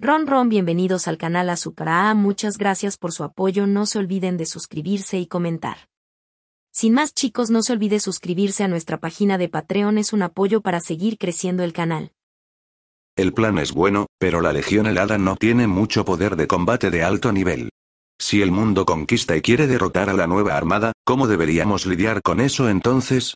Ron Ron bienvenidos al canal A. muchas gracias por su apoyo no se olviden de suscribirse y comentar. Sin más chicos no se olvide suscribirse a nuestra página de Patreon es un apoyo para seguir creciendo el canal. El plan es bueno, pero la Legión Helada no tiene mucho poder de combate de alto nivel. Si el mundo conquista y quiere derrotar a la nueva armada, ¿cómo deberíamos lidiar con eso entonces?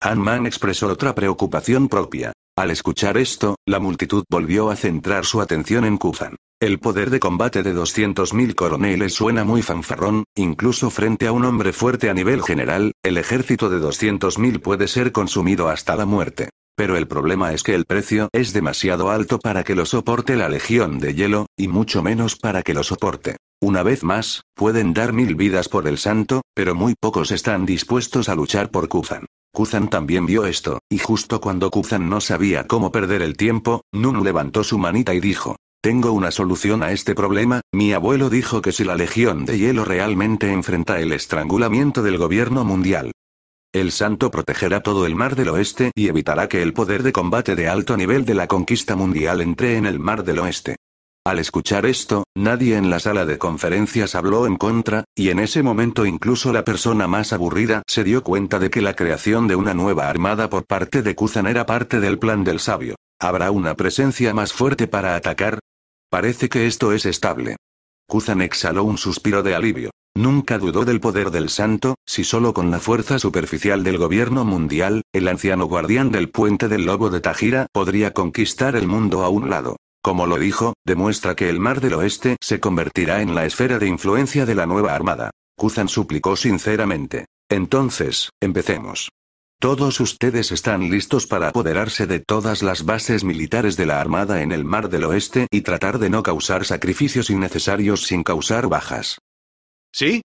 Ant-Man expresó otra preocupación propia. Al escuchar esto, la multitud volvió a centrar su atención en Kuzan. El poder de combate de 200.000 coroneles suena muy fanfarrón, incluso frente a un hombre fuerte a nivel general, el ejército de 200.000 puede ser consumido hasta la muerte. Pero el problema es que el precio es demasiado alto para que lo soporte la Legión de Hielo, y mucho menos para que lo soporte. Una vez más, pueden dar mil vidas por el santo, pero muy pocos están dispuestos a luchar por Kuzan. Kuzan también vio esto, y justo cuando Kuzan no sabía cómo perder el tiempo, Nunu levantó su manita y dijo, tengo una solución a este problema, mi abuelo dijo que si la Legión de Hielo realmente enfrenta el estrangulamiento del gobierno mundial, el santo protegerá todo el mar del oeste y evitará que el poder de combate de alto nivel de la conquista mundial entre en el mar del oeste. Al escuchar esto, nadie en la sala de conferencias habló en contra, y en ese momento incluso la persona más aburrida se dio cuenta de que la creación de una nueva armada por parte de Kuzan era parte del plan del sabio. ¿Habrá una presencia más fuerte para atacar? Parece que esto es estable. Kuzan exhaló un suspiro de alivio. Nunca dudó del poder del santo, si solo con la fuerza superficial del gobierno mundial, el anciano guardián del puente del lobo de Tajira podría conquistar el mundo a un lado. Como lo dijo, demuestra que el Mar del Oeste se convertirá en la esfera de influencia de la nueva armada. Kuzan suplicó sinceramente. Entonces, empecemos. Todos ustedes están listos para apoderarse de todas las bases militares de la Armada en el Mar del Oeste y tratar de no causar sacrificios innecesarios sin causar bajas. ¿Sí?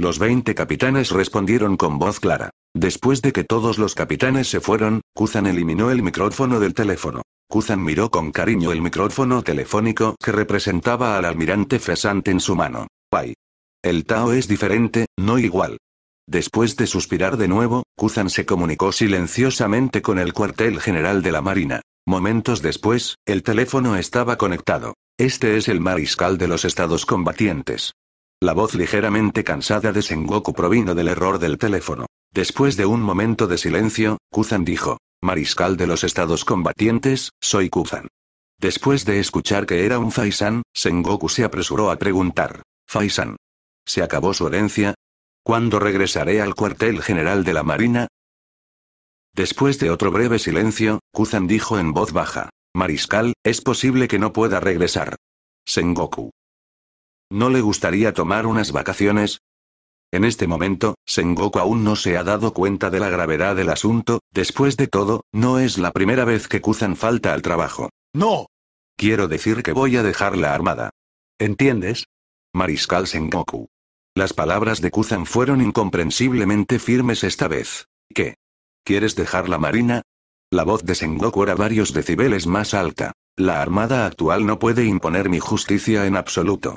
Los veinte capitanes respondieron con voz clara. Después de que todos los capitanes se fueron, Kuzan eliminó el micrófono del teléfono. Kuzan miró con cariño el micrófono telefónico que representaba al almirante Fesant en su mano. Pai. El Tao es diferente, no igual. Después de suspirar de nuevo, Kuzan se comunicó silenciosamente con el cuartel general de la Marina. Momentos después, el teléfono estaba conectado. Este es el mariscal de los estados combatientes. La voz ligeramente cansada de Sengoku provino del error del teléfono. Después de un momento de silencio, Kuzan dijo, Mariscal de los Estados Combatientes, soy Kuzan. Después de escuchar que era un Faisan, Sengoku se apresuró a preguntar, Faisan. ¿Se acabó su herencia? ¿Cuándo regresaré al cuartel general de la Marina? Después de otro breve silencio, Kuzan dijo en voz baja, Mariscal, es posible que no pueda regresar. Sengoku. ¿No le gustaría tomar unas vacaciones? En este momento, Sengoku aún no se ha dado cuenta de la gravedad del asunto, después de todo, no es la primera vez que Kuzan falta al trabajo. ¡No! Quiero decir que voy a dejar la armada. ¿Entiendes? Mariscal Sengoku. Las palabras de Kuzan fueron incomprensiblemente firmes esta vez. ¿Qué? ¿Quieres dejar la marina? La voz de Sengoku era varios decibeles más alta. La armada actual no puede imponer mi justicia en absoluto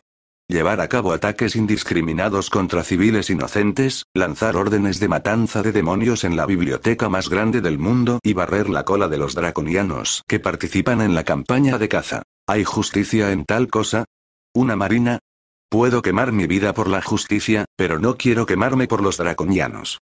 llevar a cabo ataques indiscriminados contra civiles inocentes, lanzar órdenes de matanza de demonios en la biblioteca más grande del mundo y barrer la cola de los draconianos que participan en la campaña de caza. ¿Hay justicia en tal cosa? ¿Una marina? Puedo quemar mi vida por la justicia, pero no quiero quemarme por los draconianos.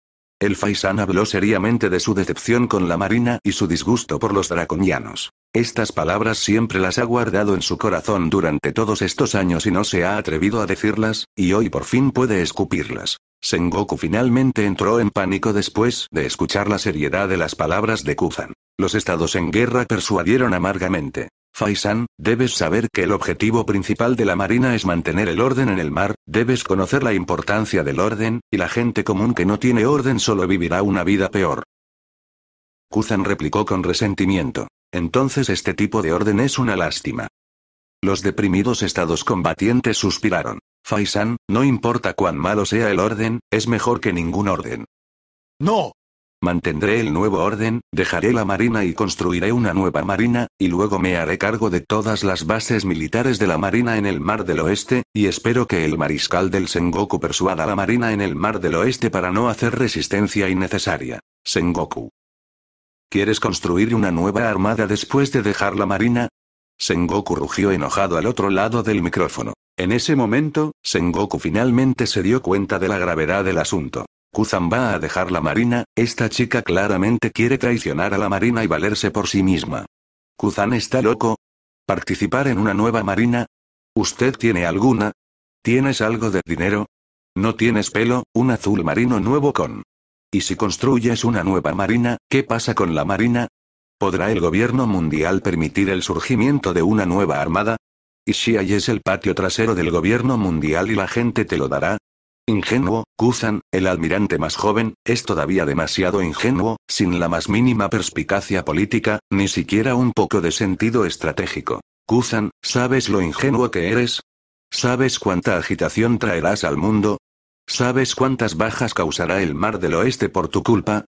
El Faisan habló seriamente de su decepción con la marina y su disgusto por los draconianos. Estas palabras siempre las ha guardado en su corazón durante todos estos años y no se ha atrevido a decirlas, y hoy por fin puede escupirlas. Sengoku finalmente entró en pánico después de escuchar la seriedad de las palabras de Kuzan. Los estados en guerra persuadieron amargamente. Faisan, debes saber que el objetivo principal de la Marina es mantener el orden en el mar, debes conocer la importancia del orden, y la gente común que no tiene orden solo vivirá una vida peor. Kuzan replicó con resentimiento. Entonces este tipo de orden es una lástima. Los deprimidos estados combatientes suspiraron. Faisan, no importa cuán malo sea el orden, es mejor que ningún orden. No, Mantendré el nuevo orden, dejaré la marina y construiré una nueva marina, y luego me haré cargo de todas las bases militares de la marina en el mar del oeste, y espero que el mariscal del Sengoku persuada a la marina en el mar del oeste para no hacer resistencia innecesaria. Sengoku. ¿Quieres construir una nueva armada después de dejar la marina? Sengoku rugió enojado al otro lado del micrófono. En ese momento, Sengoku finalmente se dio cuenta de la gravedad del asunto. Kuzan va a dejar la marina, esta chica claramente quiere traicionar a la marina y valerse por sí misma. ¿Kuzan está loco? ¿Participar en una nueva marina? ¿Usted tiene alguna? ¿Tienes algo de dinero? No tienes pelo, un azul marino nuevo con... ¿Y si construyes una nueva marina, qué pasa con la marina? ¿Podrá el gobierno mundial permitir el surgimiento de una nueva armada? ¿Y si es el patio trasero del gobierno mundial y la gente te lo dará? Ingenuo, Kuzan, el almirante más joven, es todavía demasiado ingenuo, sin la más mínima perspicacia política, ni siquiera un poco de sentido estratégico. Kuzan, ¿sabes lo ingenuo que eres? ¿Sabes cuánta agitación traerás al mundo? ¿Sabes cuántas bajas causará el mar del oeste por tu culpa?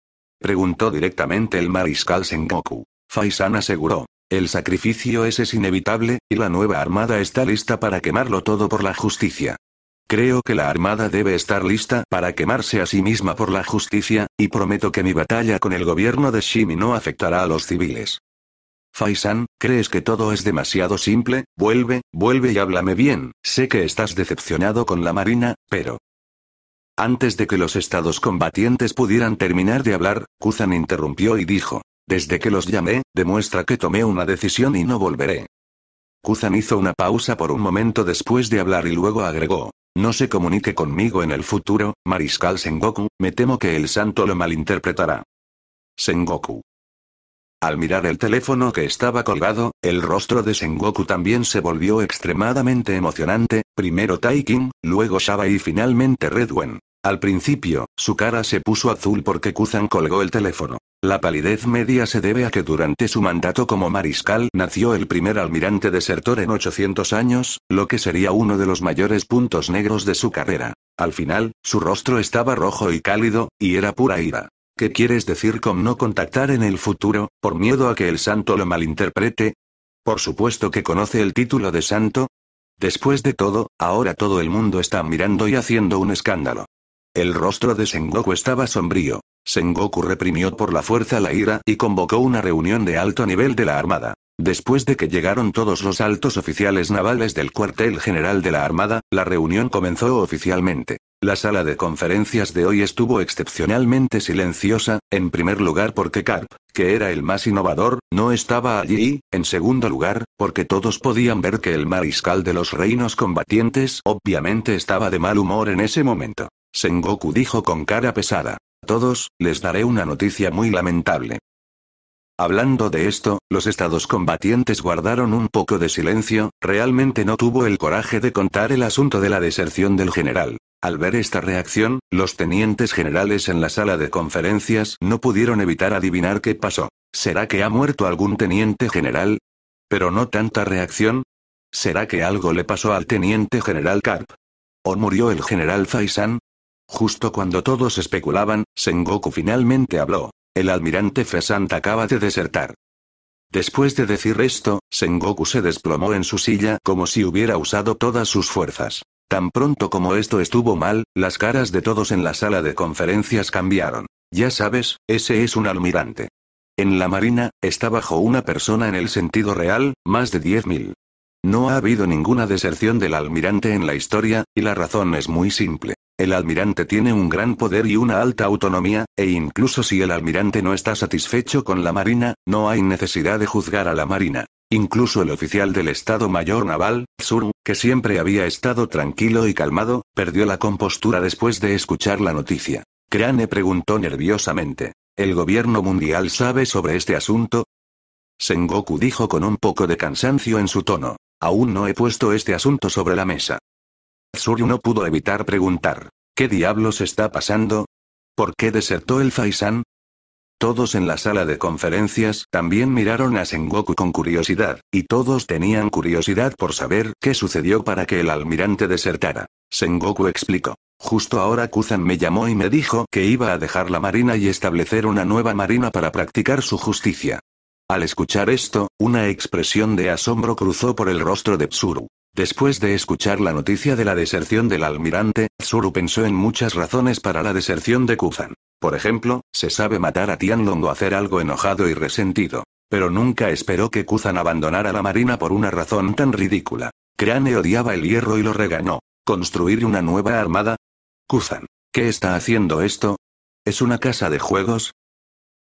Preguntó directamente el mariscal Sengoku. Faisan aseguró. El sacrificio ese es inevitable, y la nueva armada está lista para quemarlo todo por la justicia. Creo que la Armada debe estar lista para quemarse a sí misma por la justicia, y prometo que mi batalla con el gobierno de Shimi no afectará a los civiles. Faisan, ¿crees que todo es demasiado simple? Vuelve, vuelve y háblame bien, sé que estás decepcionado con la Marina, pero... Antes de que los estados combatientes pudieran terminar de hablar, Kuzan interrumpió y dijo, desde que los llamé, demuestra que tomé una decisión y no volveré. Kuzan hizo una pausa por un momento después de hablar y luego agregó, no se comunique conmigo en el futuro, Mariscal Sengoku, me temo que el santo lo malinterpretará. Sengoku. Al mirar el teléfono que estaba colgado, el rostro de Sengoku también se volvió extremadamente emocionante, primero Taikin, luego Shaba y finalmente Redwen. Al principio, su cara se puso azul porque Kuzan colgó el teléfono. La palidez media se debe a que durante su mandato como mariscal nació el primer almirante desertor en 800 años, lo que sería uno de los mayores puntos negros de su carrera. Al final, su rostro estaba rojo y cálido, y era pura ira. ¿Qué quieres decir con no contactar en el futuro, por miedo a que el santo lo malinterprete? Por supuesto que conoce el título de santo. Después de todo, ahora todo el mundo está mirando y haciendo un escándalo. El rostro de Sengoku estaba sombrío, Sengoku reprimió por la fuerza la ira y convocó una reunión de alto nivel de la Armada. Después de que llegaron todos los altos oficiales navales del cuartel general de la Armada, la reunión comenzó oficialmente. La sala de conferencias de hoy estuvo excepcionalmente silenciosa, en primer lugar porque Karp, que era el más innovador, no estaba allí en segundo lugar, porque todos podían ver que el mariscal de los reinos combatientes obviamente estaba de mal humor en ese momento. Sengoku dijo con cara pesada todos, les daré una noticia muy lamentable. Hablando de esto, los estados combatientes guardaron un poco de silencio, realmente no tuvo el coraje de contar el asunto de la deserción del general. Al ver esta reacción, los tenientes generales en la sala de conferencias no pudieron evitar adivinar qué pasó. ¿Será que ha muerto algún teniente general? Pero no tanta reacción. ¿Será que algo le pasó al teniente general Karp? ¿O murió el general Faisan? Justo cuando todos especulaban, Sengoku finalmente habló. El almirante Fesant acaba de desertar. Después de decir esto, Sengoku se desplomó en su silla como si hubiera usado todas sus fuerzas. Tan pronto como esto estuvo mal, las caras de todos en la sala de conferencias cambiaron. Ya sabes, ese es un almirante. En la marina, está bajo una persona en el sentido real, más de 10.000. No ha habido ninguna deserción del almirante en la historia, y la razón es muy simple. El almirante tiene un gran poder y una alta autonomía, e incluso si el almirante no está satisfecho con la Marina, no hay necesidad de juzgar a la Marina. Incluso el oficial del Estado Mayor Naval, Tsuru, que siempre había estado tranquilo y calmado, perdió la compostura después de escuchar la noticia. Crane preguntó nerviosamente. ¿El gobierno mundial sabe sobre este asunto? Sengoku dijo con un poco de cansancio en su tono. Aún no he puesto este asunto sobre la mesa. Tsuru no pudo evitar preguntar. ¿Qué diablos está pasando? ¿Por qué desertó el Faisan? Todos en la sala de conferencias también miraron a Sengoku con curiosidad, y todos tenían curiosidad por saber qué sucedió para que el almirante desertara. Sengoku explicó. Justo ahora Kuzan me llamó y me dijo que iba a dejar la marina y establecer una nueva marina para practicar su justicia. Al escuchar esto, una expresión de asombro cruzó por el rostro de Tsuru. Después de escuchar la noticia de la deserción del almirante, Zuru pensó en muchas razones para la deserción de Kuzan. Por ejemplo, se sabe matar a Tianlong o hacer algo enojado y resentido. Pero nunca esperó que Kuzan abandonara la marina por una razón tan ridícula. Crane odiaba el hierro y lo regañó. ¿Construir una nueva armada? Kuzan, ¿qué está haciendo esto? ¿Es una casa de juegos?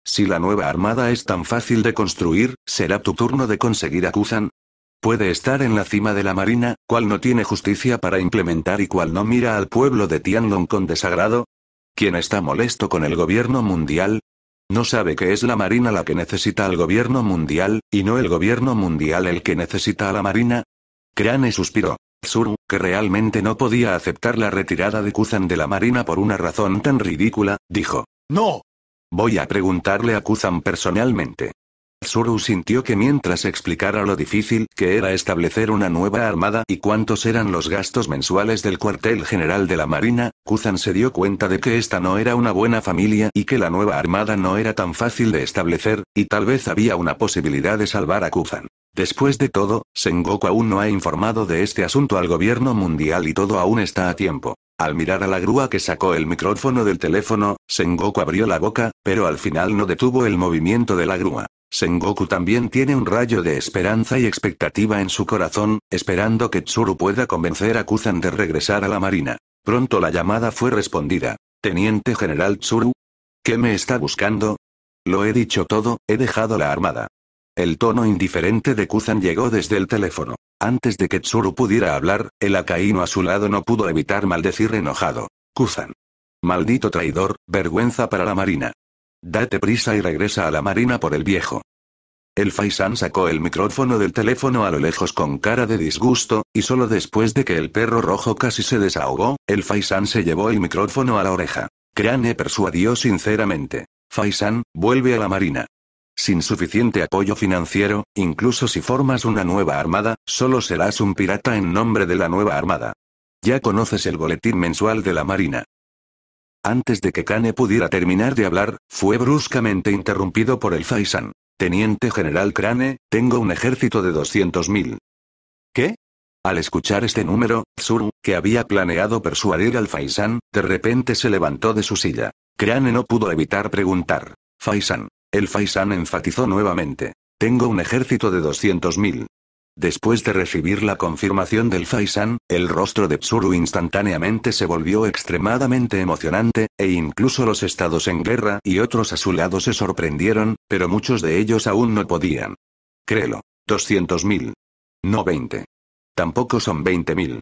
Si la nueva armada es tan fácil de construir, será tu turno de conseguir a Kuzan, Puede estar en la cima de la marina, cual no tiene justicia para implementar y cual no mira al pueblo de Tianlong con desagrado. ¿Quién está molesto con el gobierno mundial? ¿No sabe que es la marina la que necesita al gobierno mundial, y no el gobierno mundial el que necesita a la marina? Crane suspiró. Tsuru, que realmente no podía aceptar la retirada de Kuzan de la marina por una razón tan ridícula, dijo. No. Voy a preguntarle a Kuzan personalmente. Tsuru sintió que mientras explicara lo difícil que era establecer una nueva armada y cuántos eran los gastos mensuales del cuartel general de la Marina, Kuzan se dio cuenta de que esta no era una buena familia y que la nueva armada no era tan fácil de establecer, y tal vez había una posibilidad de salvar a Kuzan. Después de todo, Sengoku aún no ha informado de este asunto al gobierno mundial y todo aún está a tiempo. Al mirar a la grúa que sacó el micrófono del teléfono, Sengoku abrió la boca, pero al final no detuvo el movimiento de la grúa. Sengoku también tiene un rayo de esperanza y expectativa en su corazón, esperando que Tsuru pueda convencer a Kuzan de regresar a la marina. Pronto la llamada fue respondida. Teniente General Tsuru. ¿Qué me está buscando? Lo he dicho todo, he dejado la armada. El tono indiferente de Kuzan llegó desde el teléfono. Antes de que Tsuru pudiera hablar, el acaíno a su lado no pudo evitar maldecir enojado. Kuzan. Maldito traidor, vergüenza para la marina. Date prisa y regresa a la marina por el viejo. El Faisan sacó el micrófono del teléfono a lo lejos con cara de disgusto, y solo después de que el perro rojo casi se desahogó, el Faisan se llevó el micrófono a la oreja. Crane persuadió sinceramente. Faisan, vuelve a la marina. Sin suficiente apoyo financiero, incluso si formas una nueva armada, solo serás un pirata en nombre de la nueva armada. Ya conoces el boletín mensual de la Marina. Antes de que Kane pudiera terminar de hablar, fue bruscamente interrumpido por el Faisan. Teniente General Crane, tengo un ejército de 200.000. ¿Qué? Al escuchar este número, Tsuru, que había planeado persuadir al Faisan, de repente se levantó de su silla. Crane no pudo evitar preguntar. Faisan. El Faisan enfatizó nuevamente. Tengo un ejército de 200.000. Después de recibir la confirmación del Faisan, el rostro de Tsuru instantáneamente se volvió extremadamente emocionante, e incluso los estados en guerra y otros a su lado se sorprendieron, pero muchos de ellos aún no podían. Créelo. 200.000. No 20. Tampoco son 20.000.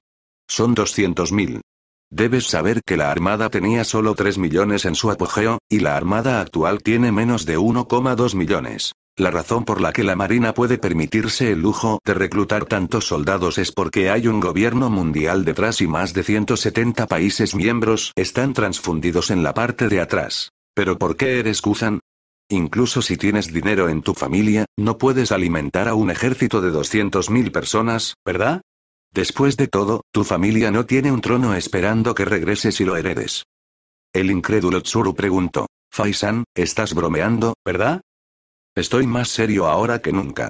Son 200.000. Debes saber que la Armada tenía solo 3 millones en su apogeo, y la Armada actual tiene menos de 1,2 millones. La razón por la que la Marina puede permitirse el lujo de reclutar tantos soldados es porque hay un gobierno mundial detrás y más de 170 países miembros están transfundidos en la parte de atrás. ¿Pero por qué eres Kuzan? Incluso si tienes dinero en tu familia, no puedes alimentar a un ejército de 200.000 personas, ¿verdad? Después de todo, tu familia no tiene un trono esperando que regreses y lo heredes. El incrédulo Tsuru preguntó. Faisan, estás bromeando, ¿verdad? Estoy más serio ahora que nunca.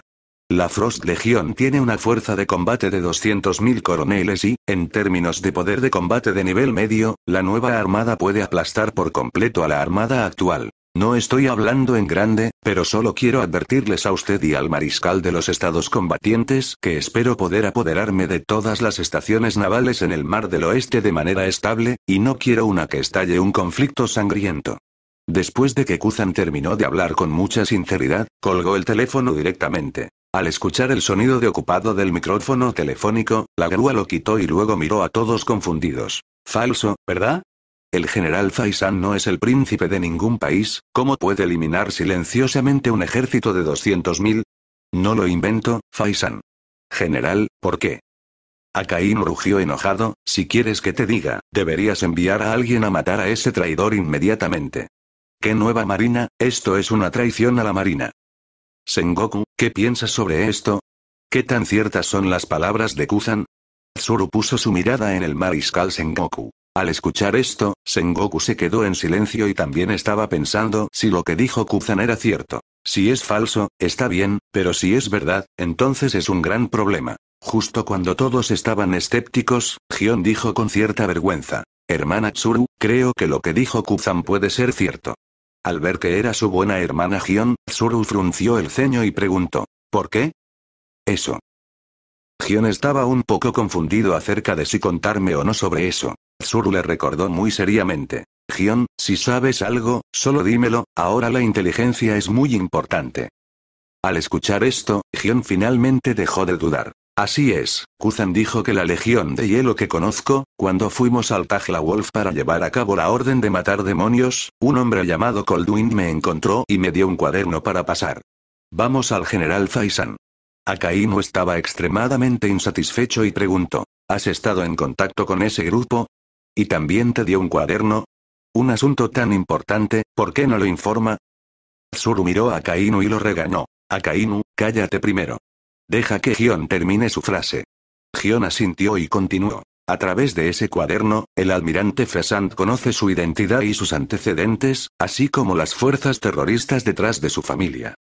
La Frost Legion tiene una fuerza de combate de 200.000 coroneles y, en términos de poder de combate de nivel medio, la nueva armada puede aplastar por completo a la armada actual. No estoy hablando en grande, pero solo quiero advertirles a usted y al mariscal de los estados combatientes que espero poder apoderarme de todas las estaciones navales en el Mar del Oeste de manera estable, y no quiero una que estalle un conflicto sangriento. Después de que Kuzan terminó de hablar con mucha sinceridad, colgó el teléfono directamente. Al escuchar el sonido de ocupado del micrófono telefónico, la grúa lo quitó y luego miró a todos confundidos. Falso, ¿verdad? El general Faisan no es el príncipe de ningún país, ¿cómo puede eliminar silenciosamente un ejército de 200.000? No lo invento, Faisan. General, ¿por qué? Akaín rugió enojado, si quieres que te diga, deberías enviar a alguien a matar a ese traidor inmediatamente. ¿Qué nueva marina? Esto es una traición a la marina. Sengoku, ¿qué piensas sobre esto? ¿Qué tan ciertas son las palabras de Kuzan? Tsuru puso su mirada en el mariscal Sengoku. Al escuchar esto, Sengoku se quedó en silencio y también estaba pensando si lo que dijo Kuzan era cierto. Si es falso, está bien, pero si es verdad, entonces es un gran problema. Justo cuando todos estaban escépticos, Gion dijo con cierta vergüenza. Hermana Tsuru, creo que lo que dijo Kuzan puede ser cierto. Al ver que era su buena hermana Gion, Tsuru frunció el ceño y preguntó. ¿Por qué? Eso. Gion estaba un poco confundido acerca de si contarme o no sobre eso. Tsuru le recordó muy seriamente. Gion, si sabes algo, solo dímelo, ahora la inteligencia es muy importante. Al escuchar esto, Gion finalmente dejó de dudar. Así es, Kuzan dijo que la Legión de Hielo que conozco, cuando fuimos al Tajla Wolf para llevar a cabo la orden de matar demonios, un hombre llamado Coldwind me encontró y me dio un cuaderno para pasar. Vamos al general Faisan. Akainu estaba extremadamente insatisfecho y preguntó, ¿has estado en contacto con ese grupo? ¿Y también te dio un cuaderno? Un asunto tan importante, ¿por qué no lo informa? Tsuru miró a Akainu y lo regañó. Akainu, cállate primero. Deja que Gion termine su frase. Gion asintió y continuó. A través de ese cuaderno, el almirante Fresant conoce su identidad y sus antecedentes, así como las fuerzas terroristas detrás de su familia.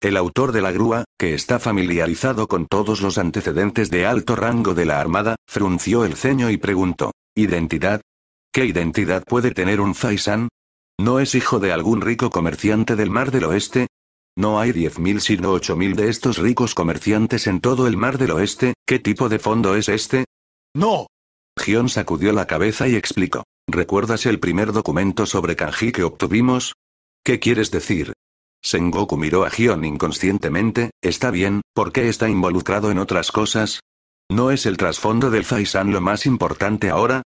El autor de la grúa, que está familiarizado con todos los antecedentes de alto rango de la Armada, frunció el ceño y preguntó, ¿Identidad? ¿Qué identidad puede tener un Faisan? ¿No es hijo de algún rico comerciante del Mar del Oeste? No hay 10.000 sino 8.000 de estos ricos comerciantes en todo el mar del oeste, ¿qué tipo de fondo es este? No. Gion sacudió la cabeza y explicó. ¿Recuerdas el primer documento sobre kanji que obtuvimos? ¿Qué quieres decir? Sengoku miró a Gion inconscientemente, está bien, ¿por qué está involucrado en otras cosas? ¿No es el trasfondo del Faisan lo más importante ahora?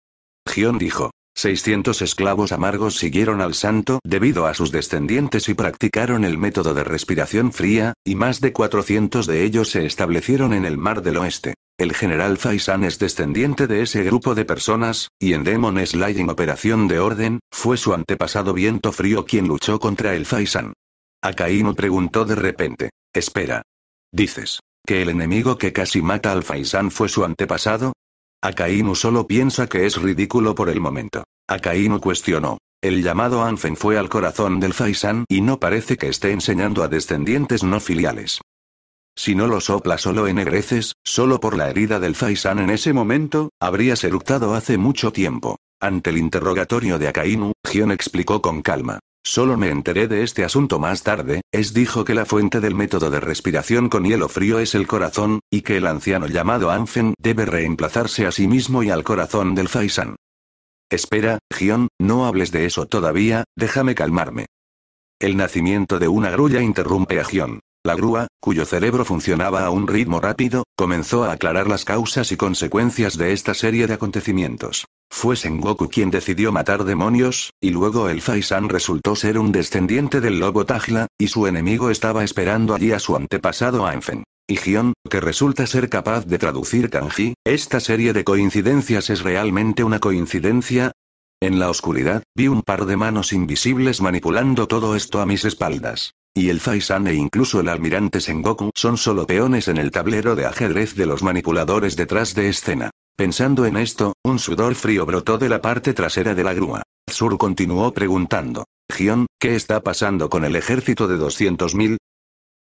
Gion dijo. 600 esclavos amargos siguieron al santo debido a sus descendientes y practicaron el método de respiración fría, y más de 400 de ellos se establecieron en el Mar del Oeste. El general Faisan es descendiente de ese grupo de personas, y en Demon Sliding en Operación de Orden, fue su antepasado Viento Frío quien luchó contra el Faisan. Akainu preguntó de repente. Espera. Dices, ¿que el enemigo que casi mata al Faisan fue su antepasado? Akainu solo piensa que es ridículo por el momento. Akainu cuestionó. El llamado Anfen fue al corazón del Faisan y no parece que esté enseñando a descendientes no filiales. Si no lo sopla solo en ennegreces, solo por la herida del Faisan en ese momento, habría eructado hace mucho tiempo. Ante el interrogatorio de Akainu, Gion explicó con calma. Solo me enteré de este asunto más tarde, es dijo que la fuente del método de respiración con hielo frío es el corazón, y que el anciano llamado Anfen debe reemplazarse a sí mismo y al corazón del Faisan. Espera, Gion, no hables de eso todavía, déjame calmarme. El nacimiento de una grulla interrumpe a Gion. La grúa, cuyo cerebro funcionaba a un ritmo rápido, comenzó a aclarar las causas y consecuencias de esta serie de acontecimientos. Fue Sengoku quien decidió matar demonios, y luego el Faisan resultó ser un descendiente del lobo Tajla, y su enemigo estaba esperando allí a su antepasado Anfen. Y Gion, que resulta ser capaz de traducir kanji, esta serie de coincidencias es realmente una coincidencia. En la oscuridad, vi un par de manos invisibles manipulando todo esto a mis espaldas. Y el Faisan e incluso el almirante Sengoku son solo peones en el tablero de ajedrez de los manipuladores detrás de escena. Pensando en esto, un sudor frío brotó de la parte trasera de la grúa. Sur continuó preguntando. Gion, ¿qué está pasando con el ejército de 200.000?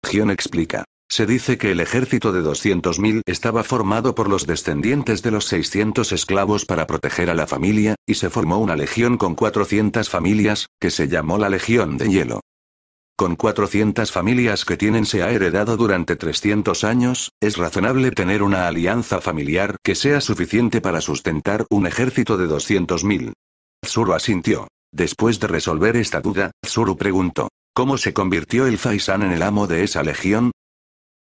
Gion explica. Se dice que el ejército de 200.000 estaba formado por los descendientes de los 600 esclavos para proteger a la familia, y se formó una legión con 400 familias, que se llamó la Legión de Hielo. Con 400 familias que tienen se ha heredado durante 300 años, es razonable tener una alianza familiar que sea suficiente para sustentar un ejército de 200.000. Tsuru asintió. Después de resolver esta duda, Zuru preguntó. ¿Cómo se convirtió el Faisan en el amo de esa legión?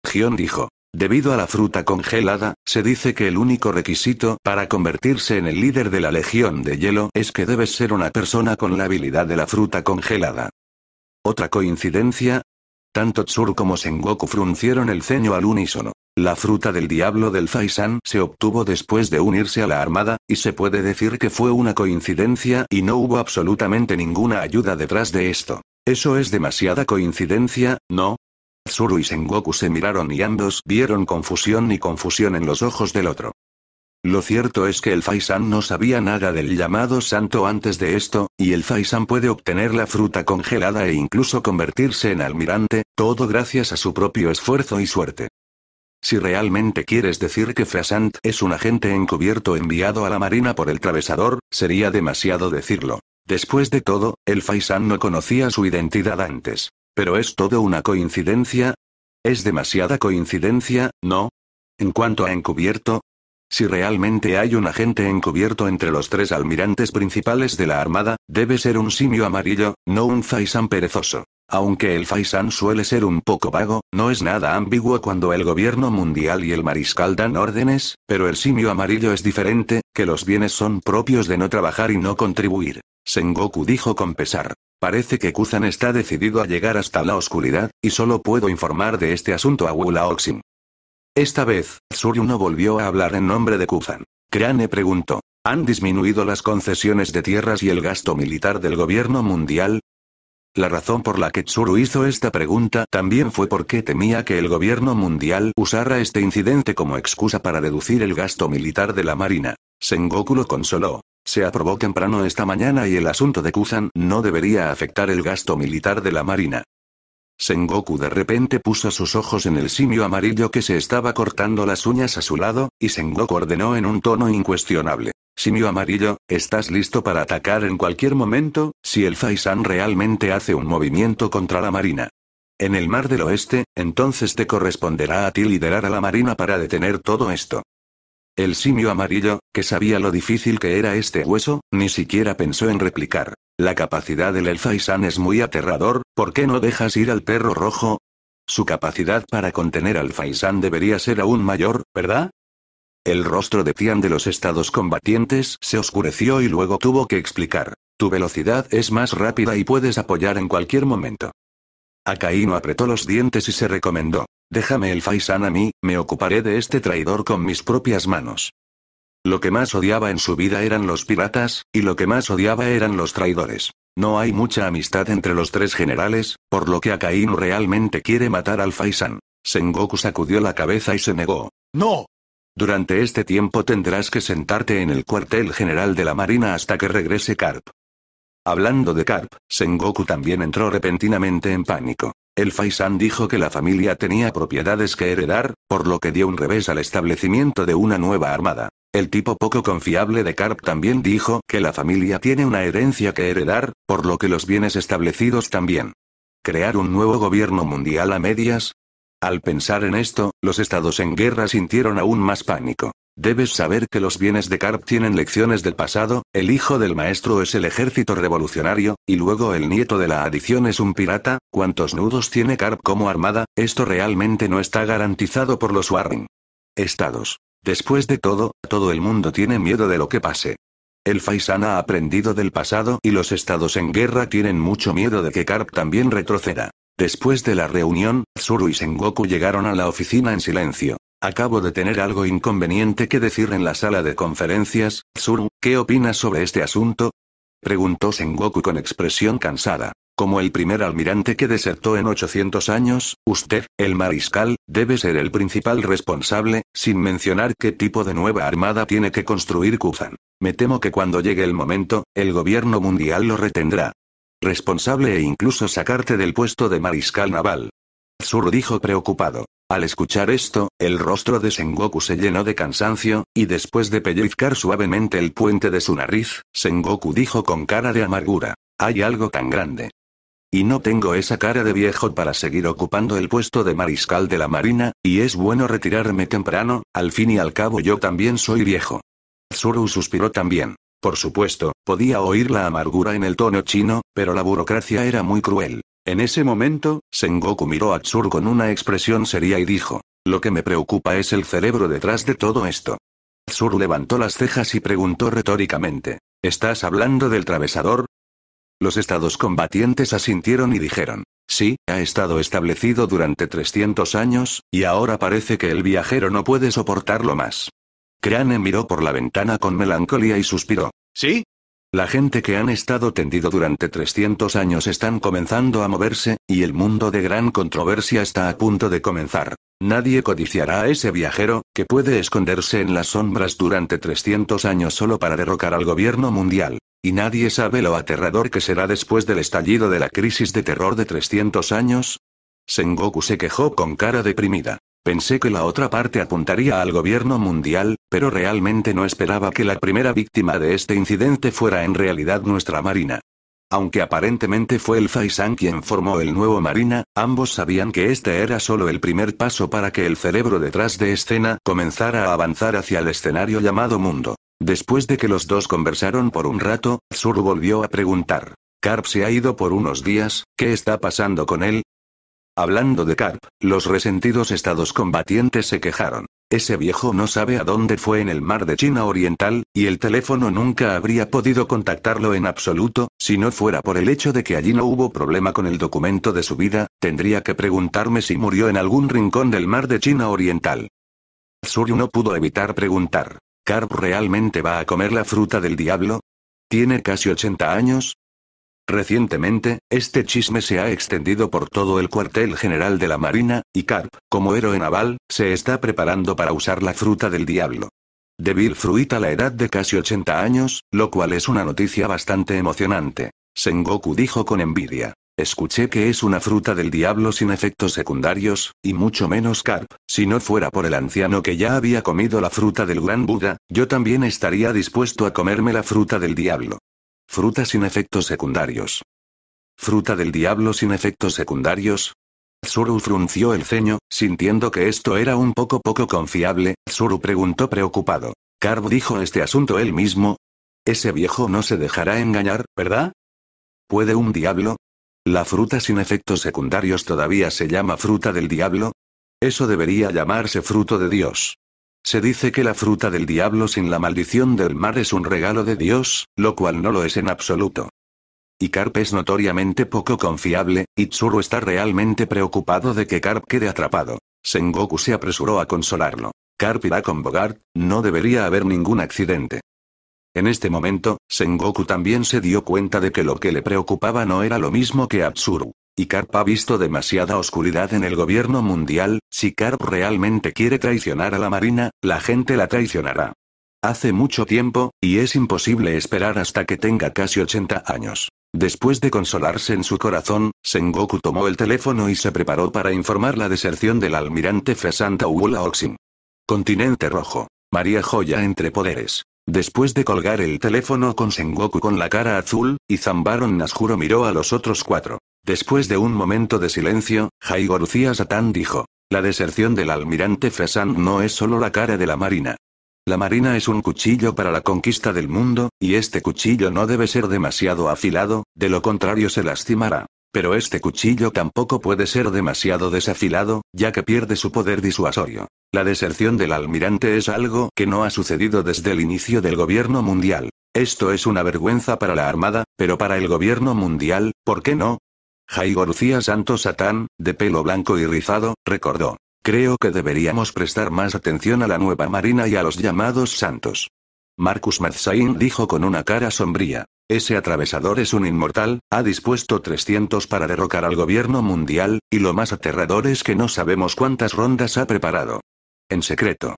Gion dijo. Debido a la fruta congelada, se dice que el único requisito para convertirse en el líder de la Legión de Hielo es que debes ser una persona con la habilidad de la fruta congelada. Otra coincidencia. Tanto Tsuru como Sengoku fruncieron el ceño al unísono. La fruta del diablo del Faisan se obtuvo después de unirse a la armada, y se puede decir que fue una coincidencia y no hubo absolutamente ninguna ayuda detrás de esto. Eso es demasiada coincidencia, ¿no? Tsuru y Sengoku se miraron y ambos vieron confusión y confusión en los ojos del otro. Lo cierto es que el Faisan no sabía nada del llamado santo antes de esto, y el Faisan puede obtener la fruta congelada e incluso convertirse en almirante, todo gracias a su propio esfuerzo y suerte. Si realmente quieres decir que Faisant es un agente encubierto enviado a la marina por el travesador, sería demasiado decirlo. Después de todo, el Faisan no conocía su identidad antes. Pero es todo una coincidencia. Es demasiada coincidencia, ¿no? En cuanto a encubierto, si realmente hay un agente encubierto entre los tres almirantes principales de la Armada, debe ser un simio amarillo, no un faisán perezoso. Aunque el faisán suele ser un poco vago, no es nada ambiguo cuando el gobierno mundial y el mariscal dan órdenes, pero el simio amarillo es diferente, que los bienes son propios de no trabajar y no contribuir. Sengoku dijo con pesar. Parece que Kuzan está decidido a llegar hasta la oscuridad, y solo puedo informar de este asunto a Wulaoxin. Esta vez, Tsuru no volvió a hablar en nombre de Kuzan. Crane preguntó, ¿han disminuido las concesiones de tierras y el gasto militar del gobierno mundial? La razón por la que Tsuru hizo esta pregunta también fue porque temía que el gobierno mundial usara este incidente como excusa para reducir el gasto militar de la marina. Sengoku lo consoló. Se aprobó temprano esta mañana y el asunto de Kuzan no debería afectar el gasto militar de la marina. Sengoku de repente puso sus ojos en el simio amarillo que se estaba cortando las uñas a su lado, y Sengoku ordenó en un tono incuestionable. Simio amarillo, estás listo para atacar en cualquier momento, si el Faisan realmente hace un movimiento contra la marina. En el mar del oeste, entonces te corresponderá a ti liderar a la marina para detener todo esto. El simio amarillo, que sabía lo difícil que era este hueso, ni siquiera pensó en replicar. La capacidad del Elfaisan es muy aterrador, ¿por qué no dejas ir al perro rojo? Su capacidad para contener al Faisán debería ser aún mayor, ¿verdad? El rostro de Tian de los estados combatientes se oscureció y luego tuvo que explicar. Tu velocidad es más rápida y puedes apoyar en cualquier momento. Akaino apretó los dientes y se recomendó. Déjame el Faisán a mí, me ocuparé de este traidor con mis propias manos. Lo que más odiaba en su vida eran los piratas, y lo que más odiaba eran los traidores. No hay mucha amistad entre los tres generales, por lo que Akainu realmente quiere matar al Faisan. Sengoku sacudió la cabeza y se negó. ¡No! Durante este tiempo tendrás que sentarte en el cuartel general de la marina hasta que regrese Carp. Hablando de Carp, Sengoku también entró repentinamente en pánico. El Faisan dijo que la familia tenía propiedades que heredar, por lo que dio un revés al establecimiento de una nueva armada. El tipo poco confiable de Carp también dijo que la familia tiene una herencia que heredar, por lo que los bienes establecidos también. ¿Crear un nuevo gobierno mundial a medias? Al pensar en esto, los estados en guerra sintieron aún más pánico. Debes saber que los bienes de Carp tienen lecciones del pasado, el hijo del maestro es el ejército revolucionario, y luego el nieto de la adición es un pirata, ¿cuántos nudos tiene Carp como armada? Esto realmente no está garantizado por los Warren. Estados. Después de todo, todo el mundo tiene miedo de lo que pase. El Faisan ha aprendido del pasado y los estados en guerra tienen mucho miedo de que Karp también retroceda. Después de la reunión, Zuru y Sengoku llegaron a la oficina en silencio. Acabo de tener algo inconveniente que decir en la sala de conferencias, Tsuru, ¿qué opinas sobre este asunto? Preguntó Sengoku con expresión cansada. Como el primer almirante que desertó en 800 años, usted, el mariscal, debe ser el principal responsable, sin mencionar qué tipo de nueva armada tiene que construir Kuzan. Me temo que cuando llegue el momento, el gobierno mundial lo retendrá. Responsable e incluso sacarte del puesto de mariscal naval. Tsuru dijo preocupado. Al escuchar esto, el rostro de Sengoku se llenó de cansancio, y después de pellizcar suavemente el puente de su nariz, Sengoku dijo con cara de amargura. Hay algo tan grande, y no tengo esa cara de viejo para seguir ocupando el puesto de mariscal de la Marina, y es bueno retirarme temprano, al fin y al cabo yo también soy viejo. Tsuru suspiró también. Por supuesto, podía oír la amargura en el tono chino, pero la burocracia era muy cruel. En ese momento, Sengoku miró a Tsuru con una expresión seria y dijo, lo que me preocupa es el cerebro detrás de todo esto. Tsuru levantó las cejas y preguntó retóricamente, ¿estás hablando del travesador? Los estados combatientes asintieron y dijeron, sí, ha estado establecido durante 300 años, y ahora parece que el viajero no puede soportarlo más. Crane miró por la ventana con melancolía y suspiró. ¿Sí? La gente que han estado tendido durante 300 años están comenzando a moverse, y el mundo de gran controversia está a punto de comenzar. Nadie codiciará a ese viajero, que puede esconderse en las sombras durante 300 años solo para derrocar al gobierno mundial. Y nadie sabe lo aterrador que será después del estallido de la crisis de terror de 300 años. Sengoku se quejó con cara deprimida. Pensé que la otra parte apuntaría al gobierno mundial, pero realmente no esperaba que la primera víctima de este incidente fuera en realidad nuestra Marina. Aunque aparentemente fue el Faisan quien formó el nuevo Marina, ambos sabían que este era solo el primer paso para que el cerebro detrás de escena comenzara a avanzar hacia el escenario llamado mundo. Después de que los dos conversaron por un rato, Tsuru volvió a preguntar. Carp se ha ido por unos días, ¿qué está pasando con él? Hablando de Carp, los resentidos estados combatientes se quejaron. Ese viejo no sabe a dónde fue en el mar de China Oriental, y el teléfono nunca habría podido contactarlo en absoluto, si no fuera por el hecho de que allí no hubo problema con el documento de su vida, tendría que preguntarme si murió en algún rincón del mar de China Oriental. Tsuru no pudo evitar preguntar. ¿Carp realmente va a comer la fruta del diablo? ¿Tiene casi 80 años? Recientemente, este chisme se ha extendido por todo el cuartel general de la Marina, y Carp, como héroe naval, se está preparando para usar la fruta del diablo. Devil Fruit a la edad de casi 80 años, lo cual es una noticia bastante emocionante. Sengoku dijo con envidia. Escuché que es una fruta del diablo sin efectos secundarios, y mucho menos carp. Si no fuera por el anciano que ya había comido la fruta del gran Buda, yo también estaría dispuesto a comerme la fruta del diablo. Fruta sin efectos secundarios. Fruta del diablo sin efectos secundarios, Zuru frunció el ceño, sintiendo que esto era un poco poco confiable, Zuru preguntó preocupado. Carp dijo este asunto él mismo. Ese viejo no se dejará engañar, ¿verdad? ¿Puede un diablo, la fruta sin efectos secundarios todavía se llama fruta del diablo. Eso debería llamarse fruto de Dios. Se dice que la fruta del diablo sin la maldición del mar es un regalo de Dios, lo cual no lo es en absoluto. Y Carp es notoriamente poco confiable, y Tsuru está realmente preocupado de que Carp quede atrapado. Sengoku se apresuró a consolarlo. Carp irá con Bogart, no debería haber ningún accidente. En este momento, Sengoku también se dio cuenta de que lo que le preocupaba no era lo mismo que Atsuru. Carp ha visto demasiada oscuridad en el gobierno mundial, si Carp realmente quiere traicionar a la marina, la gente la traicionará. Hace mucho tiempo, y es imposible esperar hasta que tenga casi 80 años. Después de consolarse en su corazón, Sengoku tomó el teléfono y se preparó para informar la deserción del almirante Fesanta Uula Oxin. Continente Rojo. María Joya entre poderes. Después de colgar el teléfono con Sengoku con la cara azul, y Zambaron Nasjuro miró a los otros cuatro. Después de un momento de silencio, Jaigorucía Satán dijo. La deserción del almirante Fesan no es solo la cara de la marina. La marina es un cuchillo para la conquista del mundo, y este cuchillo no debe ser demasiado afilado, de lo contrario se lastimará. Pero este cuchillo tampoco puede ser demasiado desafilado, ya que pierde su poder disuasorio. La deserción del almirante es algo que no ha sucedido desde el inicio del gobierno mundial. Esto es una vergüenza para la Armada, pero para el gobierno mundial, ¿por qué no? Jaigo Lucía Santos Satán, de pelo blanco y rizado, recordó. Creo que deberíamos prestar más atención a la nueva marina y a los llamados santos. Marcus Marzain dijo con una cara sombría. Ese atravesador es un inmortal, ha dispuesto 300 para derrocar al gobierno mundial, y lo más aterrador es que no sabemos cuántas rondas ha preparado. En secreto.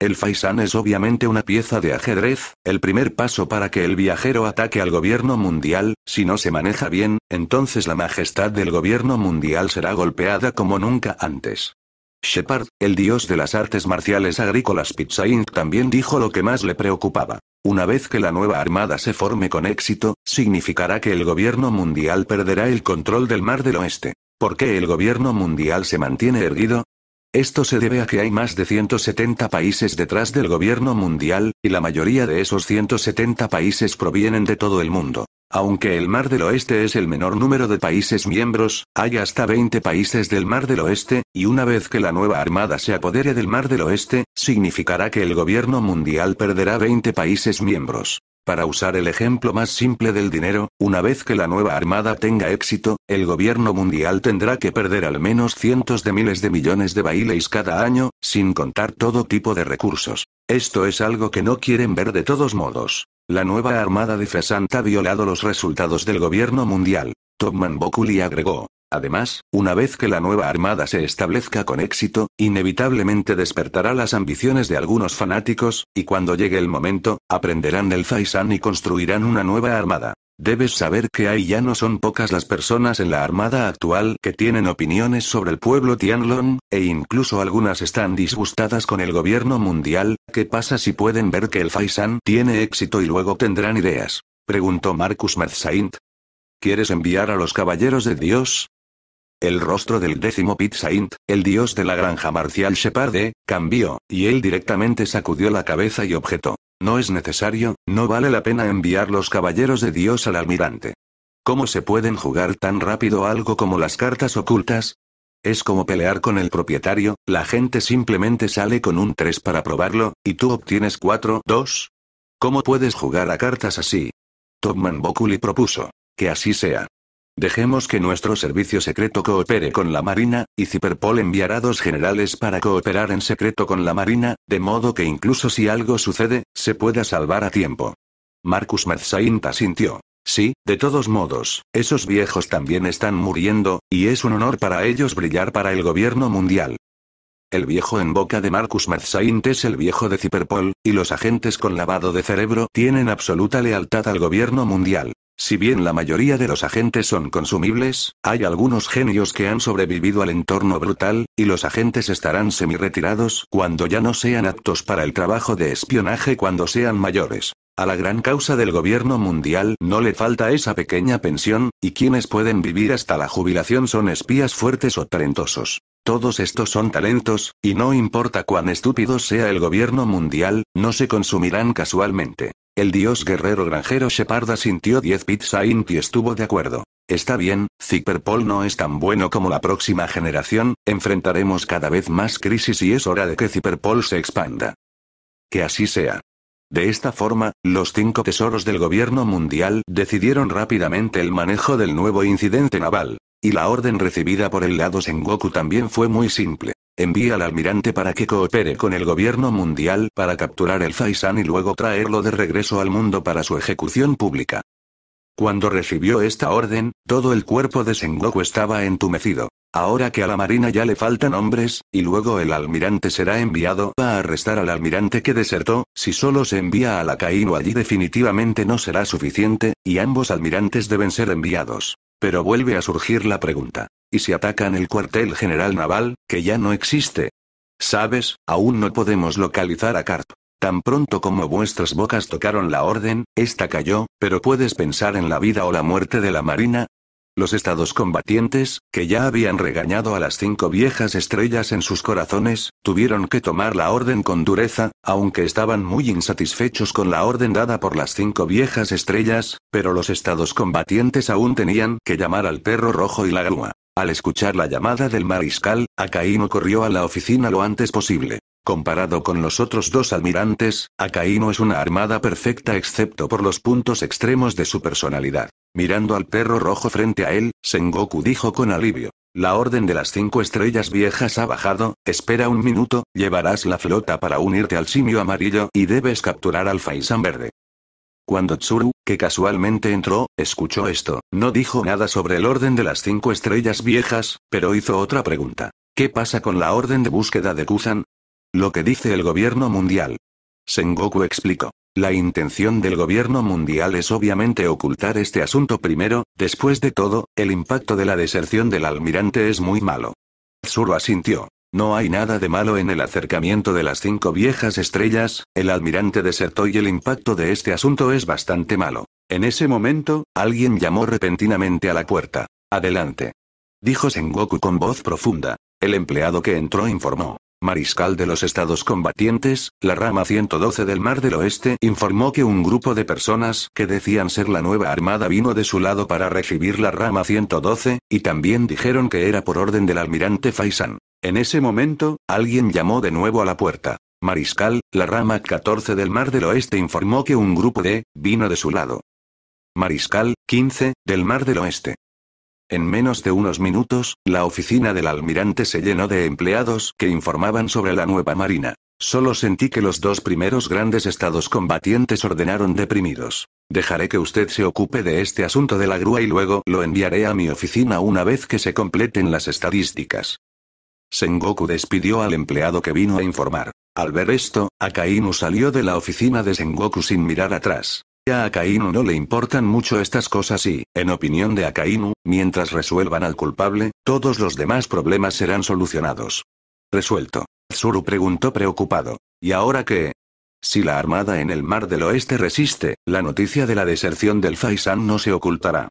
El Faisán es obviamente una pieza de ajedrez, el primer paso para que el viajero ataque al gobierno mundial, si no se maneja bien, entonces la majestad del gobierno mundial será golpeada como nunca antes. Shepard, el dios de las artes marciales agrícolas Pizza Inc. también dijo lo que más le preocupaba. Una vez que la nueva armada se forme con éxito, significará que el gobierno mundial perderá el control del Mar del Oeste. ¿Por qué el gobierno mundial se mantiene erguido? Esto se debe a que hay más de 170 países detrás del gobierno mundial, y la mayoría de esos 170 países provienen de todo el mundo. Aunque el Mar del Oeste es el menor número de países miembros, hay hasta 20 países del Mar del Oeste, y una vez que la nueva armada se apodere del Mar del Oeste, significará que el gobierno mundial perderá 20 países miembros. Para usar el ejemplo más simple del dinero, una vez que la nueva armada tenga éxito, el gobierno mundial tendrá que perder al menos cientos de miles de millones de bailes cada año, sin contar todo tipo de recursos. Esto es algo que no quieren ver de todos modos. La nueva armada de Fesant ha violado los resultados del gobierno mundial. Topman Bokuli agregó. Además, una vez que la nueva armada se establezca con éxito, inevitablemente despertará las ambiciones de algunos fanáticos, y cuando llegue el momento, aprenderán el Faisan y construirán una nueva armada. Debes saber que hay ya no son pocas las personas en la armada actual que tienen opiniones sobre el pueblo Tianlong, e incluso algunas están disgustadas con el gobierno mundial, ¿qué pasa si pueden ver que el Faisan tiene éxito y luego tendrán ideas? Preguntó Marcus Merzaint. ¿Quieres enviar a los caballeros de Dios? El rostro del décimo Pizzaint, el dios de la granja marcial Sheparde, cambió, y él directamente sacudió la cabeza y objetó. No es necesario, no vale la pena enviar los caballeros de Dios al almirante. ¿Cómo se pueden jugar tan rápido algo como las cartas ocultas? Es como pelear con el propietario, la gente simplemente sale con un 3 para probarlo, y tú obtienes 4, 2. ¿Cómo puedes jugar a cartas así? Topman Bokuli propuso. Que así sea. Dejemos que nuestro servicio secreto coopere con la Marina, y Ciperpol enviará dos generales para cooperar en secreto con la Marina, de modo que incluso si algo sucede, se pueda salvar a tiempo. Marcus Merzaint sintió: Sí, de todos modos, esos viejos también están muriendo, y es un honor para ellos brillar para el gobierno mundial el viejo en boca de Marcus Merzaint es el viejo de Ciperpol, y los agentes con lavado de cerebro tienen absoluta lealtad al gobierno mundial. Si bien la mayoría de los agentes son consumibles, hay algunos genios que han sobrevivido al entorno brutal, y los agentes estarán semi-retirados cuando ya no sean aptos para el trabajo de espionaje cuando sean mayores. A la gran causa del gobierno mundial no le falta esa pequeña pensión, y quienes pueden vivir hasta la jubilación son espías fuertes o talentosos. Todos estos son talentos, y no importa cuán estúpido sea el gobierno mundial, no se consumirán casualmente. El dios guerrero granjero Sheparda sintió 10 pizza Int y estuvo de acuerdo. Está bien, Zipperpol no es tan bueno como la próxima generación, enfrentaremos cada vez más crisis y es hora de que Zipperpol se expanda. Que así sea. De esta forma, los cinco tesoros del gobierno mundial decidieron rápidamente el manejo del nuevo incidente naval. Y la orden recibida por el lado Sengoku también fue muy simple. Envía al almirante para que coopere con el gobierno mundial para capturar el Faisan y luego traerlo de regreso al mundo para su ejecución pública. Cuando recibió esta orden, todo el cuerpo de Sengoku estaba entumecido. Ahora que a la marina ya le faltan hombres, y luego el almirante será enviado a arrestar al almirante que desertó, si solo se envía a la Kaino allí definitivamente no será suficiente, y ambos almirantes deben ser enviados. Pero vuelve a surgir la pregunta. ¿Y si atacan el cuartel general naval, que ya no existe? Sabes, aún no podemos localizar a Carp. Tan pronto como vuestras bocas tocaron la orden, esta cayó, pero puedes pensar en la vida o la muerte de la Marina, los estados combatientes, que ya habían regañado a las cinco viejas estrellas en sus corazones, tuvieron que tomar la orden con dureza, aunque estaban muy insatisfechos con la orden dada por las cinco viejas estrellas, pero los estados combatientes aún tenían que llamar al perro rojo y la grúa. Al escuchar la llamada del mariscal, Acaíno corrió a la oficina lo antes posible. Comparado con los otros dos almirantes, Acaíno es una armada perfecta excepto por los puntos extremos de su personalidad. Mirando al perro rojo frente a él, Sengoku dijo con alivio. La orden de las cinco estrellas viejas ha bajado, espera un minuto, llevarás la flota para unirte al simio amarillo y debes capturar al Faisan verde. Cuando Tsuru, que casualmente entró, escuchó esto, no dijo nada sobre el orden de las cinco estrellas viejas, pero hizo otra pregunta. ¿Qué pasa con la orden de búsqueda de Kuzan? Lo que dice el gobierno mundial. Sengoku explicó. La intención del gobierno mundial es obviamente ocultar este asunto primero, después de todo, el impacto de la deserción del almirante es muy malo. Tsuru asintió. No hay nada de malo en el acercamiento de las cinco viejas estrellas, el almirante desertó y el impacto de este asunto es bastante malo. En ese momento, alguien llamó repentinamente a la puerta. Adelante. Dijo Sengoku con voz profunda. El empleado que entró informó mariscal de los estados combatientes, la rama 112 del Mar del Oeste informó que un grupo de personas que decían ser la nueva armada vino de su lado para recibir la rama 112, y también dijeron que era por orden del almirante Faisan. En ese momento, alguien llamó de nuevo a la puerta. Mariscal, la rama 14 del Mar del Oeste informó que un grupo de, vino de su lado. Mariscal, 15, del Mar del Oeste. En menos de unos minutos, la oficina del almirante se llenó de empleados que informaban sobre la nueva marina. Solo sentí que los dos primeros grandes estados combatientes ordenaron deprimidos. Dejaré que usted se ocupe de este asunto de la grúa y luego lo enviaré a mi oficina una vez que se completen las estadísticas. Sengoku despidió al empleado que vino a informar. Al ver esto, Akainu salió de la oficina de Sengoku sin mirar atrás a Akainu no le importan mucho estas cosas y, en opinión de Akainu, mientras resuelvan al culpable, todos los demás problemas serán solucionados. Resuelto. Tsuru preguntó preocupado. ¿Y ahora qué? Si la armada en el mar del oeste resiste, la noticia de la deserción del Faisan no se ocultará.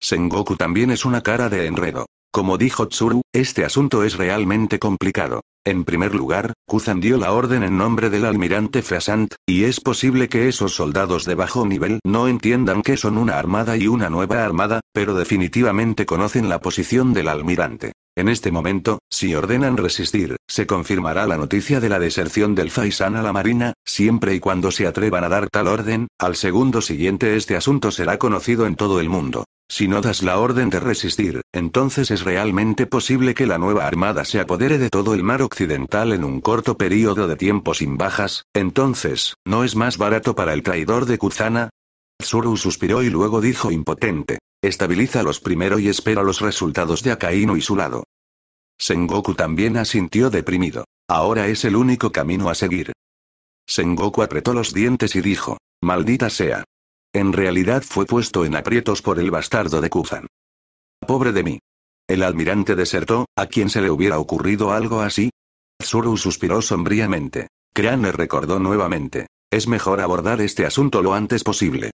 Sengoku también es una cara de enredo. Como dijo Tsuru, este asunto es realmente complicado. En primer lugar, Kuzan dio la orden en nombre del almirante Frasant, y es posible que esos soldados de bajo nivel no entiendan que son una armada y una nueva armada, pero definitivamente conocen la posición del almirante. En este momento, si ordenan resistir, se confirmará la noticia de la deserción del Faisan a la Marina, siempre y cuando se atrevan a dar tal orden, al segundo siguiente este asunto será conocido en todo el mundo. Si no das la orden de resistir, entonces es realmente posible que la nueva armada se apodere de todo el mar occidental en un corto periodo de tiempo sin bajas, entonces, ¿no es más barato para el traidor de Kuzana? Tsuru suspiró y luego dijo impotente. estabiliza los primero y espera los resultados de Akainu y su lado. Sengoku también asintió deprimido. Ahora es el único camino a seguir. Sengoku apretó los dientes y dijo, maldita sea, en realidad fue puesto en aprietos por el bastardo de Kuzan. Pobre de mí. El almirante desertó, ¿a quién se le hubiera ocurrido algo así? Tsuru suspiró sombríamente. le recordó nuevamente. Es mejor abordar este asunto lo antes posible.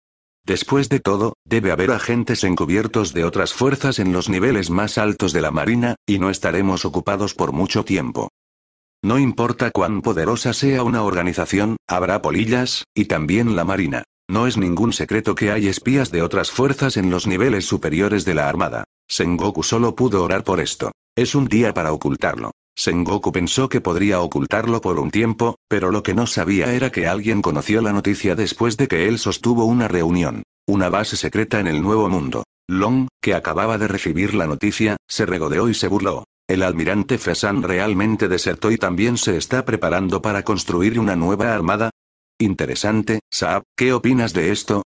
Después de todo, debe haber agentes encubiertos de otras fuerzas en los niveles más altos de la Marina, y no estaremos ocupados por mucho tiempo. No importa cuán poderosa sea una organización, habrá polillas, y también la Marina. No es ningún secreto que hay espías de otras fuerzas en los niveles superiores de la armada. Sengoku solo pudo orar por esto. Es un día para ocultarlo. Sengoku pensó que podría ocultarlo por un tiempo, pero lo que no sabía era que alguien conoció la noticia después de que él sostuvo una reunión. Una base secreta en el Nuevo Mundo. Long, que acababa de recibir la noticia, se regodeó y se burló. El almirante Fesan realmente desertó y también se está preparando para construir una nueva armada, Interesante, Saab, ¿qué opinas de esto?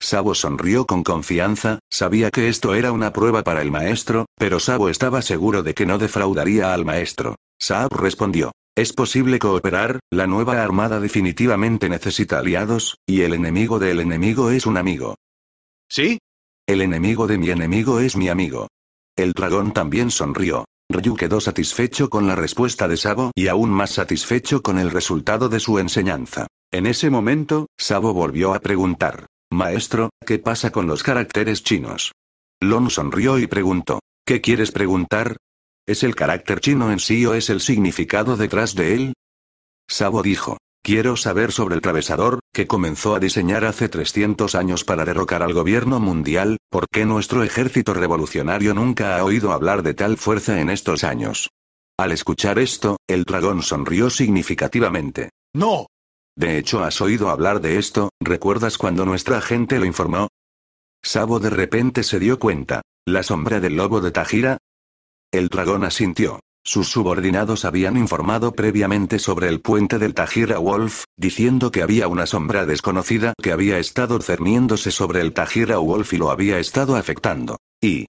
Sabo sonrió con confianza, sabía que esto era una prueba para el maestro, pero Sabo estaba seguro de que no defraudaría al maestro. Saab respondió. Es posible cooperar, la nueva armada definitivamente necesita aliados, y el enemigo del enemigo es un amigo. ¿Sí? El enemigo de mi enemigo es mi amigo. El dragón también sonrió. Ryu quedó satisfecho con la respuesta de Sabo y aún más satisfecho con el resultado de su enseñanza. En ese momento, Sabo volvió a preguntar. Maestro, ¿qué pasa con los caracteres chinos? Lon sonrió y preguntó. ¿Qué quieres preguntar? ¿Es el carácter chino en sí o es el significado detrás de él? Sabo dijo. Quiero saber sobre el travesador, que comenzó a diseñar hace 300 años para derrocar al gobierno mundial, porque nuestro ejército revolucionario nunca ha oído hablar de tal fuerza en estos años. Al escuchar esto, el dragón sonrió significativamente. No, de hecho, has oído hablar de esto, ¿recuerdas cuando nuestra gente lo informó? Sabo de repente se dio cuenta. ¿La sombra del lobo de Tajira? El dragón asintió. Sus subordinados habían informado previamente sobre el puente del Tajira Wolf, diciendo que había una sombra desconocida que había estado cerniéndose sobre el Tajira Wolf y lo había estado afectando. Y...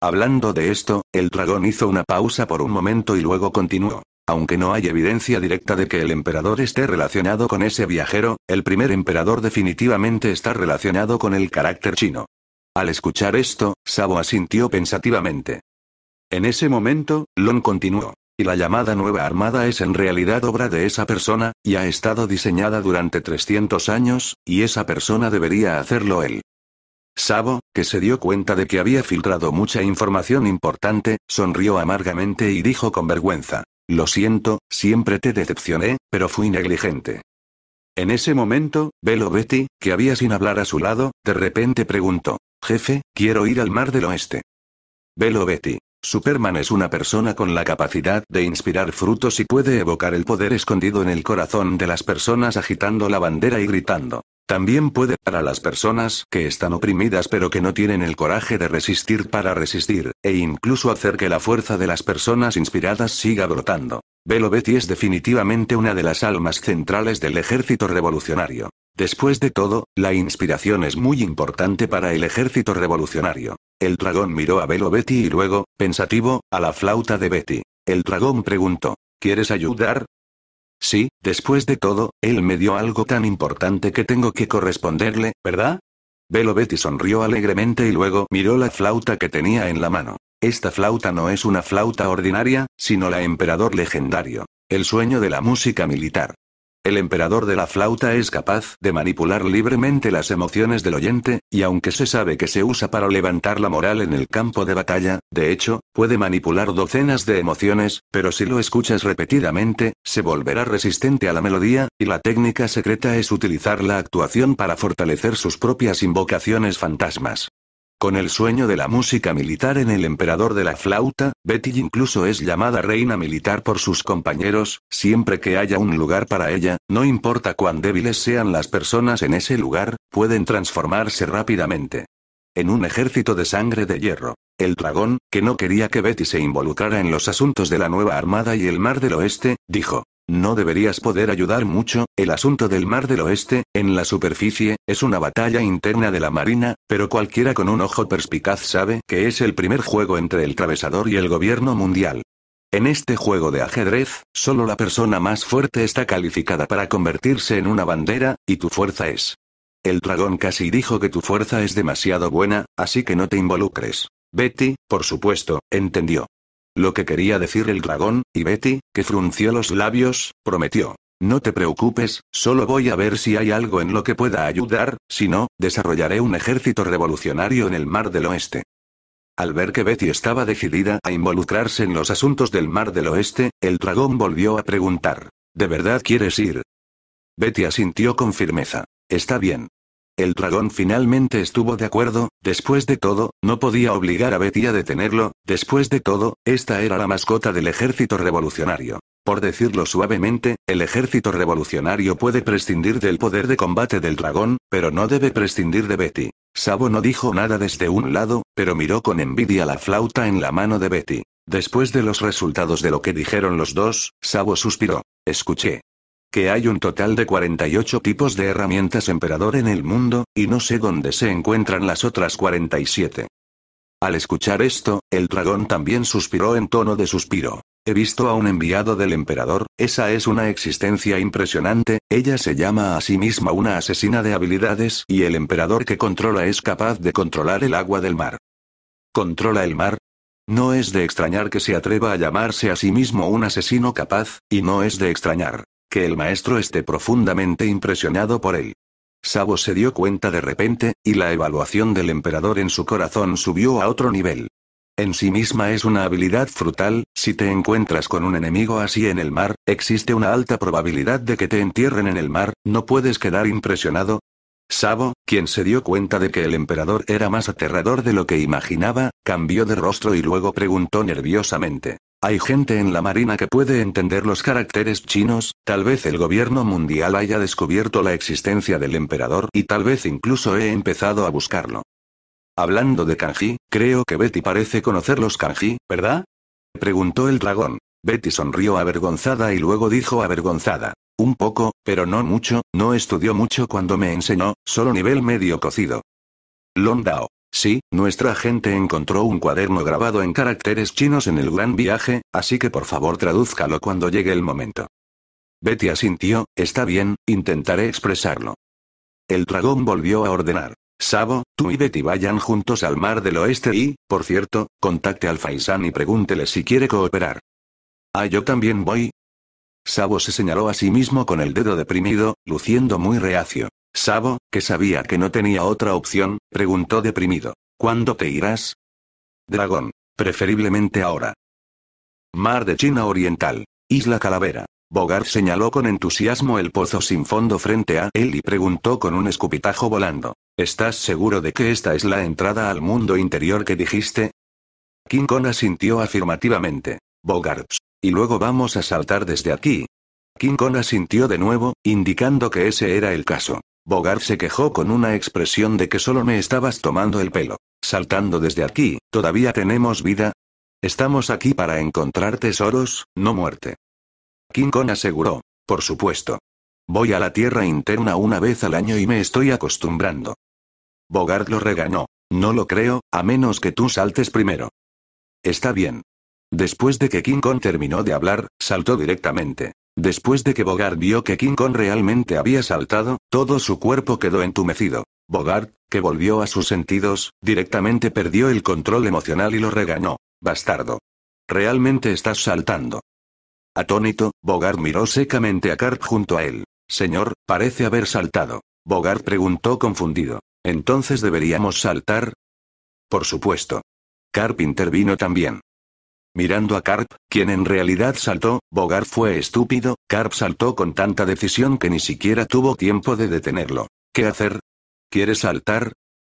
Hablando de esto, el dragón hizo una pausa por un momento y luego continuó. Aunque no hay evidencia directa de que el emperador esté relacionado con ese viajero, el primer emperador definitivamente está relacionado con el carácter chino. Al escuchar esto, Sabo asintió pensativamente. En ese momento, Lon continuó. Y la llamada nueva armada es en realidad obra de esa persona, y ha estado diseñada durante 300 años, y esa persona debería hacerlo él. Sabo, que se dio cuenta de que había filtrado mucha información importante, sonrió amargamente y dijo con vergüenza. Lo siento, siempre te decepcioné, pero fui negligente. En ese momento, Velo Betty, que había sin hablar a su lado, de repente preguntó, Jefe, quiero ir al mar del oeste. Velo Betty. Superman es una persona con la capacidad de inspirar frutos y puede evocar el poder escondido en el corazón de las personas agitando la bandera y gritando, también puede para las personas que están oprimidas pero que no tienen el coraje de resistir para resistir, e incluso hacer que la fuerza de las personas inspiradas siga brotando. Belo Betty es definitivamente una de las almas centrales del ejército revolucionario. Después de todo, la inspiración es muy importante para el ejército revolucionario. El dragón miró a Belo Betty y luego, pensativo, a la flauta de Betty. El dragón preguntó, ¿quieres ayudar? Sí, después de todo, él me dio algo tan importante que tengo que corresponderle, ¿verdad? Velo sonrió alegremente y luego miró la flauta que tenía en la mano. Esta flauta no es una flauta ordinaria, sino la emperador legendario, el sueño de la música militar. El emperador de la flauta es capaz de manipular libremente las emociones del oyente, y aunque se sabe que se usa para levantar la moral en el campo de batalla, de hecho, puede manipular docenas de emociones, pero si lo escuchas repetidamente, se volverá resistente a la melodía, y la técnica secreta es utilizar la actuación para fortalecer sus propias invocaciones fantasmas. Con el sueño de la música militar en el emperador de la flauta, Betty incluso es llamada reina militar por sus compañeros, siempre que haya un lugar para ella, no importa cuán débiles sean las personas en ese lugar, pueden transformarse rápidamente. En un ejército de sangre de hierro. El dragón, que no quería que Betty se involucrara en los asuntos de la nueva armada y el mar del oeste, dijo, no deberías poder ayudar mucho, el asunto del Mar del Oeste, en la superficie, es una batalla interna de la Marina, pero cualquiera con un ojo perspicaz sabe que es el primer juego entre el travesador y el gobierno mundial. En este juego de ajedrez, solo la persona más fuerte está calificada para convertirse en una bandera, y tu fuerza es. El dragón casi dijo que tu fuerza es demasiado buena, así que no te involucres. Betty, por supuesto, entendió lo que quería decir el dragón, y Betty, que frunció los labios, prometió. No te preocupes, solo voy a ver si hay algo en lo que pueda ayudar, si no, desarrollaré un ejército revolucionario en el Mar del Oeste. Al ver que Betty estaba decidida a involucrarse en los asuntos del Mar del Oeste, el dragón volvió a preguntar. ¿De verdad quieres ir? Betty asintió con firmeza. Está bien. El dragón finalmente estuvo de acuerdo, después de todo, no podía obligar a Betty a detenerlo, después de todo, esta era la mascota del ejército revolucionario. Por decirlo suavemente, el ejército revolucionario puede prescindir del poder de combate del dragón, pero no debe prescindir de Betty. Sabo no dijo nada desde un lado, pero miró con envidia la flauta en la mano de Betty. Después de los resultados de lo que dijeron los dos, Sabo suspiró. Escuché que hay un total de 48 tipos de herramientas emperador en el mundo, y no sé dónde se encuentran las otras 47. Al escuchar esto, el dragón también suspiró en tono de suspiro. He visto a un enviado del emperador, esa es una existencia impresionante, ella se llama a sí misma una asesina de habilidades y el emperador que controla es capaz de controlar el agua del mar. ¿Controla el mar? No es de extrañar que se atreva a llamarse a sí mismo un asesino capaz, y no es de extrañar que el maestro esté profundamente impresionado por él. Sabo se dio cuenta de repente, y la evaluación del emperador en su corazón subió a otro nivel. En sí misma es una habilidad frutal, si te encuentras con un enemigo así en el mar, existe una alta probabilidad de que te entierren en el mar, no puedes quedar impresionado. Sabo, quien se dio cuenta de que el emperador era más aterrador de lo que imaginaba, cambió de rostro y luego preguntó nerviosamente. Hay gente en la Marina que puede entender los caracteres chinos, tal vez el gobierno mundial haya descubierto la existencia del emperador y tal vez incluso he empezado a buscarlo. Hablando de kanji, creo que Betty parece conocer los kanji, ¿verdad? Preguntó el dragón. Betty sonrió avergonzada y luego dijo avergonzada. Un poco, pero no mucho, no estudió mucho cuando me enseñó, solo nivel medio cocido. Londao. Sí, nuestra gente encontró un cuaderno grabado en caracteres chinos en el gran viaje, así que por favor tradúzcalo cuando llegue el momento. Betty asintió, está bien, intentaré expresarlo. El dragón volvió a ordenar. Sabo, tú y Betty vayan juntos al mar del oeste y, por cierto, contacte al Faisán y pregúntele si quiere cooperar. Ah, yo también voy. Sabo se señaló a sí mismo con el dedo deprimido, luciendo muy reacio. Sabo, que sabía que no tenía otra opción, preguntó deprimido. ¿Cuándo te irás? Dragón. Preferiblemente ahora. Mar de China Oriental. Isla Calavera. Bogart señaló con entusiasmo el pozo sin fondo frente a él y preguntó con un escupitajo volando. ¿Estás seguro de que esta es la entrada al mundo interior que dijiste? King Kong asintió afirmativamente. Bogart. Y luego vamos a saltar desde aquí. King Kong asintió de nuevo, indicando que ese era el caso. Bogart se quejó con una expresión de que solo me estabas tomando el pelo. Saltando desde aquí, ¿todavía tenemos vida? Estamos aquí para encontrar tesoros, no muerte. King Kong aseguró. Por supuesto. Voy a la tierra interna una vez al año y me estoy acostumbrando. Bogart lo regañó, No lo creo, a menos que tú saltes primero. Está bien. Después de que King Kong terminó de hablar, saltó directamente. Después de que Bogart vio que King Kong realmente había saltado, todo su cuerpo quedó entumecido. Bogart, que volvió a sus sentidos, directamente perdió el control emocional y lo regañó. Bastardo. Realmente estás saltando. Atónito, Bogart miró secamente a Carp junto a él. Señor, parece haber saltado. Bogart preguntó confundido. ¿Entonces deberíamos saltar? Por supuesto. Carp intervino también. Mirando a Carp, quien en realidad saltó, Bogart fue estúpido, Carp saltó con tanta decisión que ni siquiera tuvo tiempo de detenerlo. ¿Qué hacer? ¿Quieres saltar?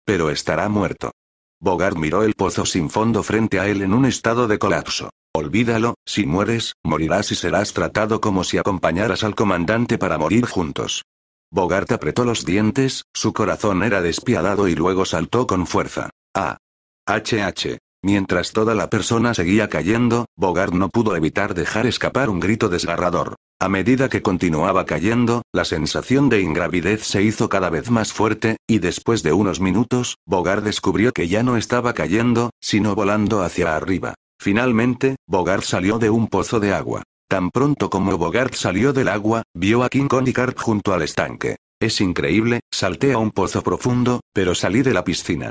Pero estará muerto. Bogart miró el pozo sin fondo frente a él en un estado de colapso. Olvídalo, si mueres, morirás y serás tratado como si acompañaras al comandante para morir juntos. Bogart apretó los dientes, su corazón era despiadado y luego saltó con fuerza. Ah. H. Mientras toda la persona seguía cayendo, Bogart no pudo evitar dejar escapar un grito desgarrador. A medida que continuaba cayendo, la sensación de ingravidez se hizo cada vez más fuerte, y después de unos minutos, Bogart descubrió que ya no estaba cayendo, sino volando hacia arriba. Finalmente, Bogart salió de un pozo de agua. Tan pronto como Bogart salió del agua, vio a King Kong y Carp junto al estanque. Es increíble, salté a un pozo profundo, pero salí de la piscina.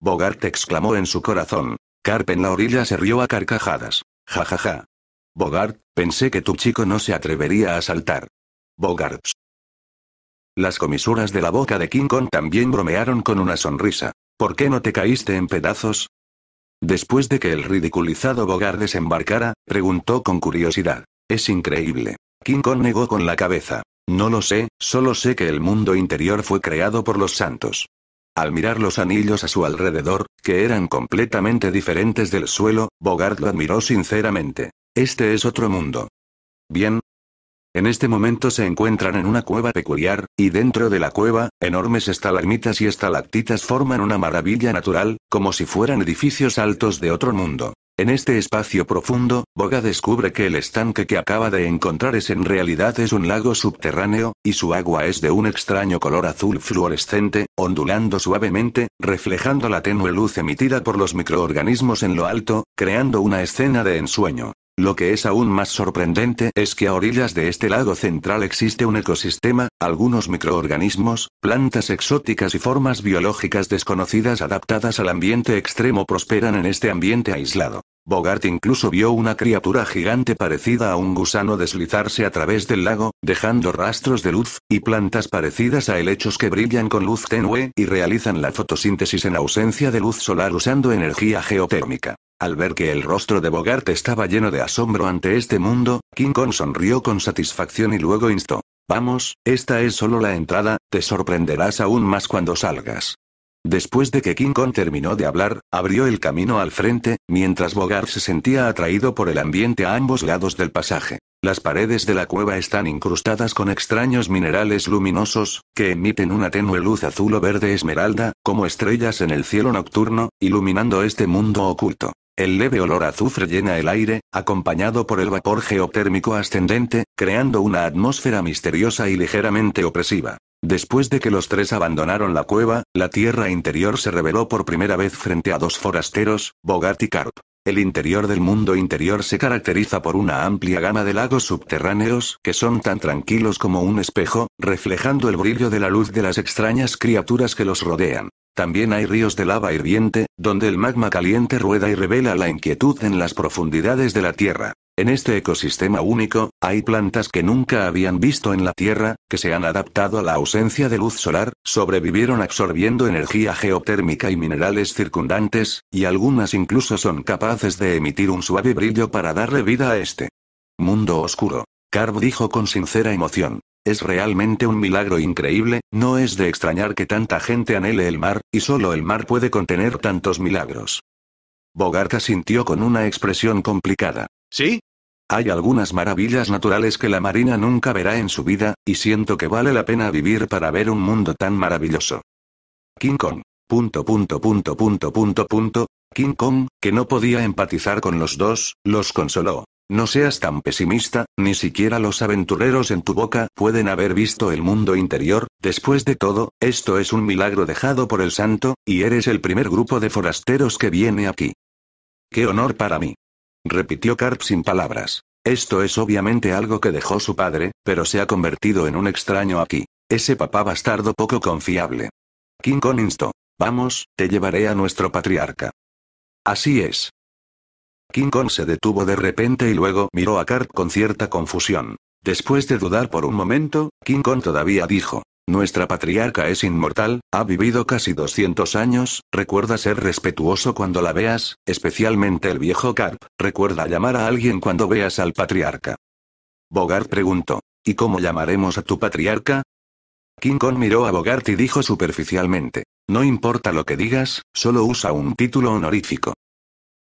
Bogart exclamó en su corazón. Carp en la orilla se rió a carcajadas. Ja ja ja. Bogart, pensé que tu chico no se atrevería a saltar. Bogart. Las comisuras de la boca de King Kong también bromearon con una sonrisa. ¿Por qué no te caíste en pedazos? Después de que el ridiculizado Bogart desembarcara, preguntó con curiosidad. Es increíble. King Kong negó con la cabeza. No lo sé, solo sé que el mundo interior fue creado por los santos. Al mirar los anillos a su alrededor, que eran completamente diferentes del suelo, Bogart lo admiró sinceramente. Este es otro mundo. Bien. En este momento se encuentran en una cueva peculiar, y dentro de la cueva, enormes estalagmitas y estalactitas forman una maravilla natural, como si fueran edificios altos de otro mundo. En este espacio profundo, Boga descubre que el estanque que acaba de encontrar es en realidad es un lago subterráneo, y su agua es de un extraño color azul fluorescente, ondulando suavemente, reflejando la tenue luz emitida por los microorganismos en lo alto, creando una escena de ensueño. Lo que es aún más sorprendente es que a orillas de este lago central existe un ecosistema, algunos microorganismos, plantas exóticas y formas biológicas desconocidas adaptadas al ambiente extremo prosperan en este ambiente aislado. Bogart incluso vio una criatura gigante parecida a un gusano deslizarse a través del lago, dejando rastros de luz, y plantas parecidas a helechos que brillan con luz tenue y realizan la fotosíntesis en ausencia de luz solar usando energía geotérmica. Al ver que el rostro de Bogart estaba lleno de asombro ante este mundo, King Kong sonrió con satisfacción y luego instó. Vamos, esta es solo la entrada, te sorprenderás aún más cuando salgas. Después de que King Kong terminó de hablar, abrió el camino al frente, mientras Bogart se sentía atraído por el ambiente a ambos lados del pasaje. Las paredes de la cueva están incrustadas con extraños minerales luminosos, que emiten una tenue luz azul o verde esmeralda, como estrellas en el cielo nocturno, iluminando este mundo oculto. El leve olor azufre llena el aire, acompañado por el vapor geotérmico ascendente, creando una atmósfera misteriosa y ligeramente opresiva. Después de que los tres abandonaron la cueva, la tierra interior se reveló por primera vez frente a dos forasteros, Bogart y Carp. El interior del mundo interior se caracteriza por una amplia gama de lagos subterráneos que son tan tranquilos como un espejo, reflejando el brillo de la luz de las extrañas criaturas que los rodean. También hay ríos de lava hirviente, donde el magma caliente rueda y revela la inquietud en las profundidades de la Tierra. En este ecosistema único, hay plantas que nunca habían visto en la Tierra, que se han adaptado a la ausencia de luz solar, sobrevivieron absorbiendo energía geotérmica y minerales circundantes, y algunas incluso son capaces de emitir un suave brillo para darle vida a este mundo oscuro. Carb dijo con sincera emoción. Es realmente un milagro increíble, no es de extrañar que tanta gente anhele el mar, y solo el mar puede contener tantos milagros. Bogart sintió con una expresión complicada. ¿Sí? Hay algunas maravillas naturales que la Marina nunca verá en su vida, y siento que vale la pena vivir para ver un mundo tan maravilloso. King Kong. King Kong, que no podía empatizar con los dos, los consoló. No seas tan pesimista, ni siquiera los aventureros en tu boca pueden haber visto el mundo interior, después de todo, esto es un milagro dejado por el santo, y eres el primer grupo de forasteros que viene aquí. ¡Qué honor para mí! repitió Carp sin palabras. Esto es obviamente algo que dejó su padre, pero se ha convertido en un extraño aquí. Ese papá bastardo poco confiable. King con Vamos, te llevaré a nuestro patriarca. Así es. King Kong se detuvo de repente y luego miró a Carp con cierta confusión. Después de dudar por un momento, King Kong todavía dijo, nuestra patriarca es inmortal, ha vivido casi 200 años, recuerda ser respetuoso cuando la veas, especialmente el viejo Carp, recuerda llamar a alguien cuando veas al patriarca. Bogart preguntó, ¿y cómo llamaremos a tu patriarca? King Kong miró a Bogart y dijo superficialmente, no importa lo que digas, solo usa un título honorífico.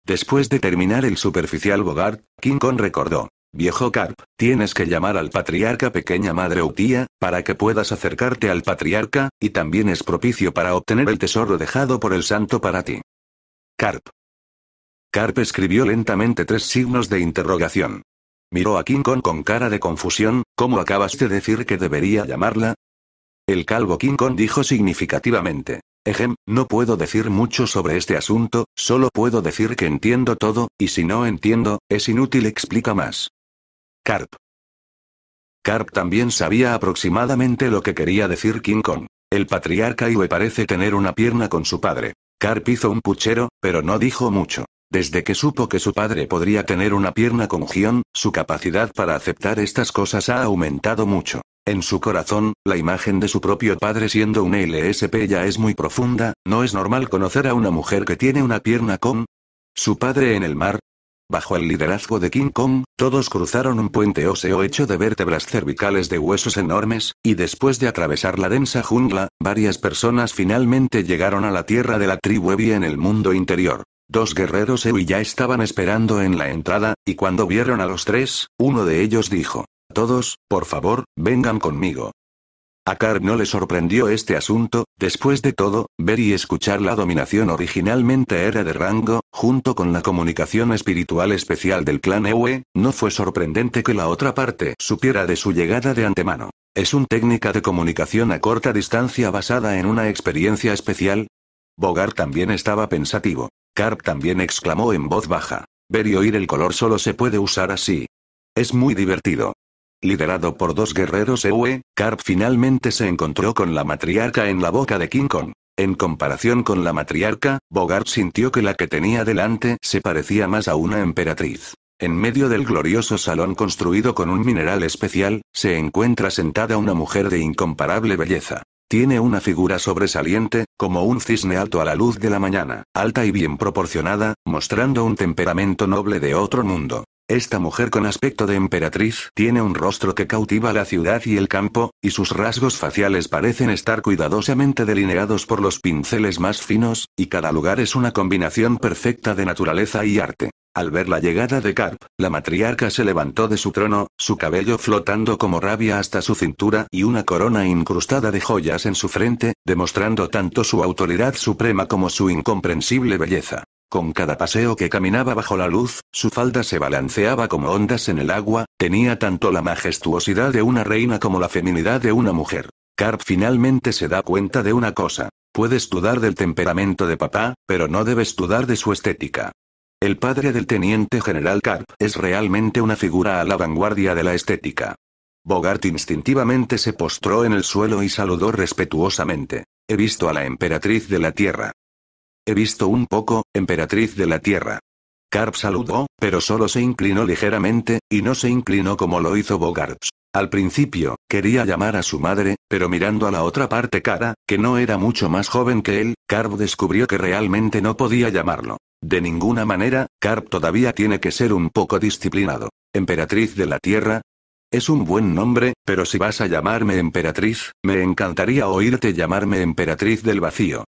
Después de terminar el superficial Bogart, King Kong recordó. Viejo Carp, tienes que llamar al patriarca pequeña madre Utía, tía, para que puedas acercarte al patriarca, y también es propicio para obtener el tesoro dejado por el santo para ti. Carp. Carp escribió lentamente tres signos de interrogación. Miró a King Kong con cara de confusión, ¿cómo acabas de decir que debería llamarla? El calvo King Kong dijo significativamente. Ejem, no puedo decir mucho sobre este asunto, solo puedo decir que entiendo todo, y si no entiendo, es inútil explica más. Carp. Carp también sabía aproximadamente lo que quería decir King Kong. El patriarca Iwe parece tener una pierna con su padre. Carp hizo un puchero, pero no dijo mucho. Desde que supo que su padre podría tener una pierna con Gion, su capacidad para aceptar estas cosas ha aumentado mucho. En su corazón, la imagen de su propio padre siendo un LSP ya es muy profunda, no es normal conocer a una mujer que tiene una pierna con su padre en el mar. Bajo el liderazgo de King Kong, todos cruzaron un puente óseo hecho de vértebras cervicales de huesos enormes, y después de atravesar la densa jungla, varias personas finalmente llegaron a la tierra de la tribu Evi en el mundo interior. Dos guerreros Ewi ya estaban esperando en la entrada, y cuando vieron a los tres, uno de ellos dijo, Todos, por favor, vengan conmigo. A Carp no le sorprendió este asunto, después de todo, ver y escuchar la dominación originalmente era de rango, junto con la comunicación espiritual especial del clan Ewe, no fue sorprendente que la otra parte supiera de su llegada de antemano. Es una técnica de comunicación a corta distancia basada en una experiencia especial, Bogart también estaba pensativo. Carp también exclamó en voz baja. Ver y oír el color solo se puede usar así. Es muy divertido. Liderado por dos guerreros EUE, Carp e, finalmente se encontró con la matriarca en la boca de King Kong. En comparación con la matriarca, Bogart sintió que la que tenía delante se parecía más a una emperatriz. En medio del glorioso salón construido con un mineral especial, se encuentra sentada una mujer de incomparable belleza. Tiene una figura sobresaliente, como un cisne alto a la luz de la mañana, alta y bien proporcionada, mostrando un temperamento noble de otro mundo. Esta mujer con aspecto de emperatriz tiene un rostro que cautiva la ciudad y el campo, y sus rasgos faciales parecen estar cuidadosamente delineados por los pinceles más finos, y cada lugar es una combinación perfecta de naturaleza y arte. Al ver la llegada de Carp, la matriarca se levantó de su trono, su cabello flotando como rabia hasta su cintura y una corona incrustada de joyas en su frente, demostrando tanto su autoridad suprema como su incomprensible belleza. Con cada paseo que caminaba bajo la luz, su falda se balanceaba como ondas en el agua, tenía tanto la majestuosidad de una reina como la feminidad de una mujer. Carp finalmente se da cuenta de una cosa. Puedes estudiar del temperamento de papá, pero no debes dudar de su estética. El padre del teniente general Carp es realmente una figura a la vanguardia de la estética. Bogart instintivamente se postró en el suelo y saludó respetuosamente. He visto a la emperatriz de la Tierra visto un poco, emperatriz de la Tierra. Carp saludó, pero solo se inclinó ligeramente, y no se inclinó como lo hizo Bogarts. Al principio, quería llamar a su madre, pero mirando a la otra parte cara, que no era mucho más joven que él, Carp descubrió que realmente no podía llamarlo. De ninguna manera, Carp todavía tiene que ser un poco disciplinado. Emperatriz de la Tierra. Es un buen nombre, pero si vas a llamarme emperatriz, me encantaría oírte llamarme emperatriz del vacío.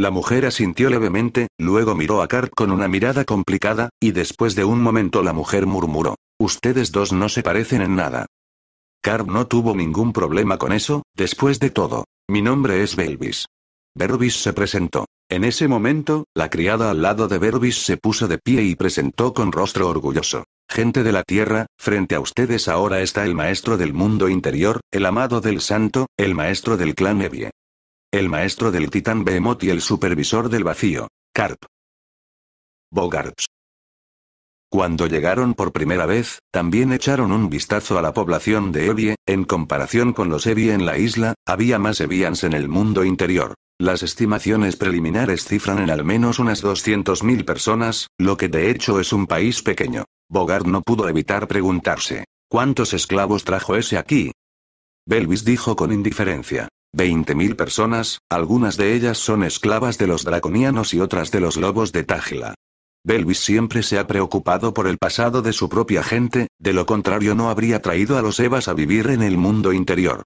La mujer asintió levemente, luego miró a Carp con una mirada complicada, y después de un momento la mujer murmuró. Ustedes dos no se parecen en nada. Carp no tuvo ningún problema con eso, después de todo. Mi nombre es Belvis. Berbis se presentó. En ese momento, la criada al lado de Berbis se puso de pie y presentó con rostro orgulloso. Gente de la tierra, frente a ustedes ahora está el maestro del mundo interior, el amado del santo, el maestro del clan Evie. El maestro del titán Behemoth y el supervisor del vacío. Carp. Bogarts. Cuando llegaron por primera vez, también echaron un vistazo a la población de Evie, en comparación con los Evie en la isla, había más Evians en el mundo interior. Las estimaciones preliminares cifran en al menos unas 200.000 personas, lo que de hecho es un país pequeño. Bogart no pudo evitar preguntarse, ¿cuántos esclavos trajo ese aquí? Belvis dijo con indiferencia, 20.000 personas, algunas de ellas son esclavas de los draconianos y otras de los lobos de Tágila. Belvis siempre se ha preocupado por el pasado de su propia gente, de lo contrario no habría traído a los Evas a vivir en el mundo interior.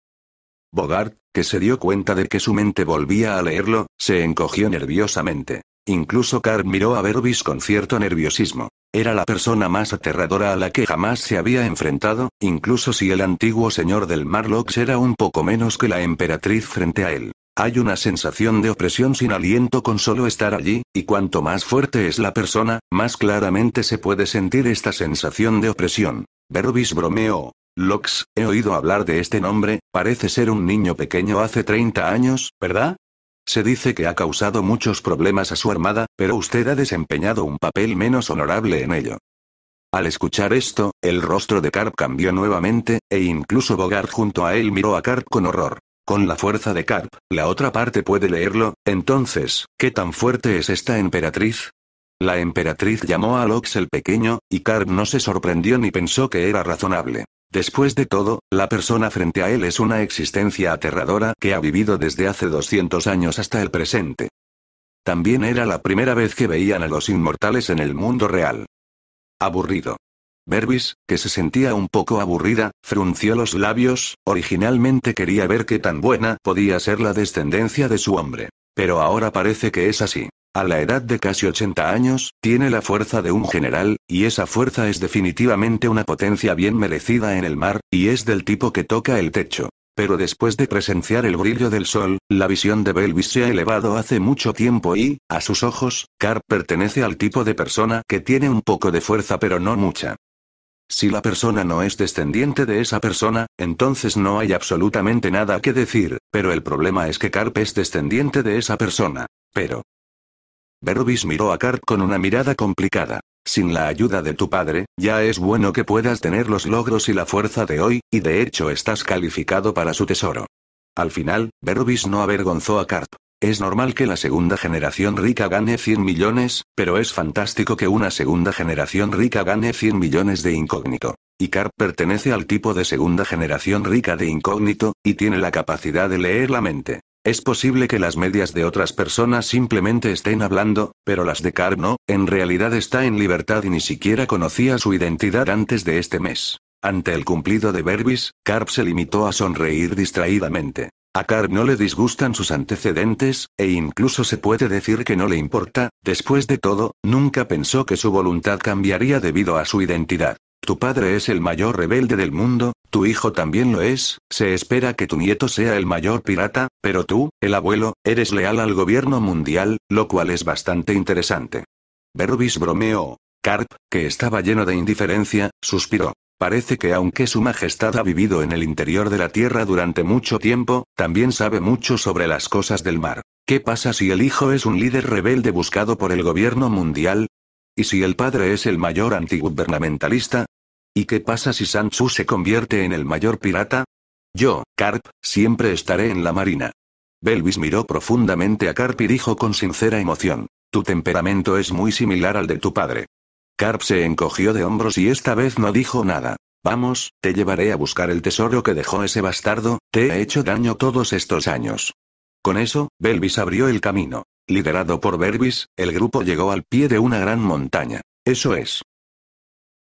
Bogart, que se dio cuenta de que su mente volvía a leerlo, se encogió nerviosamente. Incluso Carr miró a Berbis con cierto nerviosismo. Era la persona más aterradora a la que jamás se había enfrentado, incluso si el antiguo señor del Marlox era un poco menos que la emperatriz frente a él. Hay una sensación de opresión sin aliento con solo estar allí, y cuanto más fuerte es la persona, más claramente se puede sentir esta sensación de opresión. Berbis bromeó. Lox, he oído hablar de este nombre, parece ser un niño pequeño hace 30 años, ¿verdad? Se dice que ha causado muchos problemas a su armada, pero usted ha desempeñado un papel menos honorable en ello. Al escuchar esto, el rostro de Karp cambió nuevamente, e incluso Bogart junto a él miró a Karp con horror. Con la fuerza de Carp, la otra parte puede leerlo, entonces, ¿qué tan fuerte es esta emperatriz? La emperatriz llamó a Lox el pequeño, y Karp no se sorprendió ni pensó que era razonable. Después de todo, la persona frente a él es una existencia aterradora que ha vivido desde hace 200 años hasta el presente. También era la primera vez que veían a los inmortales en el mundo real. Aburrido. Berbis, que se sentía un poco aburrida, frunció los labios, originalmente quería ver qué tan buena podía ser la descendencia de su hombre. Pero ahora parece que es así. A la edad de casi 80 años, tiene la fuerza de un general, y esa fuerza es definitivamente una potencia bien merecida en el mar, y es del tipo que toca el techo. Pero después de presenciar el brillo del sol, la visión de Belvis se ha elevado hace mucho tiempo y, a sus ojos, Carp pertenece al tipo de persona que tiene un poco de fuerza pero no mucha. Si la persona no es descendiente de esa persona, entonces no hay absolutamente nada que decir, pero el problema es que Carp es descendiente de esa persona. Pero, Berubis miró a Cart con una mirada complicada. Sin la ayuda de tu padre, ya es bueno que puedas tener los logros y la fuerza de hoy, y de hecho estás calificado para su tesoro. Al final, Berubis no avergonzó a Cart. Es normal que la segunda generación rica gane 100 millones, pero es fantástico que una segunda generación rica gane 100 millones de incógnito. Y Carp pertenece al tipo de segunda generación rica de incógnito, y tiene la capacidad de leer la mente. Es posible que las medias de otras personas simplemente estén hablando, pero las de Carp no, en realidad está en libertad y ni siquiera conocía su identidad antes de este mes. Ante el cumplido de Berbis, Carp se limitó a sonreír distraídamente. A Carp no le disgustan sus antecedentes, e incluso se puede decir que no le importa, después de todo, nunca pensó que su voluntad cambiaría debido a su identidad. Tu padre es el mayor rebelde del mundo, tu hijo también lo es, se espera que tu nieto sea el mayor pirata, pero tú, el abuelo, eres leal al gobierno mundial, lo cual es bastante interesante. Berubis bromeó. Carp, que estaba lleno de indiferencia, suspiró. Parece que aunque su majestad ha vivido en el interior de la Tierra durante mucho tiempo, también sabe mucho sobre las cosas del mar. ¿Qué pasa si el hijo es un líder rebelde buscado por el gobierno mundial? ¿Y si el padre es el mayor antigubernamentalista? ¿Y qué pasa si Sansu se convierte en el mayor pirata? Yo, Carp, siempre estaré en la marina. Belvis miró profundamente a Carp y dijo con sincera emoción. Tu temperamento es muy similar al de tu padre. Carp se encogió de hombros y esta vez no dijo nada. Vamos, te llevaré a buscar el tesoro que dejó ese bastardo, te he hecho daño todos estos años. Con eso, Belvis abrió el camino. Liderado por Belvis, el grupo llegó al pie de una gran montaña. Eso es,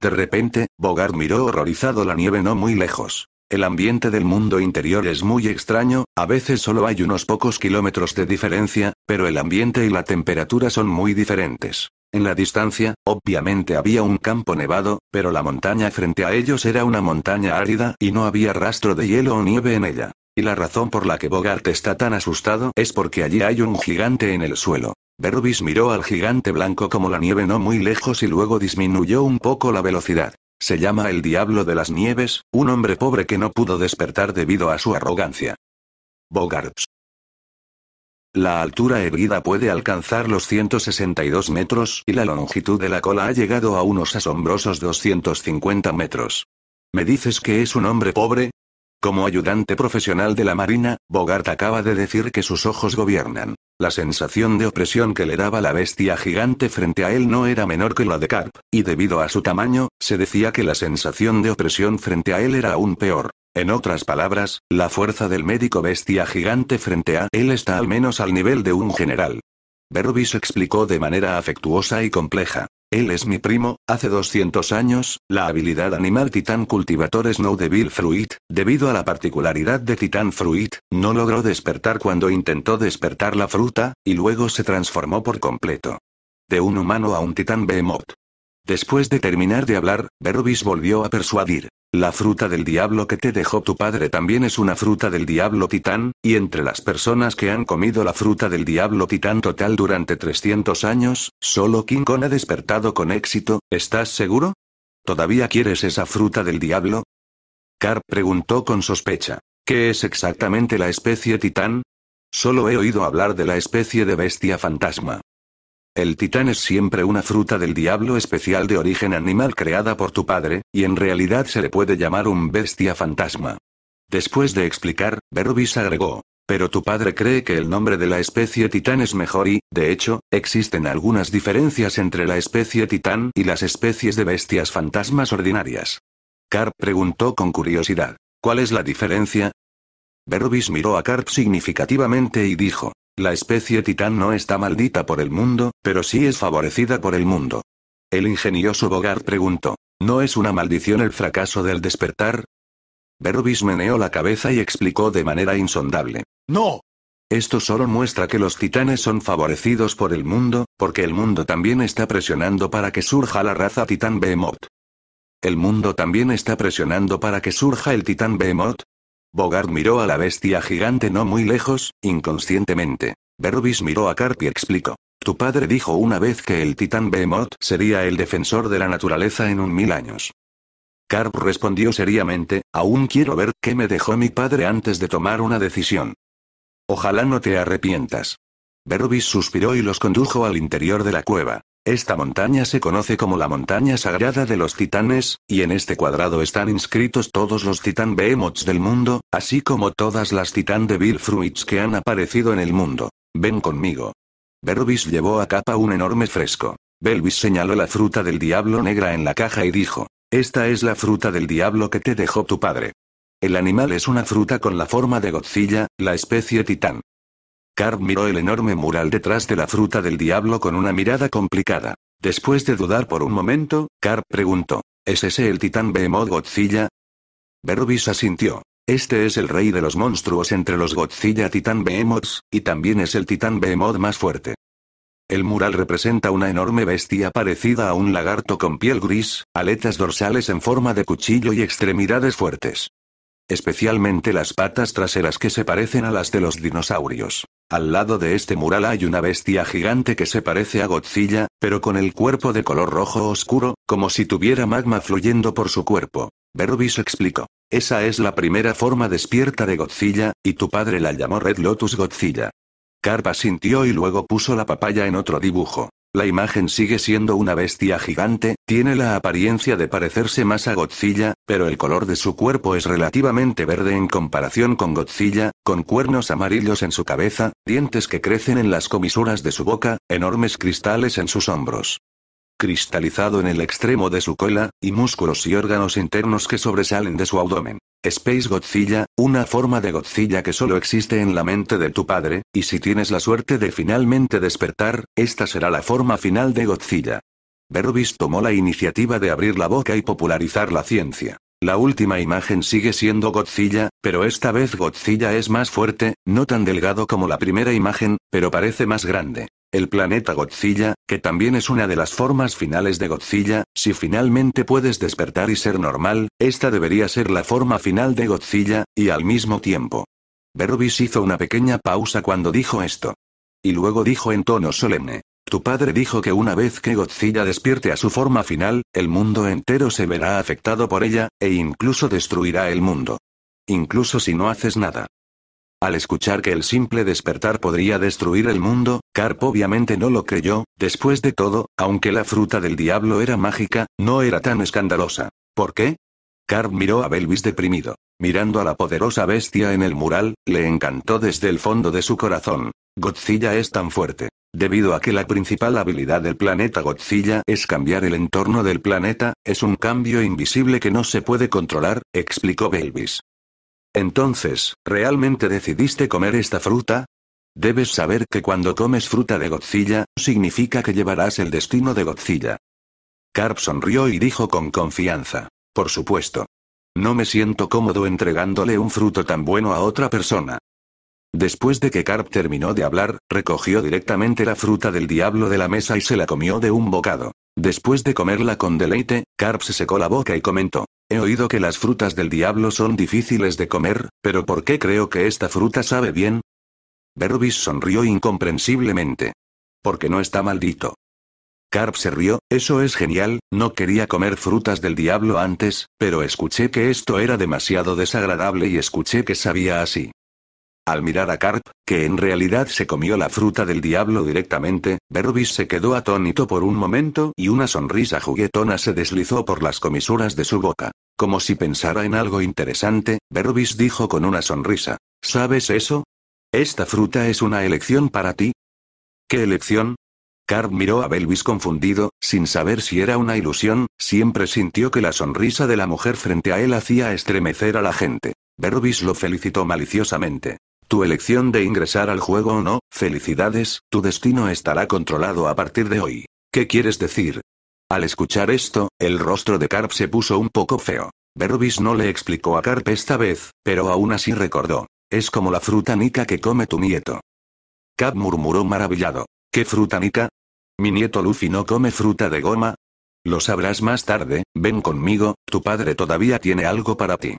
de repente, Bogart miró horrorizado la nieve no muy lejos. El ambiente del mundo interior es muy extraño, a veces solo hay unos pocos kilómetros de diferencia, pero el ambiente y la temperatura son muy diferentes. En la distancia, obviamente había un campo nevado, pero la montaña frente a ellos era una montaña árida y no había rastro de hielo o nieve en ella. Y la razón por la que Bogart está tan asustado es porque allí hay un gigante en el suelo. Berubis miró al gigante blanco como la nieve no muy lejos y luego disminuyó un poco la velocidad. Se llama el Diablo de las Nieves, un hombre pobre que no pudo despertar debido a su arrogancia. Bogarts. La altura erguida puede alcanzar los 162 metros y la longitud de la cola ha llegado a unos asombrosos 250 metros. ¿Me dices que es un hombre pobre? Como ayudante profesional de la Marina, Bogart acaba de decir que sus ojos gobiernan. La sensación de opresión que le daba la bestia gigante frente a él no era menor que la de Carp, y debido a su tamaño, se decía que la sensación de opresión frente a él era aún peor. En otras palabras, la fuerza del médico bestia gigante frente a él está al menos al nivel de un general. Berubis explicó de manera afectuosa y compleja. Él es mi primo, hace 200 años, la habilidad animal Titán cultivador Snow Devil Fruit, debido a la particularidad de titán Fruit, no logró despertar cuando intentó despertar la fruta, y luego se transformó por completo. De un humano a un titán behemoth. Después de terminar de hablar, Berubis volvió a persuadir. La fruta del diablo que te dejó tu padre también es una fruta del diablo titán, y entre las personas que han comido la fruta del diablo titán total durante 300 años, solo King Kong ha despertado con éxito, ¿estás seguro? ¿Todavía quieres esa fruta del diablo? Carp preguntó con sospecha. ¿Qué es exactamente la especie titán? Solo he oído hablar de la especie de bestia fantasma. El titán es siempre una fruta del diablo especial de origen animal creada por tu padre, y en realidad se le puede llamar un bestia fantasma. Después de explicar, Berubis agregó. Pero tu padre cree que el nombre de la especie titán es mejor y, de hecho, existen algunas diferencias entre la especie titán y las especies de bestias fantasmas ordinarias. Carp preguntó con curiosidad. ¿Cuál es la diferencia? Berubis miró a Carp significativamente y dijo. La especie titán no está maldita por el mundo, pero sí es favorecida por el mundo. El ingenioso Bogart preguntó, ¿no es una maldición el fracaso del despertar? Berubis meneó la cabeza y explicó de manera insondable. ¡No! Esto solo muestra que los titanes son favorecidos por el mundo, porque el mundo también está presionando para que surja la raza titán Behemoth. El mundo también está presionando para que surja el titán Behemoth, Bogart miró a la bestia gigante no muy lejos, inconscientemente. Berbis miró a Carp y explicó. Tu padre dijo una vez que el titán Behemoth sería el defensor de la naturaleza en un mil años. Carp respondió seriamente, aún quiero ver qué me dejó mi padre antes de tomar una decisión. Ojalá no te arrepientas. Berbis suspiró y los condujo al interior de la cueva. Esta montaña se conoce como la montaña sagrada de los titanes, y en este cuadrado están inscritos todos los titán behemoths del mundo, así como todas las titán de Fruits que han aparecido en el mundo. Ven conmigo. Berbis llevó a capa un enorme fresco. Belvis señaló la fruta del diablo negra en la caja y dijo, Esta es la fruta del diablo que te dejó tu padre. El animal es una fruta con la forma de Godzilla, la especie titán. Carr miró el enorme mural detrás de la fruta del diablo con una mirada complicada. Después de dudar por un momento, Carr preguntó: ¿Es ese el titán Behemoth Godzilla? Berubis asintió. Este es el rey de los monstruos entre los Godzilla Titán Behemoths, y también es el Titán Behemoth más fuerte. El mural representa una enorme bestia parecida a un lagarto con piel gris, aletas dorsales en forma de cuchillo y extremidades fuertes especialmente las patas traseras que se parecen a las de los dinosaurios. Al lado de este mural hay una bestia gigante que se parece a Godzilla, pero con el cuerpo de color rojo oscuro, como si tuviera magma fluyendo por su cuerpo. Berbis explicó. Esa es la primera forma despierta de Godzilla, y tu padre la llamó Red Lotus Godzilla. Carpa sintió y luego puso la papaya en otro dibujo. La imagen sigue siendo una bestia gigante, tiene la apariencia de parecerse más a Godzilla, pero el color de su cuerpo es relativamente verde en comparación con Godzilla, con cuernos amarillos en su cabeza, dientes que crecen en las comisuras de su boca, enormes cristales en sus hombros. Cristalizado en el extremo de su cola, y músculos y órganos internos que sobresalen de su abdomen. Space Godzilla, una forma de Godzilla que solo existe en la mente de tu padre, y si tienes la suerte de finalmente despertar, esta será la forma final de Godzilla. Berubis tomó la iniciativa de abrir la boca y popularizar la ciencia. La última imagen sigue siendo Godzilla, pero esta vez Godzilla es más fuerte, no tan delgado como la primera imagen, pero parece más grande. El planeta Godzilla, que también es una de las formas finales de Godzilla, si finalmente puedes despertar y ser normal, esta debería ser la forma final de Godzilla, y al mismo tiempo. Berbis hizo una pequeña pausa cuando dijo esto. Y luego dijo en tono solemne. Tu padre dijo que una vez que Godzilla despierte a su forma final, el mundo entero se verá afectado por ella, e incluso destruirá el mundo. Incluso si no haces nada. Al escuchar que el simple despertar podría destruir el mundo, Carp obviamente no lo creyó, después de todo, aunque la fruta del diablo era mágica, no era tan escandalosa. ¿Por qué? Carp miró a Belvis deprimido. Mirando a la poderosa bestia en el mural, le encantó desde el fondo de su corazón. Godzilla es tan fuerte. Debido a que la principal habilidad del planeta Godzilla es cambiar el entorno del planeta, es un cambio invisible que no se puede controlar, explicó Belvis. Entonces, ¿realmente decidiste comer esta fruta? Debes saber que cuando comes fruta de Godzilla, significa que llevarás el destino de Godzilla. Carp sonrió y dijo con confianza. Por supuesto. No me siento cómodo entregándole un fruto tan bueno a otra persona. Después de que Carp terminó de hablar, recogió directamente la fruta del diablo de la mesa y se la comió de un bocado. Después de comerla con deleite, Carp se secó la boca y comentó. He oído que las frutas del diablo son difíciles de comer, pero ¿por qué creo que esta fruta sabe bien? Berbis sonrió incomprensiblemente. Porque no está maldito. Carp se rió, eso es genial, no quería comer frutas del diablo antes, pero escuché que esto era demasiado desagradable y escuché que sabía así. Al mirar a Carp, que en realidad se comió la fruta del diablo directamente, Berbis se quedó atónito por un momento y una sonrisa juguetona se deslizó por las comisuras de su boca. Como si pensara en algo interesante, Berbis dijo con una sonrisa. ¿Sabes eso? Esta fruta es una elección para ti. ¿Qué elección? Carp miró a Belvis confundido, sin saber si era una ilusión, siempre sintió que la sonrisa de la mujer frente a él hacía estremecer a la gente. Berbis lo felicitó maliciosamente. Tu elección de ingresar al juego o no, felicidades, tu destino estará controlado a partir de hoy. ¿Qué quieres decir? Al escuchar esto, el rostro de Carp se puso un poco feo. Berbis no le explicó a Carp esta vez, pero aún así recordó. Es como la fruta nica que come tu nieto. Cap murmuró maravillado. ¿Qué fruta nica? Mi nieto Luffy no come fruta de goma, lo sabrás más tarde, ven conmigo, tu padre todavía tiene algo para ti.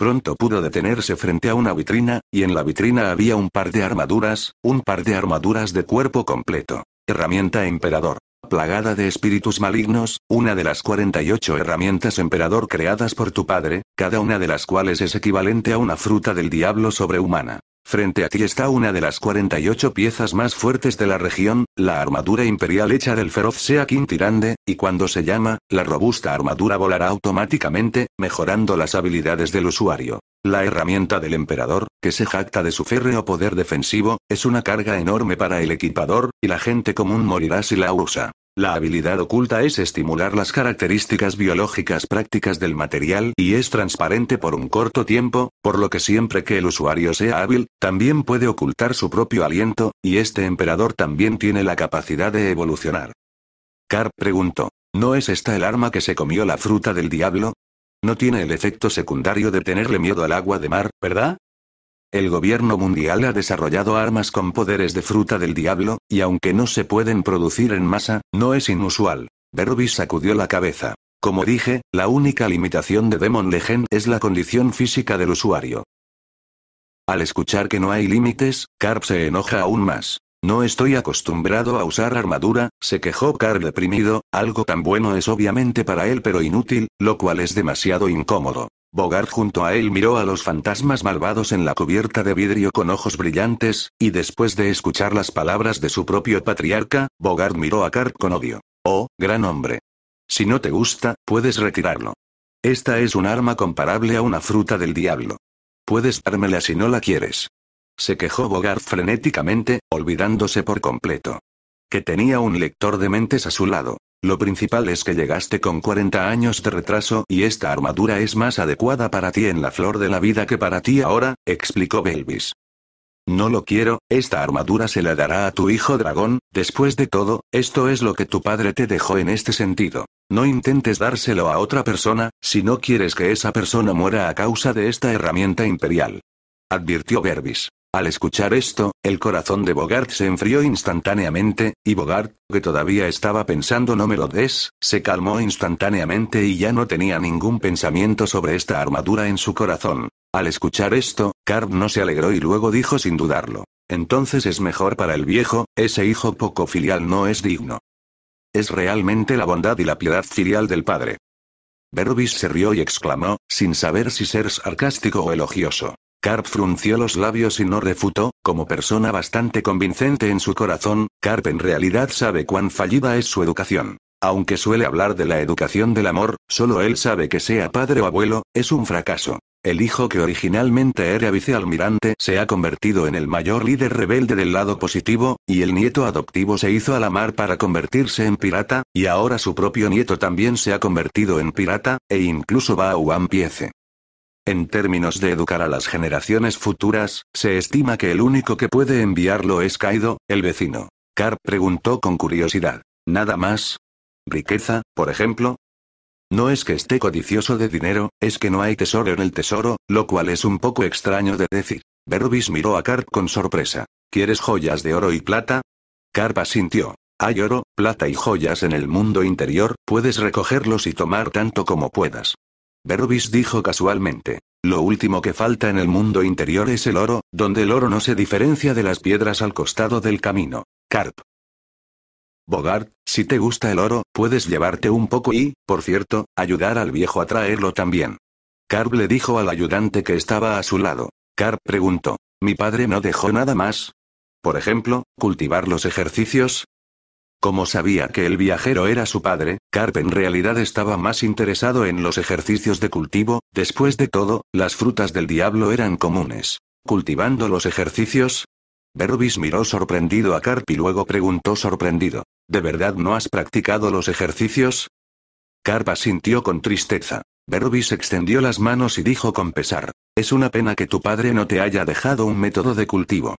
Pronto pudo detenerse frente a una vitrina, y en la vitrina había un par de armaduras, un par de armaduras de cuerpo completo. Herramienta emperador. Plagada de espíritus malignos, una de las 48 herramientas emperador creadas por tu padre, cada una de las cuales es equivalente a una fruta del diablo sobrehumana. Frente a ti está una de las 48 piezas más fuertes de la región, la armadura imperial hecha del feroz Sea Tirande, y cuando se llama, la robusta armadura volará automáticamente, mejorando las habilidades del usuario. La herramienta del emperador, que se jacta de su férreo poder defensivo, es una carga enorme para el equipador, y la gente común morirá si la usa. La habilidad oculta es estimular las características biológicas prácticas del material y es transparente por un corto tiempo, por lo que siempre que el usuario sea hábil, también puede ocultar su propio aliento, y este emperador también tiene la capacidad de evolucionar. Carp preguntó, ¿no es esta el arma que se comió la fruta del diablo? No tiene el efecto secundario de tenerle miedo al agua de mar, ¿verdad? El gobierno mundial ha desarrollado armas con poderes de fruta del diablo, y aunque no se pueden producir en masa, no es inusual. Berubi sacudió la cabeza. Como dije, la única limitación de Demon Legend es la condición física del usuario. Al escuchar que no hay límites, Carp se enoja aún más. No estoy acostumbrado a usar armadura, se quejó Carp deprimido, algo tan bueno es obviamente para él pero inútil, lo cual es demasiado incómodo. Bogart junto a él miró a los fantasmas malvados en la cubierta de vidrio con ojos brillantes, y después de escuchar las palabras de su propio patriarca, Bogart miró a Kart con odio. Oh, gran hombre. Si no te gusta, puedes retirarlo. Esta es un arma comparable a una fruta del diablo. Puedes dármela si no la quieres. Se quejó Bogart frenéticamente, olvidándose por completo. Que tenía un lector de mentes a su lado. Lo principal es que llegaste con 40 años de retraso y esta armadura es más adecuada para ti en la flor de la vida que para ti ahora, explicó Belvis. No lo quiero, esta armadura se la dará a tu hijo dragón, después de todo, esto es lo que tu padre te dejó en este sentido. No intentes dárselo a otra persona, si no quieres que esa persona muera a causa de esta herramienta imperial. Advirtió Berbis. Al escuchar esto, el corazón de Bogart se enfrió instantáneamente, y Bogart, que todavía estaba pensando no me lo des, se calmó instantáneamente y ya no tenía ningún pensamiento sobre esta armadura en su corazón. Al escuchar esto, Carb no se alegró y luego dijo sin dudarlo. Entonces es mejor para el viejo, ese hijo poco filial no es digno. Es realmente la bondad y la piedad filial del padre. Berbis se rió y exclamó, sin saber si ser sarcástico o elogioso. Carp frunció los labios y no refutó, como persona bastante convincente en su corazón, Carp en realidad sabe cuán fallida es su educación. Aunque suele hablar de la educación del amor, solo él sabe que sea padre o abuelo, es un fracaso. El hijo que originalmente era vicealmirante se ha convertido en el mayor líder rebelde del lado positivo, y el nieto adoptivo se hizo a la mar para convertirse en pirata, y ahora su propio nieto también se ha convertido en pirata, e incluso va a Piece. En términos de educar a las generaciones futuras, se estima que el único que puede enviarlo es Kaido, el vecino. Carp preguntó con curiosidad. ¿Nada más? ¿Riqueza, por ejemplo? No es que esté codicioso de dinero, es que no hay tesoro en el tesoro, lo cual es un poco extraño de decir. Berubis miró a Carp con sorpresa. ¿Quieres joyas de oro y plata? Carp asintió. Hay oro, plata y joyas en el mundo interior, puedes recogerlos y tomar tanto como puedas. Berubis dijo casualmente. Lo último que falta en el mundo interior es el oro, donde el oro no se diferencia de las piedras al costado del camino. Carp. Bogart, si te gusta el oro, puedes llevarte un poco y, por cierto, ayudar al viejo a traerlo también. Carp le dijo al ayudante que estaba a su lado. Carp preguntó, ¿mi padre no dejó nada más? Por ejemplo, cultivar los ejercicios, como sabía que el viajero era su padre, Carp en realidad estaba más interesado en los ejercicios de cultivo, después de todo, las frutas del diablo eran comunes. ¿Cultivando los ejercicios? Berubis miró sorprendido a Carp y luego preguntó sorprendido. ¿De verdad no has practicado los ejercicios? Carp sintió con tristeza. Berubis extendió las manos y dijo con pesar. Es una pena que tu padre no te haya dejado un método de cultivo.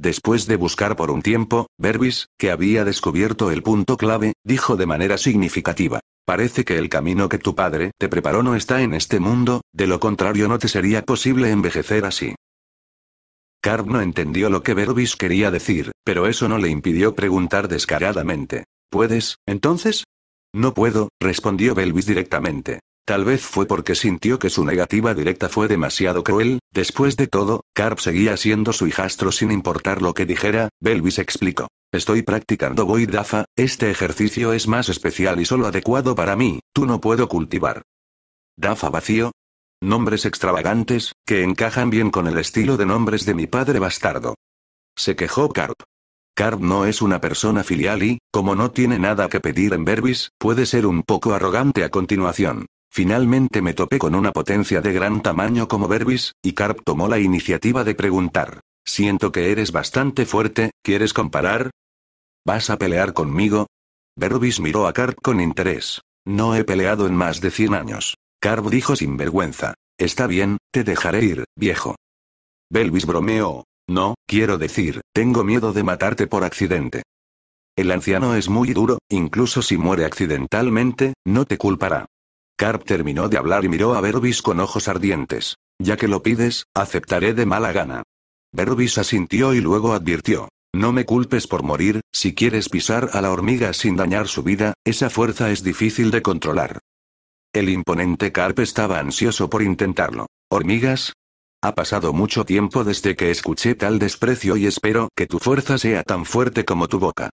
Después de buscar por un tiempo, Berbis, que había descubierto el punto clave, dijo de manera significativa. Parece que el camino que tu padre te preparó no está en este mundo, de lo contrario no te sería posible envejecer así. Carb no entendió lo que Berbis quería decir, pero eso no le impidió preguntar descaradamente. ¿Puedes, entonces? No puedo, respondió Belvis directamente. Tal vez fue porque sintió que su negativa directa fue demasiado cruel, después de todo, Carp seguía siendo su hijastro sin importar lo que dijera, Belvis explicó. Estoy practicando Dafa. este ejercicio es más especial y solo adecuado para mí, tú no puedo cultivar. Dafa vacío. Nombres extravagantes, que encajan bien con el estilo de nombres de mi padre bastardo. Se quejó Carp. Carp no es una persona filial y, como no tiene nada que pedir en Berbis, puede ser un poco arrogante a continuación. Finalmente me topé con una potencia de gran tamaño como Berbis, y Carp tomó la iniciativa de preguntar. Siento que eres bastante fuerte, ¿quieres comparar? ¿Vas a pelear conmigo? Berbis miró a Carp con interés. No he peleado en más de 100 años. Carp dijo sin vergüenza. Está bien, te dejaré ir, viejo. Belvis bromeó. No, quiero decir, tengo miedo de matarte por accidente. El anciano es muy duro, incluso si muere accidentalmente, no te culpará. Carp terminó de hablar y miró a Berbis con ojos ardientes. Ya que lo pides, aceptaré de mala gana. Berbis asintió y luego advirtió. No me culpes por morir, si quieres pisar a la hormiga sin dañar su vida, esa fuerza es difícil de controlar. El imponente Carp estaba ansioso por intentarlo. ¿Hormigas? Ha pasado mucho tiempo desde que escuché tal desprecio y espero que tu fuerza sea tan fuerte como tu boca.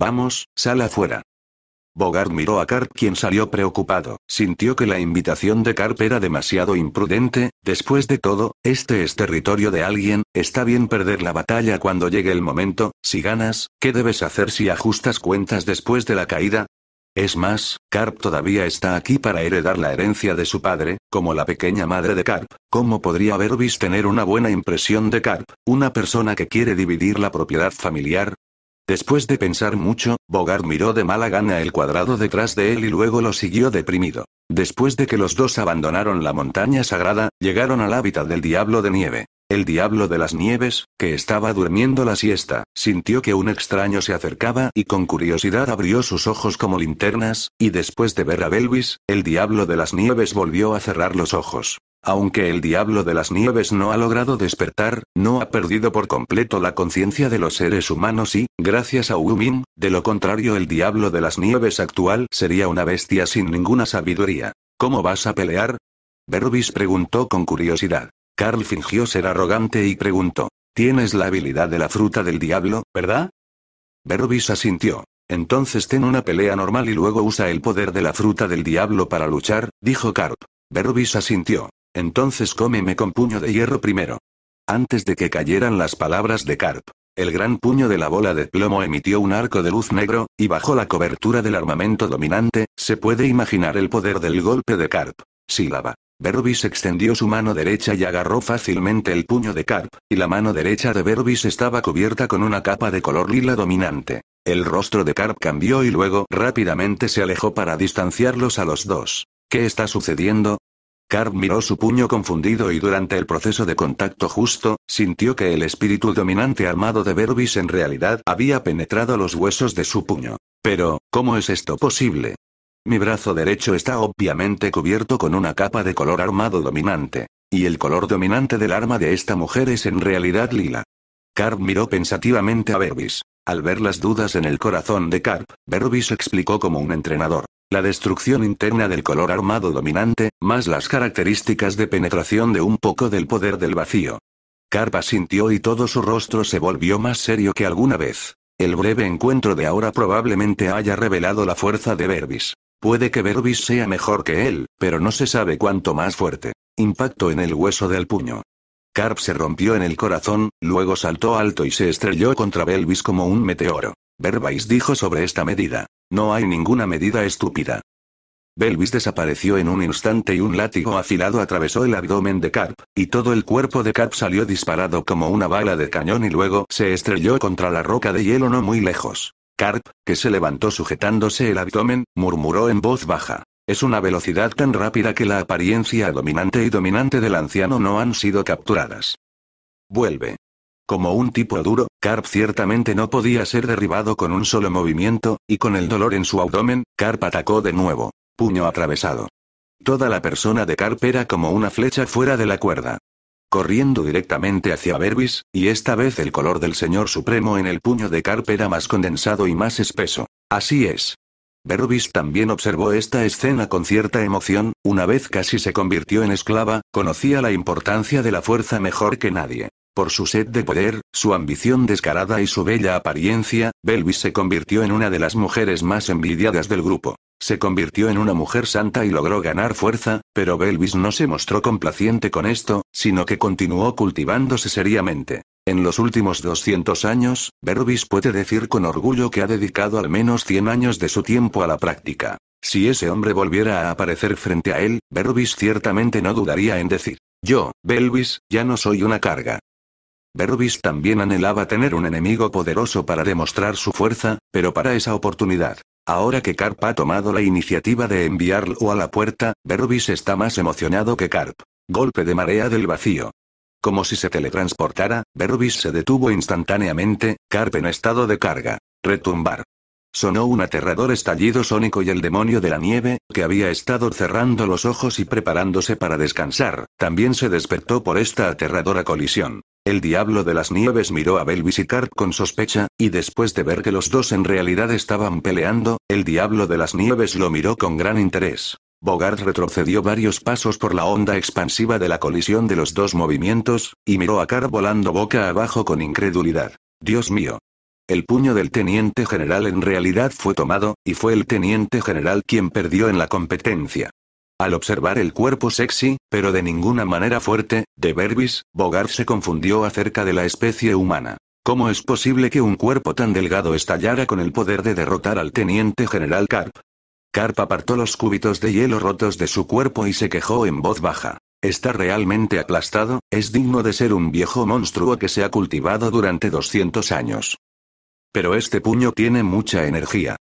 Vamos, sal afuera. Bogart miró a Carp quien salió preocupado, sintió que la invitación de Carp era demasiado imprudente, después de todo, este es territorio de alguien, está bien perder la batalla cuando llegue el momento, si ganas, ¿qué debes hacer si ajustas cuentas después de la caída? Es más, Carp todavía está aquí para heredar la herencia de su padre, como la pequeña madre de Carp. ¿Cómo podría haber visto tener una buena impresión de Carp, una persona que quiere dividir la propiedad familiar? Después de pensar mucho, Bogart miró de mala gana el cuadrado detrás de él y luego lo siguió deprimido. Después de que los dos abandonaron la montaña sagrada, llegaron al hábitat del diablo de nieve. El diablo de las nieves, que estaba durmiendo la siesta, sintió que un extraño se acercaba y con curiosidad abrió sus ojos como linternas, y después de ver a Belvis, el diablo de las nieves volvió a cerrar los ojos. Aunque el diablo de las nieves no ha logrado despertar, no ha perdido por completo la conciencia de los seres humanos y, gracias a Umin, de lo contrario el diablo de las nieves actual sería una bestia sin ninguna sabiduría. ¿Cómo vas a pelear? Berubis preguntó con curiosidad. Carl fingió ser arrogante y preguntó. Tienes la habilidad de la fruta del diablo, ¿verdad? Berubis asintió. Entonces ten una pelea normal y luego usa el poder de la fruta del diablo para luchar, dijo Carl. Berubis asintió. Entonces cómeme con puño de hierro primero. Antes de que cayeran las palabras de Carp, el gran puño de la bola de plomo emitió un arco de luz negro, y bajo la cobertura del armamento dominante, se puede imaginar el poder del golpe de Carp. Sílaba. Berbis extendió su mano derecha y agarró fácilmente el puño de Carp, y la mano derecha de Berbis estaba cubierta con una capa de color lila dominante. El rostro de Carp cambió y luego rápidamente se alejó para distanciarlos a los dos. ¿Qué está sucediendo? Carp miró su puño confundido y durante el proceso de contacto justo, sintió que el espíritu dominante armado de Berbis en realidad había penetrado los huesos de su puño. Pero, ¿cómo es esto posible? Mi brazo derecho está obviamente cubierto con una capa de color armado dominante. Y el color dominante del arma de esta mujer es en realidad lila. Carp miró pensativamente a Berbis. Al ver las dudas en el corazón de Carp, Berbis explicó como un entrenador. La destrucción interna del color armado dominante, más las características de penetración de un poco del poder del vacío. Carpa sintió y todo su rostro se volvió más serio que alguna vez. El breve encuentro de ahora probablemente haya revelado la fuerza de Verbis. Puede que Berbis sea mejor que él, pero no se sabe cuánto más fuerte. Impacto en el hueso del puño. Carp se rompió en el corazón, luego saltó alto y se estrelló contra Belvis como un meteoro. Verbais dijo sobre esta medida. No hay ninguna medida estúpida. Belvis desapareció en un instante y un látigo afilado atravesó el abdomen de Carp, y todo el cuerpo de Carp salió disparado como una bala de cañón y luego se estrelló contra la roca de hielo no muy lejos. Carp, que se levantó sujetándose el abdomen, murmuró en voz baja. Es una velocidad tan rápida que la apariencia dominante y dominante del anciano no han sido capturadas. Vuelve. Como un tipo duro, Carp ciertamente no podía ser derribado con un solo movimiento, y con el dolor en su abdomen, Carp atacó de nuevo, puño atravesado. Toda la persona de Carp era como una flecha fuera de la cuerda. Corriendo directamente hacia Berbis, y esta vez el color del Señor Supremo en el puño de Carp era más condensado y más espeso. Así es, Berbis también observó esta escena con cierta emoción, una vez casi se convirtió en esclava, conocía la importancia de la fuerza mejor que nadie. Por su sed de poder, su ambición descarada y su bella apariencia, Belvis se convirtió en una de las mujeres más envidiadas del grupo. Se convirtió en una mujer santa y logró ganar fuerza, pero Belvis no se mostró complaciente con esto, sino que continuó cultivándose seriamente. En los últimos 200 años, Berubis puede decir con orgullo que ha dedicado al menos 100 años de su tiempo a la práctica. Si ese hombre volviera a aparecer frente a él, Berubis ciertamente no dudaría en decir, yo, Belvis, ya no soy una carga. Berubis también anhelaba tener un enemigo poderoso para demostrar su fuerza, pero para esa oportunidad, Ahora que Carp ha tomado la iniciativa de enviarlo a la puerta, Berubis está más emocionado que Carp. Golpe de marea del vacío. Como si se teletransportara, Berubis se detuvo instantáneamente, Carp en estado de carga. Retumbar. Sonó un aterrador estallido sónico y el demonio de la nieve, que había estado cerrando los ojos y preparándose para descansar, también se despertó por esta aterradora colisión. El diablo de las nieves miró a Belvis y Carp con sospecha, y después de ver que los dos en realidad estaban peleando, el diablo de las nieves lo miró con gran interés. Bogart retrocedió varios pasos por la onda expansiva de la colisión de los dos movimientos, y miró a Carp volando boca abajo con incredulidad. Dios mío. El puño del teniente general en realidad fue tomado, y fue el teniente general quien perdió en la competencia. Al observar el cuerpo sexy, pero de ninguna manera fuerte, de Berbis, Bogart se confundió acerca de la especie humana. ¿Cómo es posible que un cuerpo tan delgado estallara con el poder de derrotar al teniente general Carp? Carp apartó los cúbitos de hielo rotos de su cuerpo y se quejó en voz baja. Está realmente aplastado, es digno de ser un viejo monstruo que se ha cultivado durante 200 años. Pero este puño tiene mucha energía.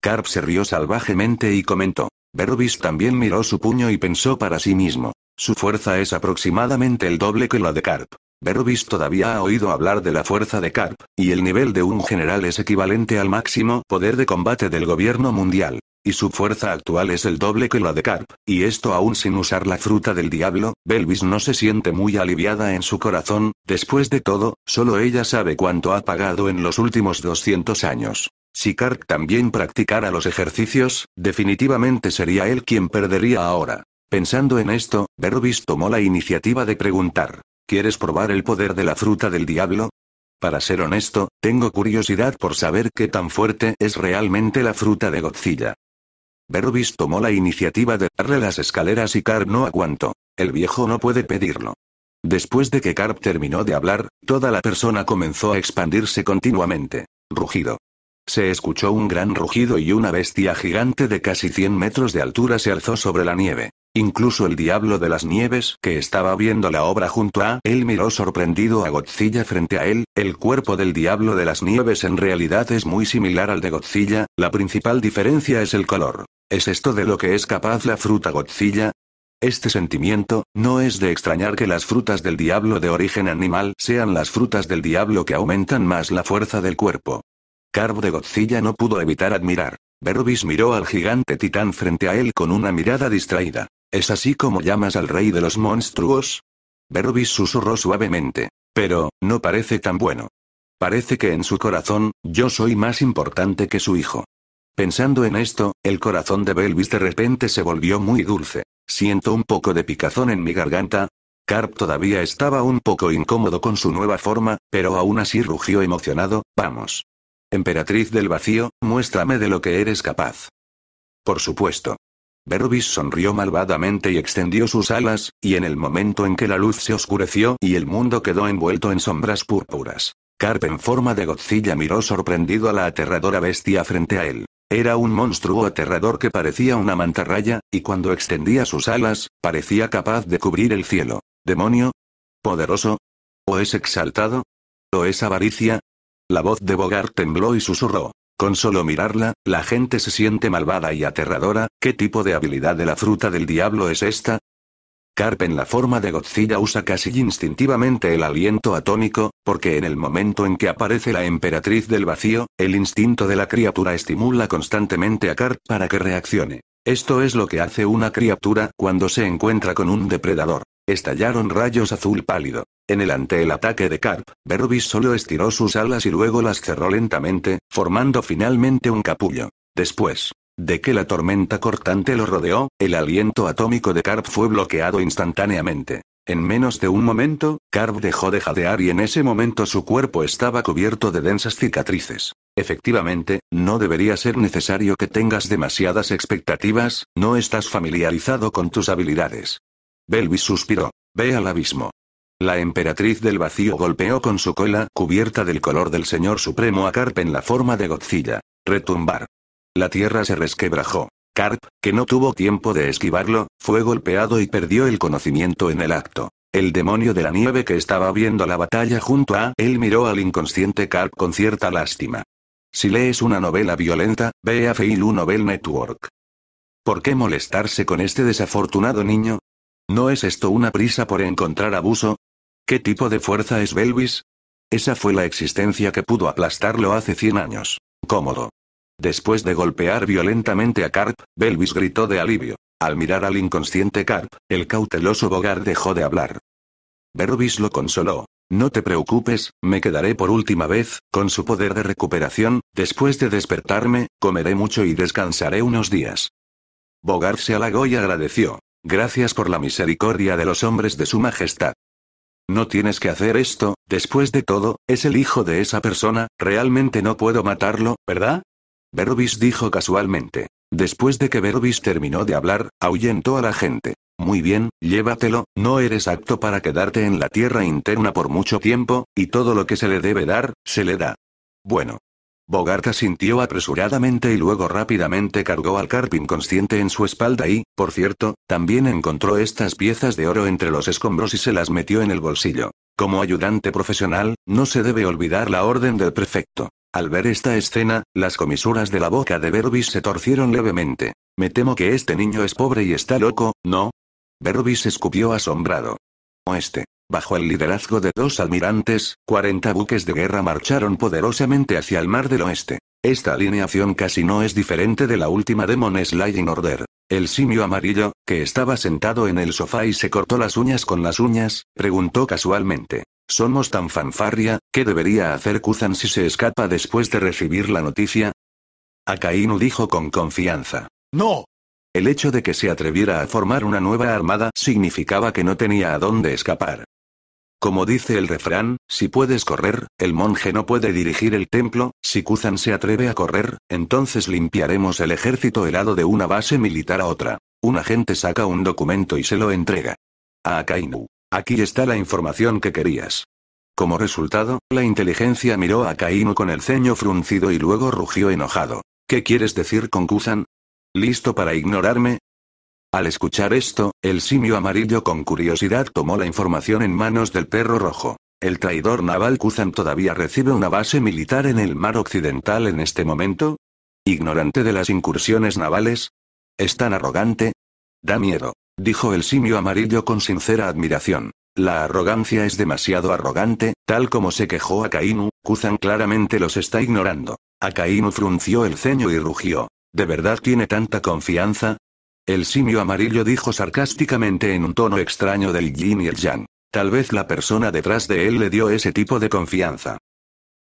Carp se rió salvajemente y comentó. Berubis también miró su puño y pensó para sí mismo. Su fuerza es aproximadamente el doble que la de Carp. Berubis todavía ha oído hablar de la fuerza de Carp, y el nivel de un general es equivalente al máximo poder de combate del gobierno mundial. Y su fuerza actual es el doble que la de Carp, y esto aún sin usar la fruta del diablo, Belvis no se siente muy aliviada en su corazón, después de todo, solo ella sabe cuánto ha pagado en los últimos 200 años. Si Karp también practicara los ejercicios, definitivamente sería él quien perdería ahora. Pensando en esto, Berubis tomó la iniciativa de preguntar. ¿Quieres probar el poder de la fruta del diablo? Para ser honesto, tengo curiosidad por saber qué tan fuerte es realmente la fruta de Godzilla. Berubis tomó la iniciativa de darle las escaleras y Carp no aguantó. El viejo no puede pedirlo. Después de que Carp terminó de hablar, toda la persona comenzó a expandirse continuamente. Rugido. Se escuchó un gran rugido y una bestia gigante de casi 100 metros de altura se alzó sobre la nieve. Incluso el diablo de las nieves, que estaba viendo la obra junto a él, miró sorprendido a Godzilla frente a él. El cuerpo del diablo de las nieves en realidad es muy similar al de Godzilla, la principal diferencia es el color. ¿Es esto de lo que es capaz la fruta Godzilla? Este sentimiento, no es de extrañar que las frutas del diablo de origen animal sean las frutas del diablo que aumentan más la fuerza del cuerpo. Carb de Godzilla no pudo evitar admirar. Berubis miró al gigante titán frente a él con una mirada distraída. ¿Es así como llamas al rey de los monstruos? Berbis susurró suavemente. Pero, no parece tan bueno. Parece que en su corazón, yo soy más importante que su hijo. Pensando en esto, el corazón de Belvis de repente se volvió muy dulce. Siento un poco de picazón en mi garganta. Carp todavía estaba un poco incómodo con su nueva forma, pero aún así rugió emocionado, vamos. Emperatriz del vacío, muéstrame de lo que eres capaz. Por supuesto. Berubis sonrió malvadamente y extendió sus alas, y en el momento en que la luz se oscureció y el mundo quedó envuelto en sombras púrpuras, Carp en forma de Godzilla miró sorprendido a la aterradora bestia frente a él. Era un monstruo aterrador que parecía una mantarraya, y cuando extendía sus alas, parecía capaz de cubrir el cielo. ¿Demonio? ¿Poderoso? ¿O es exaltado? ¿O es avaricia? La voz de Bogart tembló y susurró. Con solo mirarla, la gente se siente malvada y aterradora, ¿qué tipo de habilidad de la fruta del diablo es esta? Carp en la forma de Godzilla usa casi instintivamente el aliento atónico, porque en el momento en que aparece la emperatriz del vacío, el instinto de la criatura estimula constantemente a Carp para que reaccione. Esto es lo que hace una criatura cuando se encuentra con un depredador. Estallaron rayos azul pálido. En el ante el ataque de Carp, Berubis solo estiró sus alas y luego las cerró lentamente, formando finalmente un capullo. Después, de que la tormenta cortante lo rodeó, el aliento atómico de Carp fue bloqueado instantáneamente. En menos de un momento, Carp dejó de jadear y en ese momento su cuerpo estaba cubierto de densas cicatrices. Efectivamente, no debería ser necesario que tengas demasiadas expectativas, no estás familiarizado con tus habilidades. Belvis suspiró. Ve al abismo. La emperatriz del vacío golpeó con su cola cubierta del color del Señor Supremo a Carp en la forma de Godzilla. Retumbar. La tierra se resquebrajó. Carp, que no tuvo tiempo de esquivarlo, fue golpeado y perdió el conocimiento en el acto. El demonio de la nieve que estaba viendo la batalla junto a él miró al inconsciente Carp con cierta lástima. Si lees una novela violenta, ve a Feilu Novel Network. ¿Por qué molestarse con este desafortunado niño? ¿No es esto una prisa por encontrar abuso? ¿Qué tipo de fuerza es Belvis? Esa fue la existencia que pudo aplastarlo hace 100 años. Cómodo. Después de golpear violentamente a Carp, Belvis gritó de alivio. Al mirar al inconsciente Carp, el cauteloso Bogart dejó de hablar. Belvis lo consoló. No te preocupes, me quedaré por última vez, con su poder de recuperación, después de despertarme, comeré mucho y descansaré unos días. Bogart se halagó y agradeció. Gracias por la misericordia de los hombres de su Majestad. No tienes que hacer esto, después de todo, es el hijo de esa persona, realmente no puedo matarlo, ¿verdad? Berubis dijo casualmente. Después de que Berubis terminó de hablar, ahuyentó a la gente. Muy bien, llévatelo, no eres apto para quedarte en la tierra interna por mucho tiempo, y todo lo que se le debe dar, se le da. Bueno, Bogarca sintió apresuradamente y luego rápidamente cargó al carp inconsciente en su espalda y, por cierto, también encontró estas piezas de oro entre los escombros y se las metió en el bolsillo. Como ayudante profesional, no se debe olvidar la orden del prefecto. Al ver esta escena, las comisuras de la boca de Berbis se torcieron levemente. Me temo que este niño es pobre y está loco, ¿no? Berbis escupió asombrado. este. Bajo el liderazgo de dos almirantes, 40 buques de guerra marcharon poderosamente hacia el mar del oeste. Esta alineación casi no es diferente de la última de y Order. El simio amarillo, que estaba sentado en el sofá y se cortó las uñas con las uñas, preguntó casualmente. Somos tan fanfarria, ¿qué debería hacer Kuzan si se escapa después de recibir la noticia? Akainu dijo con confianza. ¡No! El hecho de que se atreviera a formar una nueva armada significaba que no tenía a dónde escapar. Como dice el refrán, si puedes correr, el monje no puede dirigir el templo, si Kuzan se atreve a correr, entonces limpiaremos el ejército helado de una base militar a otra. Un agente saca un documento y se lo entrega. A Akainu. Aquí está la información que querías. Como resultado, la inteligencia miró a Akainu con el ceño fruncido y luego rugió enojado. ¿Qué quieres decir con Kuzan? ¿Listo para ignorarme? Al escuchar esto, el simio amarillo con curiosidad tomó la información en manos del perro rojo. El traidor naval Kuzan todavía recibe una base militar en el mar occidental en este momento. Ignorante de las incursiones navales. ¿Es tan arrogante? Da miedo, dijo el simio amarillo con sincera admiración. La arrogancia es demasiado arrogante, tal como se quejó Akainu, Kuzan claramente los está ignorando. Akainu frunció el ceño y rugió. ¿De verdad tiene tanta confianza? El simio amarillo dijo sarcásticamente en un tono extraño del yin y el yang. Tal vez la persona detrás de él le dio ese tipo de confianza.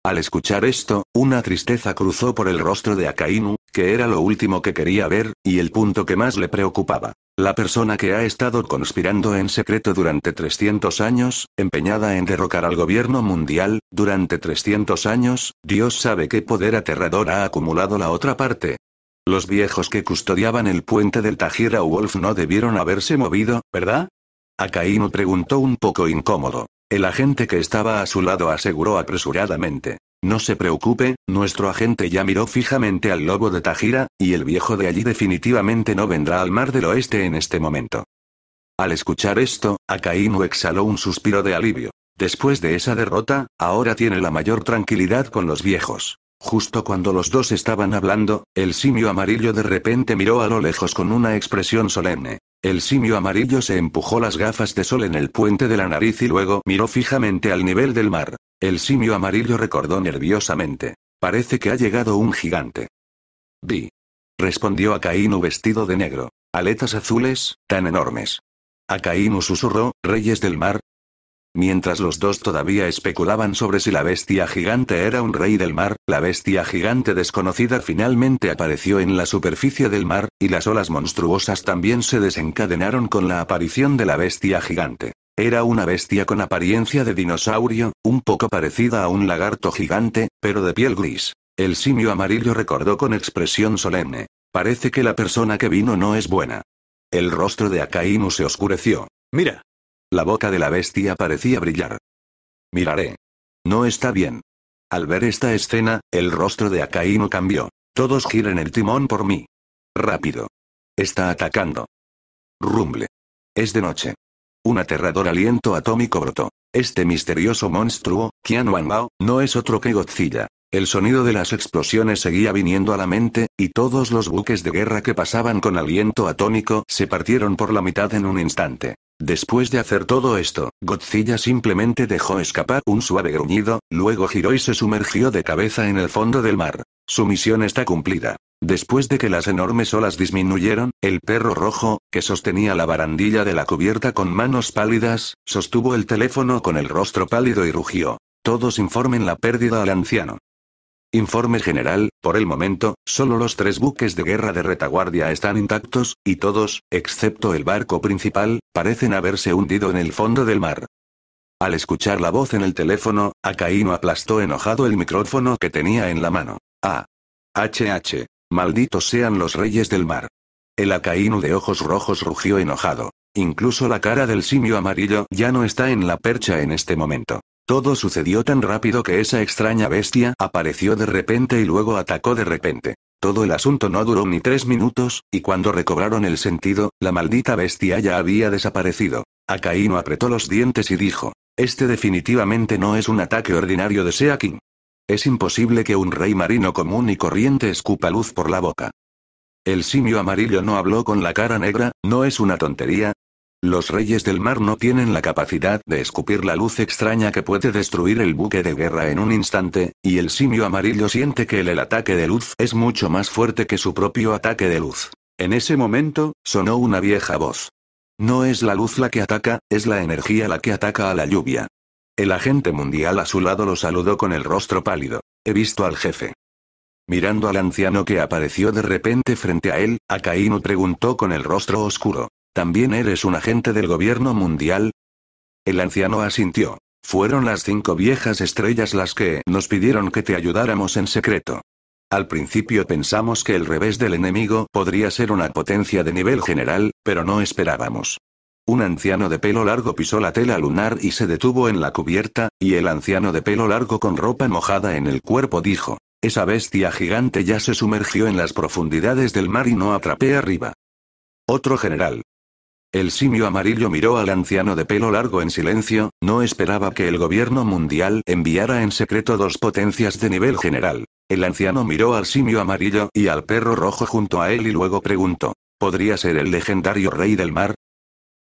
Al escuchar esto, una tristeza cruzó por el rostro de Akainu, que era lo último que quería ver, y el punto que más le preocupaba. La persona que ha estado conspirando en secreto durante 300 años, empeñada en derrocar al gobierno mundial, durante 300 años, Dios sabe qué poder aterrador ha acumulado la otra parte, los viejos que custodiaban el puente del Tajira Wolf no debieron haberse movido, ¿verdad? Akainu preguntó un poco incómodo. El agente que estaba a su lado aseguró apresuradamente. No se preocupe, nuestro agente ya miró fijamente al lobo de Tajira, y el viejo de allí definitivamente no vendrá al mar del oeste en este momento. Al escuchar esto, Akainu exhaló un suspiro de alivio. Después de esa derrota, ahora tiene la mayor tranquilidad con los viejos. Justo cuando los dos estaban hablando, el simio amarillo de repente miró a lo lejos con una expresión solemne. El simio amarillo se empujó las gafas de sol en el puente de la nariz y luego miró fijamente al nivel del mar. El simio amarillo recordó nerviosamente. Parece que ha llegado un gigante. Vi. Respondió Akainu vestido de negro. Aletas azules, tan enormes. Akainu susurró, reyes del mar, Mientras los dos todavía especulaban sobre si la bestia gigante era un rey del mar, la bestia gigante desconocida finalmente apareció en la superficie del mar, y las olas monstruosas también se desencadenaron con la aparición de la bestia gigante. Era una bestia con apariencia de dinosaurio, un poco parecida a un lagarto gigante, pero de piel gris. El simio amarillo recordó con expresión solemne. Parece que la persona que vino no es buena. El rostro de Akainu se oscureció. Mira, la boca de la bestia parecía brillar. Miraré. No está bien. Al ver esta escena, el rostro de Akainu cambió. Todos giren el timón por mí. Rápido. Está atacando. Rumble. Es de noche. Un aterrador aliento atómico brotó. Este misterioso monstruo, Qian Wanbao, no es otro que Godzilla. El sonido de las explosiones seguía viniendo a la mente, y todos los buques de guerra que pasaban con aliento atómico se partieron por la mitad en un instante. Después de hacer todo esto, Godzilla simplemente dejó escapar un suave gruñido, luego giró y se sumergió de cabeza en el fondo del mar. Su misión está cumplida. Después de que las enormes olas disminuyeron, el perro rojo, que sostenía la barandilla de la cubierta con manos pálidas, sostuvo el teléfono con el rostro pálido y rugió. Todos informen la pérdida al anciano. Informe general, por el momento, solo los tres buques de guerra de retaguardia están intactos, y todos, excepto el barco principal, parecen haberse hundido en el fondo del mar. Al escuchar la voz en el teléfono, Akainu aplastó enojado el micrófono que tenía en la mano. Ah. H. Malditos sean los reyes del mar. El Akainu de ojos rojos rugió enojado. Incluso la cara del simio amarillo ya no está en la percha en este momento. Todo sucedió tan rápido que esa extraña bestia apareció de repente y luego atacó de repente. Todo el asunto no duró ni tres minutos, y cuando recobraron el sentido, la maldita bestia ya había desaparecido. Acaíno apretó los dientes y dijo, Este definitivamente no es un ataque ordinario de Seakin. Es imposible que un rey marino común y corriente escupa luz por la boca. El simio amarillo no habló con la cara negra, no es una tontería, los reyes del mar no tienen la capacidad de escupir la luz extraña que puede destruir el buque de guerra en un instante, y el simio amarillo siente que el, ataque de luz es mucho más fuerte que su propio ataque de luz. En ese momento, sonó una vieja voz. No es la luz la que ataca, es la energía la que ataca a la lluvia. El agente mundial a su lado lo saludó con el rostro pálido. He visto al jefe. Mirando al anciano que apareció de repente frente a él, Akainu preguntó con el rostro oscuro. ¿También eres un agente del gobierno mundial? El anciano asintió. Fueron las cinco viejas estrellas las que nos pidieron que te ayudáramos en secreto. Al principio pensamos que el revés del enemigo podría ser una potencia de nivel general, pero no esperábamos. Un anciano de pelo largo pisó la tela lunar y se detuvo en la cubierta, y el anciano de pelo largo con ropa mojada en el cuerpo dijo, Esa bestia gigante ya se sumergió en las profundidades del mar y no atrapé arriba. Otro general, el simio amarillo miró al anciano de pelo largo en silencio, no esperaba que el gobierno mundial enviara en secreto dos potencias de nivel general. El anciano miró al simio amarillo y al perro rojo junto a él y luego preguntó, ¿podría ser el legendario rey del mar?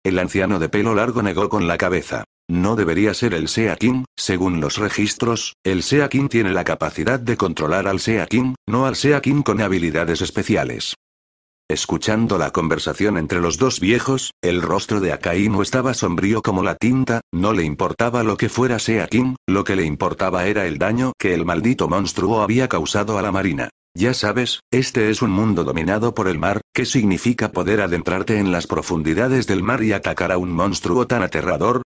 El anciano de pelo largo negó con la cabeza. No debería ser el Sea King, según los registros, el Sea King tiene la capacidad de controlar al Sea King, no al Sea King con habilidades especiales. Escuchando la conversación entre los dos viejos, el rostro de Akainu estaba sombrío como la tinta, no le importaba lo que fuera Sea King, lo que le importaba era el daño que el maldito monstruo había causado a la marina. Ya sabes, este es un mundo dominado por el mar, ¿qué significa poder adentrarte en las profundidades del mar y atacar a un monstruo tan aterrador?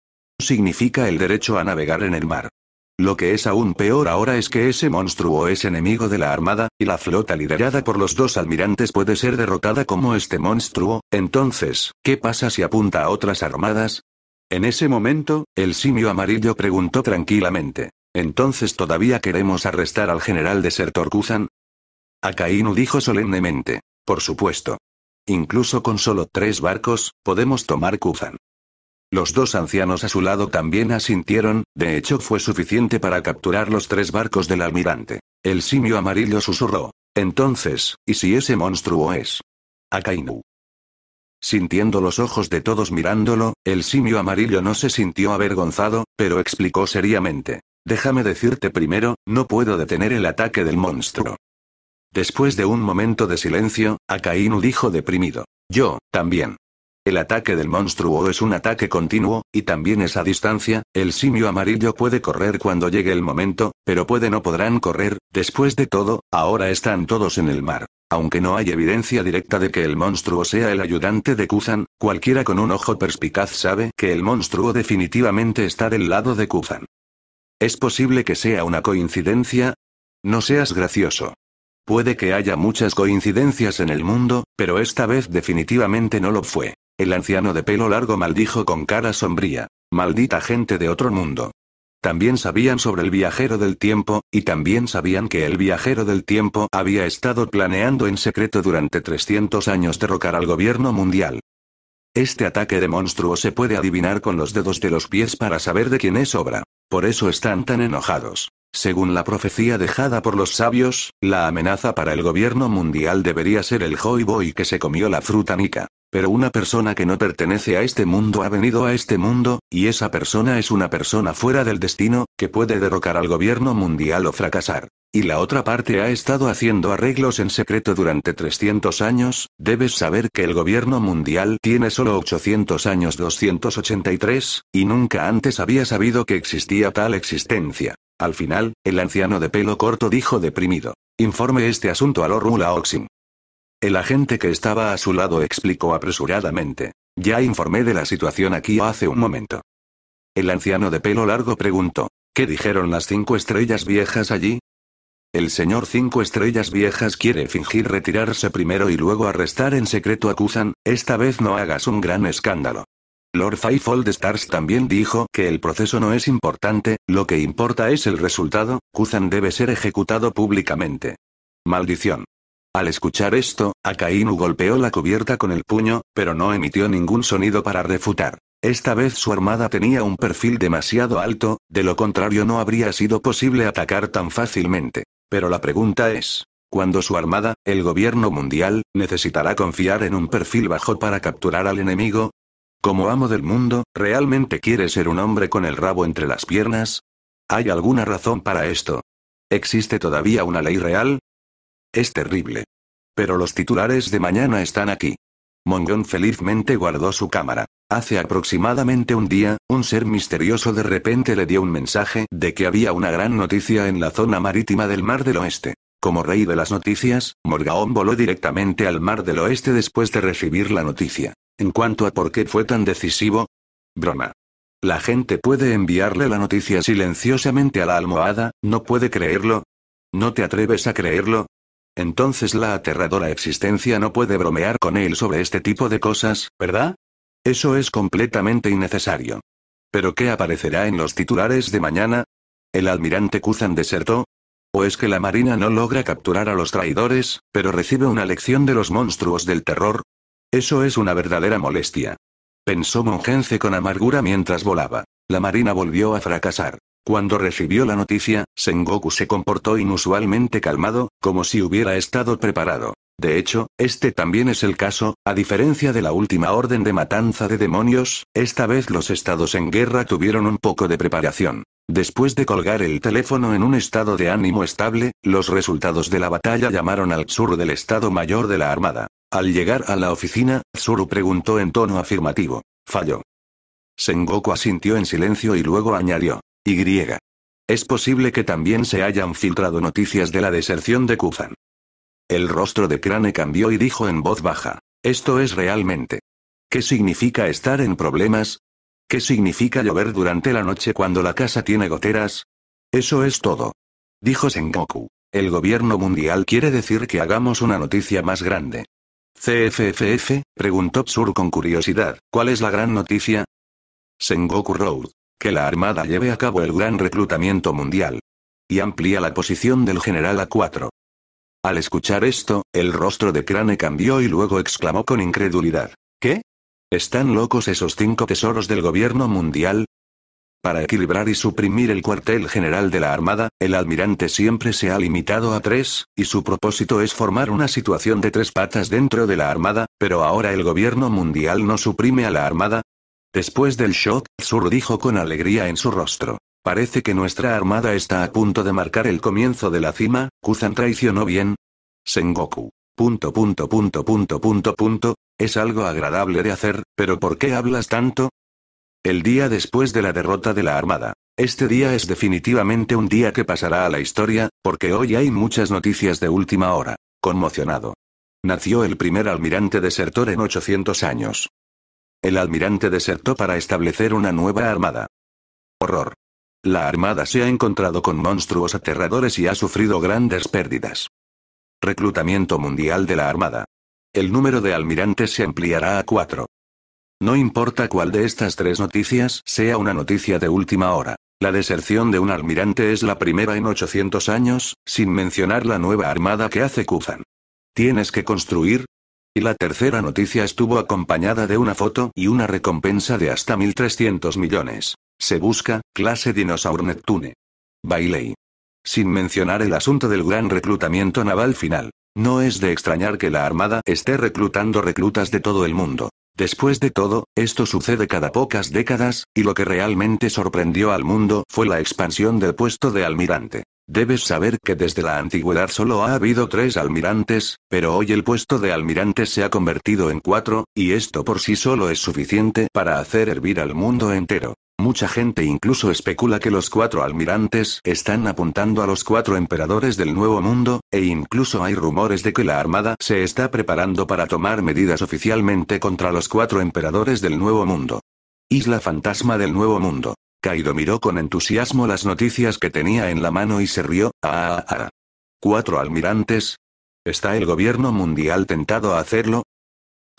Significa el derecho a navegar en el mar. Lo que es aún peor ahora es que ese monstruo es enemigo de la armada, y la flota liderada por los dos almirantes puede ser derrotada como este monstruo, entonces, ¿qué pasa si apunta a otras armadas? En ese momento, el simio amarillo preguntó tranquilamente. ¿Entonces todavía queremos arrestar al general de desertor Kuzan? Akainu dijo solemnemente. Por supuesto. Incluso con solo tres barcos, podemos tomar Kuzan. Los dos ancianos a su lado también asintieron, de hecho fue suficiente para capturar los tres barcos del almirante. El simio amarillo susurró. Entonces, ¿y si ese monstruo es? Akainu. Sintiendo los ojos de todos mirándolo, el simio amarillo no se sintió avergonzado, pero explicó seriamente. Déjame decirte primero, no puedo detener el ataque del monstruo. Después de un momento de silencio, Akainu dijo deprimido. Yo, también. El ataque del monstruo es un ataque continuo, y también es a distancia, el simio amarillo puede correr cuando llegue el momento, pero puede no podrán correr, después de todo, ahora están todos en el mar. Aunque no hay evidencia directa de que el monstruo sea el ayudante de Kuzan, cualquiera con un ojo perspicaz sabe que el monstruo definitivamente está del lado de Kuzan. ¿Es posible que sea una coincidencia? No seas gracioso. Puede que haya muchas coincidencias en el mundo, pero esta vez definitivamente no lo fue. El anciano de pelo largo maldijo con cara sombría. Maldita gente de otro mundo. También sabían sobre el viajero del tiempo, y también sabían que el viajero del tiempo había estado planeando en secreto durante 300 años derrocar al gobierno mundial. Este ataque de monstruo se puede adivinar con los dedos de los pies para saber de quién es obra. Por eso están tan enojados. Según la profecía dejada por los sabios, la amenaza para el gobierno mundial debería ser el Joy Boy que se comió la fruta Nika. Pero una persona que no pertenece a este mundo ha venido a este mundo, y esa persona es una persona fuera del destino, que puede derrocar al gobierno mundial o fracasar. Y la otra parte ha estado haciendo arreglos en secreto durante 300 años, debes saber que el gobierno mundial tiene solo 800 años 283, y nunca antes había sabido que existía tal existencia. Al final, el anciano de pelo corto dijo deprimido. Informe este asunto a Lorula Oxim. El agente que estaba a su lado explicó apresuradamente. Ya informé de la situación aquí hace un momento. El anciano de pelo largo preguntó. ¿Qué dijeron las cinco estrellas viejas allí? El señor cinco estrellas viejas quiere fingir retirarse primero y luego arrestar en secreto a Kuzan, esta vez no hagas un gran escándalo. Lord Five Stars también dijo que el proceso no es importante, lo que importa es el resultado, Kuzan debe ser ejecutado públicamente. Maldición. Al escuchar esto, Akainu golpeó la cubierta con el puño, pero no emitió ningún sonido para refutar. Esta vez su armada tenía un perfil demasiado alto, de lo contrario no habría sido posible atacar tan fácilmente. Pero la pregunta es, ¿cuándo su armada, el gobierno mundial, necesitará confiar en un perfil bajo para capturar al enemigo? Como amo del mundo, ¿realmente quiere ser un hombre con el rabo entre las piernas? ¿Hay alguna razón para esto? ¿Existe todavía una ley real? Es terrible. Pero los titulares de mañana están aquí. Mongón felizmente guardó su cámara. Hace aproximadamente un día, un ser misterioso de repente le dio un mensaje de que había una gran noticia en la zona marítima del Mar del Oeste. Como rey de las noticias, Morgaón voló directamente al Mar del Oeste después de recibir la noticia. En cuanto a por qué fue tan decisivo, broma. La gente puede enviarle la noticia silenciosamente a la almohada, ¿no puede creerlo? ¿No te atreves a creerlo? Entonces la aterradora existencia no puede bromear con él sobre este tipo de cosas, ¿verdad? Eso es completamente innecesario. ¿Pero qué aparecerá en los titulares de mañana? ¿El almirante Kuzan desertó? ¿O es que la Marina no logra capturar a los traidores, pero recibe una lección de los monstruos del terror? Eso es una verdadera molestia. Pensó Mongence con amargura mientras volaba. La Marina volvió a fracasar. Cuando recibió la noticia, Sengoku se comportó inusualmente calmado, como si hubiera estado preparado. De hecho, este también es el caso, a diferencia de la última orden de matanza de demonios, esta vez los estados en guerra tuvieron un poco de preparación. Después de colgar el teléfono en un estado de ánimo estable, los resultados de la batalla llamaron al sur del Estado Mayor de la Armada. Al llegar a la oficina, Tsuru preguntó en tono afirmativo. Falló. Sengoku asintió en silencio y luego añadió. Y. Es posible que también se hayan filtrado noticias de la deserción de Kuzan. El rostro de Crane cambió y dijo en voz baja. Esto es realmente. ¿Qué significa estar en problemas? ¿Qué significa llover durante la noche cuando la casa tiene goteras? Eso es todo. Dijo Sengoku. El gobierno mundial quiere decir que hagamos una noticia más grande. CFFF, preguntó Psur con curiosidad, ¿cuál es la gran noticia? Sengoku Road que la Armada lleve a cabo el gran reclutamiento mundial. Y amplía la posición del general a cuatro. Al escuchar esto, el rostro de Crane cambió y luego exclamó con incredulidad. ¿Qué? ¿Están locos esos cinco tesoros del gobierno mundial? Para equilibrar y suprimir el cuartel general de la Armada, el almirante siempre se ha limitado a tres, y su propósito es formar una situación de tres patas dentro de la Armada, pero ahora el gobierno mundial no suprime a la Armada, Después del shock, Sur dijo con alegría en su rostro. Parece que nuestra armada está a punto de marcar el comienzo de la cima, Kuzan traicionó bien. Sengoku. Punto punto punto punto punto punto, es algo agradable de hacer, pero ¿por qué hablas tanto? El día después de la derrota de la armada. Este día es definitivamente un día que pasará a la historia, porque hoy hay muchas noticias de última hora. Conmocionado. Nació el primer almirante desertor en 800 años. El almirante desertó para establecer una nueva armada. Horror. La armada se ha encontrado con monstruos aterradores y ha sufrido grandes pérdidas. Reclutamiento mundial de la armada. El número de almirantes se ampliará a cuatro. No importa cuál de estas tres noticias sea una noticia de última hora. La deserción de un almirante es la primera en 800 años, sin mencionar la nueva armada que hace Kuzan. Tienes que construir, y la tercera noticia estuvo acompañada de una foto y una recompensa de hasta 1.300 millones. Se busca, clase Dinosaur Neptune. Bailey. Sin mencionar el asunto del gran reclutamiento naval final. No es de extrañar que la Armada esté reclutando reclutas de todo el mundo. Después de todo, esto sucede cada pocas décadas, y lo que realmente sorprendió al mundo fue la expansión del puesto de almirante. Debes saber que desde la antigüedad solo ha habido tres almirantes, pero hoy el puesto de almirante se ha convertido en cuatro, y esto por sí solo es suficiente para hacer hervir al mundo entero. Mucha gente incluso especula que los cuatro almirantes están apuntando a los cuatro emperadores del Nuevo Mundo, e incluso hay rumores de que la Armada se está preparando para tomar medidas oficialmente contra los cuatro emperadores del Nuevo Mundo. Isla Fantasma del Nuevo Mundo. Kaido miró con entusiasmo las noticias que tenía en la mano y se rió, ah ah, ah, ah, ¿Cuatro almirantes? ¿Está el gobierno mundial tentado a hacerlo?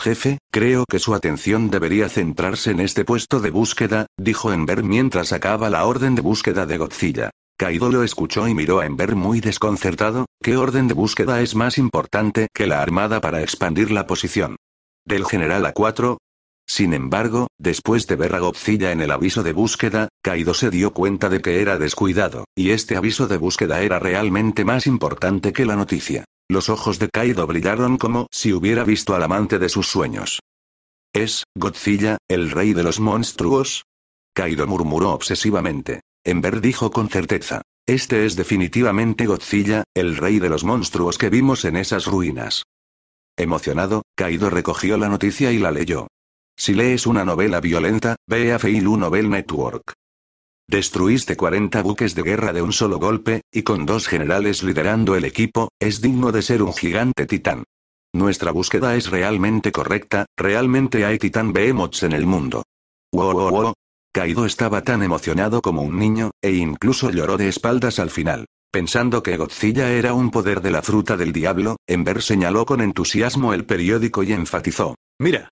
Jefe, creo que su atención debería centrarse en este puesto de búsqueda, dijo Enver mientras acaba la orden de búsqueda de Godzilla. Kaido lo escuchó y miró a Enver muy desconcertado, ¿qué orden de búsqueda es más importante que la armada para expandir la posición? Del general A4, sin embargo, después de ver a Godzilla en el aviso de búsqueda, Kaido se dio cuenta de que era descuidado, y este aviso de búsqueda era realmente más importante que la noticia. Los ojos de Kaido brillaron como si hubiera visto al amante de sus sueños. ¿Es, Godzilla, el rey de los monstruos? Kaido murmuró obsesivamente. Ember dijo con certeza. Este es definitivamente Godzilla, el rey de los monstruos que vimos en esas ruinas. Emocionado, Kaido recogió la noticia y la leyó. Si lees una novela violenta, ve a Failu Novel Network. Destruiste 40 buques de guerra de un solo golpe, y con dos generales liderando el equipo, es digno de ser un gigante titán. Nuestra búsqueda es realmente correcta, realmente hay titán behemoths en el mundo. Wow, wow, wow. Kaido estaba tan emocionado como un niño, e incluso lloró de espaldas al final. Pensando que Godzilla era un poder de la fruta del diablo, Ember señaló con entusiasmo el periódico y enfatizó. Mira,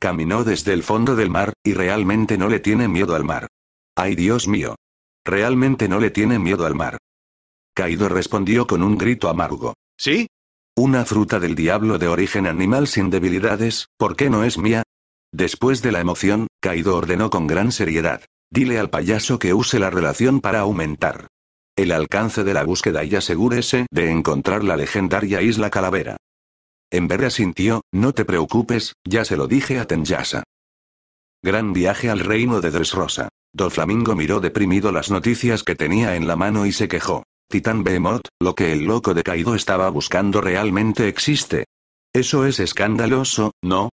Caminó desde el fondo del mar, y realmente no le tiene miedo al mar. ¡Ay Dios mío! Realmente no le tiene miedo al mar. Caído respondió con un grito amargo. ¿Sí? Una fruta del diablo de origen animal sin debilidades, ¿por qué no es mía? Después de la emoción, Caído ordenó con gran seriedad. Dile al payaso que use la relación para aumentar el alcance de la búsqueda y asegúrese de encontrar la legendaria isla Calavera. En verdad sintió, no te preocupes, ya se lo dije a Tenyasa. Gran viaje al reino de Dressrosa. Doflamingo miró deprimido las noticias que tenía en la mano y se quejó. Titán Behemoth, lo que el loco de estaba buscando realmente existe. Eso es escandaloso, ¿no?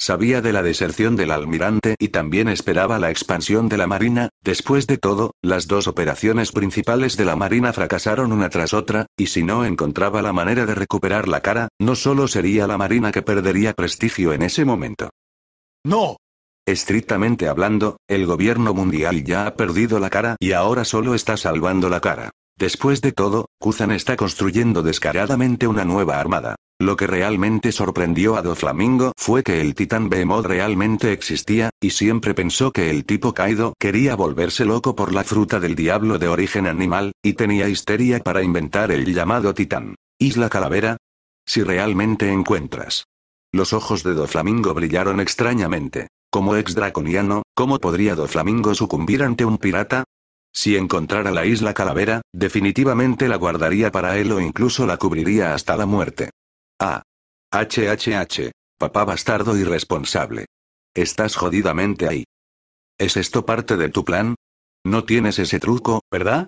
Sabía de la deserción del almirante y también esperaba la expansión de la Marina, después de todo, las dos operaciones principales de la Marina fracasaron una tras otra, y si no encontraba la manera de recuperar la cara, no solo sería la Marina que perdería prestigio en ese momento. ¡No! Estrictamente hablando, el gobierno mundial ya ha perdido la cara y ahora solo está salvando la cara. Después de todo, Kuzan está construyendo descaradamente una nueva armada. Lo que realmente sorprendió a Doflamingo fue que el titán Behemoth realmente existía, y siempre pensó que el tipo Kaido quería volverse loco por la fruta del diablo de origen animal, y tenía histeria para inventar el llamado titán. ¿Isla Calavera? Si realmente encuentras. Los ojos de Doflamingo brillaron extrañamente. Como ex draconiano, ¿cómo podría Doflamingo sucumbir ante un pirata? Si encontrara la isla Calavera, definitivamente la guardaría para él o incluso la cubriría hasta la muerte. Ah. HHH. Papá bastardo irresponsable. Estás jodidamente ahí. ¿Es esto parte de tu plan? No tienes ese truco, ¿verdad?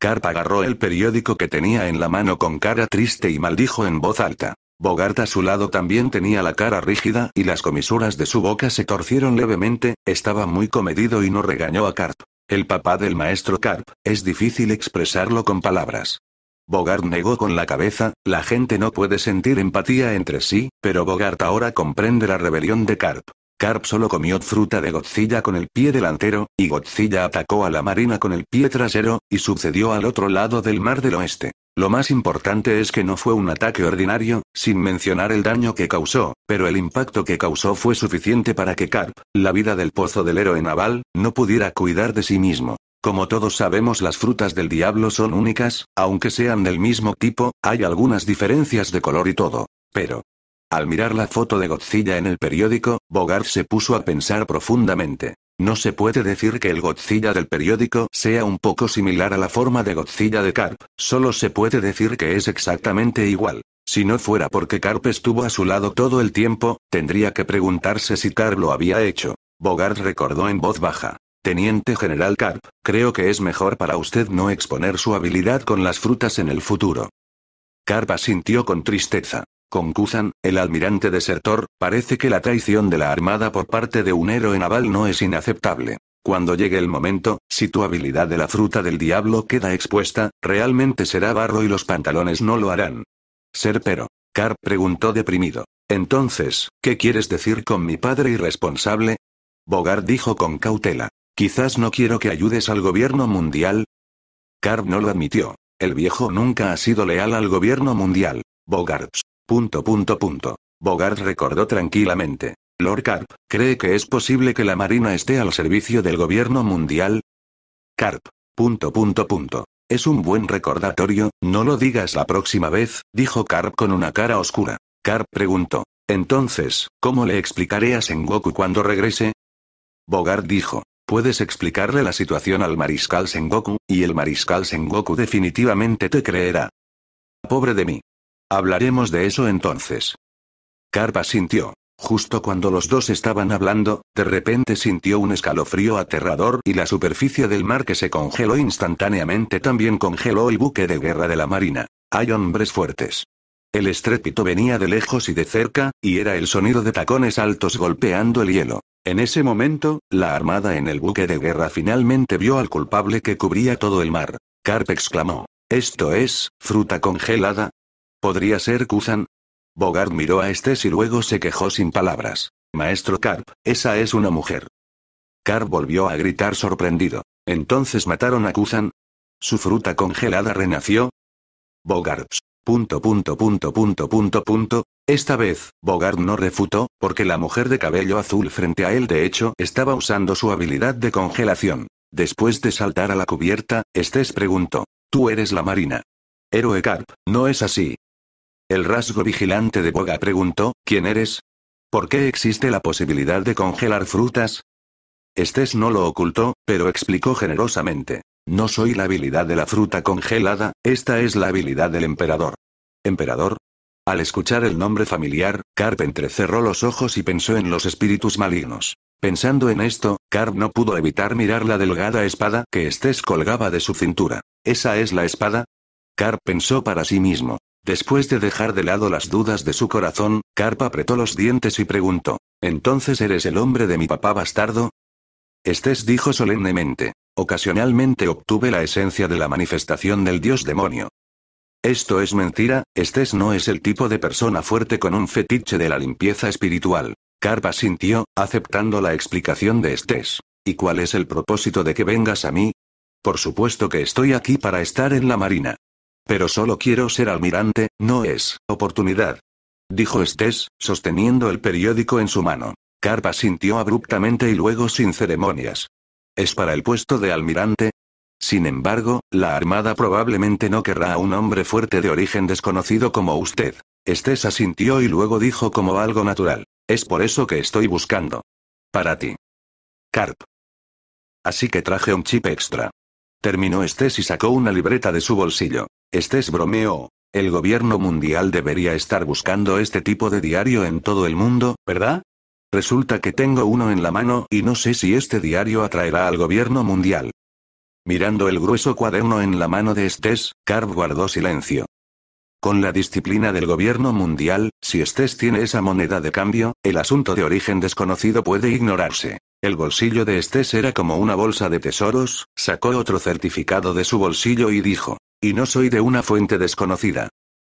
Carp agarró el periódico que tenía en la mano con cara triste y maldijo en voz alta. Bogart a su lado también tenía la cara rígida y las comisuras de su boca se torcieron levemente, estaba muy comedido y no regañó a Carp. El papá del maestro Carp, es difícil expresarlo con palabras. Bogart negó con la cabeza, la gente no puede sentir empatía entre sí, pero Bogart ahora comprende la rebelión de Carp. Carp solo comió fruta de Godzilla con el pie delantero, y Godzilla atacó a la marina con el pie trasero, y sucedió al otro lado del mar del oeste. Lo más importante es que no fue un ataque ordinario, sin mencionar el daño que causó, pero el impacto que causó fue suficiente para que Carp, la vida del pozo del héroe naval, no pudiera cuidar de sí mismo. Como todos sabemos las frutas del diablo son únicas, aunque sean del mismo tipo, hay algunas diferencias de color y todo. Pero... Al mirar la foto de Godzilla en el periódico, Bogart se puso a pensar profundamente. No se puede decir que el Godzilla del periódico sea un poco similar a la forma de Godzilla de Carp, solo se puede decir que es exactamente igual. Si no fuera porque Carp estuvo a su lado todo el tiempo, tendría que preguntarse si Carp lo había hecho. Bogart recordó en voz baja. Teniente General Carp, creo que es mejor para usted no exponer su habilidad con las frutas en el futuro. Carp asintió con tristeza. Con Kuzan, el almirante desertor, parece que la traición de la Armada por parte de un héroe naval no es inaceptable. Cuando llegue el momento, si tu habilidad de la fruta del diablo queda expuesta, realmente será barro y los pantalones no lo harán. Ser pero. Carp preguntó deprimido. Entonces, ¿qué quieres decir con mi padre irresponsable? Bogart dijo con cautela. Quizás no quiero que ayudes al gobierno mundial. Carp no lo admitió. El viejo nunca ha sido leal al gobierno mundial. Bogarts. Punto punto Bogart recordó tranquilamente. Lord Carp, ¿cree que es posible que la Marina esté al servicio del gobierno mundial? Carp. Punto Es un buen recordatorio, no lo digas la próxima vez, dijo Carp con una cara oscura. Carp preguntó. Entonces, ¿cómo le explicaré a Sengoku cuando regrese? Bogart dijo. Puedes explicarle la situación al mariscal Sengoku, y el mariscal Sengoku definitivamente te creerá. Pobre de mí. Hablaremos de eso entonces. Carpa sintió. Justo cuando los dos estaban hablando, de repente sintió un escalofrío aterrador y la superficie del mar que se congeló instantáneamente también congeló el buque de guerra de la Marina. Hay hombres fuertes. El estrépito venía de lejos y de cerca, y era el sonido de tacones altos golpeando el hielo. En ese momento, la armada en el buque de guerra finalmente vio al culpable que cubría todo el mar. Carp exclamó. ¿Esto es, fruta congelada? ¿Podría ser Kuzan? Bogart miró a Estes y luego se quejó sin palabras. Maestro Carp, esa es una mujer. Carp volvió a gritar sorprendido. ¿Entonces mataron a Kuzan? ¿Su fruta congelada renació? Bogarts, Punto punto punto punto punto punto. Esta vez, Bogart no refutó, porque la mujer de cabello azul frente a él de hecho estaba usando su habilidad de congelación. Después de saltar a la cubierta, Estes preguntó. Tú eres la marina. Héroe Carp, ¿no es así? El rasgo vigilante de Boga preguntó, ¿quién eres? ¿Por qué existe la posibilidad de congelar frutas? Estes no lo ocultó, pero explicó generosamente. No soy la habilidad de la fruta congelada, esta es la habilidad del emperador. ¿Emperador? Al escuchar el nombre familiar, Carp entrecerró los ojos y pensó en los espíritus malignos. Pensando en esto, Carp no pudo evitar mirar la delgada espada que Estés colgaba de su cintura. ¿Esa es la espada? Carp pensó para sí mismo. Después de dejar de lado las dudas de su corazón, Carp apretó los dientes y preguntó. ¿Entonces eres el hombre de mi papá bastardo? Estés dijo solemnemente. Ocasionalmente obtuve la esencia de la manifestación del dios demonio. Esto es mentira, Estés no es el tipo de persona fuerte con un fetiche de la limpieza espiritual. Carpa sintió, aceptando la explicación de Estés. ¿Y cuál es el propósito de que vengas a mí? Por supuesto que estoy aquí para estar en la marina. Pero solo quiero ser almirante, no es oportunidad. Dijo Estés, sosteniendo el periódico en su mano. Carp asintió abruptamente y luego sin ceremonias. ¿Es para el puesto de almirante? Sin embargo, la Armada probablemente no querrá a un hombre fuerte de origen desconocido como usted. Estés asintió y luego dijo como algo natural. Es por eso que estoy buscando. Para ti. Carp. Así que traje un chip extra. Terminó Estés y sacó una libreta de su bolsillo. Estés bromeó. El gobierno mundial debería estar buscando este tipo de diario en todo el mundo, ¿verdad? Resulta que tengo uno en la mano y no sé si este diario atraerá al gobierno mundial. Mirando el grueso cuaderno en la mano de Estés, Carp guardó silencio. Con la disciplina del gobierno mundial, si Estés tiene esa moneda de cambio, el asunto de origen desconocido puede ignorarse. El bolsillo de Estés era como una bolsa de tesoros, sacó otro certificado de su bolsillo y dijo, y no soy de una fuente desconocida.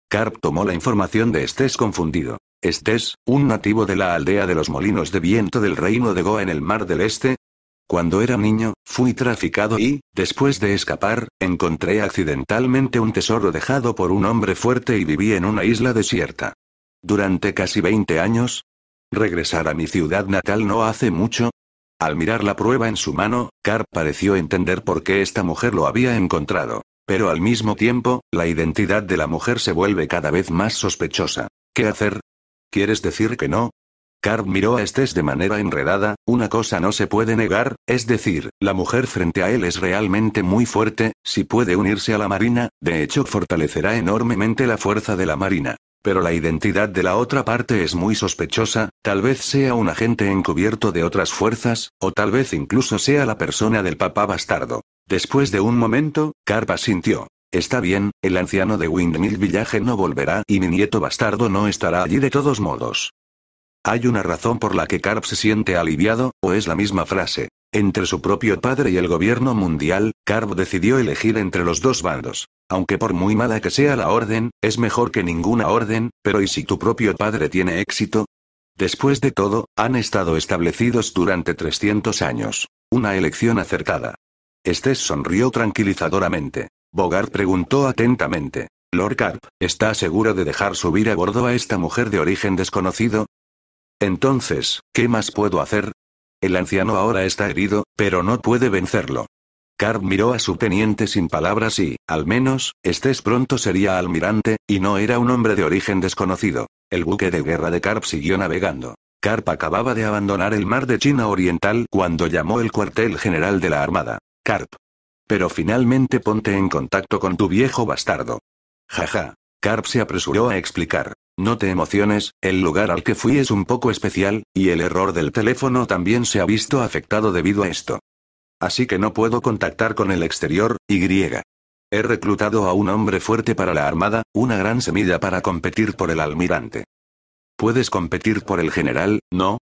Carp tomó la información de Estés confundido. Estés, un nativo de la aldea de los molinos de viento del reino de Goa en el Mar del Este. Cuando era niño, fui traficado y, después de escapar, encontré accidentalmente un tesoro dejado por un hombre fuerte y viví en una isla desierta. Durante casi 20 años. Regresar a mi ciudad natal no hace mucho, al mirar la prueba en su mano, Carp pareció entender por qué esta mujer lo había encontrado. Pero al mismo tiempo, la identidad de la mujer se vuelve cada vez más sospechosa. ¿Qué hacer? ¿Quieres decir que no? Carl miró a Estés de manera enredada, una cosa no se puede negar, es decir, la mujer frente a él es realmente muy fuerte, si puede unirse a la Marina, de hecho fortalecerá enormemente la fuerza de la Marina. Pero la identidad de la otra parte es muy sospechosa, tal vez sea un agente encubierto de otras fuerzas, o tal vez incluso sea la persona del papá bastardo. Después de un momento, Carpa sintió Está bien, el anciano de Windmill Village no volverá y mi nieto bastardo no estará allí de todos modos. Hay una razón por la que Carb se siente aliviado, o es la misma frase. Entre su propio padre y el gobierno mundial, Carb decidió elegir entre los dos bandos. Aunque por muy mala que sea la orden, es mejor que ninguna orden, pero ¿y si tu propio padre tiene éxito? Después de todo, han estado establecidos durante 300 años. Una elección acertada. Estés sonrió tranquilizadoramente. Bogart preguntó atentamente. Lord Carp, ¿está seguro de dejar subir a bordo a esta mujer de origen desconocido? Entonces, ¿qué más puedo hacer? El anciano ahora está herido, pero no puede vencerlo. Carp miró a su teniente sin palabras y, al menos, Estés pronto sería almirante, y no era un hombre de origen desconocido. El buque de guerra de Carp siguió navegando. Carp acababa de abandonar el mar de China Oriental cuando llamó el cuartel general de la Armada. Carp, pero finalmente ponte en contacto con tu viejo bastardo. Jaja. Carp se apresuró a explicar. No te emociones, el lugar al que fui es un poco especial, y el error del teléfono también se ha visto afectado debido a esto. Así que no puedo contactar con el exterior, y. He reclutado a un hombre fuerte para la Armada, una gran semilla para competir por el almirante. Puedes competir por el general, ¿no?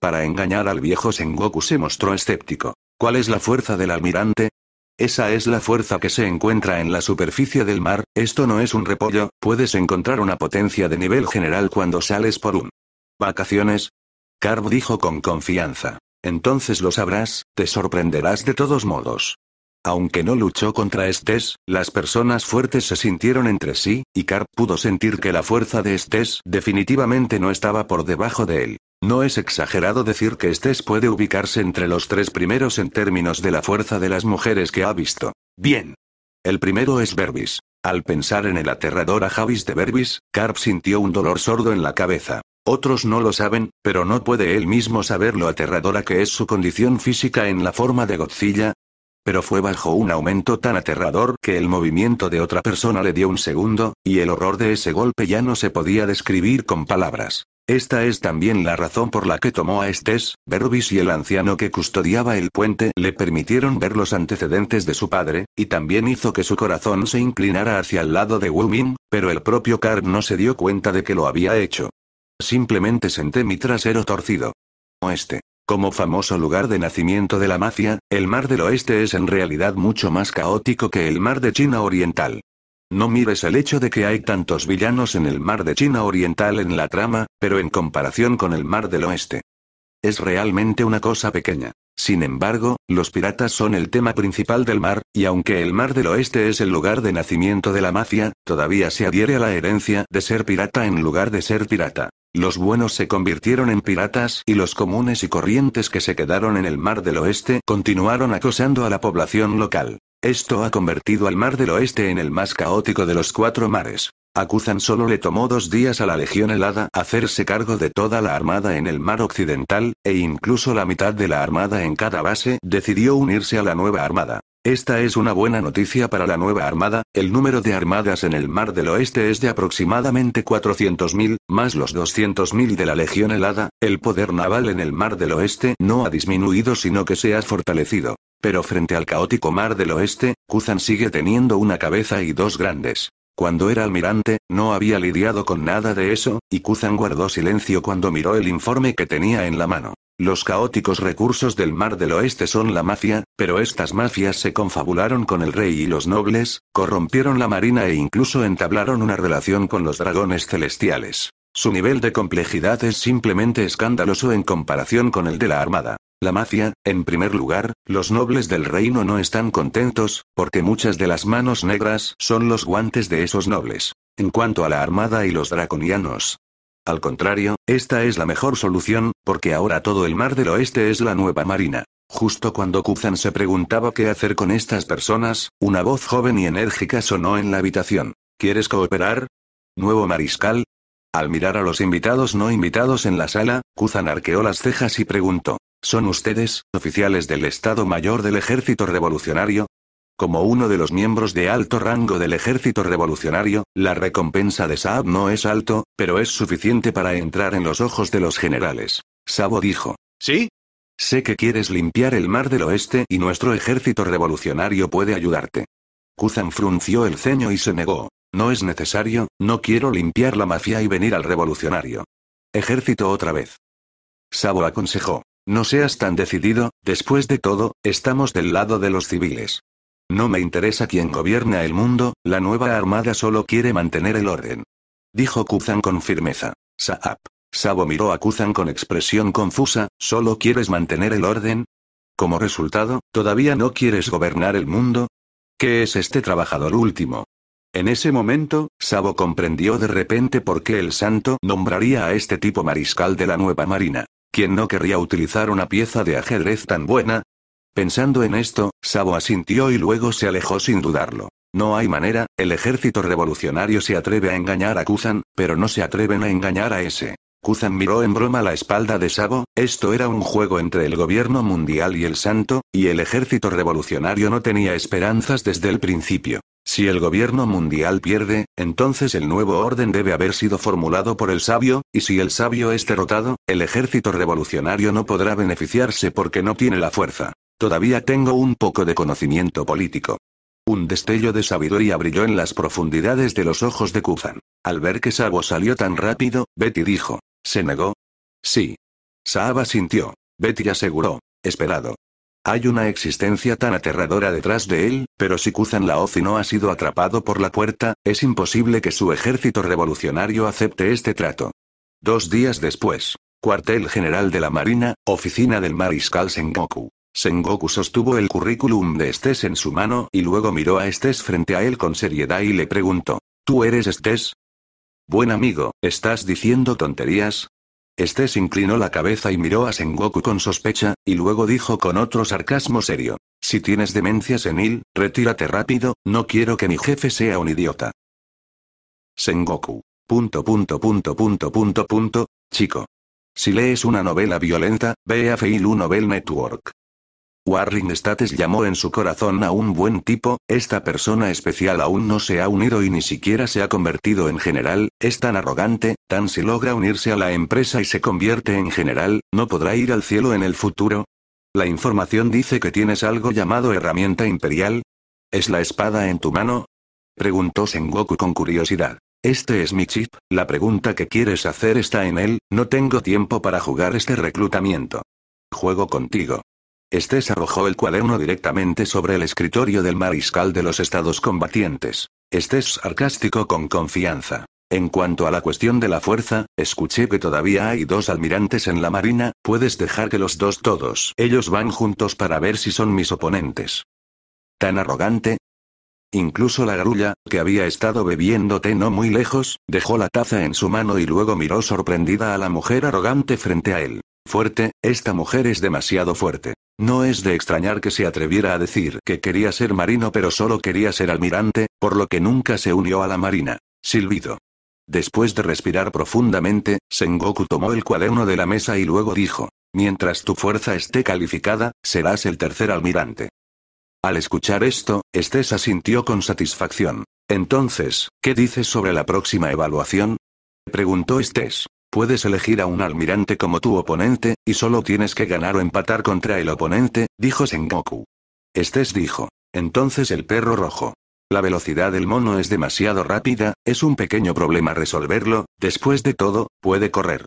Para engañar al viejo Sengoku se mostró escéptico. ¿Cuál es la fuerza del almirante? Esa es la fuerza que se encuentra en la superficie del mar, esto no es un repollo, puedes encontrar una potencia de nivel general cuando sales por un... ¿Vacaciones? Carb dijo con confianza. Entonces lo sabrás, te sorprenderás de todos modos. Aunque no luchó contra Estes, las personas fuertes se sintieron entre sí, y Carp pudo sentir que la fuerza de Estes definitivamente no estaba por debajo de él. No es exagerado decir que Estés puede ubicarse entre los tres primeros en términos de la fuerza de las mujeres que ha visto. Bien. El primero es Berbis. Al pensar en el aterrador a Javis de Berbis, Carp sintió un dolor sordo en la cabeza. Otros no lo saben, pero no puede él mismo saber lo aterradora que es su condición física en la forma de Godzilla, pero fue bajo un aumento tan aterrador que el movimiento de otra persona le dio un segundo, y el horror de ese golpe ya no se podía describir con palabras. Esta es también la razón por la que tomó a Estes, Berbis y el anciano que custodiaba el puente le permitieron ver los antecedentes de su padre, y también hizo que su corazón se inclinara hacia el lado de Wu pero el propio Carr no se dio cuenta de que lo había hecho. Simplemente senté mi trasero torcido. Oeste. Como famoso lugar de nacimiento de la mafia, el mar del oeste es en realidad mucho más caótico que el mar de China Oriental. No mires el hecho de que hay tantos villanos en el mar de China Oriental en la trama, pero en comparación con el mar del oeste. Es realmente una cosa pequeña. Sin embargo, los piratas son el tema principal del mar, y aunque el mar del oeste es el lugar de nacimiento de la mafia, todavía se adhiere a la herencia de ser pirata en lugar de ser pirata. Los buenos se convirtieron en piratas y los comunes y corrientes que se quedaron en el Mar del Oeste continuaron acosando a la población local. Esto ha convertido al Mar del Oeste en el más caótico de los cuatro mares. A solo le tomó dos días a la Legión Helada hacerse cargo de toda la armada en el mar occidental, e incluso la mitad de la armada en cada base decidió unirse a la nueva armada. Esta es una buena noticia para la nueva armada, el número de armadas en el Mar del Oeste es de aproximadamente 400.000, más los 200.000 de la Legión Helada, el poder naval en el Mar del Oeste no ha disminuido sino que se ha fortalecido. Pero frente al caótico Mar del Oeste, Kuzan sigue teniendo una cabeza y dos grandes. Cuando era almirante, no había lidiado con nada de eso, y Kuzan guardó silencio cuando miró el informe que tenía en la mano. Los caóticos recursos del mar del oeste son la mafia, pero estas mafias se confabularon con el rey y los nobles, corrompieron la marina e incluso entablaron una relación con los dragones celestiales. Su nivel de complejidad es simplemente escandaloso en comparación con el de la armada. La mafia, en primer lugar, los nobles del reino no están contentos, porque muchas de las manos negras son los guantes de esos nobles. En cuanto a la armada y los draconianos. Al contrario, esta es la mejor solución, porque ahora todo el mar del oeste es la nueva marina. Justo cuando Kuzan se preguntaba qué hacer con estas personas, una voz joven y enérgica sonó en la habitación. ¿Quieres cooperar? Nuevo mariscal, al mirar a los invitados no invitados en la sala, Kuzan arqueó las cejas y preguntó. ¿Son ustedes, oficiales del Estado Mayor del Ejército Revolucionario? Como uno de los miembros de alto rango del ejército revolucionario, la recompensa de Saab no es alto, pero es suficiente para entrar en los ojos de los generales. Sabo dijo. ¿Sí? Sé que quieres limpiar el mar del oeste y nuestro ejército revolucionario puede ayudarte. Kuzan frunció el ceño y se negó. No es necesario, no quiero limpiar la mafia y venir al revolucionario. Ejército otra vez. Sabo aconsejó. No seas tan decidido, después de todo, estamos del lado de los civiles. No me interesa quién gobierna el mundo, la nueva armada solo quiere mantener el orden. Dijo Kuzan con firmeza. Saap. Sabo miró a Kuzan con expresión confusa, ¿solo quieres mantener el orden? Como resultado, ¿todavía no quieres gobernar el mundo? ¿Qué es este trabajador último? En ese momento, Sabo comprendió de repente por qué el santo nombraría a este tipo mariscal de la nueva marina. ¿Quién no querría utilizar una pieza de ajedrez tan buena? Pensando en esto, Sabo asintió y luego se alejó sin dudarlo. No hay manera, el ejército revolucionario se atreve a engañar a Kuzan, pero no se atreven a engañar a ese. Kuzan miró en broma la espalda de Sabo, esto era un juego entre el gobierno mundial y el santo, y el ejército revolucionario no tenía esperanzas desde el principio. Si el gobierno mundial pierde, entonces el nuevo orden debe haber sido formulado por el sabio, y si el sabio es derrotado, el ejército revolucionario no podrá beneficiarse porque no tiene la fuerza. Todavía tengo un poco de conocimiento político. Un destello de sabiduría brilló en las profundidades de los ojos de Kuzan. Al ver que Sabo salió tan rápido, Betty dijo, ¿se negó? Sí. Saaba sintió. Betty aseguró, esperado. Hay una existencia tan aterradora detrás de él, pero si Kuzan Laozi no ha sido atrapado por la puerta, es imposible que su ejército revolucionario acepte este trato. Dos días después. Cuartel General de la Marina, oficina del Mariscal Sengoku. Sengoku sostuvo el currículum de Estés en su mano y luego miró a Estés frente a él con seriedad y le preguntó. ¿Tú eres Estés? Buen amigo, ¿estás diciendo tonterías? se inclinó la cabeza y miró a Sengoku con sospecha, y luego dijo con otro sarcasmo serio. Si tienes demencia senil, retírate rápido, no quiero que mi jefe sea un idiota. Sengoku. Punto punto chico. Si lees una novela violenta, ve a Feilu Novel Network. Warring States llamó en su corazón a un buen tipo, esta persona especial aún no se ha unido y ni siquiera se ha convertido en general, es tan arrogante, tan si logra unirse a la empresa y se convierte en general, ¿no podrá ir al cielo en el futuro? La información dice que tienes algo llamado herramienta imperial. ¿Es la espada en tu mano? Preguntó Sengoku con curiosidad. Este es mi chip, la pregunta que quieres hacer está en él, no tengo tiempo para jugar este reclutamiento. Juego contigo. Estés arrojó el cuaderno directamente sobre el escritorio del mariscal de los estados combatientes. Estés sarcástico con confianza. En cuanto a la cuestión de la fuerza, escuché que todavía hay dos almirantes en la marina, puedes dejar que los dos todos ellos van juntos para ver si son mis oponentes. ¿Tan arrogante? Incluso la garulla, que había estado bebiendo té no muy lejos, dejó la taza en su mano y luego miró sorprendida a la mujer arrogante frente a él. Fuerte, esta mujer es demasiado fuerte. No es de extrañar que se atreviera a decir que quería ser marino pero solo quería ser almirante, por lo que nunca se unió a la marina. Silbido. Después de respirar profundamente, Sengoku tomó el cuaderno de la mesa y luego dijo, Mientras tu fuerza esté calificada, serás el tercer almirante. Al escuchar esto, Estés asintió con satisfacción. Entonces, ¿qué dices sobre la próxima evaluación? Preguntó Estés. Puedes elegir a un almirante como tu oponente, y solo tienes que ganar o empatar contra el oponente, dijo Sengoku. Estés dijo. Entonces el perro rojo. La velocidad del mono es demasiado rápida, es un pequeño problema resolverlo, después de todo, puede correr.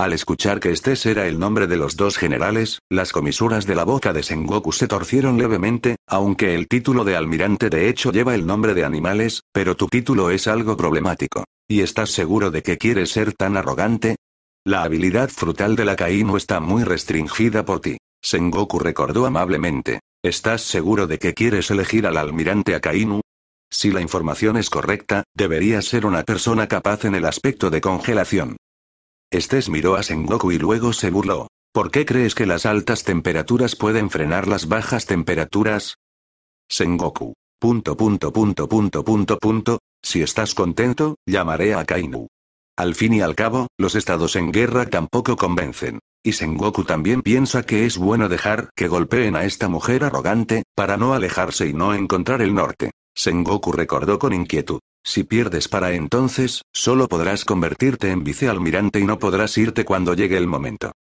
Al escuchar que Estés era el nombre de los dos generales, las comisuras de la boca de Sengoku se torcieron levemente, aunque el título de almirante de hecho lleva el nombre de animales, pero tu título es algo problemático. ¿Y estás seguro de que quieres ser tan arrogante? La habilidad frutal de la está muy restringida por ti. Sengoku recordó amablemente. ¿Estás seguro de que quieres elegir al almirante Akainu? Si la información es correcta, debería ser una persona capaz en el aspecto de congelación. Estes miró a Sengoku y luego se burló. ¿Por qué crees que las altas temperaturas pueden frenar las bajas temperaturas? Sengoku. Punto punto punto punto punto punto, si estás contento, llamaré a Kainu. Al fin y al cabo, los estados en guerra tampoco convencen. Y Sengoku también piensa que es bueno dejar que golpeen a esta mujer arrogante, para no alejarse y no encontrar el norte. Sengoku recordó con inquietud. Si pierdes para entonces, solo podrás convertirte en vicealmirante y no podrás irte cuando llegue el momento.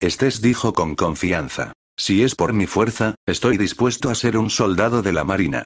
Estés dijo con confianza. Si es por mi fuerza, estoy dispuesto a ser un soldado de la Marina.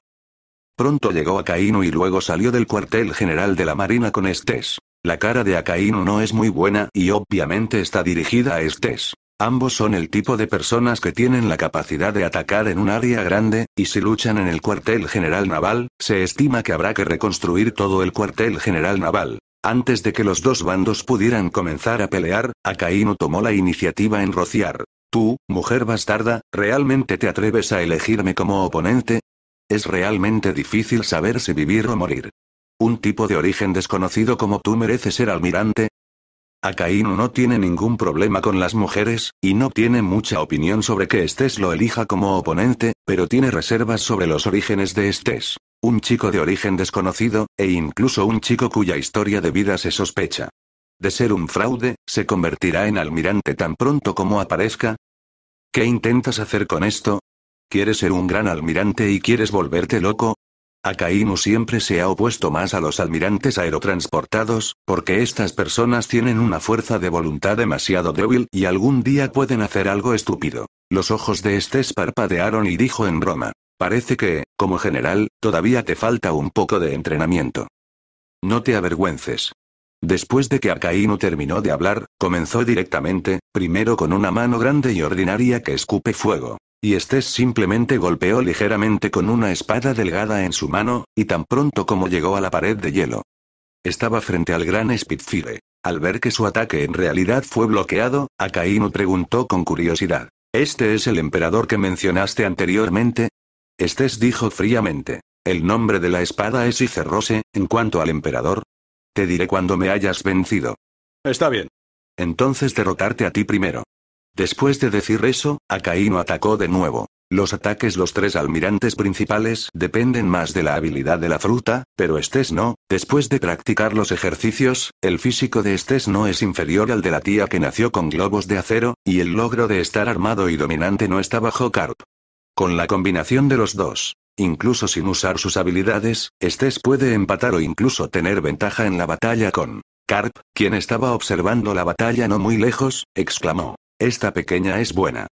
Pronto llegó Akainu y luego salió del cuartel general de la Marina con Estes. La cara de Akainu no es muy buena y obviamente está dirigida a Estes. Ambos son el tipo de personas que tienen la capacidad de atacar en un área grande, y si luchan en el cuartel general naval, se estima que habrá que reconstruir todo el cuartel general naval. Antes de que los dos bandos pudieran comenzar a pelear, Akainu tomó la iniciativa en rociar. Tú, mujer bastarda, ¿realmente te atreves a elegirme como oponente? Es realmente difícil saber si vivir o morir. Un tipo de origen desconocido como tú merece ser almirante. Akainu no tiene ningún problema con las mujeres, y no tiene mucha opinión sobre que Estés lo elija como oponente, pero tiene reservas sobre los orígenes de Estés. Un chico de origen desconocido, e incluso un chico cuya historia de vida se sospecha. De ser un fraude, se convertirá en almirante tan pronto como aparezca. ¿Qué intentas hacer con esto? ¿Quieres ser un gran almirante y quieres volverte loco? Akainu siempre se ha opuesto más a los almirantes aerotransportados, porque estas personas tienen una fuerza de voluntad demasiado débil y algún día pueden hacer algo estúpido. Los ojos de Estes parpadearon y dijo en broma. Parece que, como general, todavía te falta un poco de entrenamiento. No te avergüences. Después de que Akainu terminó de hablar, comenzó directamente, primero con una mano grande y ordinaria que escupe fuego, y Estés simplemente golpeó ligeramente con una espada delgada en su mano, y tan pronto como llegó a la pared de hielo. Estaba frente al gran Spitfire. Al ver que su ataque en realidad fue bloqueado, Akainu preguntó con curiosidad. ¿Este es el emperador que mencionaste anteriormente? Estés dijo fríamente. El nombre de la espada es Icerrose, en cuanto al emperador. Te diré cuando me hayas vencido. Está bien. Entonces derrotarte a ti primero. Después de decir eso, Akainu atacó de nuevo. Los ataques los tres almirantes principales dependen más de la habilidad de la fruta, pero Estes no, después de practicar los ejercicios, el físico de Estes no es inferior al de la tía que nació con globos de acero, y el logro de estar armado y dominante no está bajo Carp. Con la combinación de los dos, incluso sin usar sus habilidades, Estes puede empatar o incluso tener ventaja en la batalla con Carp, quien estaba observando la batalla no muy lejos, exclamó. Esta pequeña es buena.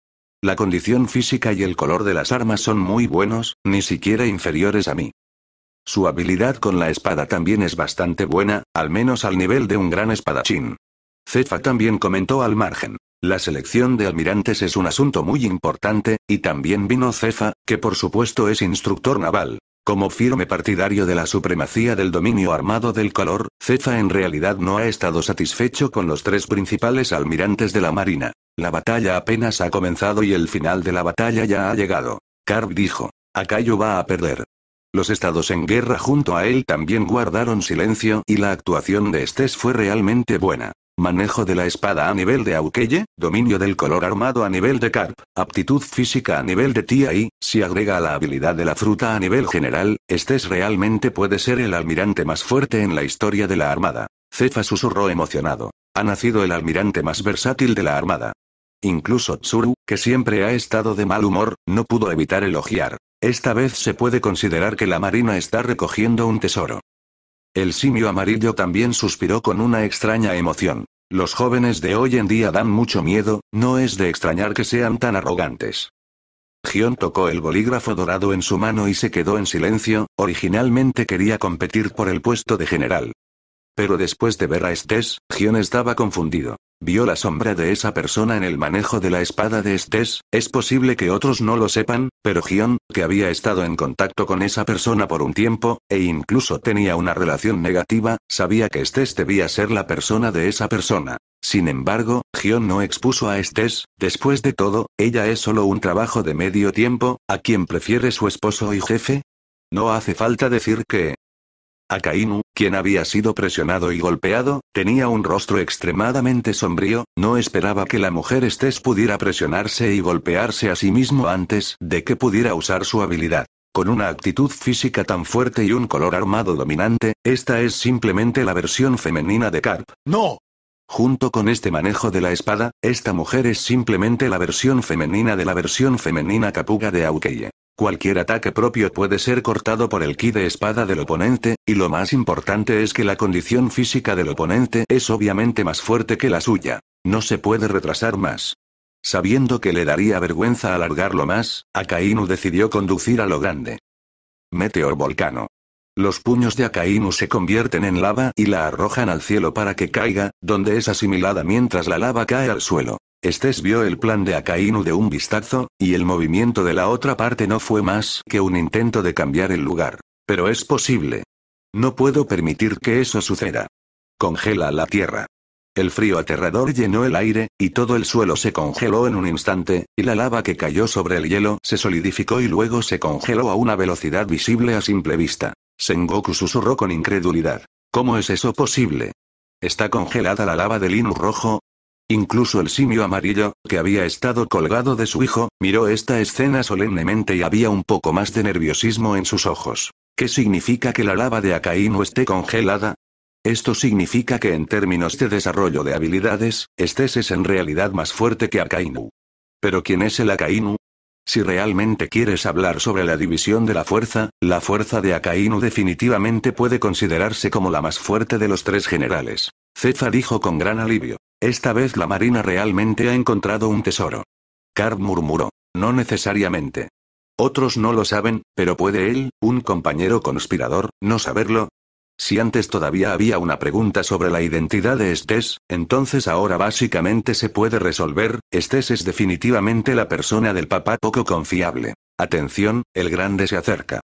La condición física y el color de las armas son muy buenos, ni siquiera inferiores a mí. Su habilidad con la espada también es bastante buena, al menos al nivel de un gran espadachín. Cefa también comentó al margen. La selección de almirantes es un asunto muy importante, y también vino Cefa, que por supuesto es instructor naval, como firme partidario de la supremacía del dominio armado del color, Cefa en realidad no ha estado satisfecho con los tres principales almirantes de la Marina. La batalla apenas ha comenzado y el final de la batalla ya ha llegado. carb dijo, Acayo va a perder. Los estados en guerra junto a él también guardaron silencio y la actuación de Estes fue realmente buena manejo de la espada a nivel de Aukeye, dominio del color armado a nivel de Carp, aptitud física a nivel de Tia y, si agrega la habilidad de la fruta a nivel general, Estés realmente puede ser el almirante más fuerte en la historia de la Armada. Cefa susurró emocionado. Ha nacido el almirante más versátil de la Armada. Incluso Tsuru, que siempre ha estado de mal humor, no pudo evitar elogiar. Esta vez se puede considerar que la Marina está recogiendo un tesoro. El simio amarillo también suspiró con una extraña emoción. Los jóvenes de hoy en día dan mucho miedo, no es de extrañar que sean tan arrogantes. Gion tocó el bolígrafo dorado en su mano y se quedó en silencio, originalmente quería competir por el puesto de general. Pero después de ver a Estes, Gion estaba confundido. Vio la sombra de esa persona en el manejo de la espada de Estés, es posible que otros no lo sepan, pero Gion, que había estado en contacto con esa persona por un tiempo, e incluso tenía una relación negativa, sabía que Estés debía ser la persona de esa persona. Sin embargo, Gion no expuso a Estés, después de todo, ella es solo un trabajo de medio tiempo, a quien prefiere su esposo y jefe, no hace falta decir que, Akainu, quien había sido presionado y golpeado, tenía un rostro extremadamente sombrío, no esperaba que la mujer Estés pudiera presionarse y golpearse a sí mismo antes de que pudiera usar su habilidad. Con una actitud física tan fuerte y un color armado dominante, esta es simplemente la versión femenina de Karp. ¡No! Junto con este manejo de la espada, esta mujer es simplemente la versión femenina de la versión femenina Kapuga de Aukeye. Cualquier ataque propio puede ser cortado por el ki de espada del oponente, y lo más importante es que la condición física del oponente es obviamente más fuerte que la suya. No se puede retrasar más. Sabiendo que le daría vergüenza alargarlo más, Akainu decidió conducir a lo grande. Meteor Volcano. Los puños de Akainu se convierten en lava y la arrojan al cielo para que caiga, donde es asimilada mientras la lava cae al suelo. Estes vio el plan de Akainu de un vistazo, y el movimiento de la otra parte no fue más que un intento de cambiar el lugar. Pero es posible. No puedo permitir que eso suceda. Congela la tierra. El frío aterrador llenó el aire, y todo el suelo se congeló en un instante, y la lava que cayó sobre el hielo se solidificó y luego se congeló a una velocidad visible a simple vista. Sengoku susurró con incredulidad. ¿Cómo es eso posible? ¿Está congelada la lava del Inu rojo? Incluso el simio amarillo, que había estado colgado de su hijo, miró esta escena solemnemente y había un poco más de nerviosismo en sus ojos. ¿Qué significa que la lava de Akainu esté congelada? Esto significa que en términos de desarrollo de habilidades, Estés es en realidad más fuerte que Akainu. Pero ¿quién es el Akainu? Si realmente quieres hablar sobre la división de la fuerza, la fuerza de Akainu definitivamente puede considerarse como la más fuerte de los tres generales. Cefa dijo con gran alivio. Esta vez la marina realmente ha encontrado un tesoro. Card murmuró. No necesariamente. Otros no lo saben, pero puede él, un compañero conspirador, no saberlo, si antes todavía había una pregunta sobre la identidad de Estés, entonces ahora básicamente se puede resolver, Estés es definitivamente la persona del papá poco confiable. Atención, el grande se acerca.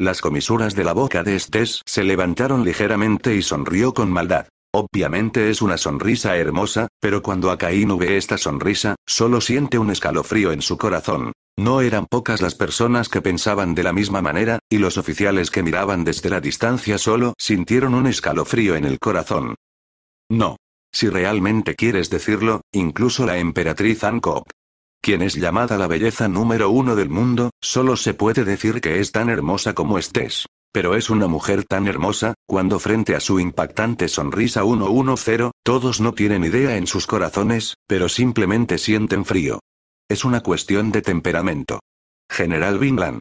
Las comisuras de la boca de Estés se levantaron ligeramente y sonrió con maldad. Obviamente es una sonrisa hermosa, pero cuando Akainu ve esta sonrisa, solo siente un escalofrío en su corazón. No eran pocas las personas que pensaban de la misma manera, y los oficiales que miraban desde la distancia solo sintieron un escalofrío en el corazón. No. Si realmente quieres decirlo, incluso la emperatriz Hancock, quien es llamada la belleza número uno del mundo, solo se puede decir que es tan hermosa como estés. Pero es una mujer tan hermosa, cuando frente a su impactante sonrisa 110, todos no tienen idea en sus corazones, pero simplemente sienten frío. Es una cuestión de temperamento. General Vinland.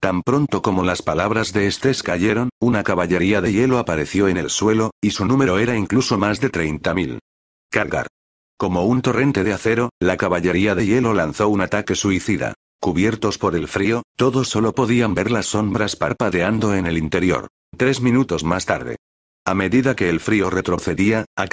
Tan pronto como las palabras de Estes cayeron, una caballería de hielo apareció en el suelo, y su número era incluso más de 30.000. Cargar. Como un torrente de acero, la caballería de hielo lanzó un ataque suicida. Cubiertos por el frío, todos solo podían ver las sombras parpadeando en el interior. Tres minutos más tarde. A medida que el frío retrocedía, a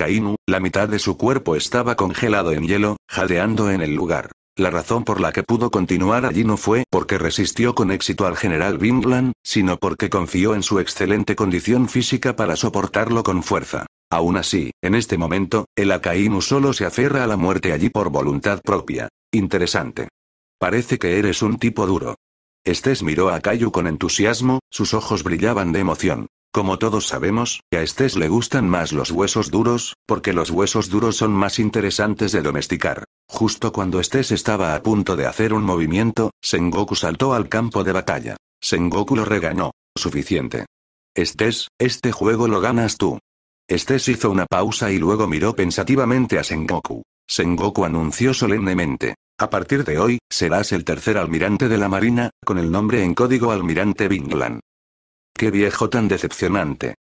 la mitad de su cuerpo estaba congelado en hielo, jadeando en el lugar. La razón por la que pudo continuar allí no fue porque resistió con éxito al general Bingland, sino porque confió en su excelente condición física para soportarlo con fuerza. Aún así, en este momento, el Akainu solo se aferra a la muerte allí por voluntad propia. Interesante. Parece que eres un tipo duro. Estés miró a Kayu con entusiasmo, sus ojos brillaban de emoción. Como todos sabemos, a Estés le gustan más los huesos duros, porque los huesos duros son más interesantes de domesticar. Justo cuando Estés estaba a punto de hacer un movimiento, Sengoku saltó al campo de batalla. Sengoku lo regañó. Suficiente. Estés, este juego lo ganas tú. Estés hizo una pausa y luego miró pensativamente a Sengoku. Sengoku anunció solemnemente. A partir de hoy, serás el tercer almirante de la Marina, con el nombre en código Almirante Binglan. Qué viejo tan decepcionante.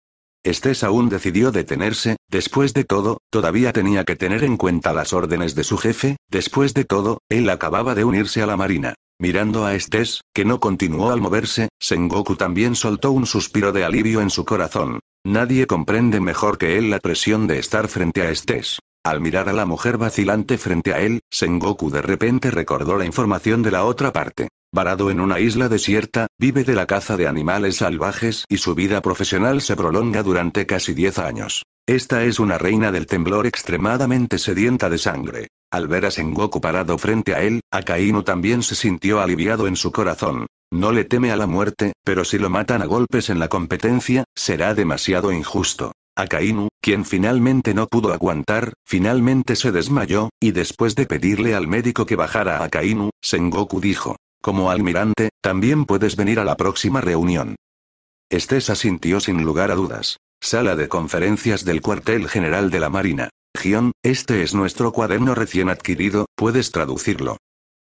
Estés aún decidió detenerse, después de todo, todavía tenía que tener en cuenta las órdenes de su jefe, después de todo, él acababa de unirse a la marina. Mirando a Estés, que no continuó al moverse, Sengoku también soltó un suspiro de alivio en su corazón. Nadie comprende mejor que él la presión de estar frente a Estés. Al mirar a la mujer vacilante frente a él, Sengoku de repente recordó la información de la otra parte. Varado en una isla desierta, vive de la caza de animales salvajes y su vida profesional se prolonga durante casi 10 años. Esta es una reina del temblor extremadamente sedienta de sangre. Al ver a Sengoku parado frente a él, Akainu también se sintió aliviado en su corazón. No le teme a la muerte, pero si lo matan a golpes en la competencia, será demasiado injusto. Akainu, quien finalmente no pudo aguantar, finalmente se desmayó, y después de pedirle al médico que bajara a Akainu, Sengoku dijo. Como almirante, también puedes venir a la próxima reunión. Estés asintió sin lugar a dudas. Sala de conferencias del cuartel general de la Marina. Gion, este es nuestro cuaderno recién adquirido, puedes traducirlo.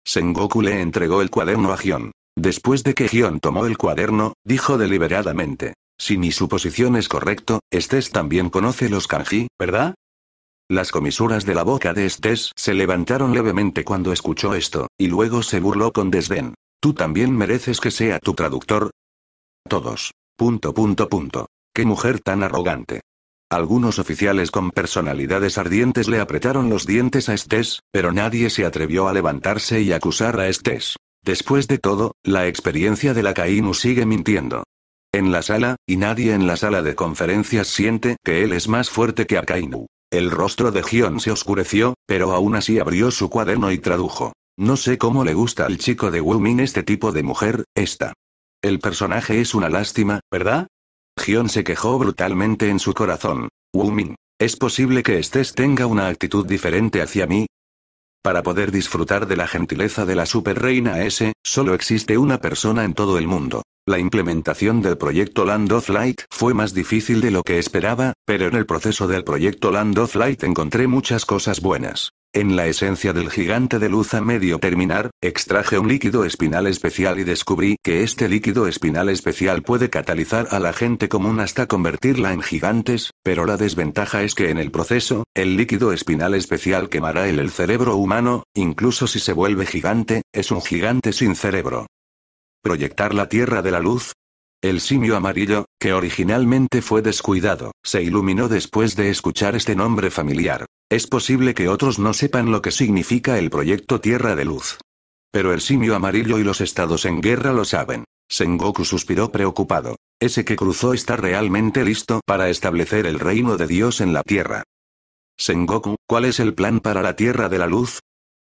Sengoku le entregó el cuaderno a Gion. Después de que Gion tomó el cuaderno, dijo deliberadamente. Si mi suposición es correcto, Estés también conoce los kanji, ¿verdad? Las comisuras de la boca de Estés se levantaron levemente cuando escuchó esto, y luego se burló con desdén. ¿Tú también mereces que sea tu traductor? Todos. Punto punto punto. Qué mujer tan arrogante. Algunos oficiales con personalidades ardientes le apretaron los dientes a Estés, pero nadie se atrevió a levantarse y acusar a Estés. Después de todo, la experiencia de la Kainu sigue mintiendo en la sala, y nadie en la sala de conferencias siente que él es más fuerte que Akainu. El rostro de Gion se oscureció, pero aún así abrió su cuaderno y tradujo. No sé cómo le gusta al chico de Min este tipo de mujer, esta. El personaje es una lástima, ¿verdad? Gion se quejó brutalmente en su corazón. Wu Min. es posible que Estés tenga una actitud diferente hacia mí, para poder disfrutar de la gentileza de la Super Reina S, solo existe una persona en todo el mundo. La implementación del proyecto Land of Light fue más difícil de lo que esperaba, pero en el proceso del proyecto Land of Light encontré muchas cosas buenas. En la esencia del gigante de luz a medio terminar, extraje un líquido espinal especial y descubrí que este líquido espinal especial puede catalizar a la gente común hasta convertirla en gigantes, pero la desventaja es que en el proceso, el líquido espinal especial quemará el, el cerebro humano, incluso si se vuelve gigante, es un gigante sin cerebro. Proyectar la Tierra de la Luz, el simio amarillo, que originalmente fue descuidado, se iluminó después de escuchar este nombre familiar. Es posible que otros no sepan lo que significa el proyecto Tierra de Luz. Pero el simio amarillo y los estados en guerra lo saben. Sengoku suspiró preocupado. Ese que cruzó está realmente listo para establecer el reino de Dios en la Tierra. Sengoku, ¿cuál es el plan para la Tierra de la Luz?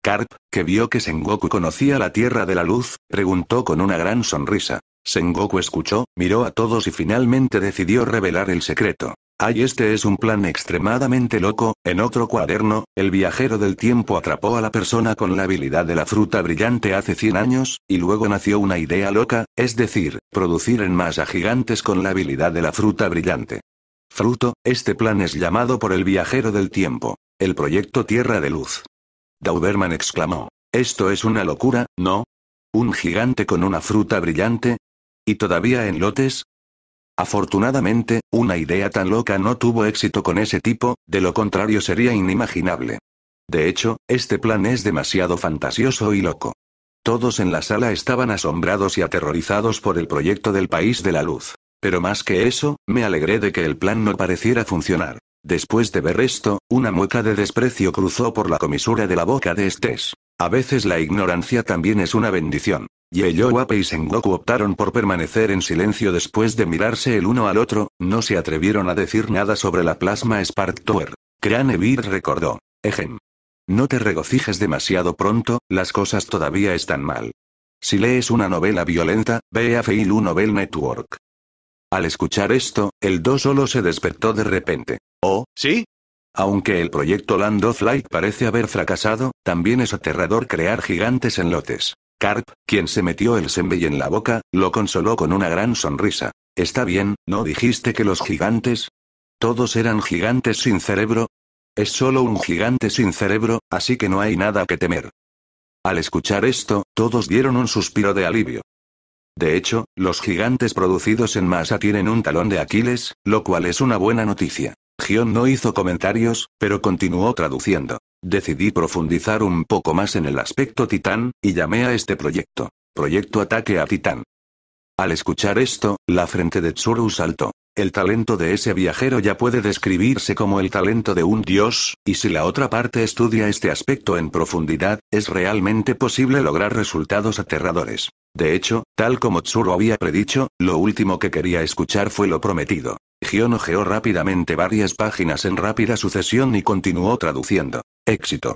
Karp, que vio que Sengoku conocía la Tierra de la Luz, preguntó con una gran sonrisa. Sengoku escuchó, miró a todos y finalmente decidió revelar el secreto. Ay, este es un plan extremadamente loco. En otro cuaderno, el viajero del tiempo atrapó a la persona con la habilidad de la fruta brillante hace 100 años, y luego nació una idea loca, es decir, producir en masa gigantes con la habilidad de la fruta brillante. Fruto, este plan es llamado por el viajero del tiempo. El proyecto Tierra de Luz. Dauberman exclamó. Esto es una locura, ¿no? Un gigante con una fruta brillante, ¿Y todavía en lotes? Afortunadamente, una idea tan loca no tuvo éxito con ese tipo, de lo contrario sería inimaginable. De hecho, este plan es demasiado fantasioso y loco. Todos en la sala estaban asombrados y aterrorizados por el proyecto del país de la luz. Pero más que eso, me alegré de que el plan no pareciera funcionar. Después de ver esto, una mueca de desprecio cruzó por la comisura de la boca de Estés. A veces la ignorancia también es una bendición. Yeyo y Sengoku optaron por permanecer en silencio después de mirarse el uno al otro, no se atrevieron a decir nada sobre la plasma Spark Tower. Cranevir recordó. Ejem. No te regocijes demasiado pronto, las cosas todavía están mal. Si lees una novela violenta, ve a Feilu Novel Network. Al escuchar esto, el 2 solo se despertó de repente. ¿Oh, sí? Aunque el proyecto Land of Light parece haber fracasado, también es aterrador crear gigantes en lotes. Carp, quien se metió el sembey en la boca, lo consoló con una gran sonrisa. Está bien, ¿no dijiste que los gigantes? ¿Todos eran gigantes sin cerebro? Es solo un gigante sin cerebro, así que no hay nada que temer. Al escuchar esto, todos dieron un suspiro de alivio. De hecho, los gigantes producidos en masa tienen un talón de Aquiles, lo cual es una buena noticia. Gion no hizo comentarios, pero continuó traduciendo. Decidí profundizar un poco más en el aspecto Titán, y llamé a este proyecto, Proyecto Ataque a Titán. Al escuchar esto, la frente de Tsuru saltó. El talento de ese viajero ya puede describirse como el talento de un dios, y si la otra parte estudia este aspecto en profundidad, es realmente posible lograr resultados aterradores. De hecho, tal como Tsuru había predicho, lo último que quería escuchar fue lo prometido. Gion ojeó rápidamente varias páginas en rápida sucesión y continuó traduciendo. Éxito.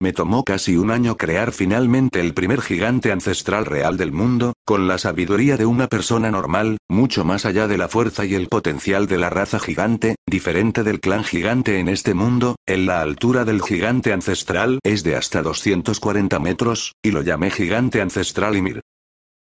Me tomó casi un año crear finalmente el primer gigante ancestral real del mundo, con la sabiduría de una persona normal, mucho más allá de la fuerza y el potencial de la raza gigante, diferente del clan gigante en este mundo, en la altura del gigante ancestral es de hasta 240 metros, y lo llamé gigante ancestral Ymir.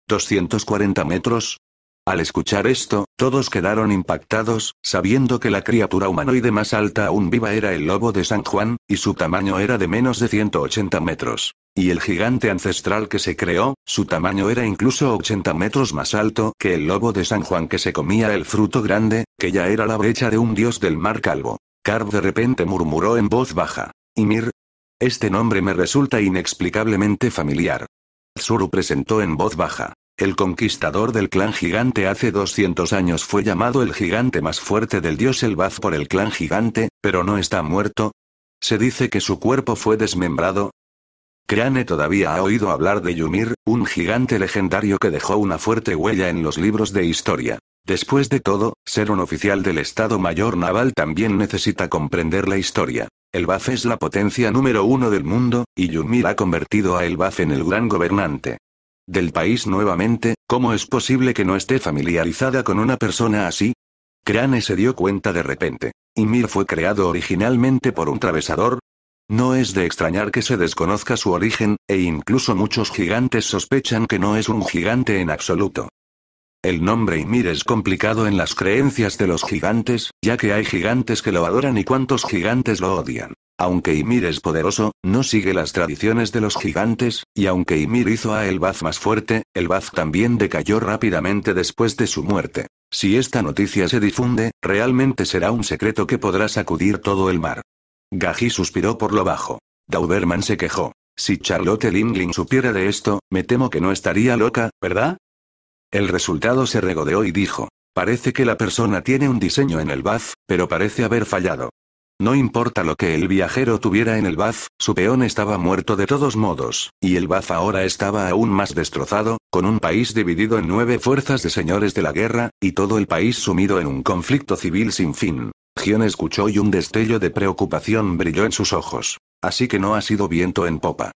240 metros, al escuchar esto, todos quedaron impactados, sabiendo que la criatura humanoide más alta aún viva era el lobo de San Juan, y su tamaño era de menos de 180 metros. Y el gigante ancestral que se creó, su tamaño era incluso 80 metros más alto que el lobo de San Juan que se comía el fruto grande, que ya era la brecha de un dios del mar calvo. Carb de repente murmuró en voz baja. mir. Este nombre me resulta inexplicablemente familiar. Tsuru presentó en voz baja. El conquistador del clan gigante hace 200 años fue llamado el gigante más fuerte del dios Elbaz por el clan gigante, pero no está muerto. Se dice que su cuerpo fue desmembrado. Crane todavía ha oído hablar de Yumir, un gigante legendario que dejó una fuerte huella en los libros de historia. Después de todo, ser un oficial del Estado Mayor Naval también necesita comprender la historia. El es la potencia número uno del mundo, y Yumir ha convertido a El en el gran gobernante del país nuevamente, ¿cómo es posible que no esté familiarizada con una persona así? Crane se dio cuenta de repente. ¿Y Mir fue creado originalmente por un travesador? No es de extrañar que se desconozca su origen, e incluso muchos gigantes sospechan que no es un gigante en absoluto. El nombre Ymir es complicado en las creencias de los gigantes, ya que hay gigantes que lo adoran y cuantos gigantes lo odian. Aunque Ymir es poderoso, no sigue las tradiciones de los gigantes, y aunque Ymir hizo a Bath más fuerte, el Bath también decayó rápidamente después de su muerte. Si esta noticia se difunde, realmente será un secreto que podrá sacudir todo el mar. Gaji suspiró por lo bajo. Dauberman se quejó. Si Charlotte Lingling supiera de esto, me temo que no estaría loca, ¿verdad? El resultado se regodeó y dijo. Parece que la persona tiene un diseño en el Bath, pero parece haber fallado. No importa lo que el viajero tuviera en el BAF, su peón estaba muerto de todos modos, y el BAF ahora estaba aún más destrozado, con un país dividido en nueve fuerzas de señores de la guerra, y todo el país sumido en un conflicto civil sin fin. Gion escuchó y un destello de preocupación brilló en sus ojos. Así que no ha sido viento en popa.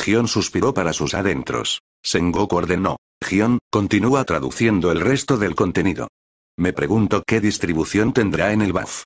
Gion suspiró para sus adentros. Sengoku ordenó. Gion, continúa traduciendo el resto del contenido. Me pregunto qué distribución tendrá en el BAF.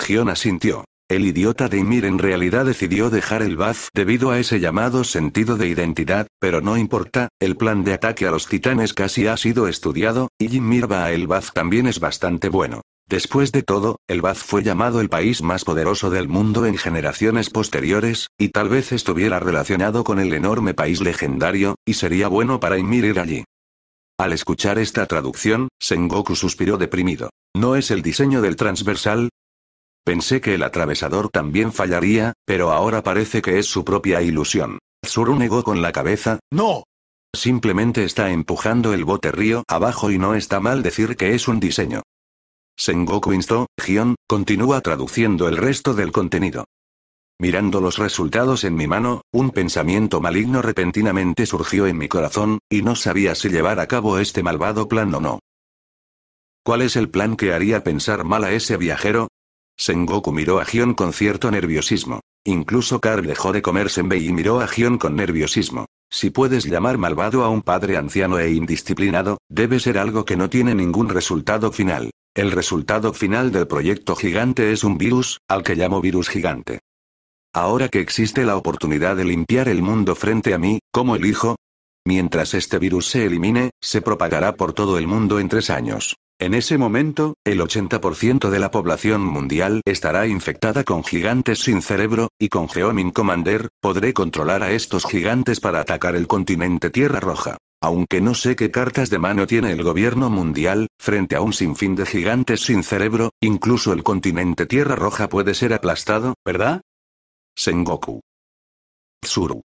Giona asintió. El idiota de Ymir en realidad decidió dejar el Bath debido a ese llamado sentido de identidad, pero no importa, el plan de ataque a los titanes casi ha sido estudiado, y Ymir va a el Bath también es bastante bueno. Después de todo, el Bath fue llamado el país más poderoso del mundo en generaciones posteriores, y tal vez estuviera relacionado con el enorme país legendario, y sería bueno para Ymir ir allí. Al escuchar esta traducción, Sengoku suspiró deprimido. No es el diseño del transversal, Pensé que el atravesador también fallaría, pero ahora parece que es su propia ilusión. Tsuru negó con la cabeza, ¡No! Simplemente está empujando el bote río abajo y no está mal decir que es un diseño. Sengoku instó, Gion, continúa traduciendo el resto del contenido. Mirando los resultados en mi mano, un pensamiento maligno repentinamente surgió en mi corazón, y no sabía si llevar a cabo este malvado plan o no. ¿Cuál es el plan que haría pensar mal a ese viajero? Sengoku miró a Hyun con cierto nerviosismo. Incluso Carl dejó de comer senbei y miró a Hyun con nerviosismo. Si puedes llamar malvado a un padre anciano e indisciplinado, debe ser algo que no tiene ningún resultado final. El resultado final del proyecto gigante es un virus, al que llamo virus gigante. Ahora que existe la oportunidad de limpiar el mundo frente a mí, como el hijo, Mientras este virus se elimine, se propagará por todo el mundo en tres años. En ese momento, el 80% de la población mundial estará infectada con gigantes sin cerebro, y con Geomin Commander, podré controlar a estos gigantes para atacar el continente Tierra Roja. Aunque no sé qué cartas de mano tiene el gobierno mundial, frente a un sinfín de gigantes sin cerebro, incluso el continente Tierra Roja puede ser aplastado, ¿verdad? Sengoku. Tsuru.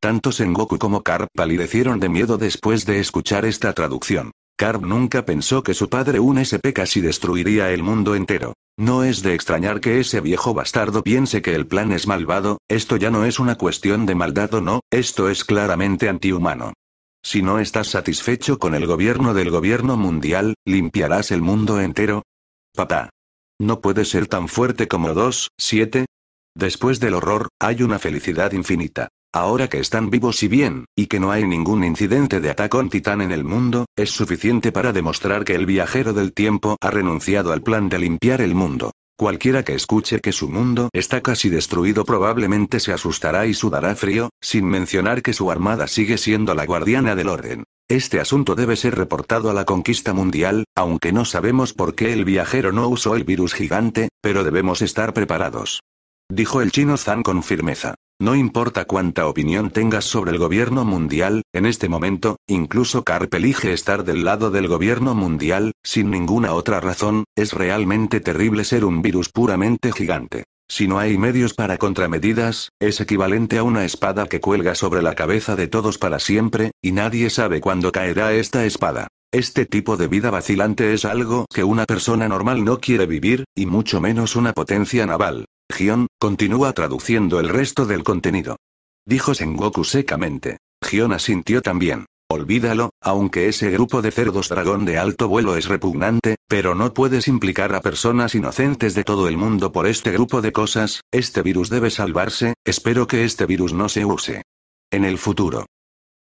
Tanto Sengoku como Karp palidecieron de miedo después de escuchar esta traducción. Carp nunca pensó que su padre un SP casi destruiría el mundo entero. No es de extrañar que ese viejo bastardo piense que el plan es malvado, esto ya no es una cuestión de maldad o no, esto es claramente antihumano. Si no estás satisfecho con el gobierno del gobierno mundial, ¿limpiarás el mundo entero? Papá. No puede ser tan fuerte como dos, siete. Después del horror, hay una felicidad infinita. Ahora que están vivos y bien, y que no hay ningún incidente de ataque un titán en el mundo, es suficiente para demostrar que el viajero del tiempo ha renunciado al plan de limpiar el mundo. Cualquiera que escuche que su mundo está casi destruido probablemente se asustará y sudará frío, sin mencionar que su armada sigue siendo la guardiana del orden. Este asunto debe ser reportado a la conquista mundial, aunque no sabemos por qué el viajero no usó el virus gigante, pero debemos estar preparados dijo el chino Zhang con firmeza. No importa cuánta opinión tengas sobre el gobierno mundial, en este momento, incluso carpe elige estar del lado del gobierno mundial, sin ninguna otra razón, es realmente terrible ser un virus puramente gigante. Si no hay medios para contramedidas, es equivalente a una espada que cuelga sobre la cabeza de todos para siempre, y nadie sabe cuándo caerá esta espada. Este tipo de vida vacilante es algo que una persona normal no quiere vivir, y mucho menos una potencia naval. Gion, continúa traduciendo el resto del contenido. Dijo Sengoku secamente. Gion asintió también. Olvídalo, aunque ese grupo de cerdos dragón de alto vuelo es repugnante, pero no puedes implicar a personas inocentes de todo el mundo por este grupo de cosas, este virus debe salvarse, espero que este virus no se use. En el futuro.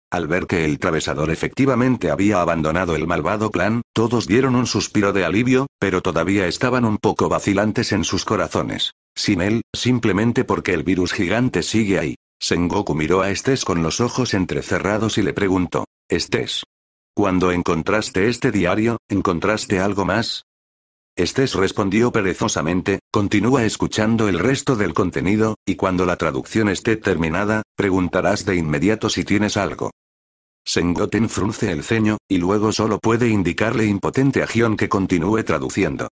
Al ver que el travesador efectivamente había abandonado el malvado plan, todos dieron un suspiro de alivio, pero todavía estaban un poco vacilantes en sus corazones. Sin él, simplemente porque el virus gigante sigue ahí. Sengoku miró a Estés con los ojos entrecerrados y le preguntó, Estés, cuando encontraste este diario, ¿encontraste algo más? Estés respondió perezosamente, continúa escuchando el resto del contenido, y cuando la traducción esté terminada, preguntarás de inmediato si tienes algo. Sengoten frunce el ceño, y luego solo puede indicarle impotente a Gion que continúe traduciendo.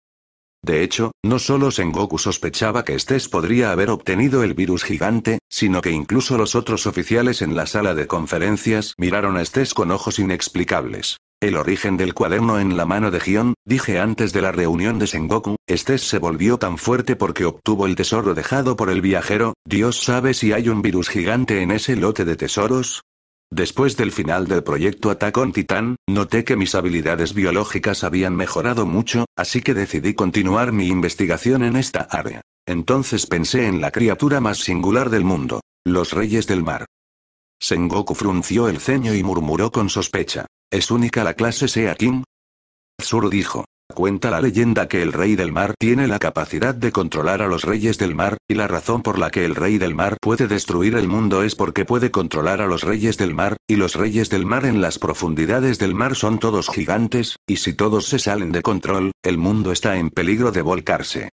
De hecho, no solo Sengoku sospechaba que Estés podría haber obtenido el virus gigante, sino que incluso los otros oficiales en la sala de conferencias miraron a Estés con ojos inexplicables. El origen del cuaderno en la mano de Gion, dije antes de la reunión de Sengoku, este se volvió tan fuerte porque obtuvo el tesoro dejado por el viajero, Dios sabe si hay un virus gigante en ese lote de tesoros. Después del final del proyecto Attack on Titan, noté que mis habilidades biológicas habían mejorado mucho, así que decidí continuar mi investigación en esta área. Entonces pensé en la criatura más singular del mundo, los reyes del mar. Sengoku frunció el ceño y murmuró con sospecha. ¿Es única la clase Sea King? Zoro dijo. Cuenta la leyenda que el rey del mar tiene la capacidad de controlar a los reyes del mar, y la razón por la que el rey del mar puede destruir el mundo es porque puede controlar a los reyes del mar, y los reyes del mar en las profundidades del mar son todos gigantes, y si todos se salen de control, el mundo está en peligro de volcarse.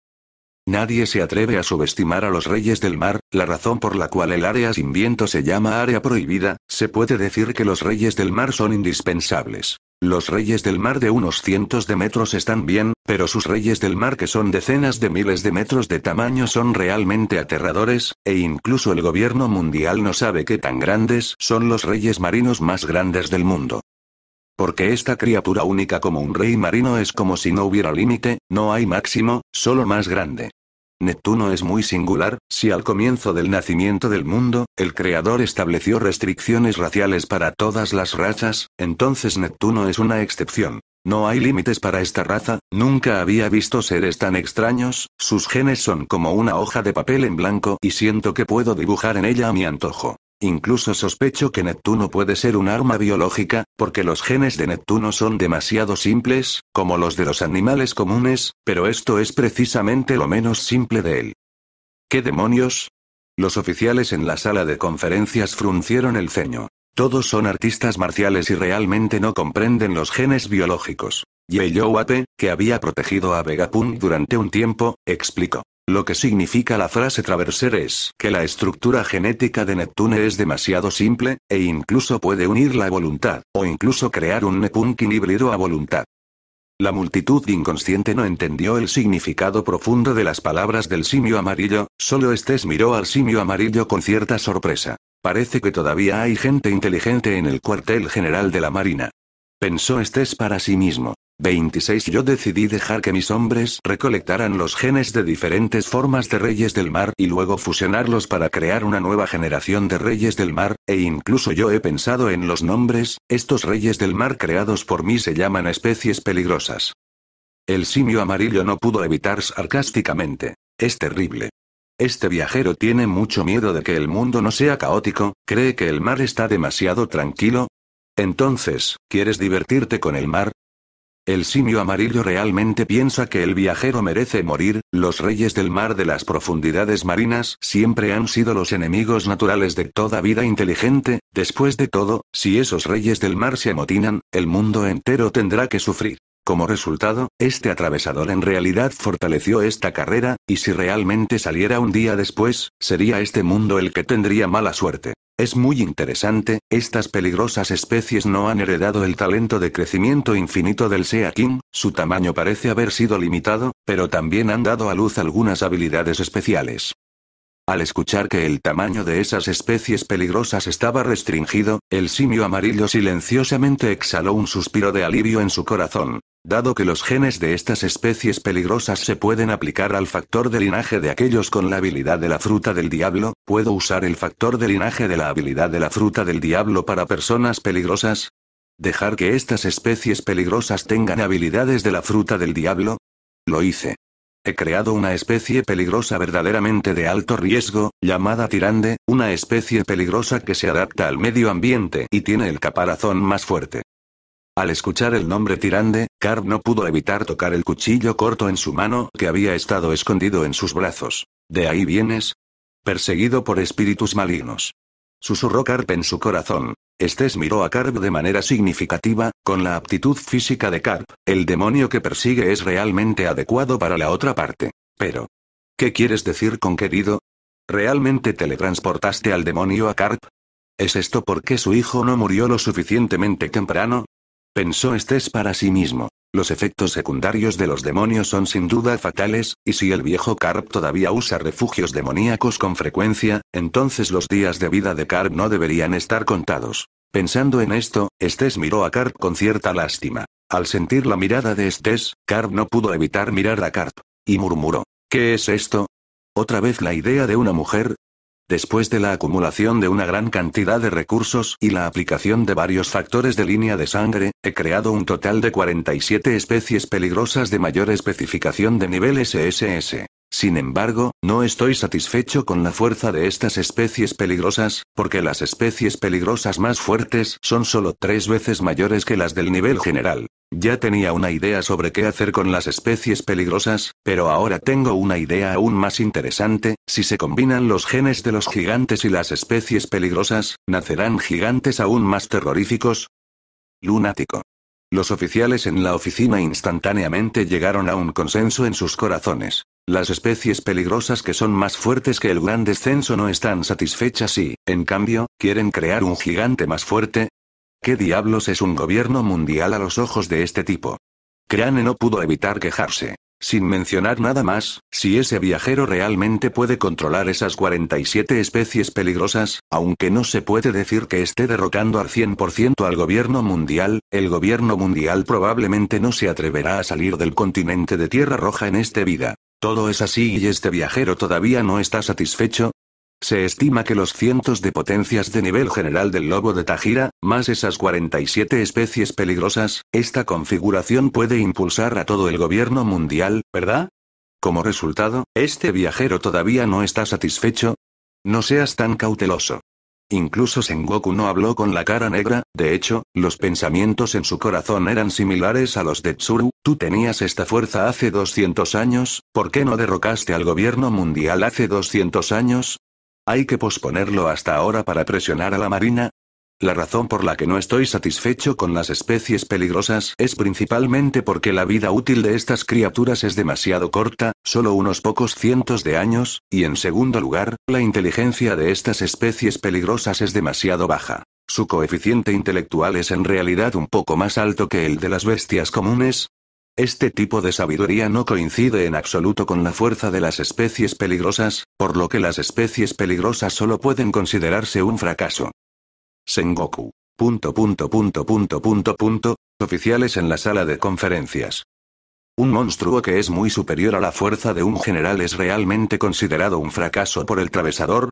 Nadie se atreve a subestimar a los reyes del mar, la razón por la cual el área sin viento se llama área prohibida, se puede decir que los reyes del mar son indispensables. Los reyes del mar de unos cientos de metros están bien, pero sus reyes del mar que son decenas de miles de metros de tamaño son realmente aterradores, e incluso el gobierno mundial no sabe qué tan grandes son los reyes marinos más grandes del mundo. Porque esta criatura única como un rey marino es como si no hubiera límite, no hay máximo, solo más grande. Neptuno es muy singular, si al comienzo del nacimiento del mundo, el Creador estableció restricciones raciales para todas las razas, entonces Neptuno es una excepción. No hay límites para esta raza, nunca había visto seres tan extraños, sus genes son como una hoja de papel en blanco y siento que puedo dibujar en ella a mi antojo. Incluso sospecho que Neptuno puede ser un arma biológica, porque los genes de Neptuno son demasiado simples, como los de los animales comunes, pero esto es precisamente lo menos simple de él. ¿Qué demonios? Los oficiales en la sala de conferencias fruncieron el ceño. Todos son artistas marciales y realmente no comprenden los genes biológicos. Yeyo Ape, que había protegido a Vegapunk durante un tiempo, explicó. Lo que significa la frase Traverser es que la estructura genética de Neptune es demasiado simple, e incluso puede unir la voluntad, o incluso crear un Nepunkin híbrido a voluntad. La multitud inconsciente no entendió el significado profundo de las palabras del simio amarillo, solo Estés miró al simio amarillo con cierta sorpresa. Parece que todavía hay gente inteligente en el cuartel general de la Marina. Pensó Estés para sí mismo. 26 Yo decidí dejar que mis hombres recolectaran los genes de diferentes formas de reyes del mar y luego fusionarlos para crear una nueva generación de reyes del mar, e incluso yo he pensado en los nombres, estos reyes del mar creados por mí se llaman especies peligrosas. El simio amarillo no pudo evitar sarcásticamente. Es terrible. Este viajero tiene mucho miedo de que el mundo no sea caótico, cree que el mar está demasiado tranquilo, entonces, ¿quieres divertirte con el mar? El simio amarillo realmente piensa que el viajero merece morir, los reyes del mar de las profundidades marinas siempre han sido los enemigos naturales de toda vida inteligente, después de todo, si esos reyes del mar se amotinan, el mundo entero tendrá que sufrir. Como resultado, este atravesador en realidad fortaleció esta carrera, y si realmente saliera un día después, sería este mundo el que tendría mala suerte. Es muy interesante, estas peligrosas especies no han heredado el talento de crecimiento infinito del Sea King, su tamaño parece haber sido limitado, pero también han dado a luz algunas habilidades especiales. Al escuchar que el tamaño de esas especies peligrosas estaba restringido, el simio amarillo silenciosamente exhaló un suspiro de alivio en su corazón. Dado que los genes de estas especies peligrosas se pueden aplicar al factor de linaje de aquellos con la habilidad de la fruta del diablo, ¿puedo usar el factor de linaje de la habilidad de la fruta del diablo para personas peligrosas? ¿Dejar que estas especies peligrosas tengan habilidades de la fruta del diablo? Lo hice. He creado una especie peligrosa verdaderamente de alto riesgo, llamada tirande, una especie peligrosa que se adapta al medio ambiente y tiene el caparazón más fuerte. Al escuchar el nombre Tirande, Carp no pudo evitar tocar el cuchillo corto en su mano que había estado escondido en sus brazos. ¿De ahí vienes? Perseguido por espíritus malignos. Susurró Carp en su corazón. Estés miró a Carp de manera significativa, con la aptitud física de Carp, el demonio que persigue es realmente adecuado para la otra parte. Pero... ¿Qué quieres decir con querido? ¿Realmente teletransportaste al demonio a Carp? ¿Es esto porque su hijo no murió lo suficientemente temprano? Pensó Estés para sí mismo. Los efectos secundarios de los demonios son sin duda fatales, y si el viejo Carp todavía usa refugios demoníacos con frecuencia, entonces los días de vida de Carp no deberían estar contados. Pensando en esto, Estés miró a Carp con cierta lástima. Al sentir la mirada de Estés, Carp no pudo evitar mirar a Carp. Y murmuró. ¿Qué es esto? Otra vez la idea de una mujer, Después de la acumulación de una gran cantidad de recursos y la aplicación de varios factores de línea de sangre, he creado un total de 47 especies peligrosas de mayor especificación de nivel SSS. Sin embargo, no estoy satisfecho con la fuerza de estas especies peligrosas, porque las especies peligrosas más fuertes son solo tres veces mayores que las del nivel general. Ya tenía una idea sobre qué hacer con las especies peligrosas, pero ahora tengo una idea aún más interesante, si se combinan los genes de los gigantes y las especies peligrosas, nacerán gigantes aún más terroríficos. Lunático. Los oficiales en la oficina instantáneamente llegaron a un consenso en sus corazones. Las especies peligrosas que son más fuertes que el gran descenso no están satisfechas y, en cambio, quieren crear un gigante más fuerte. ¿Qué diablos es un gobierno mundial a los ojos de este tipo? Crane no pudo evitar quejarse. Sin mencionar nada más, si ese viajero realmente puede controlar esas 47 especies peligrosas, aunque no se puede decir que esté derrocando al 100% al gobierno mundial, el gobierno mundial probablemente no se atreverá a salir del continente de Tierra Roja en este vida. Todo es así y este viajero todavía no está satisfecho. Se estima que los cientos de potencias de nivel general del lobo de Tajira, más esas 47 especies peligrosas, esta configuración puede impulsar a todo el gobierno mundial, ¿verdad? Como resultado, este viajero todavía no está satisfecho. No seas tan cauteloso. Incluso Sengoku no habló con la cara negra, de hecho, los pensamientos en su corazón eran similares a los de Tsuru, tú tenías esta fuerza hace 200 años, ¿por qué no derrocaste al gobierno mundial hace 200 años? Hay que posponerlo hasta ahora para presionar a la marina, la razón por la que no estoy satisfecho con las especies peligrosas es principalmente porque la vida útil de estas criaturas es demasiado corta, solo unos pocos cientos de años, y en segundo lugar, la inteligencia de estas especies peligrosas es demasiado baja. Su coeficiente intelectual es en realidad un poco más alto que el de las bestias comunes, este tipo de sabiduría no coincide en absoluto con la fuerza de las especies peligrosas, por lo que las especies peligrosas solo pueden considerarse un fracaso. Sengoku. Punto punto punto punto punto oficiales en la sala de conferencias. Un monstruo que es muy superior a la fuerza de un general es realmente considerado un fracaso por el travesador.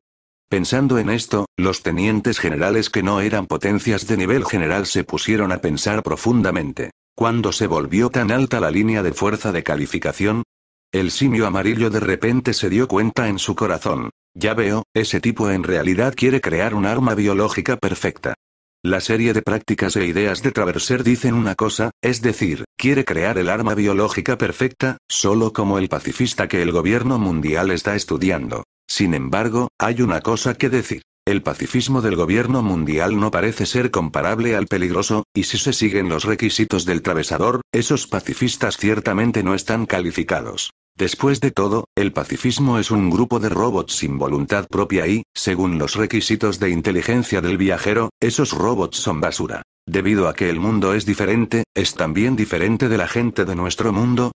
Pensando en esto, los tenientes generales que no eran potencias de nivel general se pusieron a pensar profundamente. ...cuando se volvió tan alta la línea de fuerza de calificación? El simio amarillo de repente se dio cuenta en su corazón. Ya veo, ese tipo en realidad quiere crear un arma biológica perfecta. La serie de prácticas e ideas de Traverser dicen una cosa, es decir, quiere crear el arma biológica perfecta, solo como el pacifista que el gobierno mundial está estudiando. Sin embargo, hay una cosa que decir. El pacifismo del gobierno mundial no parece ser comparable al peligroso, y si se siguen los requisitos del travesador, esos pacifistas ciertamente no están calificados. Después de todo, el pacifismo es un grupo de robots sin voluntad propia y, según los requisitos de inteligencia del viajero, esos robots son basura. Debido a que el mundo es diferente, es también diferente de la gente de nuestro mundo.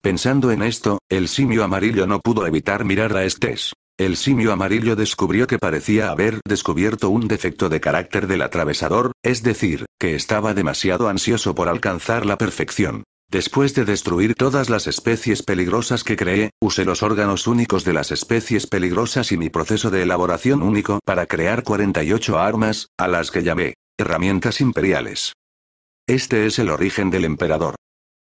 Pensando en esto, el simio amarillo no pudo evitar mirar a Estés. El simio amarillo descubrió que parecía haber descubierto un defecto de carácter del atravesador, es decir, que estaba demasiado ansioso por alcanzar la perfección. Después de destruir todas las especies peligrosas que creé, usé los órganos únicos de las especies peligrosas y mi proceso de elaboración único para crear 48 armas, a las que llamé herramientas imperiales. Este es el origen del emperador.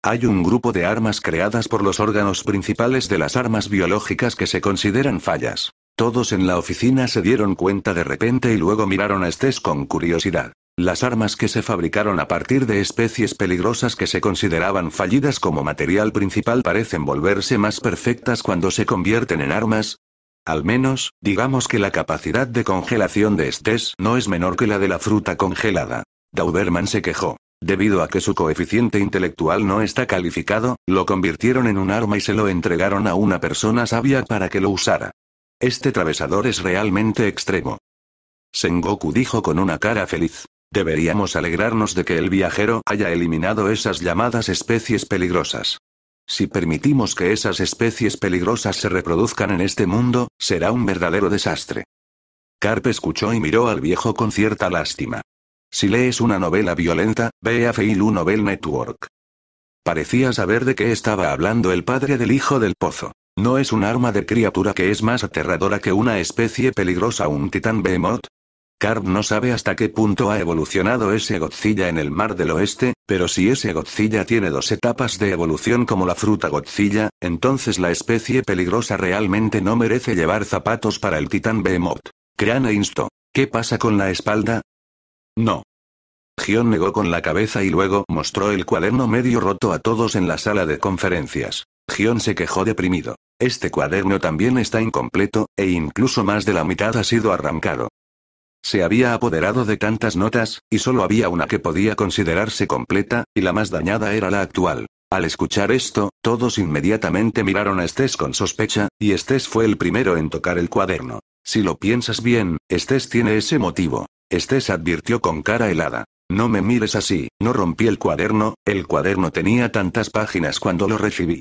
Hay un grupo de armas creadas por los órganos principales de las armas biológicas que se consideran fallas. Todos en la oficina se dieron cuenta de repente y luego miraron a Estés con curiosidad. Las armas que se fabricaron a partir de especies peligrosas que se consideraban fallidas como material principal parecen volverse más perfectas cuando se convierten en armas. Al menos, digamos que la capacidad de congelación de Estés no es menor que la de la fruta congelada. Dauberman se quejó. Debido a que su coeficiente intelectual no está calificado, lo convirtieron en un arma y se lo entregaron a una persona sabia para que lo usara. Este travesador es realmente extremo. Sengoku dijo con una cara feliz. Deberíamos alegrarnos de que el viajero haya eliminado esas llamadas especies peligrosas. Si permitimos que esas especies peligrosas se reproduzcan en este mundo, será un verdadero desastre. Carpe escuchó y miró al viejo con cierta lástima. Si lees una novela violenta, ve a Feilu Novel Network. Parecía saber de qué estaba hablando el padre del hijo del pozo. ¿No es un arma de criatura que es más aterradora que una especie peligrosa un titán behemoth? Carb no sabe hasta qué punto ha evolucionado ese Godzilla en el mar del oeste, pero si ese Godzilla tiene dos etapas de evolución como la fruta Godzilla, entonces la especie peligrosa realmente no merece llevar zapatos para el titán behemoth. Crane instó. ¿Qué pasa con la espalda? No. Gion negó con la cabeza y luego mostró el cuaderno medio roto a todos en la sala de conferencias. Gion se quejó deprimido. Este cuaderno también está incompleto, e incluso más de la mitad ha sido arrancado. Se había apoderado de tantas notas, y solo había una que podía considerarse completa, y la más dañada era la actual. Al escuchar esto, todos inmediatamente miraron a Estés con sospecha, y Estés fue el primero en tocar el cuaderno. Si lo piensas bien, Estés tiene ese motivo. Estés advirtió con cara helada. No me mires así, no rompí el cuaderno, el cuaderno tenía tantas páginas cuando lo recibí.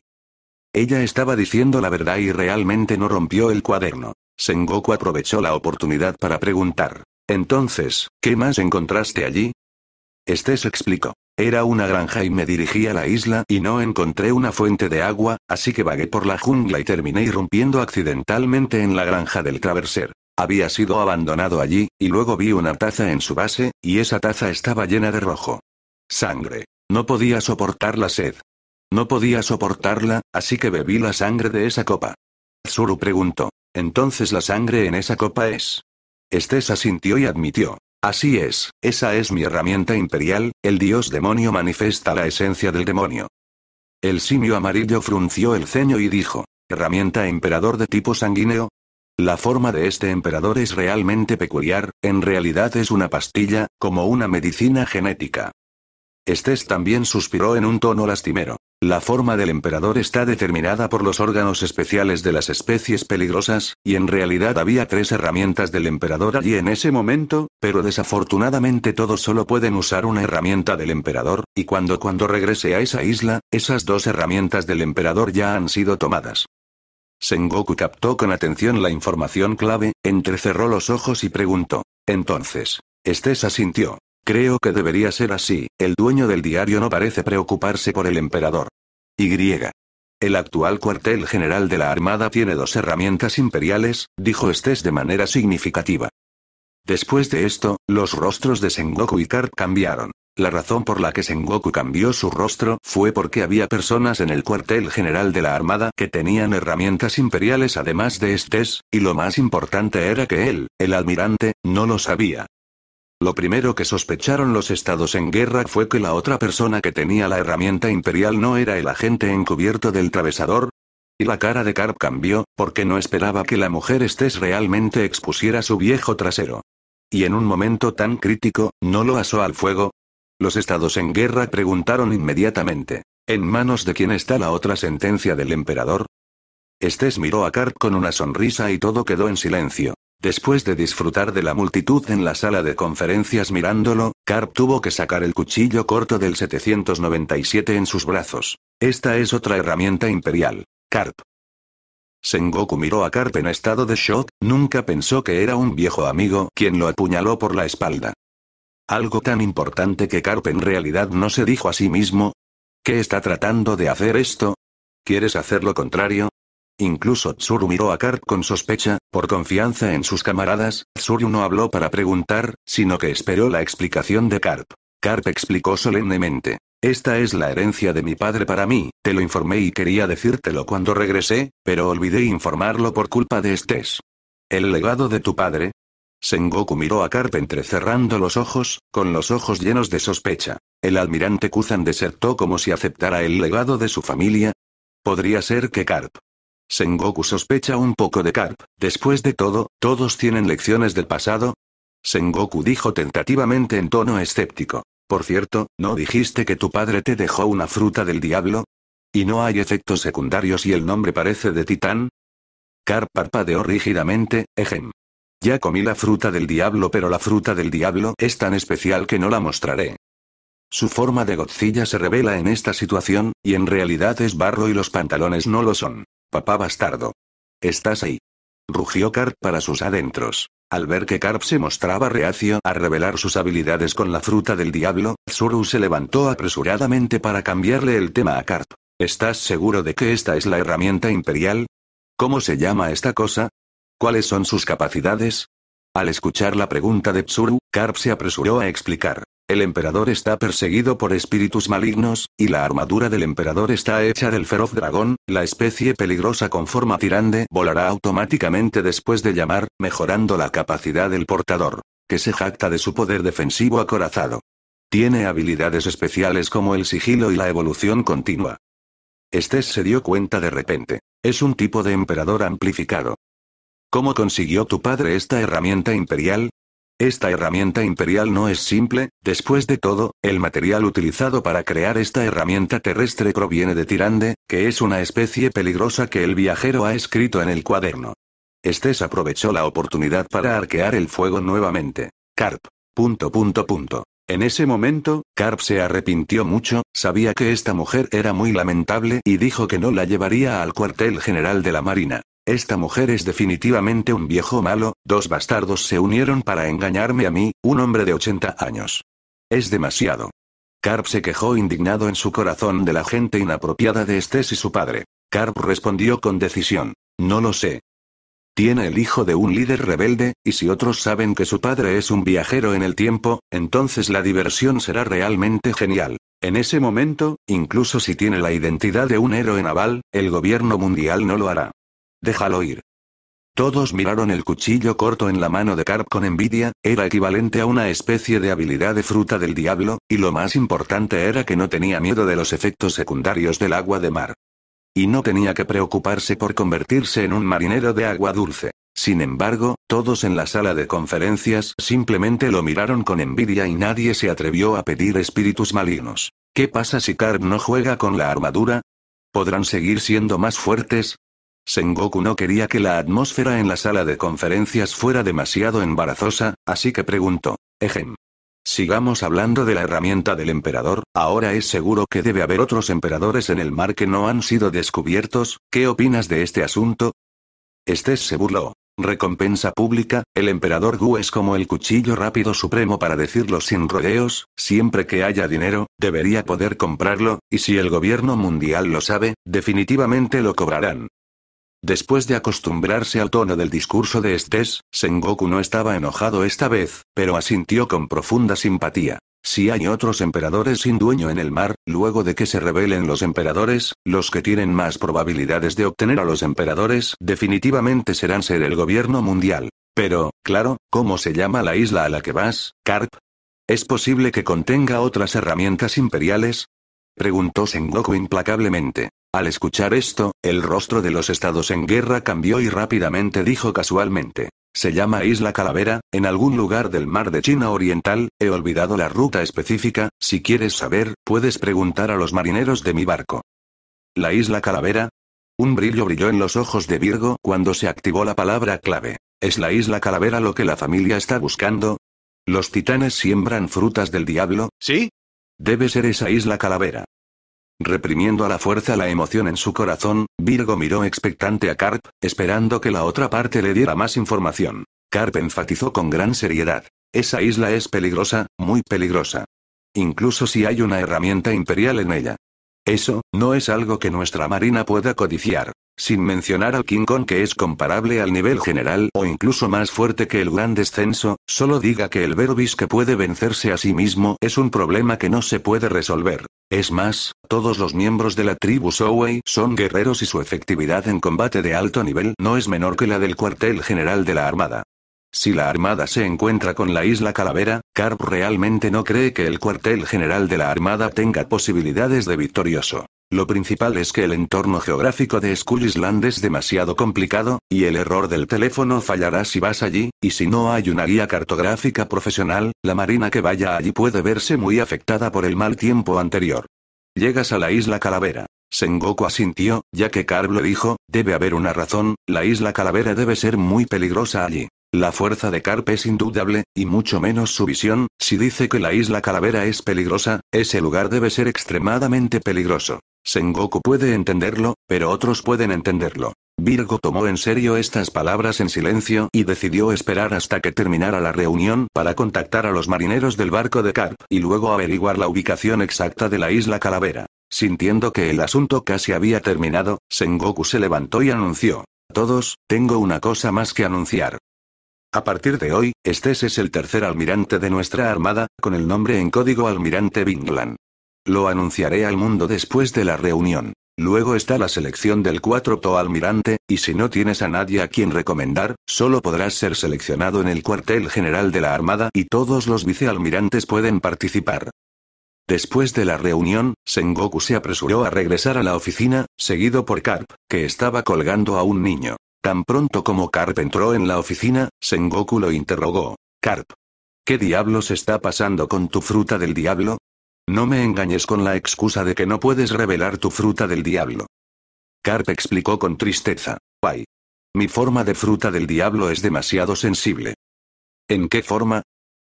Ella estaba diciendo la verdad y realmente no rompió el cuaderno. Sengoku aprovechó la oportunidad para preguntar. Entonces, ¿qué más encontraste allí? Estés explicó. Era una granja y me dirigí a la isla y no encontré una fuente de agua, así que vagué por la jungla y terminé rompiendo accidentalmente en la granja del traverser. Había sido abandonado allí, y luego vi una taza en su base, y esa taza estaba llena de rojo. Sangre. No podía soportar la sed. No podía soportarla, así que bebí la sangre de esa copa. Zuru preguntó. Entonces la sangre en esa copa es. Estés sintió y admitió. Así es, esa es mi herramienta imperial, el dios demonio manifiesta la esencia del demonio. El simio amarillo frunció el ceño y dijo, herramienta emperador de tipo sanguíneo, la forma de este emperador es realmente peculiar, en realidad es una pastilla, como una medicina genética. Estés también suspiró en un tono lastimero. La forma del emperador está determinada por los órganos especiales de las especies peligrosas, y en realidad había tres herramientas del emperador allí en ese momento, pero desafortunadamente todos solo pueden usar una herramienta del emperador, y cuando cuando regrese a esa isla, esas dos herramientas del emperador ya han sido tomadas. Sengoku captó con atención la información clave, entrecerró los ojos y preguntó. Entonces, Estés asintió. Creo que debería ser así, el dueño del diario no parece preocuparse por el emperador. Y. El actual cuartel general de la Armada tiene dos herramientas imperiales, dijo Estés de manera significativa. Después de esto, los rostros de Sengoku y Kar cambiaron. La razón por la que Sengoku cambió su rostro fue porque había personas en el cuartel general de la Armada que tenían herramientas imperiales además de Estés, y lo más importante era que él, el almirante, no lo sabía. Lo primero que sospecharon los estados en guerra fue que la otra persona que tenía la herramienta imperial no era el agente encubierto del travesador. Y la cara de Karp cambió, porque no esperaba que la mujer Estés realmente expusiera su viejo trasero. Y en un momento tan crítico, no lo asó al fuego, los estados en guerra preguntaron inmediatamente. ¿En manos de quién está la otra sentencia del emperador? Estés miró a Carp con una sonrisa y todo quedó en silencio. Después de disfrutar de la multitud en la sala de conferencias mirándolo, Carp tuvo que sacar el cuchillo corto del 797 en sus brazos. Esta es otra herramienta imperial. Carp. Sengoku miró a Carp en estado de shock, nunca pensó que era un viejo amigo quien lo apuñaló por la espalda. Algo tan importante que Carp en realidad no se dijo a sí mismo. ¿Qué está tratando de hacer esto? ¿Quieres hacer lo contrario? Incluso Tsuru miró a Carp con sospecha, por confianza en sus camaradas, Tsuru no habló para preguntar, sino que esperó la explicación de Carp. Carp explicó solemnemente. Esta es la herencia de mi padre para mí, te lo informé y quería decírtelo cuando regresé, pero olvidé informarlo por culpa de Estés. El legado de tu padre, Sengoku miró a Carp entrecerrando los ojos, con los ojos llenos de sospecha. ¿El almirante Kuzan desertó como si aceptara el legado de su familia? Podría ser que Carp. Sengoku sospecha un poco de Carp, después de todo, todos tienen lecciones del pasado. Sengoku dijo tentativamente en tono escéptico. Por cierto, ¿no dijiste que tu padre te dejó una fruta del diablo? ¿Y no hay efectos secundarios y el nombre parece de titán? Carp parpadeó rígidamente, ejem. Ya comí la fruta del diablo pero la fruta del diablo es tan especial que no la mostraré. Su forma de Godzilla se revela en esta situación, y en realidad es barro y los pantalones no lo son. Papá bastardo. Estás ahí. Rugió Carp para sus adentros. Al ver que Carp se mostraba reacio a revelar sus habilidades con la fruta del diablo, Zuru se levantó apresuradamente para cambiarle el tema a Carp. ¿Estás seguro de que esta es la herramienta imperial? ¿Cómo se llama esta cosa? ¿Cuáles son sus capacidades? Al escuchar la pregunta de Tsuru, Karp se apresuró a explicar. El emperador está perseguido por espíritus malignos, y la armadura del emperador está hecha del feroz dragón, la especie peligrosa con forma tirande volará automáticamente después de llamar, mejorando la capacidad del portador, que se jacta de su poder defensivo acorazado. Tiene habilidades especiales como el sigilo y la evolución continua. Estes se dio cuenta de repente. Es un tipo de emperador amplificado. ¿Cómo consiguió tu padre esta herramienta imperial? Esta herramienta imperial no es simple, después de todo, el material utilizado para crear esta herramienta terrestre proviene de Tirande, que es una especie peligrosa que el viajero ha escrito en el cuaderno. Estés aprovechó la oportunidad para arquear el fuego nuevamente. Carp. Punto punto punto. En ese momento, Carp se arrepintió mucho, sabía que esta mujer era muy lamentable y dijo que no la llevaría al cuartel general de la Marina. Esta mujer es definitivamente un viejo malo, dos bastardos se unieron para engañarme a mí, un hombre de 80 años. Es demasiado. Carp se quejó indignado en su corazón de la gente inapropiada de Estés y su padre. Carp respondió con decisión. No lo sé. Tiene el hijo de un líder rebelde, y si otros saben que su padre es un viajero en el tiempo, entonces la diversión será realmente genial. En ese momento, incluso si tiene la identidad de un héroe naval, el gobierno mundial no lo hará. Déjalo ir. Todos miraron el cuchillo corto en la mano de Carp con envidia, era equivalente a una especie de habilidad de fruta del diablo, y lo más importante era que no tenía miedo de los efectos secundarios del agua de mar. Y no tenía que preocuparse por convertirse en un marinero de agua dulce. Sin embargo, todos en la sala de conferencias simplemente lo miraron con envidia y nadie se atrevió a pedir espíritus malignos. ¿Qué pasa si Carp no juega con la armadura? ¿Podrán seguir siendo más fuertes? Sengoku no quería que la atmósfera en la sala de conferencias fuera demasiado embarazosa, así que preguntó. Ejem. Sigamos hablando de la herramienta del emperador, ahora es seguro que debe haber otros emperadores en el mar que no han sido descubiertos, ¿qué opinas de este asunto? Estés se burló. Recompensa pública, el emperador Gu es como el cuchillo rápido supremo para decirlo sin rodeos, siempre que haya dinero, debería poder comprarlo, y si el gobierno mundial lo sabe, definitivamente lo cobrarán. Después de acostumbrarse al tono del discurso de Estés, Sengoku no estaba enojado esta vez, pero asintió con profunda simpatía. Si hay otros emperadores sin dueño en el mar, luego de que se rebelen los emperadores, los que tienen más probabilidades de obtener a los emperadores definitivamente serán ser el gobierno mundial. Pero, claro, ¿cómo se llama la isla a la que vas, Karp? ¿Es posible que contenga otras herramientas imperiales? Preguntó Sengoku implacablemente. Al escuchar esto, el rostro de los estados en guerra cambió y rápidamente dijo casualmente. Se llama Isla Calavera, en algún lugar del mar de China Oriental, he olvidado la ruta específica, si quieres saber, puedes preguntar a los marineros de mi barco. ¿La Isla Calavera? Un brillo brilló en los ojos de Virgo cuando se activó la palabra clave. ¿Es la Isla Calavera lo que la familia está buscando? ¿Los titanes siembran frutas del diablo? Sí. Debe ser esa Isla Calavera. Reprimiendo a la fuerza la emoción en su corazón, Virgo miró expectante a Carp, esperando que la otra parte le diera más información. Carp enfatizó con gran seriedad. Esa isla es peligrosa, muy peligrosa. Incluso si hay una herramienta imperial en ella. Eso, no es algo que nuestra marina pueda codiciar. Sin mencionar al King Kong que es comparable al nivel general o incluso más fuerte que el gran descenso, solo diga que el Verbis que puede vencerse a sí mismo es un problema que no se puede resolver. Es más, todos los miembros de la tribu Sowei son guerreros y su efectividad en combate de alto nivel no es menor que la del cuartel general de la Armada. Si la Armada se encuentra con la isla Calavera, Carb realmente no cree que el cuartel general de la Armada tenga posibilidades de victorioso. Lo principal es que el entorno geográfico de Skull Island es demasiado complicado, y el error del teléfono fallará si vas allí, y si no hay una guía cartográfica profesional, la marina que vaya allí puede verse muy afectada por el mal tiempo anterior. Llegas a la isla Calavera. Sengoku asintió, ya que Carb lo dijo, debe haber una razón, la isla Calavera debe ser muy peligrosa allí. La fuerza de Carp es indudable, y mucho menos su visión, si dice que la isla Calavera es peligrosa, ese lugar debe ser extremadamente peligroso. Sengoku puede entenderlo, pero otros pueden entenderlo. Virgo tomó en serio estas palabras en silencio y decidió esperar hasta que terminara la reunión para contactar a los marineros del barco de Carp y luego averiguar la ubicación exacta de la isla Calavera. Sintiendo que el asunto casi había terminado, Sengoku se levantó y anunció. Todos, tengo una cosa más que anunciar. A partir de hoy, este es el tercer almirante de nuestra armada, con el nombre en código Almirante Binglan. Lo anunciaré al mundo después de la reunión. Luego está la selección del cuarto almirante, y si no tienes a nadie a quien recomendar, solo podrás ser seleccionado en el cuartel general de la Armada y todos los vicealmirantes pueden participar. Después de la reunión, Sengoku se apresuró a regresar a la oficina, seguido por Carp, que estaba colgando a un niño. Tan pronto como Carp entró en la oficina, Sengoku lo interrogó. Carp. ¿Qué diablos está pasando con tu fruta del diablo? No me engañes con la excusa de que no puedes revelar tu fruta del diablo. Carp explicó con tristeza. Pai. Mi forma de fruta del diablo es demasiado sensible. ¿En qué forma?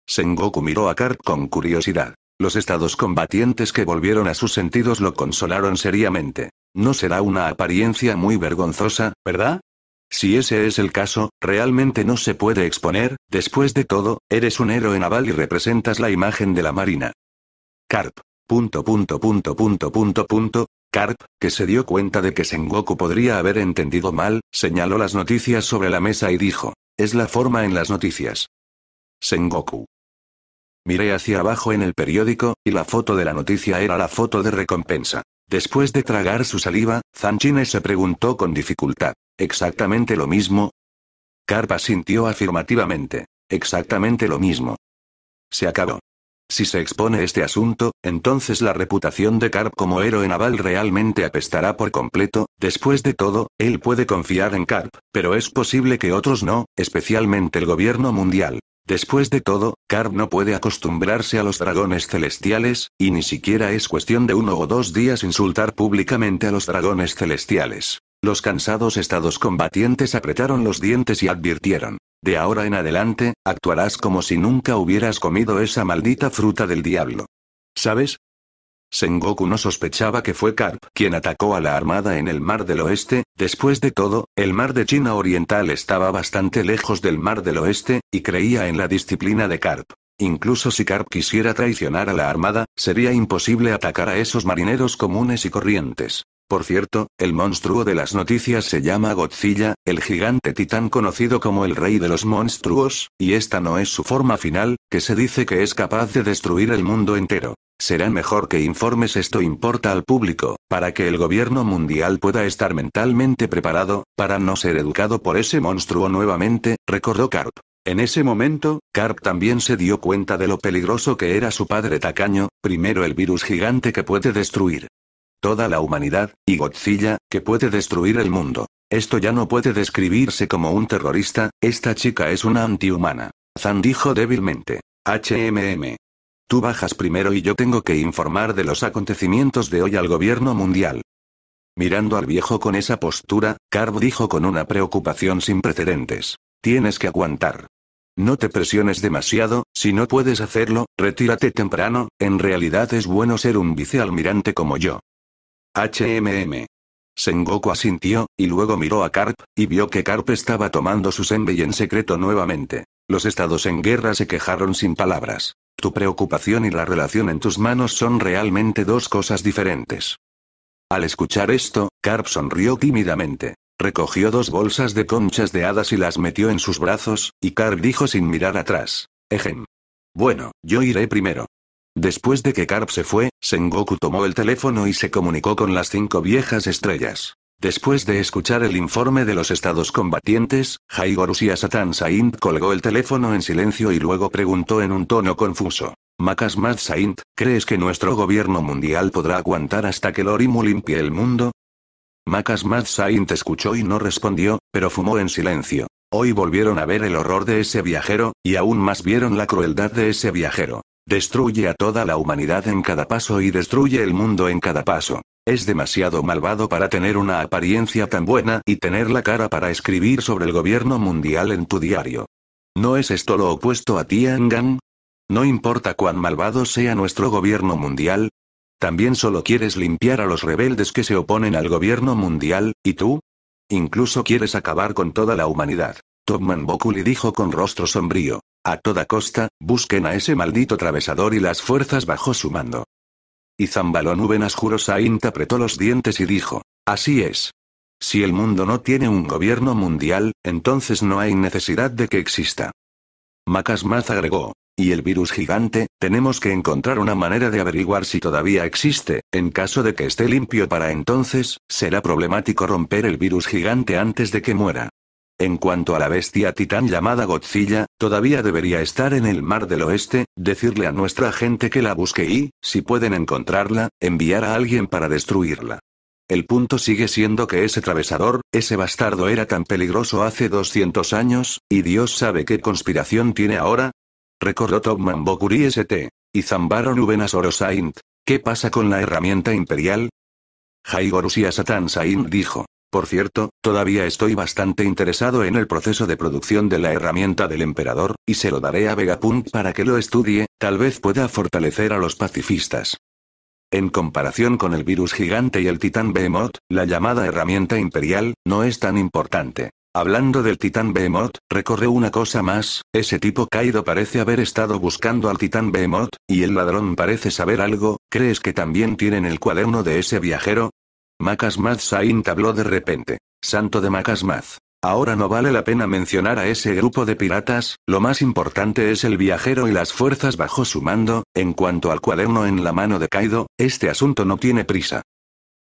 Sengoku miró a Carp con curiosidad. Los estados combatientes que volvieron a sus sentidos lo consolaron seriamente. No será una apariencia muy vergonzosa, ¿verdad? Si ese es el caso, realmente no se puede exponer, después de todo, eres un héroe naval y representas la imagen de la Marina. Carp. Carp, que se dio cuenta de que Sengoku podría haber entendido mal, señaló las noticias sobre la mesa y dijo, es la forma en las noticias. Sengoku. Miré hacia abajo en el periódico, y la foto de la noticia era la foto de recompensa. Después de tragar su saliva, Zanchine se preguntó con dificultad. ¿Exactamente lo mismo? Carpa sintió afirmativamente. Exactamente lo mismo. Se acabó. Si se expone este asunto, entonces la reputación de Carp como héroe naval realmente apestará por completo, después de todo, él puede confiar en Carp, pero es posible que otros no, especialmente el gobierno mundial. Después de todo, Carb no puede acostumbrarse a los dragones celestiales, y ni siquiera es cuestión de uno o dos días insultar públicamente a los dragones celestiales. Los cansados estados combatientes apretaron los dientes y advirtieron. De ahora en adelante, actuarás como si nunca hubieras comido esa maldita fruta del diablo. ¿Sabes? Sengoku no sospechaba que fue Karp quien atacó a la armada en el Mar del Oeste, después de todo, el Mar de China Oriental estaba bastante lejos del Mar del Oeste, y creía en la disciplina de Karp. Incluso si Karp quisiera traicionar a la armada, sería imposible atacar a esos marineros comunes y corrientes. Por cierto, el monstruo de las noticias se llama Godzilla, el gigante titán conocido como el rey de los monstruos, y esta no es su forma final, que se dice que es capaz de destruir el mundo entero. Será mejor que informes esto importa al público, para que el gobierno mundial pueda estar mentalmente preparado, para no ser educado por ese monstruo nuevamente, recordó Carp. En ese momento, Carp también se dio cuenta de lo peligroso que era su padre tacaño, primero el virus gigante que puede destruir toda la humanidad, y Godzilla, que puede destruir el mundo. Esto ya no puede describirse como un terrorista, esta chica es una antihumana. Zan dijo débilmente. HMM. Tú bajas primero y yo tengo que informar de los acontecimientos de hoy al gobierno mundial. Mirando al viejo con esa postura, Carp dijo con una preocupación sin precedentes. Tienes que aguantar. No te presiones demasiado, si no puedes hacerlo, retírate temprano, en realidad es bueno ser un vicealmirante como yo. HMM. Sengoku asintió, y luego miró a Carp, y vio que Carp estaba tomando su senbei en secreto nuevamente. Los estados en guerra se quejaron sin palabras. Tu preocupación y la relación en tus manos son realmente dos cosas diferentes. Al escuchar esto, Carp sonrió tímidamente. Recogió dos bolsas de conchas de hadas y las metió en sus brazos, y Carp dijo sin mirar atrás. Ejem. Bueno, yo iré primero. Después de que Carp se fue, Sengoku tomó el teléfono y se comunicó con las cinco viejas estrellas. Después de escuchar el informe de los estados combatientes, y Satan Saint colgó el teléfono en silencio y luego preguntó en un tono confuso. Maz Saint, ¿crees que nuestro gobierno mundial podrá aguantar hasta que Lorimu limpie el mundo? Maz Saint escuchó y no respondió, pero fumó en silencio. Hoy volvieron a ver el horror de ese viajero, y aún más vieron la crueldad de ese viajero. Destruye a toda la humanidad en cada paso y destruye el mundo en cada paso. Es demasiado malvado para tener una apariencia tan buena y tener la cara para escribir sobre el gobierno mundial en tu diario. ¿No es esto lo opuesto a ti, Tiangan? No importa cuán malvado sea nuestro gobierno mundial. También solo quieres limpiar a los rebeldes que se oponen al gobierno mundial, ¿y tú? Incluso quieres acabar con toda la humanidad. Topman Bokuli dijo con rostro sombrío. A toda costa, busquen a ese maldito travesador y las fuerzas bajo su mando. Y Zambalón Uvenas Saint apretó los dientes y dijo, así es. Si el mundo no tiene un gobierno mundial, entonces no hay necesidad de que exista. Macasmaz agregó, y el virus gigante, tenemos que encontrar una manera de averiguar si todavía existe, en caso de que esté limpio para entonces, será problemático romper el virus gigante antes de que muera. En cuanto a la bestia titán llamada Godzilla, todavía debería estar en el mar del oeste, decirle a nuestra gente que la busque y, si pueden encontrarla, enviar a alguien para destruirla. El punto sigue siendo que ese travesador, ese bastardo era tan peligroso hace 200 años, y Dios sabe qué conspiración tiene ahora. Recordó Topman Bokuri St. Y zambaron Ubenasoro Saint. ¿Qué pasa con la herramienta imperial? Jaigorusia Satan Saint dijo. Por cierto, todavía estoy bastante interesado en el proceso de producción de la herramienta del emperador, y se lo daré a Vegapunk para que lo estudie, tal vez pueda fortalecer a los pacifistas. En comparación con el virus gigante y el titán Behemoth, la llamada herramienta imperial, no es tan importante. Hablando del titán Behemoth, recorre una cosa más, ese tipo Kaido parece haber estado buscando al titán Behemoth, y el ladrón parece saber algo, ¿crees que también tienen el cuaderno de ese viajero? Macasmaz zain habló de repente. Santo de Macasmaz. Ahora no vale la pena mencionar a ese grupo de piratas, lo más importante es el viajero y las fuerzas bajo su mando, en cuanto al cuaderno en la mano de Kaido, este asunto no tiene prisa.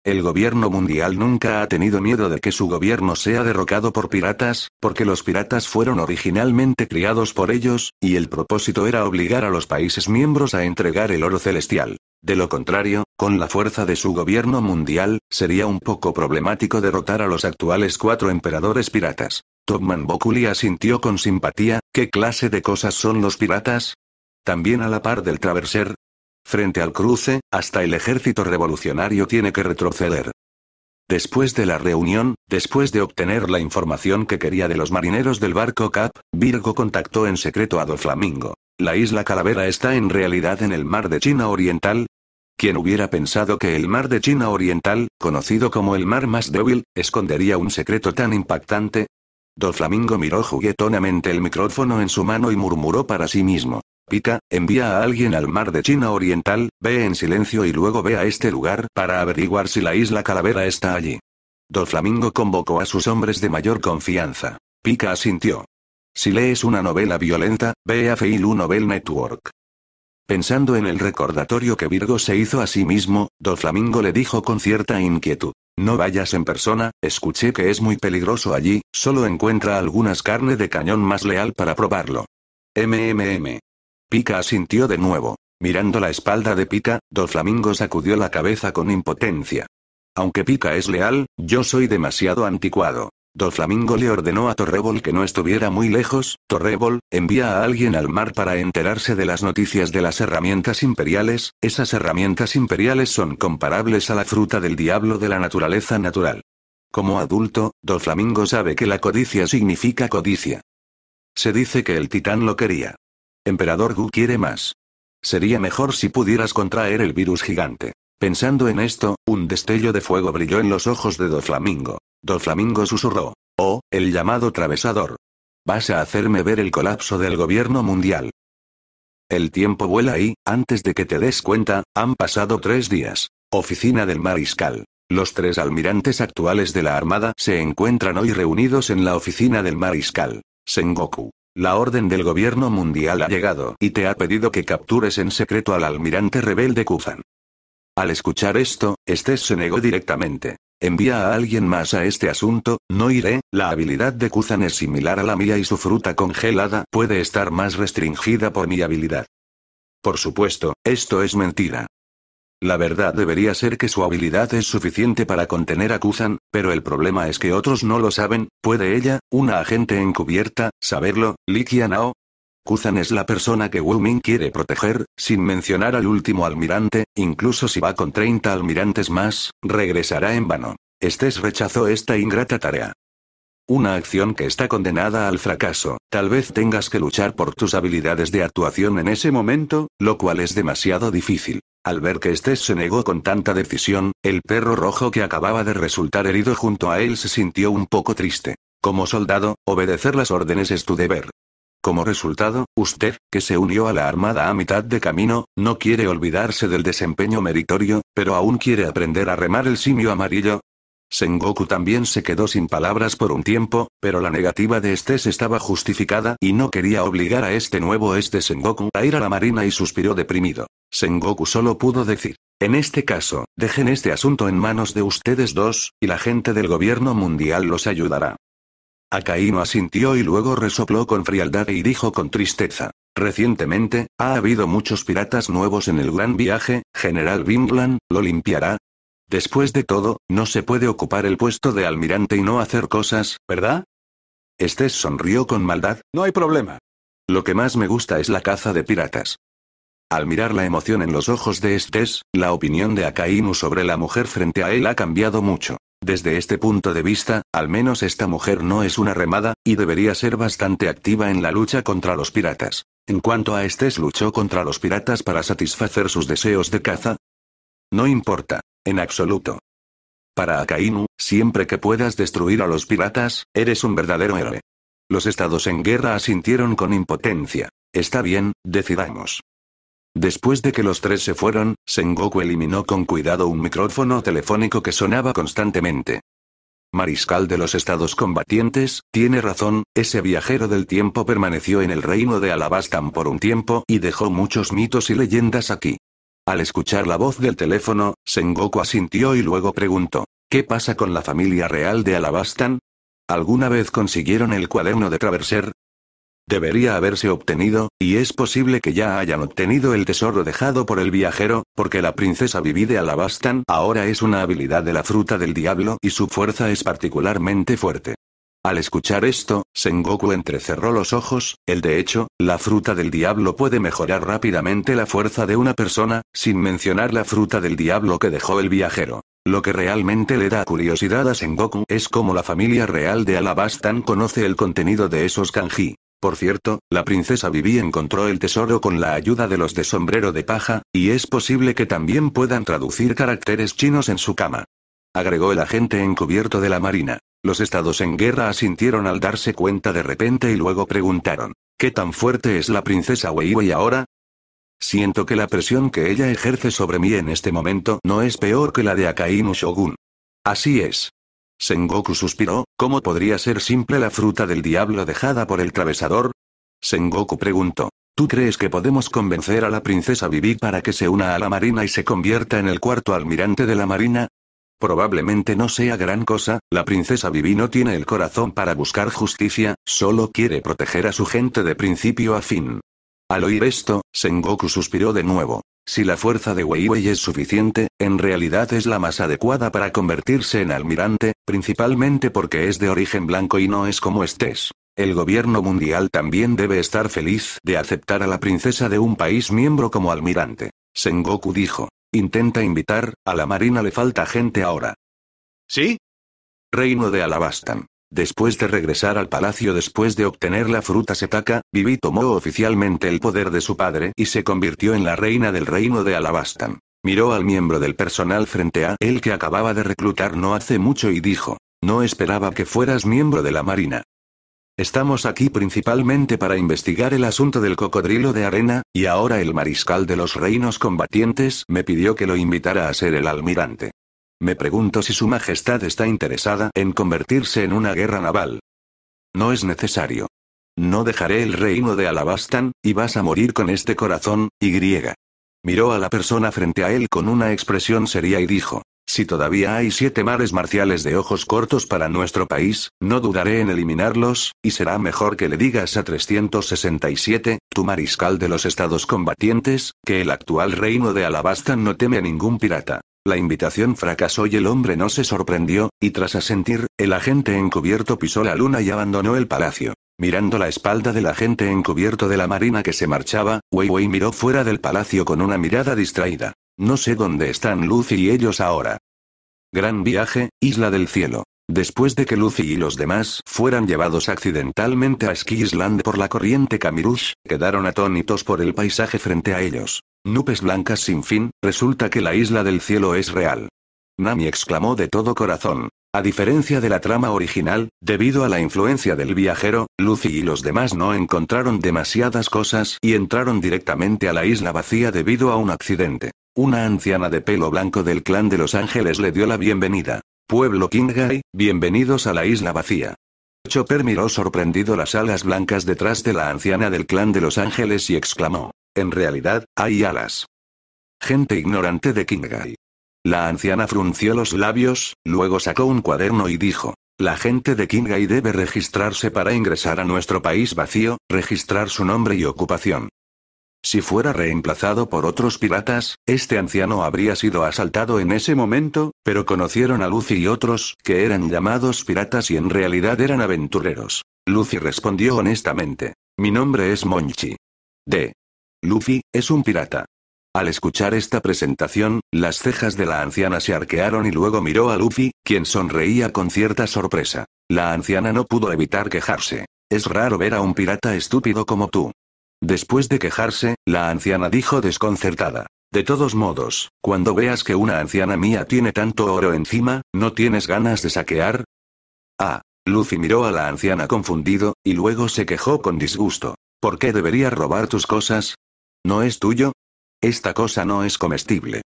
El gobierno mundial nunca ha tenido miedo de que su gobierno sea derrocado por piratas, porque los piratas fueron originalmente criados por ellos, y el propósito era obligar a los países miembros a entregar el oro celestial. De lo contrario, con la fuerza de su gobierno mundial, sería un poco problemático derrotar a los actuales cuatro emperadores piratas. Topman Bokuli asintió con simpatía, ¿qué clase de cosas son los piratas? También a la par del traverser. Frente al cruce, hasta el ejército revolucionario tiene que retroceder. Después de la reunión, después de obtener la información que quería de los marineros del barco Cap, Virgo contactó en secreto a Doflamingo. Flamingo. La isla Calavera está en realidad en el mar de China Oriental. ¿Quién hubiera pensado que el mar de China Oriental, conocido como el mar más débil, escondería un secreto tan impactante? Doflamingo miró juguetonamente el micrófono en su mano y murmuró para sí mismo. Pica, envía a alguien al mar de China Oriental, ve en silencio y luego ve a este lugar para averiguar si la isla Calavera está allí. Doflamingo convocó a sus hombres de mayor confianza. Pica asintió. Si lees una novela violenta, ve a Feilu Novel Network. Pensando en el recordatorio que Virgo se hizo a sí mismo, Do Flamingo le dijo con cierta inquietud. No vayas en persona, escuché que es muy peligroso allí, solo encuentra algunas carne de cañón más leal para probarlo. MMM. Pica asintió de nuevo. Mirando la espalda de Pica, Do Flamingo sacudió la cabeza con impotencia. Aunque Pica es leal, yo soy demasiado anticuado. Do Flamingo le ordenó a Torrebol que no estuviera muy lejos, Torrebol, envía a alguien al mar para enterarse de las noticias de las herramientas imperiales, esas herramientas imperiales son comparables a la fruta del diablo de la naturaleza natural. Como adulto, Do Flamingo sabe que la codicia significa codicia. Se dice que el titán lo quería. Emperador Gu quiere más. Sería mejor si pudieras contraer el virus gigante. Pensando en esto, un destello de fuego brilló en los ojos de Doflamingo. Don Flamingo susurró. Oh, el llamado travesador. Vas a hacerme ver el colapso del gobierno mundial. El tiempo vuela y, antes de que te des cuenta, han pasado tres días. Oficina del Mariscal. Los tres almirantes actuales de la Armada se encuentran hoy reunidos en la oficina del Mariscal. Sengoku. La orden del gobierno mundial ha llegado y te ha pedido que captures en secreto al almirante rebelde Kuzan. Al escuchar esto, Estes se negó directamente. Envía a alguien más a este asunto, no iré, la habilidad de Kuzan es similar a la mía y su fruta congelada puede estar más restringida por mi habilidad. Por supuesto, esto es mentira. La verdad debería ser que su habilidad es suficiente para contener a Kuzan, pero el problema es que otros no lo saben, ¿puede ella, una agente encubierta, saberlo, Likia Nao? Kuzan es la persona que Wu Ming quiere proteger, sin mencionar al último almirante, incluso si va con 30 almirantes más, regresará en vano. Estés rechazó esta ingrata tarea. Una acción que está condenada al fracaso, tal vez tengas que luchar por tus habilidades de actuación en ese momento, lo cual es demasiado difícil. Al ver que Estés se negó con tanta decisión, el perro rojo que acababa de resultar herido junto a él se sintió un poco triste. Como soldado, obedecer las órdenes es tu deber. Como resultado, usted, que se unió a la Armada a mitad de camino, no quiere olvidarse del desempeño meritorio, pero aún quiere aprender a remar el simio amarillo. Sengoku también se quedó sin palabras por un tiempo, pero la negativa de estés estaba justificada y no quería obligar a este nuevo este Sengoku a ir a la marina y suspiró deprimido. Sengoku solo pudo decir, en este caso, dejen este asunto en manos de ustedes dos, y la gente del gobierno mundial los ayudará. Akaíno asintió y luego resopló con frialdad y dijo con tristeza. Recientemente, ha habido muchos piratas nuevos en el gran viaje, General Bimblan, ¿lo limpiará? Después de todo, no se puede ocupar el puesto de almirante y no hacer cosas, ¿verdad? Estés sonrió con maldad. No hay problema. Lo que más me gusta es la caza de piratas. Al mirar la emoción en los ojos de Estés, la opinión de Akainu sobre la mujer frente a él ha cambiado mucho. Desde este punto de vista, al menos esta mujer no es una remada, y debería ser bastante activa en la lucha contra los piratas. En cuanto a Estes luchó contra los piratas para satisfacer sus deseos de caza. No importa. En absoluto. Para Akainu, siempre que puedas destruir a los piratas, eres un verdadero héroe. Los estados en guerra asintieron con impotencia. Está bien, decidamos. Después de que los tres se fueron, Sengoku eliminó con cuidado un micrófono telefónico que sonaba constantemente. Mariscal de los estados combatientes, tiene razón, ese viajero del tiempo permaneció en el reino de Alabastan por un tiempo y dejó muchos mitos y leyendas aquí. Al escuchar la voz del teléfono, Sengoku asintió y luego preguntó, ¿qué pasa con la familia real de Alabastan? ¿Alguna vez consiguieron el cuaderno de Traverser? debería haberse obtenido, y es posible que ya hayan obtenido el tesoro dejado por el viajero, porque la princesa Vivi de Alabastan ahora es una habilidad de la fruta del diablo y su fuerza es particularmente fuerte. Al escuchar esto, Sengoku entrecerró los ojos, el de hecho, la fruta del diablo puede mejorar rápidamente la fuerza de una persona, sin mencionar la fruta del diablo que dejó el viajero. Lo que realmente le da curiosidad a Sengoku es cómo la familia real de Alabastan conoce el contenido de esos kanji. Por cierto, la princesa Vivi encontró el tesoro con la ayuda de los de sombrero de paja, y es posible que también puedan traducir caracteres chinos en su cama. Agregó el agente encubierto de la Marina. Los estados en guerra asintieron al darse cuenta de repente y luego preguntaron, ¿qué tan fuerte es la princesa Weiwei ahora? Siento que la presión que ella ejerce sobre mí en este momento no es peor que la de Akainu Shogun. Así es. Sengoku suspiró, ¿cómo podría ser simple la fruta del diablo dejada por el travesador? Sengoku preguntó. ¿Tú crees que podemos convencer a la princesa Vivi para que se una a la marina y se convierta en el cuarto almirante de la marina? Probablemente no sea gran cosa, la princesa Vivi no tiene el corazón para buscar justicia, solo quiere proteger a su gente de principio a fin. Al oír esto, Sengoku suspiró de nuevo. Si la fuerza de Weiwei es suficiente, en realidad es la más adecuada para convertirse en almirante, principalmente porque es de origen blanco y no es como estés. El gobierno mundial también debe estar feliz de aceptar a la princesa de un país miembro como almirante. Sengoku dijo. Intenta invitar, a la marina le falta gente ahora. ¿Sí? Reino de Alabastan. Después de regresar al palacio después de obtener la fruta setaca, Vivi tomó oficialmente el poder de su padre y se convirtió en la reina del reino de Alabastan. Miró al miembro del personal frente a él que acababa de reclutar no hace mucho y dijo, no esperaba que fueras miembro de la Marina. Estamos aquí principalmente para investigar el asunto del cocodrilo de arena, y ahora el mariscal de los reinos combatientes me pidió que lo invitara a ser el almirante. Me pregunto si su Majestad está interesada en convertirse en una guerra naval. No es necesario. No dejaré el reino de Alabastan, y vas a morir con este corazón, y Miró a la persona frente a él con una expresión seria y dijo, si todavía hay siete mares marciales de ojos cortos para nuestro país, no dudaré en eliminarlos, y será mejor que le digas a 367, tu mariscal de los estados combatientes, que el actual reino de Alabastan no teme a ningún pirata. La invitación fracasó y el hombre no se sorprendió, y tras asentir, el agente encubierto pisó la luna y abandonó el palacio. Mirando la espalda del agente encubierto de la marina que se marchaba, Weiwei miró fuera del palacio con una mirada distraída. No sé dónde están Lucy y ellos ahora. Gran viaje, Isla del Cielo. Después de que Lucy y los demás fueran llevados accidentalmente a Ski por la corriente Camirush, quedaron atónitos por el paisaje frente a ellos. Nubes blancas sin fin, resulta que la isla del cielo es real. Nami exclamó de todo corazón. A diferencia de la trama original, debido a la influencia del viajero, Lucy y los demás no encontraron demasiadas cosas y entraron directamente a la isla vacía debido a un accidente. Una anciana de pelo blanco del clan de Los Ángeles le dio la bienvenida. Pueblo Kingai, bienvenidos a la isla vacía. Chopper miró sorprendido las alas blancas detrás de la anciana del clan de Los Ángeles y exclamó. En realidad, hay alas. Gente ignorante de Kingai. La anciana frunció los labios, luego sacó un cuaderno y dijo, la gente de Kingai debe registrarse para ingresar a nuestro país vacío, registrar su nombre y ocupación. Si fuera reemplazado por otros piratas, este anciano habría sido asaltado en ese momento, pero conocieron a Lucy y otros, que eran llamados piratas y en realidad eran aventureros. Lucy respondió honestamente. Mi nombre es Monchi. D. Luffy, es un pirata. Al escuchar esta presentación, las cejas de la anciana se arquearon y luego miró a Luffy, quien sonreía con cierta sorpresa. La anciana no pudo evitar quejarse. Es raro ver a un pirata estúpido como tú. Después de quejarse, la anciana dijo desconcertada. De todos modos, cuando veas que una anciana mía tiene tanto oro encima, ¿no tienes ganas de saquear? Ah. Luffy miró a la anciana confundido, y luego se quejó con disgusto. ¿Por qué debería robar tus cosas? ¿No es tuyo? Esta cosa no es comestible.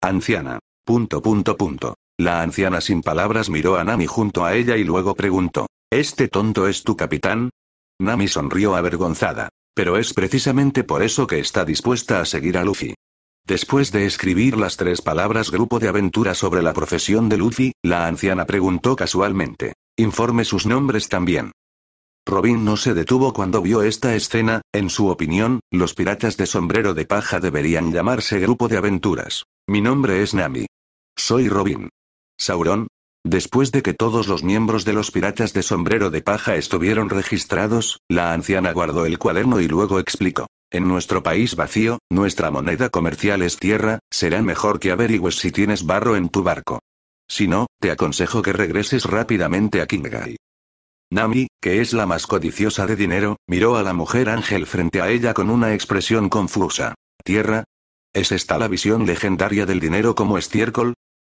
Anciana. Punto punto La anciana sin palabras miró a Nami junto a ella y luego preguntó. ¿Este tonto es tu capitán? Nami sonrió avergonzada. Pero es precisamente por eso que está dispuesta a seguir a Luffy. Después de escribir las tres palabras grupo de aventura sobre la profesión de Luffy, la anciana preguntó casualmente. Informe sus nombres también. Robin no se detuvo cuando vio esta escena, en su opinión, los piratas de sombrero de paja deberían llamarse grupo de aventuras. Mi nombre es Nami. Soy Robin. Sauron. Después de que todos los miembros de los piratas de sombrero de paja estuvieron registrados, la anciana guardó el cuaderno y luego explicó. En nuestro país vacío, nuestra moneda comercial es tierra, será mejor que averigües si tienes barro en tu barco. Si no, te aconsejo que regreses rápidamente a Kingai. Nami, que es la más codiciosa de dinero, miró a la mujer ángel frente a ella con una expresión confusa. ¿Tierra? ¿Es esta la visión legendaria del dinero como estiércol?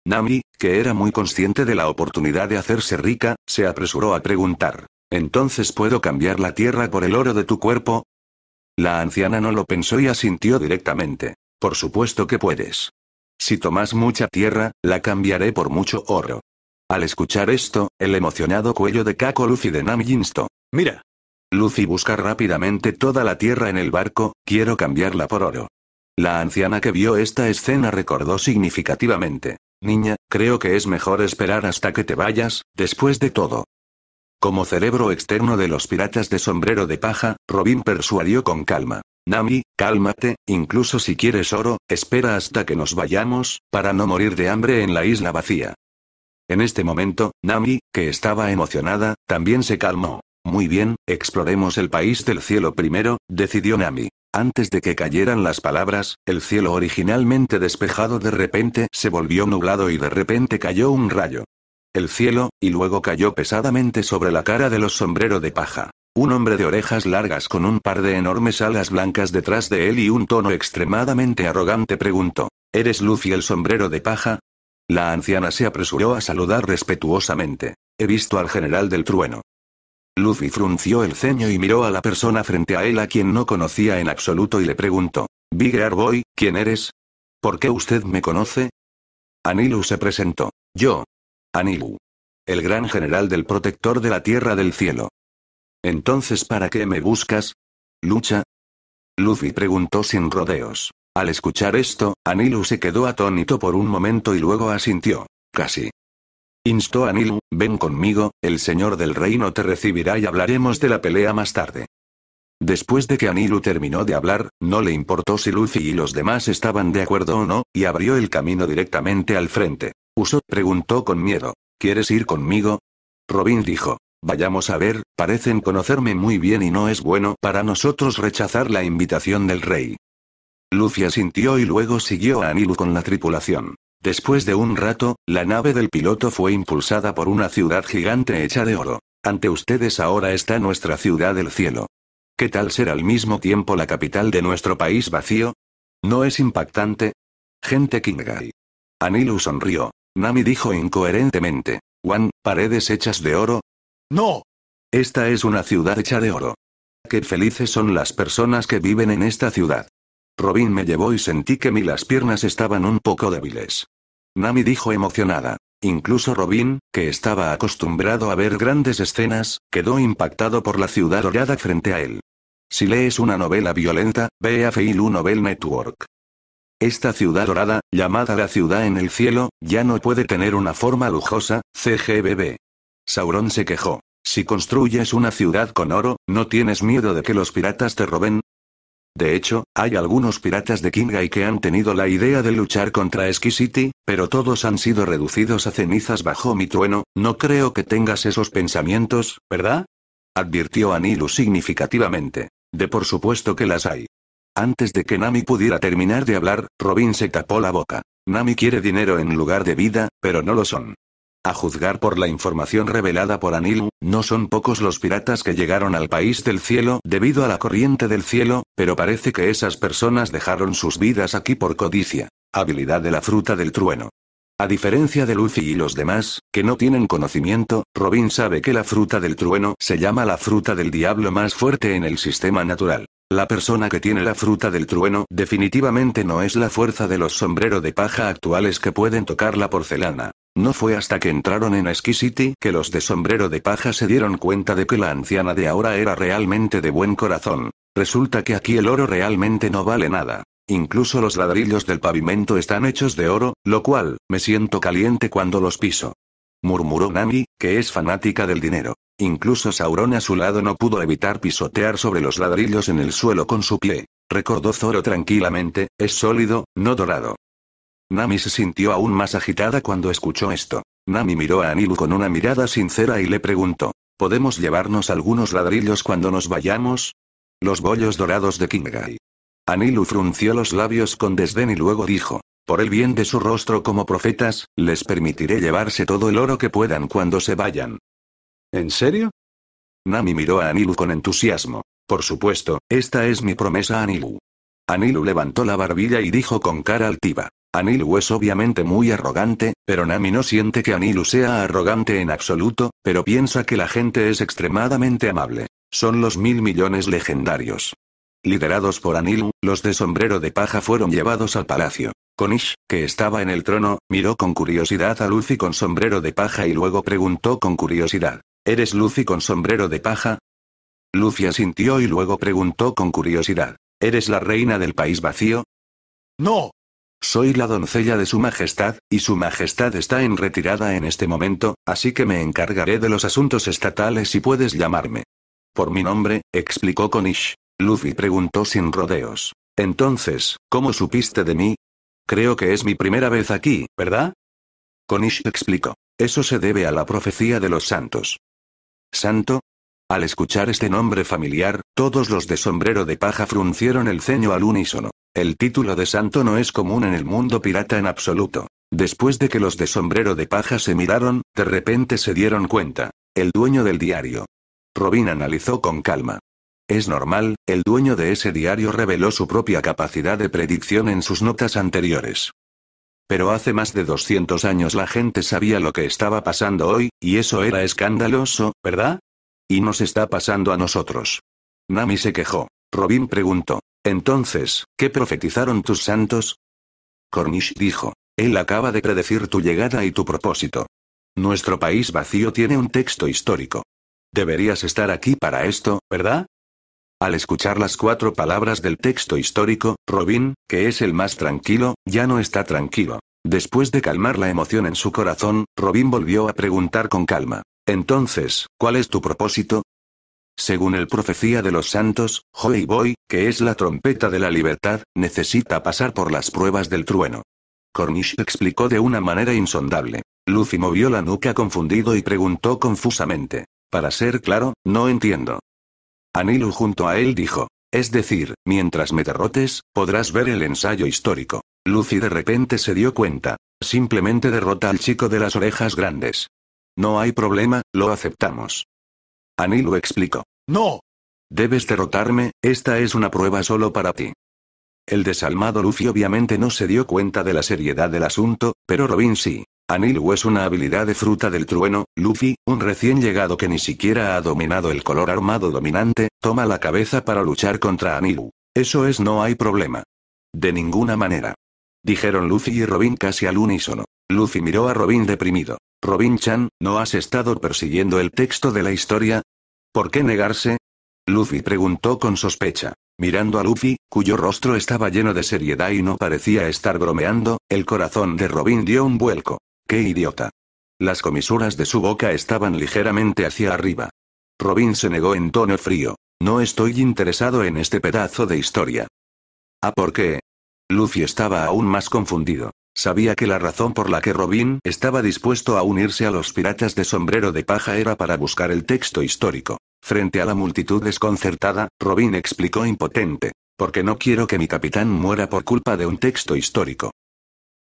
Nami, que era muy consciente de la oportunidad de hacerse rica, se apresuró a preguntar. ¿Entonces puedo cambiar la tierra por el oro de tu cuerpo? La anciana no lo pensó y asintió directamente. Por supuesto que puedes. Si tomas mucha tierra, la cambiaré por mucho oro. Al escuchar esto, el emocionado cuello de Kako Luffy de Nami instó. Mira. Lucy busca rápidamente toda la tierra en el barco, quiero cambiarla por oro. La anciana que vio esta escena recordó significativamente. Niña, creo que es mejor esperar hasta que te vayas, después de todo. Como cerebro externo de los piratas de sombrero de paja, Robin persuadió con calma. Nami, cálmate, incluso si quieres oro, espera hasta que nos vayamos, para no morir de hambre en la isla vacía. En este momento, Nami, que estaba emocionada, también se calmó. Muy bien, exploremos el país del cielo primero, decidió Nami. Antes de que cayeran las palabras, el cielo originalmente despejado de repente se volvió nublado y de repente cayó un rayo. El cielo, y luego cayó pesadamente sobre la cara de los sombrero de paja. Un hombre de orejas largas con un par de enormes alas blancas detrás de él y un tono extremadamente arrogante preguntó. ¿Eres y el sombrero de paja? La anciana se apresuró a saludar respetuosamente. He visto al general del trueno. Luffy frunció el ceño y miró a la persona frente a él a quien no conocía en absoluto y le preguntó. Big Boy, ¿quién eres? ¿Por qué usted me conoce? Anilu se presentó. Yo. Anilu. El gran general del protector de la tierra del cielo. Entonces, ¿para qué me buscas? ¿Lucha? Luffy preguntó sin rodeos. Al escuchar esto, Anilu se quedó atónito por un momento y luego asintió. Casi. Instó a Anilu, ven conmigo, el señor del reino te recibirá y hablaremos de la pelea más tarde. Después de que Anilu terminó de hablar, no le importó si Lucy y los demás estaban de acuerdo o no, y abrió el camino directamente al frente. Uso preguntó con miedo, ¿quieres ir conmigo? Robin dijo, vayamos a ver, parecen conocerme muy bien y no es bueno para nosotros rechazar la invitación del rey. Lucia sintió y luego siguió a Anilu con la tripulación. Después de un rato, la nave del piloto fue impulsada por una ciudad gigante hecha de oro. Ante ustedes ahora está nuestra ciudad del cielo. ¿Qué tal ser al mismo tiempo la capital de nuestro país vacío? ¿No es impactante? Gente Kingai. Anilu sonrió. Nami dijo incoherentemente. Wan, paredes hechas de oro. No. Esta es una ciudad hecha de oro. Qué felices son las personas que viven en esta ciudad. Robin me llevó y sentí que mi las piernas estaban un poco débiles. Nami dijo emocionada. Incluso Robin, que estaba acostumbrado a ver grandes escenas, quedó impactado por la ciudad dorada frente a él. Si lees una novela violenta, ve a Feilu Novel Network. Esta ciudad dorada, llamada la ciudad en el cielo, ya no puede tener una forma lujosa, CGBB. Sauron se quejó. Si construyes una ciudad con oro, ¿no tienes miedo de que los piratas te roben? De hecho, hay algunos piratas de Kingai que han tenido la idea de luchar contra Exquisity, pero todos han sido reducidos a cenizas bajo mi trueno, no creo que tengas esos pensamientos, ¿verdad? Advirtió Anilu significativamente. De por supuesto que las hay. Antes de que Nami pudiera terminar de hablar, Robin se tapó la boca. Nami quiere dinero en lugar de vida, pero no lo son. A juzgar por la información revelada por Anil, no son pocos los piratas que llegaron al país del cielo debido a la corriente del cielo, pero parece que esas personas dejaron sus vidas aquí por codicia. Habilidad de la fruta del trueno. A diferencia de Lucy y los demás, que no tienen conocimiento, Robin sabe que la fruta del trueno se llama la fruta del diablo más fuerte en el sistema natural. La persona que tiene la fruta del trueno definitivamente no es la fuerza de los sombrero de paja actuales que pueden tocar la porcelana. No fue hasta que entraron en Exquisiti que los de sombrero de paja se dieron cuenta de que la anciana de ahora era realmente de buen corazón. Resulta que aquí el oro realmente no vale nada. Incluso los ladrillos del pavimento están hechos de oro, lo cual, me siento caliente cuando los piso. Murmuró Nami, que es fanática del dinero. Incluso Sauron a su lado no pudo evitar pisotear sobre los ladrillos en el suelo con su pie. Recordó Zoro tranquilamente, es sólido, no dorado. Nami se sintió aún más agitada cuando escuchó esto. Nami miró a Anilu con una mirada sincera y le preguntó, ¿podemos llevarnos algunos ladrillos cuando nos vayamos? Los bollos dorados de Kingai. Anilu frunció los labios con desdén y luego dijo, por el bien de su rostro como profetas, les permitiré llevarse todo el oro que puedan cuando se vayan. ¿En serio? Nami miró a Anilu con entusiasmo. Por supuesto, esta es mi promesa a Anilu. Anilu levantó la barbilla y dijo con cara altiva. Anilu es obviamente muy arrogante, pero Nami no siente que Anilu sea arrogante en absoluto, pero piensa que la gente es extremadamente amable. Son los mil millones legendarios. Liderados por Anilu, los de sombrero de paja fueron llevados al palacio. Konish, que estaba en el trono, miró con curiosidad a Luffy con sombrero de paja y luego preguntó con curiosidad. ¿Eres Lucy con sombrero de paja? Lucy asintió y luego preguntó con curiosidad. ¿Eres la reina del país vacío? No. Soy la doncella de Su Majestad, y Su Majestad está en retirada en este momento, así que me encargaré de los asuntos estatales si puedes llamarme. Por mi nombre, explicó Conish. Luffy preguntó sin rodeos. Entonces, ¿cómo supiste de mí? Creo que es mi primera vez aquí, ¿verdad? Conish explicó. Eso se debe a la profecía de los santos. ¿Santo? Al escuchar este nombre familiar, todos los de sombrero de paja fruncieron el ceño al unísono. El título de santo no es común en el mundo pirata en absoluto. Después de que los de sombrero de paja se miraron, de repente se dieron cuenta. El dueño del diario. Robin analizó con calma. Es normal, el dueño de ese diario reveló su propia capacidad de predicción en sus notas anteriores. Pero hace más de 200 años la gente sabía lo que estaba pasando hoy, y eso era escandaloso, ¿verdad? Y nos está pasando a nosotros. Nami se quejó. Robin preguntó. Entonces, ¿qué profetizaron tus santos? Cornish dijo. Él acaba de predecir tu llegada y tu propósito. Nuestro país vacío tiene un texto histórico. Deberías estar aquí para esto, ¿verdad? Al escuchar las cuatro palabras del texto histórico, Robin, que es el más tranquilo, ya no está tranquilo. Después de calmar la emoción en su corazón, Robin volvió a preguntar con calma. Entonces, ¿cuál es tu propósito? Según el profecía de los santos, Joy Boy, que es la trompeta de la libertad, necesita pasar por las pruebas del trueno. Cornish explicó de una manera insondable. Lucy movió la nuca confundido y preguntó confusamente. Para ser claro, no entiendo. Anilu junto a él dijo. Es decir, mientras me derrotes, podrás ver el ensayo histórico. Lucy de repente se dio cuenta. Simplemente derrota al chico de las orejas grandes. No hay problema, lo aceptamos. Anilu explicó. No. Debes derrotarme, esta es una prueba solo para ti. El desalmado Lucy obviamente no se dio cuenta de la seriedad del asunto, pero Robin sí. Anilu es una habilidad de fruta del trueno, Luffy, un recién llegado que ni siquiera ha dominado el color armado dominante, toma la cabeza para luchar contra Anilu. Eso es no hay problema. De ninguna manera. Dijeron Luffy y Robin casi al unísono. Luffy miró a Robin deprimido. Robin-chan, ¿no has estado persiguiendo el texto de la historia? ¿Por qué negarse? Luffy preguntó con sospecha. Mirando a Luffy, cuyo rostro estaba lleno de seriedad y no parecía estar bromeando, el corazón de Robin dio un vuelco. ¡Qué idiota! Las comisuras de su boca estaban ligeramente hacia arriba. Robin se negó en tono frío. No estoy interesado en este pedazo de historia. ¿Ah, por qué? Lucy estaba aún más confundido. Sabía que la razón por la que Robin estaba dispuesto a unirse a los piratas de sombrero de paja era para buscar el texto histórico. Frente a la multitud desconcertada, Robin explicó impotente. Porque no quiero que mi capitán muera por culpa de un texto histórico.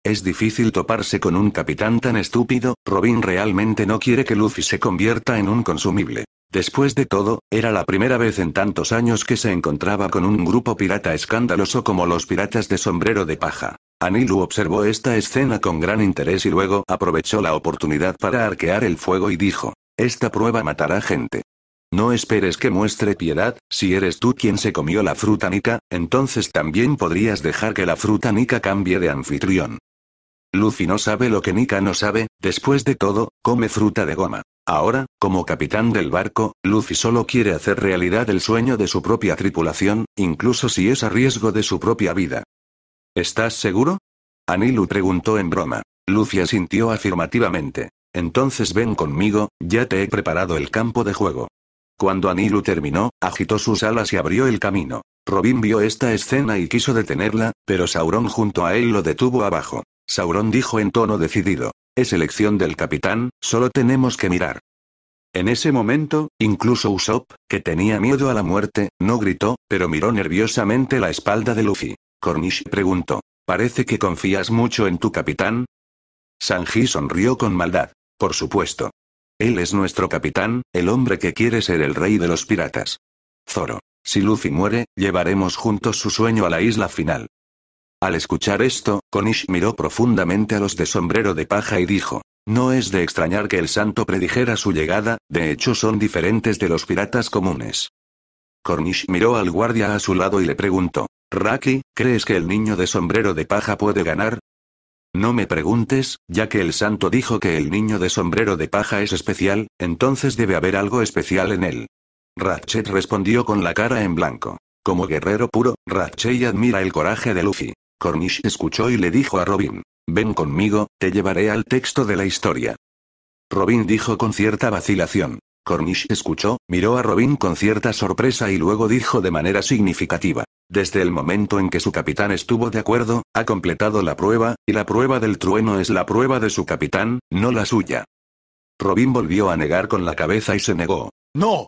Es difícil toparse con un capitán tan estúpido, Robin realmente no quiere que Luffy se convierta en un consumible. Después de todo, era la primera vez en tantos años que se encontraba con un grupo pirata escandaloso como los piratas de sombrero de paja. Anilu observó esta escena con gran interés y luego aprovechó la oportunidad para arquear el fuego y dijo, esta prueba matará gente. No esperes que muestre piedad, si eres tú quien se comió la fruta nika, entonces también podrías dejar que la fruta nika cambie de anfitrión. Luffy no sabe lo que Nika no sabe, después de todo, come fruta de goma. Ahora, como capitán del barco, Luffy solo quiere hacer realidad el sueño de su propia tripulación, incluso si es a riesgo de su propia vida. ¿Estás seguro? Anilu preguntó en broma. Luffy asintió afirmativamente. Entonces ven conmigo, ya te he preparado el campo de juego. Cuando Anilu terminó, agitó sus alas y abrió el camino. Robin vio esta escena y quiso detenerla, pero Sauron junto a él lo detuvo abajo. Sauron dijo en tono decidido. Es elección del capitán, solo tenemos que mirar. En ese momento, incluso Usopp, que tenía miedo a la muerte, no gritó, pero miró nerviosamente la espalda de Luffy. Cornish preguntó. Parece que confías mucho en tu capitán. Sanji sonrió con maldad. Por supuesto. Él es nuestro capitán, el hombre que quiere ser el rey de los piratas. Zoro. Si Luffy muere, llevaremos juntos su sueño a la isla final. Al escuchar esto, Cornish miró profundamente a los de sombrero de paja y dijo, no es de extrañar que el santo predijera su llegada, de hecho son diferentes de los piratas comunes. Cornish miró al guardia a su lado y le preguntó, Raki, ¿crees que el niño de sombrero de paja puede ganar? No me preguntes, ya que el santo dijo que el niño de sombrero de paja es especial, entonces debe haber algo especial en él. Ratchet respondió con la cara en blanco. Como guerrero puro, Ratchet admira el coraje de Luffy. Cornish escuchó y le dijo a Robin, ven conmigo, te llevaré al texto de la historia. Robin dijo con cierta vacilación. Cornish escuchó, miró a Robin con cierta sorpresa y luego dijo de manera significativa. Desde el momento en que su capitán estuvo de acuerdo, ha completado la prueba, y la prueba del trueno es la prueba de su capitán, no la suya. Robin volvió a negar con la cabeza y se negó. No.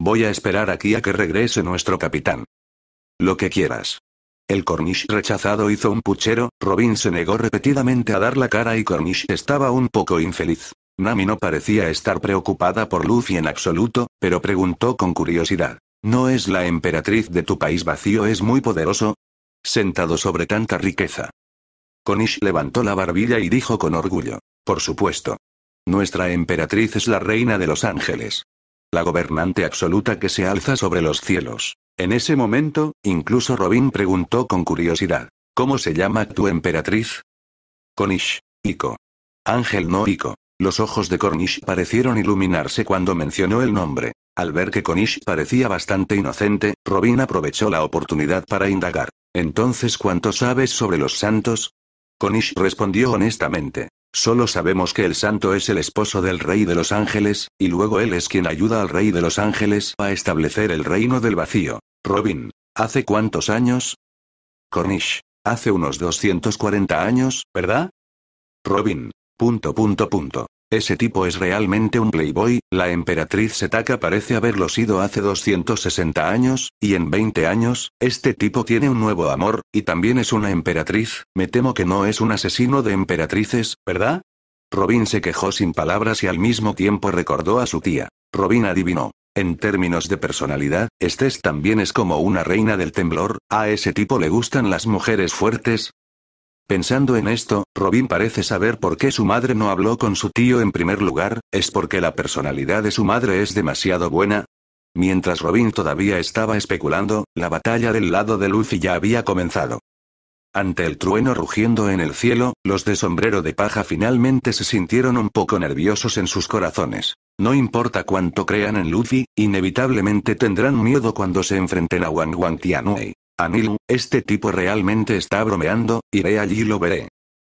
Voy a esperar aquí a que regrese nuestro capitán. Lo que quieras. El Cornish rechazado hizo un puchero, Robin se negó repetidamente a dar la cara y Cornish estaba un poco infeliz. Nami no parecía estar preocupada por Luffy en absoluto, pero preguntó con curiosidad. ¿No es la emperatriz de tu país vacío es muy poderoso? Sentado sobre tanta riqueza. Cornish levantó la barbilla y dijo con orgullo. Por supuesto. Nuestra emperatriz es la reina de los ángeles. La gobernante absoluta que se alza sobre los cielos. En ese momento, incluso Robin preguntó con curiosidad, ¿cómo se llama tu emperatriz? Conish Ico. Ángel no Ico. Los ojos de Cornish parecieron iluminarse cuando mencionó el nombre. Al ver que Conish parecía bastante inocente, Robin aprovechó la oportunidad para indagar. Entonces, ¿cuánto sabes sobre los santos? Conish respondió honestamente. Solo sabemos que el santo es el esposo del rey de los ángeles, y luego él es quien ayuda al rey de los ángeles a establecer el reino del vacío. Robin. ¿Hace cuántos años? Cornish. Hace unos 240 años, ¿verdad? Robin. Punto punto punto. Ese tipo es realmente un playboy, la emperatriz Setaka parece haberlo sido hace 260 años, y en 20 años, este tipo tiene un nuevo amor, y también es una emperatriz, me temo que no es un asesino de emperatrices, ¿verdad? Robin se quejó sin palabras y al mismo tiempo recordó a su tía. Robin adivinó. En términos de personalidad, Estés también es como una reina del temblor, a ese tipo le gustan las mujeres fuertes. Pensando en esto, Robin parece saber por qué su madre no habló con su tío en primer lugar, es porque la personalidad de su madre es demasiado buena. Mientras Robin todavía estaba especulando, la batalla del lado de Lucy ya había comenzado. Ante el trueno rugiendo en el cielo, los de sombrero de paja finalmente se sintieron un poco nerviosos en sus corazones. No importa cuánto crean en Luffy, inevitablemente tendrán miedo cuando se enfrenten a Wang Wang Tianwei. Anilu, este tipo realmente está bromeando, iré allí y lo veré.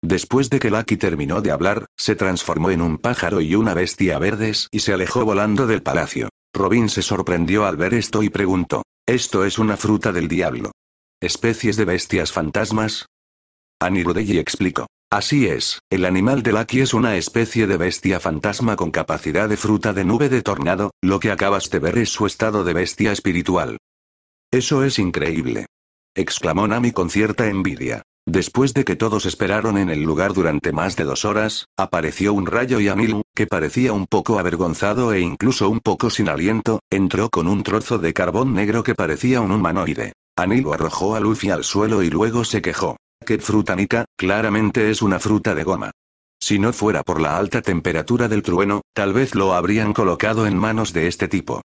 Después de que Lucky terminó de hablar, se transformó en un pájaro y una bestia verdes y se alejó volando del palacio. Robin se sorprendió al ver esto y preguntó, ¿esto es una fruta del diablo? Especies de bestias fantasmas. y explicó. Así es, el animal de Laki es una especie de bestia fantasma con capacidad de fruta de nube de tornado, lo que acabas de ver es su estado de bestia espiritual. Eso es increíble. Exclamó Nami con cierta envidia. Después de que todos esperaron en el lugar durante más de dos horas, apareció un rayo y Amilu, que parecía un poco avergonzado e incluso un poco sin aliento, entró con un trozo de carbón negro que parecía un humanoide. Anilo arrojó a Luffy al suelo y luego se quejó. ¡Qué frutanica! Claramente es una fruta de goma. Si no fuera por la alta temperatura del trueno, tal vez lo habrían colocado en manos de este tipo.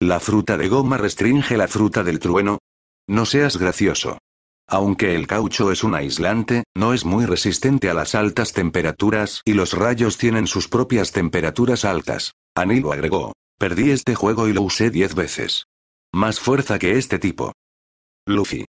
¿La fruta de goma restringe la fruta del trueno? No seas gracioso. Aunque el caucho es un aislante, no es muy resistente a las altas temperaturas y los rayos tienen sus propias temperaturas altas. Anilo agregó. Perdí este juego y lo usé 10 veces. Más fuerza que este tipo. Luffy.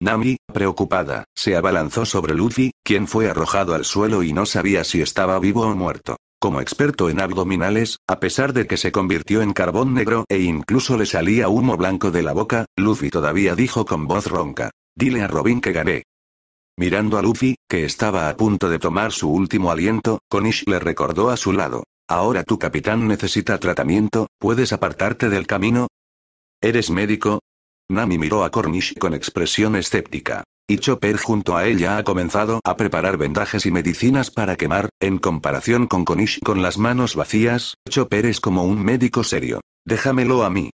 Nami, preocupada, se abalanzó sobre Luffy, quien fue arrojado al suelo y no sabía si estaba vivo o muerto. Como experto en abdominales, a pesar de que se convirtió en carbón negro e incluso le salía humo blanco de la boca, Luffy todavía dijo con voz ronca. Dile a Robin que gané. Mirando a Luffy, que estaba a punto de tomar su último aliento, Konish le recordó a su lado. Ahora tu capitán necesita tratamiento, ¿puedes apartarte del camino? ¿Eres médico? Nami miró a Cornish con expresión escéptica. Y Chopper junto a ella ha comenzado a preparar vendajes y medicinas para quemar, en comparación con Konish con las manos vacías, Chopper es como un médico serio. Déjamelo a mí.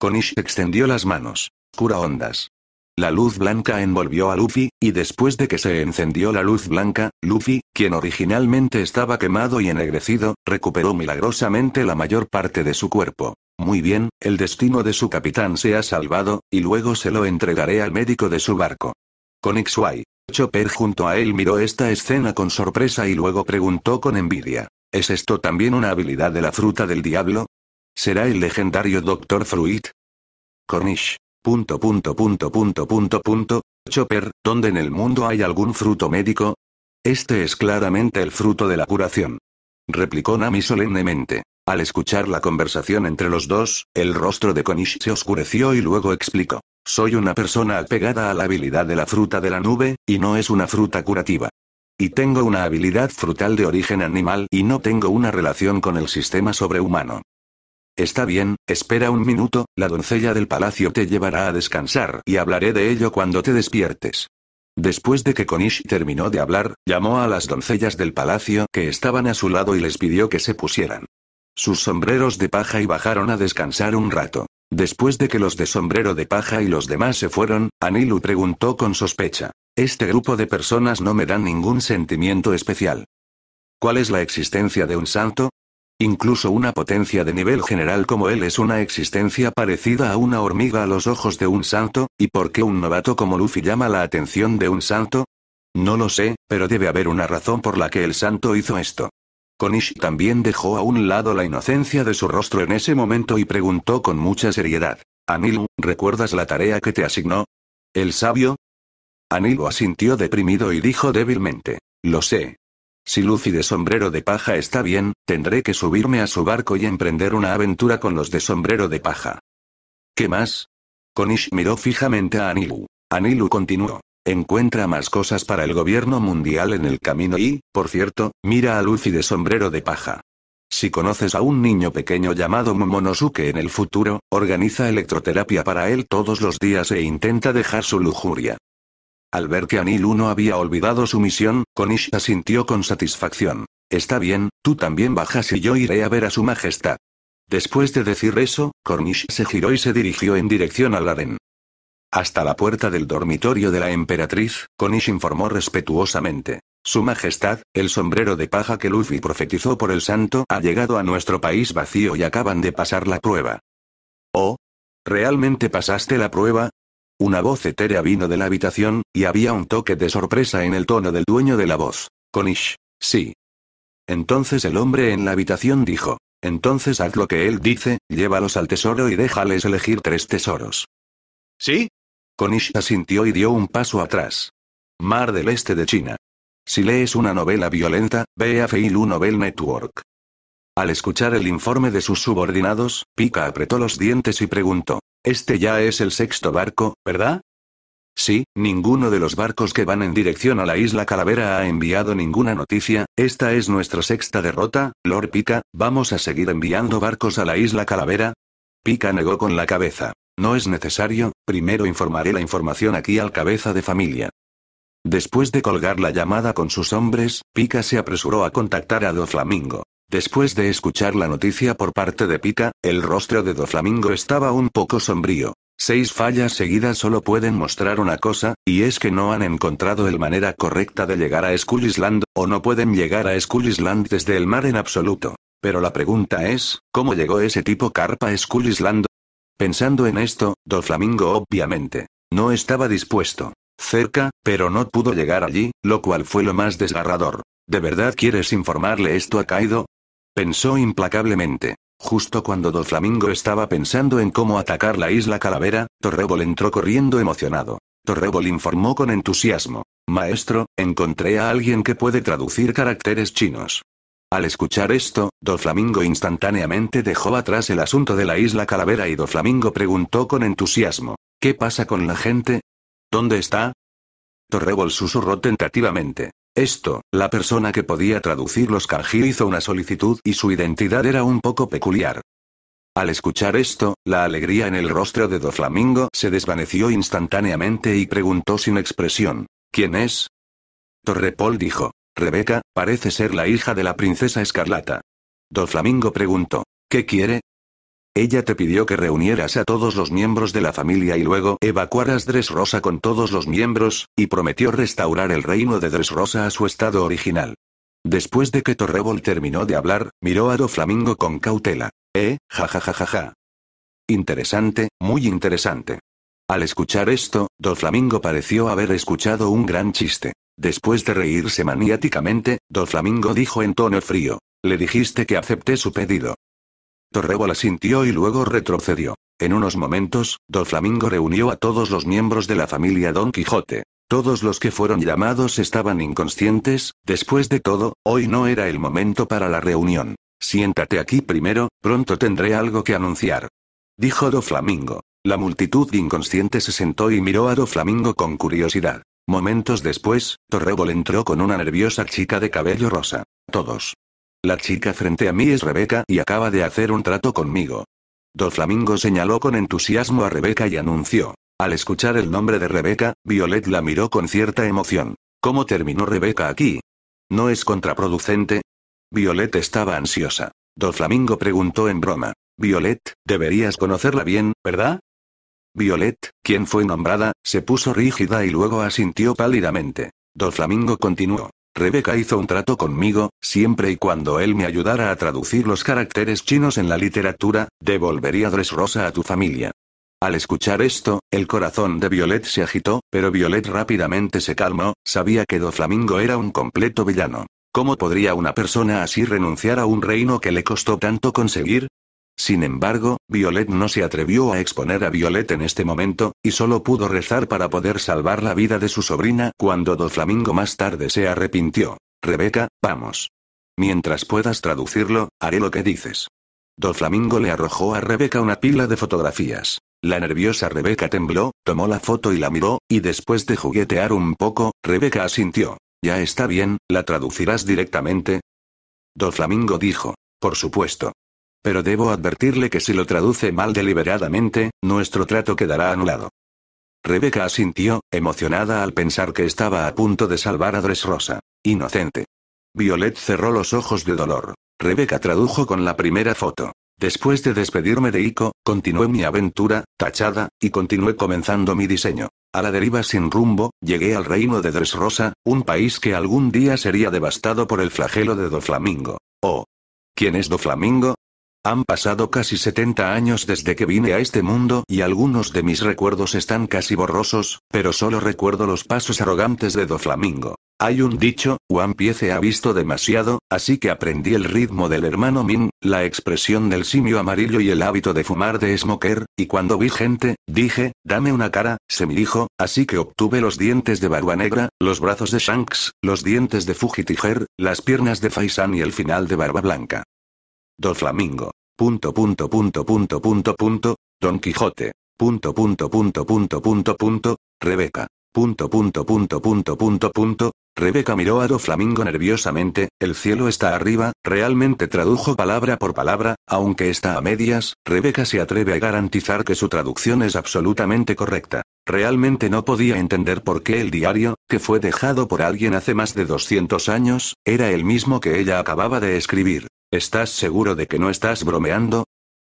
Cornish extendió las manos. Cura ondas. La luz blanca envolvió a Luffy, y después de que se encendió la luz blanca, Luffy, quien originalmente estaba quemado y ennegrecido, recuperó milagrosamente la mayor parte de su cuerpo. Muy bien, el destino de su capitán se ha salvado, y luego se lo entregaré al médico de su barco. Con XY. Chopper junto a él miró esta escena con sorpresa y luego preguntó con envidia. ¿Es esto también una habilidad de la fruta del diablo? ¿Será el legendario Dr. Fruit? Cornish. punto. Chopper, ¿dónde en el mundo hay algún fruto médico? Este es claramente el fruto de la curación. Replicó Nami solemnemente. Al escuchar la conversación entre los dos, el rostro de Conish se oscureció y luego explicó. Soy una persona apegada a la habilidad de la fruta de la nube, y no es una fruta curativa. Y tengo una habilidad frutal de origen animal y no tengo una relación con el sistema sobrehumano. Está bien, espera un minuto, la doncella del palacio te llevará a descansar y hablaré de ello cuando te despiertes. Después de que Conish terminó de hablar, llamó a las doncellas del palacio que estaban a su lado y les pidió que se pusieran sus sombreros de paja y bajaron a descansar un rato. Después de que los de sombrero de paja y los demás se fueron, Anilu preguntó con sospecha. Este grupo de personas no me dan ningún sentimiento especial. ¿Cuál es la existencia de un santo? Incluso una potencia de nivel general como él es una existencia parecida a una hormiga a los ojos de un santo, ¿y por qué un novato como Luffy llama la atención de un santo? No lo sé, pero debe haber una razón por la que el santo hizo esto. Conish también dejó a un lado la inocencia de su rostro en ese momento y preguntó con mucha seriedad. Anilu, ¿recuerdas la tarea que te asignó? ¿El sabio? Anilu asintió deprimido y dijo débilmente. Lo sé. Si Lucy de sombrero de paja está bien, tendré que subirme a su barco y emprender una aventura con los de sombrero de paja. ¿Qué más? Conish miró fijamente a Anilu. Anilu continuó. Encuentra más cosas para el gobierno mundial en el camino y, por cierto, mira a Lucy de sombrero de paja. Si conoces a un niño pequeño llamado Momonosuke en el futuro, organiza electroterapia para él todos los días e intenta dejar su lujuria. Al ver que Anil no había olvidado su misión, Cornish asintió con satisfacción. Está bien, tú también bajas y yo iré a ver a su majestad. Después de decir eso, Cornish se giró y se dirigió en dirección al Aden hasta la puerta del dormitorio de la emperatriz, Conish informó respetuosamente. Su Majestad, el sombrero de paja que Luffy profetizó por el santo ha llegado a nuestro país vacío y acaban de pasar la prueba. ¿Oh? ¿Realmente pasaste la prueba? Una voz etérea vino de la habitación, y había un toque de sorpresa en el tono del dueño de la voz. Conish, Sí. Entonces el hombre en la habitación dijo. Entonces haz lo que él dice, llévalos al tesoro y déjales elegir tres tesoros. ¿Sí? Konish asintió y dio un paso atrás. Mar del Este de China. Si lees una novela violenta, ve a Feilu Novel Network. Al escuchar el informe de sus subordinados, Pika apretó los dientes y preguntó. Este ya es el sexto barco, ¿verdad? Sí, ninguno de los barcos que van en dirección a la isla Calavera ha enviado ninguna noticia, esta es nuestra sexta derrota, Lord Pika, ¿vamos a seguir enviando barcos a la isla Calavera? Pika negó con la cabeza. No es necesario, primero informaré la información aquí al cabeza de familia. Después de colgar la llamada con sus hombres, Pica se apresuró a contactar a Doflamingo. Después de escuchar la noticia por parte de Pica, el rostro de Doflamingo estaba un poco sombrío. Seis fallas seguidas solo pueden mostrar una cosa, y es que no han encontrado el manera correcta de llegar a Skull Island, o no pueden llegar a Skull Island desde el mar en absoluto. Pero la pregunta es, ¿cómo llegó ese tipo carpa a Skull Island? Pensando en esto, Do Flamingo obviamente no estaba dispuesto. Cerca, pero no pudo llegar allí, lo cual fue lo más desgarrador. ¿De verdad quieres informarle esto a Kaido? Pensó implacablemente. Justo cuando Do Flamingo estaba pensando en cómo atacar la isla Calavera, Torrebol entró corriendo emocionado. Torrebol informó con entusiasmo. Maestro, encontré a alguien que puede traducir caracteres chinos. Al escuchar esto, Doflamingo instantáneamente dejó atrás el asunto de la isla Calavera y Doflamingo preguntó con entusiasmo. ¿Qué pasa con la gente? ¿Dónde está? Torrebol susurró tentativamente. Esto, la persona que podía traducir los kanji hizo una solicitud y su identidad era un poco peculiar. Al escuchar esto, la alegría en el rostro de Doflamingo se desvaneció instantáneamente y preguntó sin expresión. ¿Quién es? Torrepol dijo. Rebeca, parece ser la hija de la princesa Escarlata. Doflamingo preguntó, ¿qué quiere? Ella te pidió que reunieras a todos los miembros de la familia y luego evacuaras Rosa con todos los miembros, y prometió restaurar el reino de Rosa a su estado original. Después de que Torrebol terminó de hablar, miró a Doflamingo con cautela. Eh, jajajajaja. Interesante, muy interesante. Al escuchar esto, Doflamingo pareció haber escuchado un gran chiste. Después de reírse maniáticamente, Doflamingo dijo en tono frío. Le dijiste que acepté su pedido. Torrebo la sintió y luego retrocedió. En unos momentos, Doflamingo reunió a todos los miembros de la familia Don Quijote. Todos los que fueron llamados estaban inconscientes, después de todo, hoy no era el momento para la reunión. Siéntate aquí primero, pronto tendré algo que anunciar. Dijo Doflamingo. La multitud inconsciente se sentó y miró a Doflamingo con curiosidad. Momentos después, Torrebol entró con una nerviosa chica de cabello rosa. Todos. La chica frente a mí es Rebeca y acaba de hacer un trato conmigo. Doflamingo señaló con entusiasmo a Rebeca y anunció. Al escuchar el nombre de Rebeca, Violet la miró con cierta emoción. ¿Cómo terminó Rebeca aquí? ¿No es contraproducente? Violet estaba ansiosa. Doflamingo preguntó en broma. Violet, deberías conocerla bien, ¿verdad? Violet, quien fue nombrada, se puso rígida y luego asintió pálidamente. Flamingo continuó. Rebeca hizo un trato conmigo, siempre y cuando él me ayudara a traducir los caracteres chinos en la literatura, devolvería Rosa a tu familia. Al escuchar esto, el corazón de Violet se agitó, pero Violet rápidamente se calmó, sabía que Do Flamingo era un completo villano. ¿Cómo podría una persona así renunciar a un reino que le costó tanto conseguir? Sin embargo, Violet no se atrevió a exponer a Violet en este momento, y solo pudo rezar para poder salvar la vida de su sobrina cuando Doflamingo más tarde se arrepintió. Rebeca, vamos. Mientras puedas traducirlo, haré lo que dices. Doflamingo le arrojó a Rebeca una pila de fotografías. La nerviosa Rebeca tembló, tomó la foto y la miró, y después de juguetear un poco, Rebeca asintió. Ya está bien, ¿la traducirás directamente? Doflamingo dijo. Por supuesto. Pero debo advertirle que si lo traduce mal deliberadamente, nuestro trato quedará anulado. Rebeca asintió, emocionada al pensar que estaba a punto de salvar a Rosa, Inocente. Violet cerró los ojos de dolor. Rebeca tradujo con la primera foto. Después de despedirme de Ico, continué mi aventura, tachada, y continué comenzando mi diseño. A la deriva sin rumbo, llegué al reino de Rosa, un país que algún día sería devastado por el flagelo de Doflamingo. Oh. ¿Quién es Doflamingo? Han pasado casi 70 años desde que vine a este mundo y algunos de mis recuerdos están casi borrosos, pero solo recuerdo los pasos arrogantes de Doflamingo. Hay un dicho, One Piece ha visto demasiado, así que aprendí el ritmo del hermano Min, la expresión del simio amarillo y el hábito de fumar de Smoker, y cuando vi gente, dije, dame una cara, se mi dijo, así que obtuve los dientes de Barba Negra, los brazos de Shanks, los dientes de Fujitiger, las piernas de Faisan y el final de Barba Blanca. Do Flamingo. Punto punto punto punto punto punto, Don Quijote. Punto punto punto punto punto Rebeca. Punto punto punto punto punto punto, Rebeca miró a Do Flamingo nerviosamente, el cielo está arriba, realmente tradujo palabra por palabra, aunque está a medias, Rebeca se atreve a garantizar que su traducción es absolutamente correcta. Realmente no podía entender por qué el diario, que fue dejado por alguien hace más de 200 años, era el mismo que ella acababa de escribir. ¿Estás seguro de que no estás bromeando?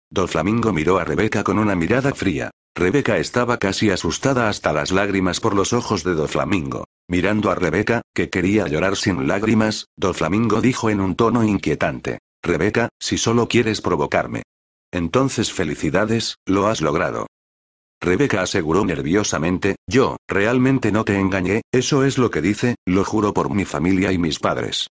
Doflamingo miró a Rebeca con una mirada fría. Rebeca estaba casi asustada hasta las lágrimas por los ojos de Doflamingo. Mirando a Rebeca, que quería llorar sin lágrimas, Doflamingo dijo en un tono inquietante. Rebeca, si solo quieres provocarme. Entonces felicidades, lo has logrado. Rebeca aseguró nerviosamente, yo, realmente no te engañé, eso es lo que dice, lo juro por mi familia y mis padres.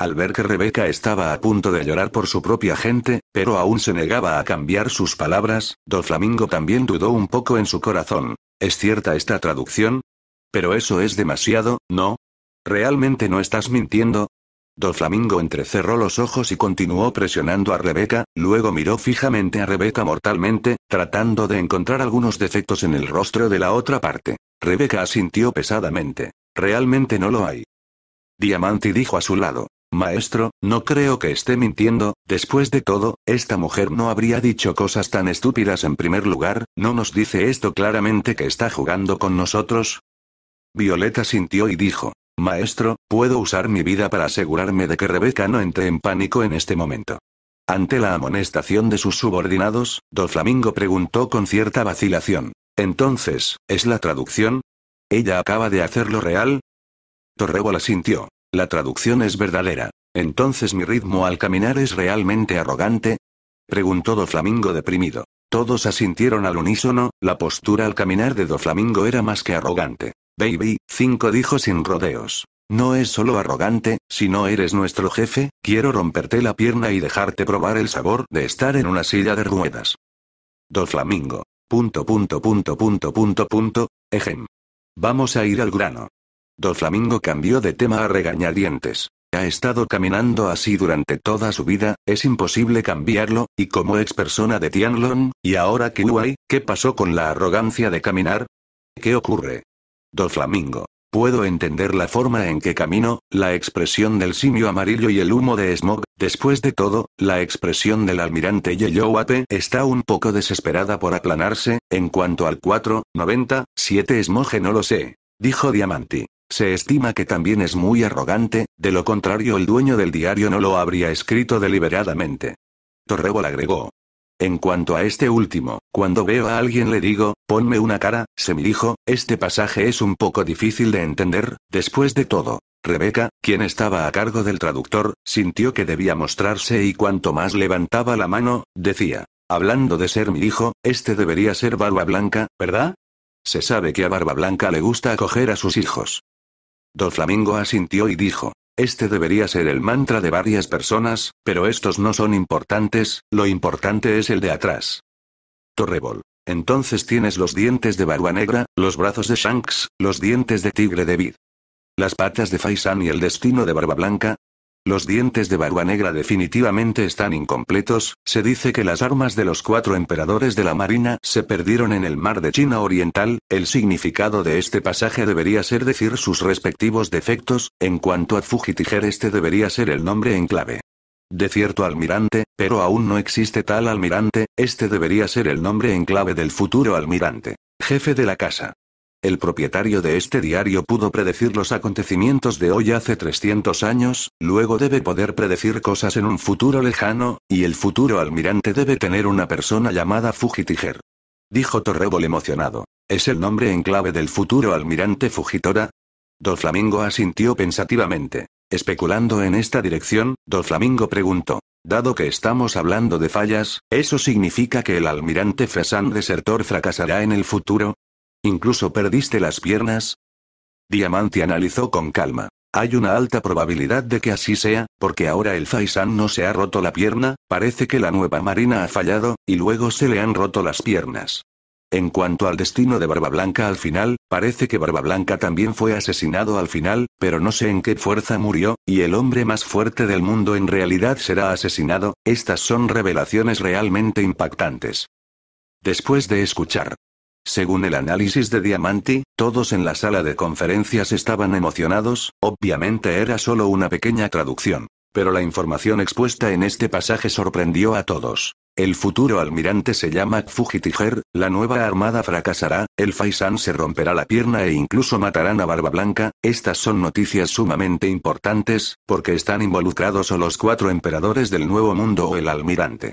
Al ver que Rebeca estaba a punto de llorar por su propia gente, pero aún se negaba a cambiar sus palabras, Doflamingo también dudó un poco en su corazón. ¿Es cierta esta traducción? Pero eso es demasiado, ¿no? ¿Realmente no estás mintiendo? Doflamingo entrecerró los ojos y continuó presionando a Rebeca, luego miró fijamente a Rebeca mortalmente, tratando de encontrar algunos defectos en el rostro de la otra parte. Rebeca asintió pesadamente. Realmente no lo hay. Diamante dijo a su lado. Maestro, no creo que esté mintiendo, después de todo, esta mujer no habría dicho cosas tan estúpidas en primer lugar, ¿no nos dice esto claramente que está jugando con nosotros? Violeta sintió y dijo, Maestro, puedo usar mi vida para asegurarme de que Rebeca no entre en pánico en este momento. Ante la amonestación de sus subordinados, Do Flamingo preguntó con cierta vacilación. Entonces, ¿es la traducción? ¿Ella acaba de hacerlo real? Torrebo la sintió. La traducción es verdadera. Entonces mi ritmo al caminar es realmente arrogante? Preguntó Do Flamingo deprimido. Todos asintieron al unísono, la postura al caminar de Do Flamingo era más que arrogante. Baby, 5 dijo sin rodeos. No es solo arrogante, si no eres nuestro jefe, quiero romperte la pierna y dejarte probar el sabor de estar en una silla de ruedas. Do Flamingo. Punto punto punto punto punto punto. Ejem. Vamos a ir al grano. Do Flamingo cambió de tema a regañadientes. Ha estado caminando así durante toda su vida, es imposible cambiarlo, y como ex persona de Tianlong, y ahora que hay, ¿qué pasó con la arrogancia de caminar? ¿Qué ocurre? Do Flamingo. Puedo entender la forma en que camino, la expresión del simio amarillo y el humo de smog, después de todo, la expresión del almirante Ape está un poco desesperada por aplanarse, en cuanto al 4, 90, 7 smog no lo sé, dijo Diamanti. Se estima que también es muy arrogante, de lo contrario el dueño del diario no lo habría escrito deliberadamente. Torrebol agregó. En cuanto a este último, cuando veo a alguien le digo, ponme una cara, se me dijo, este pasaje es un poco difícil de entender, después de todo. Rebeca, quien estaba a cargo del traductor, sintió que debía mostrarse y cuanto más levantaba la mano, decía, hablando de ser mi hijo, este debería ser Barba Blanca, ¿verdad? Se sabe que a Barba Blanca le gusta acoger a sus hijos. Don Flamingo asintió y dijo. Este debería ser el mantra de varias personas, pero estos no son importantes, lo importante es el de atrás. Torrebol. Entonces tienes los dientes de barba negra, los brazos de Shanks, los dientes de tigre de Vid. Las patas de Faisan y el destino de Barba Blanca, los dientes de Barba Negra definitivamente están incompletos, se dice que las armas de los cuatro emperadores de la Marina se perdieron en el mar de China Oriental, el significado de este pasaje debería ser decir sus respectivos defectos, en cuanto a Fujitiger este debería ser el nombre en clave. De cierto almirante, pero aún no existe tal almirante, este debería ser el nombre en clave del futuro almirante. Jefe de la casa. El propietario de este diario pudo predecir los acontecimientos de hoy hace 300 años, luego debe poder predecir cosas en un futuro lejano, y el futuro almirante debe tener una persona llamada Fujitiger. Dijo Torrebol emocionado. ¿Es el nombre en clave del futuro almirante Fujitora. Doflamingo Flamingo asintió pensativamente. Especulando en esta dirección, Doflamingo Flamingo preguntó. Dado que estamos hablando de fallas, ¿eso significa que el almirante Fesan desertor fracasará en el futuro? Incluso perdiste las piernas. Diamante analizó con calma. Hay una alta probabilidad de que así sea, porque ahora el Faisan no se ha roto la pierna, parece que la nueva marina ha fallado, y luego se le han roto las piernas. En cuanto al destino de Barba Blanca al final, parece que Barba Blanca también fue asesinado al final, pero no sé en qué fuerza murió, y el hombre más fuerte del mundo en realidad será asesinado, estas son revelaciones realmente impactantes. Después de escuchar según el análisis de Diamanti, todos en la sala de conferencias estaban emocionados, obviamente era solo una pequeña traducción. Pero la información expuesta en este pasaje sorprendió a todos. El futuro almirante se llama Fujitiger, la nueva armada fracasará, el Faisan se romperá la pierna e incluso matarán a Barba Blanca. Estas son noticias sumamente importantes, porque están involucrados o los cuatro emperadores del Nuevo Mundo o el almirante.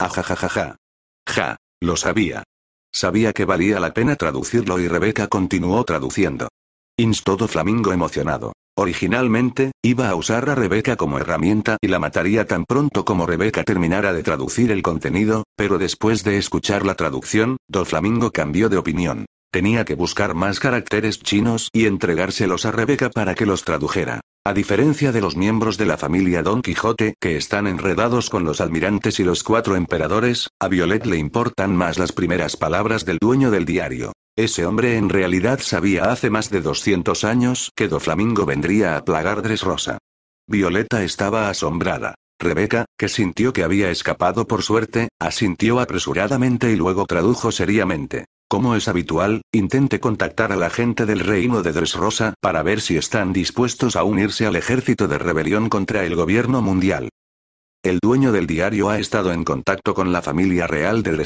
Ajajajaja. Ah, ja, lo sabía. Sabía que valía la pena traducirlo y Rebeca continuó traduciendo. Instó Flamingo emocionado. Originalmente, iba a usar a Rebeca como herramienta y la mataría tan pronto como Rebeca terminara de traducir el contenido, pero después de escuchar la traducción, Do Flamingo cambió de opinión. Tenía que buscar más caracteres chinos y entregárselos a Rebeca para que los tradujera. A diferencia de los miembros de la familia Don Quijote, que están enredados con los almirantes y los cuatro emperadores, a Violet le importan más las primeras palabras del dueño del diario. Ese hombre en realidad sabía hace más de 200 años que Doflamingo vendría a plagar Rosa. Violeta estaba asombrada. Rebeca, que sintió que había escapado por suerte, asintió apresuradamente y luego tradujo seriamente. Como es habitual, intente contactar a la gente del reino de Dresrosa para ver si están dispuestos a unirse al ejército de rebelión contra el gobierno mundial. El dueño del diario ha estado en contacto con la familia real de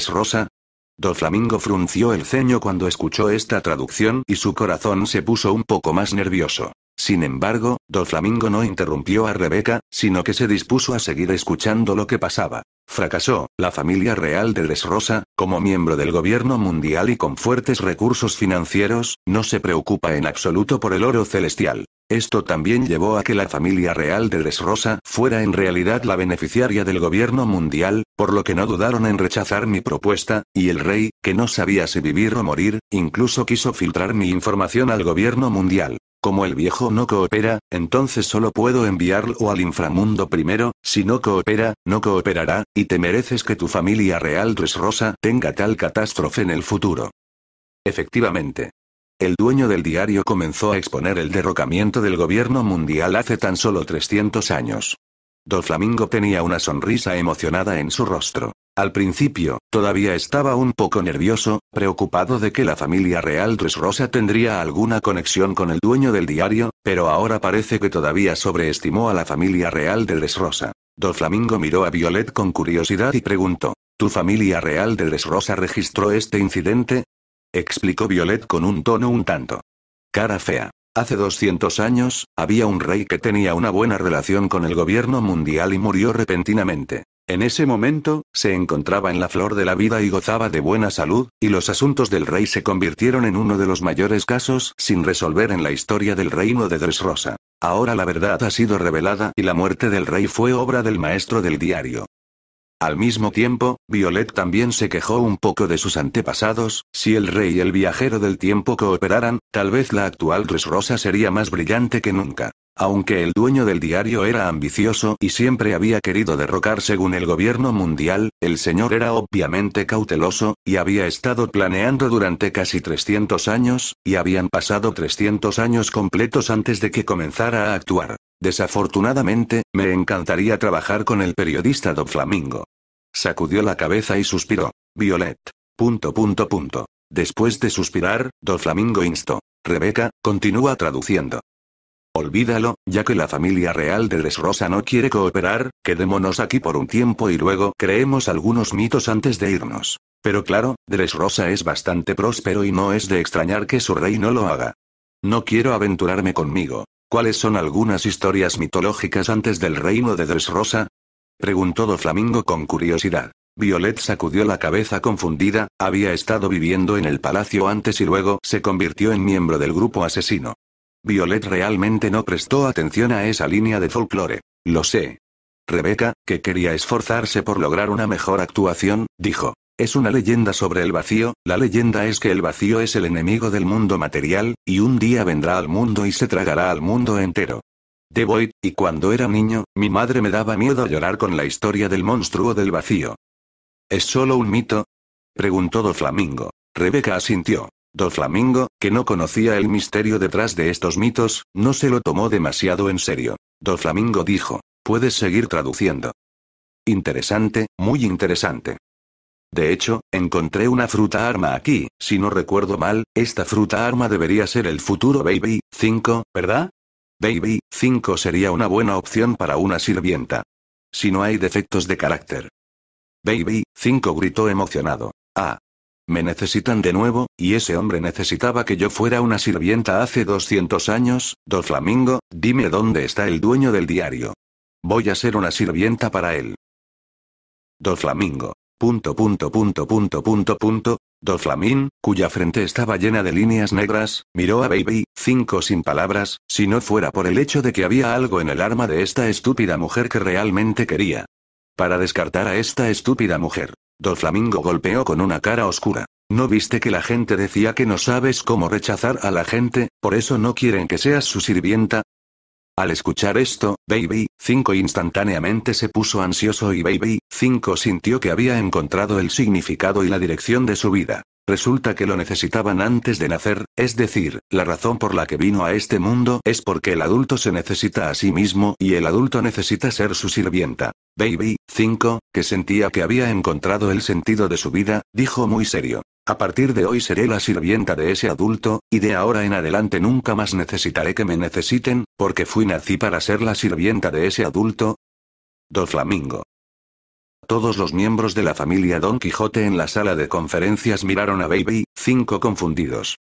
Do Flamingo frunció el ceño cuando escuchó esta traducción y su corazón se puso un poco más nervioso. Sin embargo, Flamingo no interrumpió a Rebeca, sino que se dispuso a seguir escuchando lo que pasaba. Fracasó, la familia real de Desrosa, como miembro del gobierno mundial y con fuertes recursos financieros, no se preocupa en absoluto por el oro celestial. Esto también llevó a que la familia real de Rosa fuera en realidad la beneficiaria del gobierno mundial, por lo que no dudaron en rechazar mi propuesta, y el rey, que no sabía si vivir o morir, incluso quiso filtrar mi información al gobierno mundial. Como el viejo no coopera, entonces solo puedo enviarlo al inframundo primero, si no coopera, no cooperará, y te mereces que tu familia real Rosa tenga tal catástrofe en el futuro. Efectivamente, el dueño del diario comenzó a exponer el derrocamiento del gobierno mundial hace tan solo 300 años. Do Flamingo tenía una sonrisa emocionada en su rostro. Al principio, todavía estaba un poco nervioso, preocupado de que la familia real Rosa tendría alguna conexión con el dueño del diario, pero ahora parece que todavía sobreestimó a la familia real de Rosa. Do Flamingo miró a Violet con curiosidad y preguntó, ¿Tu familia real de Rosa registró este incidente? explicó Violet con un tono un tanto. Cara fea. Hace 200 años, había un rey que tenía una buena relación con el gobierno mundial y murió repentinamente. En ese momento, se encontraba en la flor de la vida y gozaba de buena salud, y los asuntos del rey se convirtieron en uno de los mayores casos sin resolver en la historia del reino de Rosa. Ahora la verdad ha sido revelada y la muerte del rey fue obra del maestro del diario. Al mismo tiempo, Violet también se quejó un poco de sus antepasados, si el rey y el viajero del tiempo cooperaran, tal vez la actual Rosa sería más brillante que nunca. Aunque el dueño del diario era ambicioso y siempre había querido derrocar según el gobierno mundial, el señor era obviamente cauteloso, y había estado planeando durante casi 300 años, y habían pasado 300 años completos antes de que comenzara a actuar. Desafortunadamente, me encantaría trabajar con el periodista Don Flamingo. Sacudió la cabeza y suspiró. Violet. Punto punto punto. Después de suspirar, Do Flamingo instó. Rebeca, continúa traduciendo. Olvídalo, ya que la familia real de Rosa no quiere cooperar, quedémonos aquí por un tiempo y luego creemos algunos mitos antes de irnos. Pero claro, Rosa es bastante próspero y no es de extrañar que su rey no lo haga. No quiero aventurarme conmigo. ¿Cuáles son algunas historias mitológicas antes del reino de Dressrosa? Preguntó flamingo con curiosidad. Violet sacudió la cabeza confundida, había estado viviendo en el palacio antes y luego se convirtió en miembro del grupo asesino. Violet realmente no prestó atención a esa línea de folclore. Lo sé. Rebeca, que quería esforzarse por lograr una mejor actuación, dijo. Es una leyenda sobre el vacío, la leyenda es que el vacío es el enemigo del mundo material, y un día vendrá al mundo y se tragará al mundo entero. De Void, y cuando era niño, mi madre me daba miedo a llorar con la historia del monstruo del vacío. ¿Es solo un mito? Preguntó Do Flamingo. Rebeca asintió. Do Flamingo, que no conocía el misterio detrás de estos mitos, no se lo tomó demasiado en serio. Do Flamingo dijo, puedes seguir traduciendo. Interesante, muy interesante. De hecho, encontré una fruta arma aquí, si no recuerdo mal, esta fruta arma debería ser el futuro Baby 5, ¿verdad? Baby, 5 sería una buena opción para una sirvienta. Si no hay defectos de carácter. Baby, 5 gritó emocionado. Ah. Me necesitan de nuevo, y ese hombre necesitaba que yo fuera una sirvienta hace 200 años, Dos Flamingo, dime dónde está el dueño del diario. Voy a ser una sirvienta para él. Dos Flamingo. Punto punto punto punto punto punto. cuya frente estaba llena de líneas negras, miró a Baby, cinco sin palabras, si no fuera por el hecho de que había algo en el arma de esta estúpida mujer que realmente quería. Para descartar a esta estúpida mujer. Doflamingo golpeó con una cara oscura. ¿No viste que la gente decía que no sabes cómo rechazar a la gente, por eso no quieren que seas su sirvienta? Al escuchar esto, Baby 5 instantáneamente se puso ansioso y Baby 5 sintió que había encontrado el significado y la dirección de su vida. Resulta que lo necesitaban antes de nacer, es decir, la razón por la que vino a este mundo es porque el adulto se necesita a sí mismo y el adulto necesita ser su sirvienta. Baby 5, que sentía que había encontrado el sentido de su vida, dijo muy serio. A partir de hoy seré la sirvienta de ese adulto, y de ahora en adelante nunca más necesitaré que me necesiten, porque fui nací para ser la sirvienta de ese adulto. 2 Flamingo. Todos los miembros de la familia Don Quijote en la sala de conferencias miraron a Baby, 5 confundidos.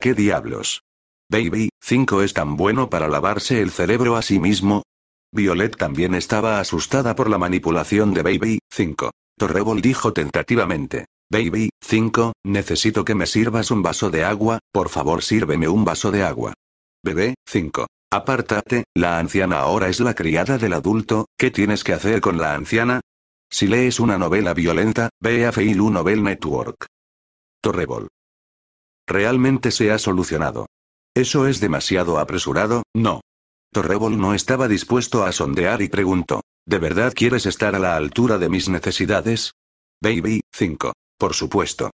¿Qué diablos? Baby, 5 es tan bueno para lavarse el cerebro a sí mismo. Violet también estaba asustada por la manipulación de Baby, 5. Torrebol dijo tentativamente. Baby, 5, necesito que me sirvas un vaso de agua, por favor sírveme un vaso de agua. Bebé, 5. Apártate, la anciana ahora es la criada del adulto, ¿qué tienes que hacer con la anciana? Si lees una novela violenta, ve a Feilu Novel Network. Torrebol. Realmente se ha solucionado. Eso es demasiado apresurado, no. Torrebol no estaba dispuesto a sondear y preguntó, ¿de verdad quieres estar a la altura de mis necesidades? Baby, 5. Por supuesto.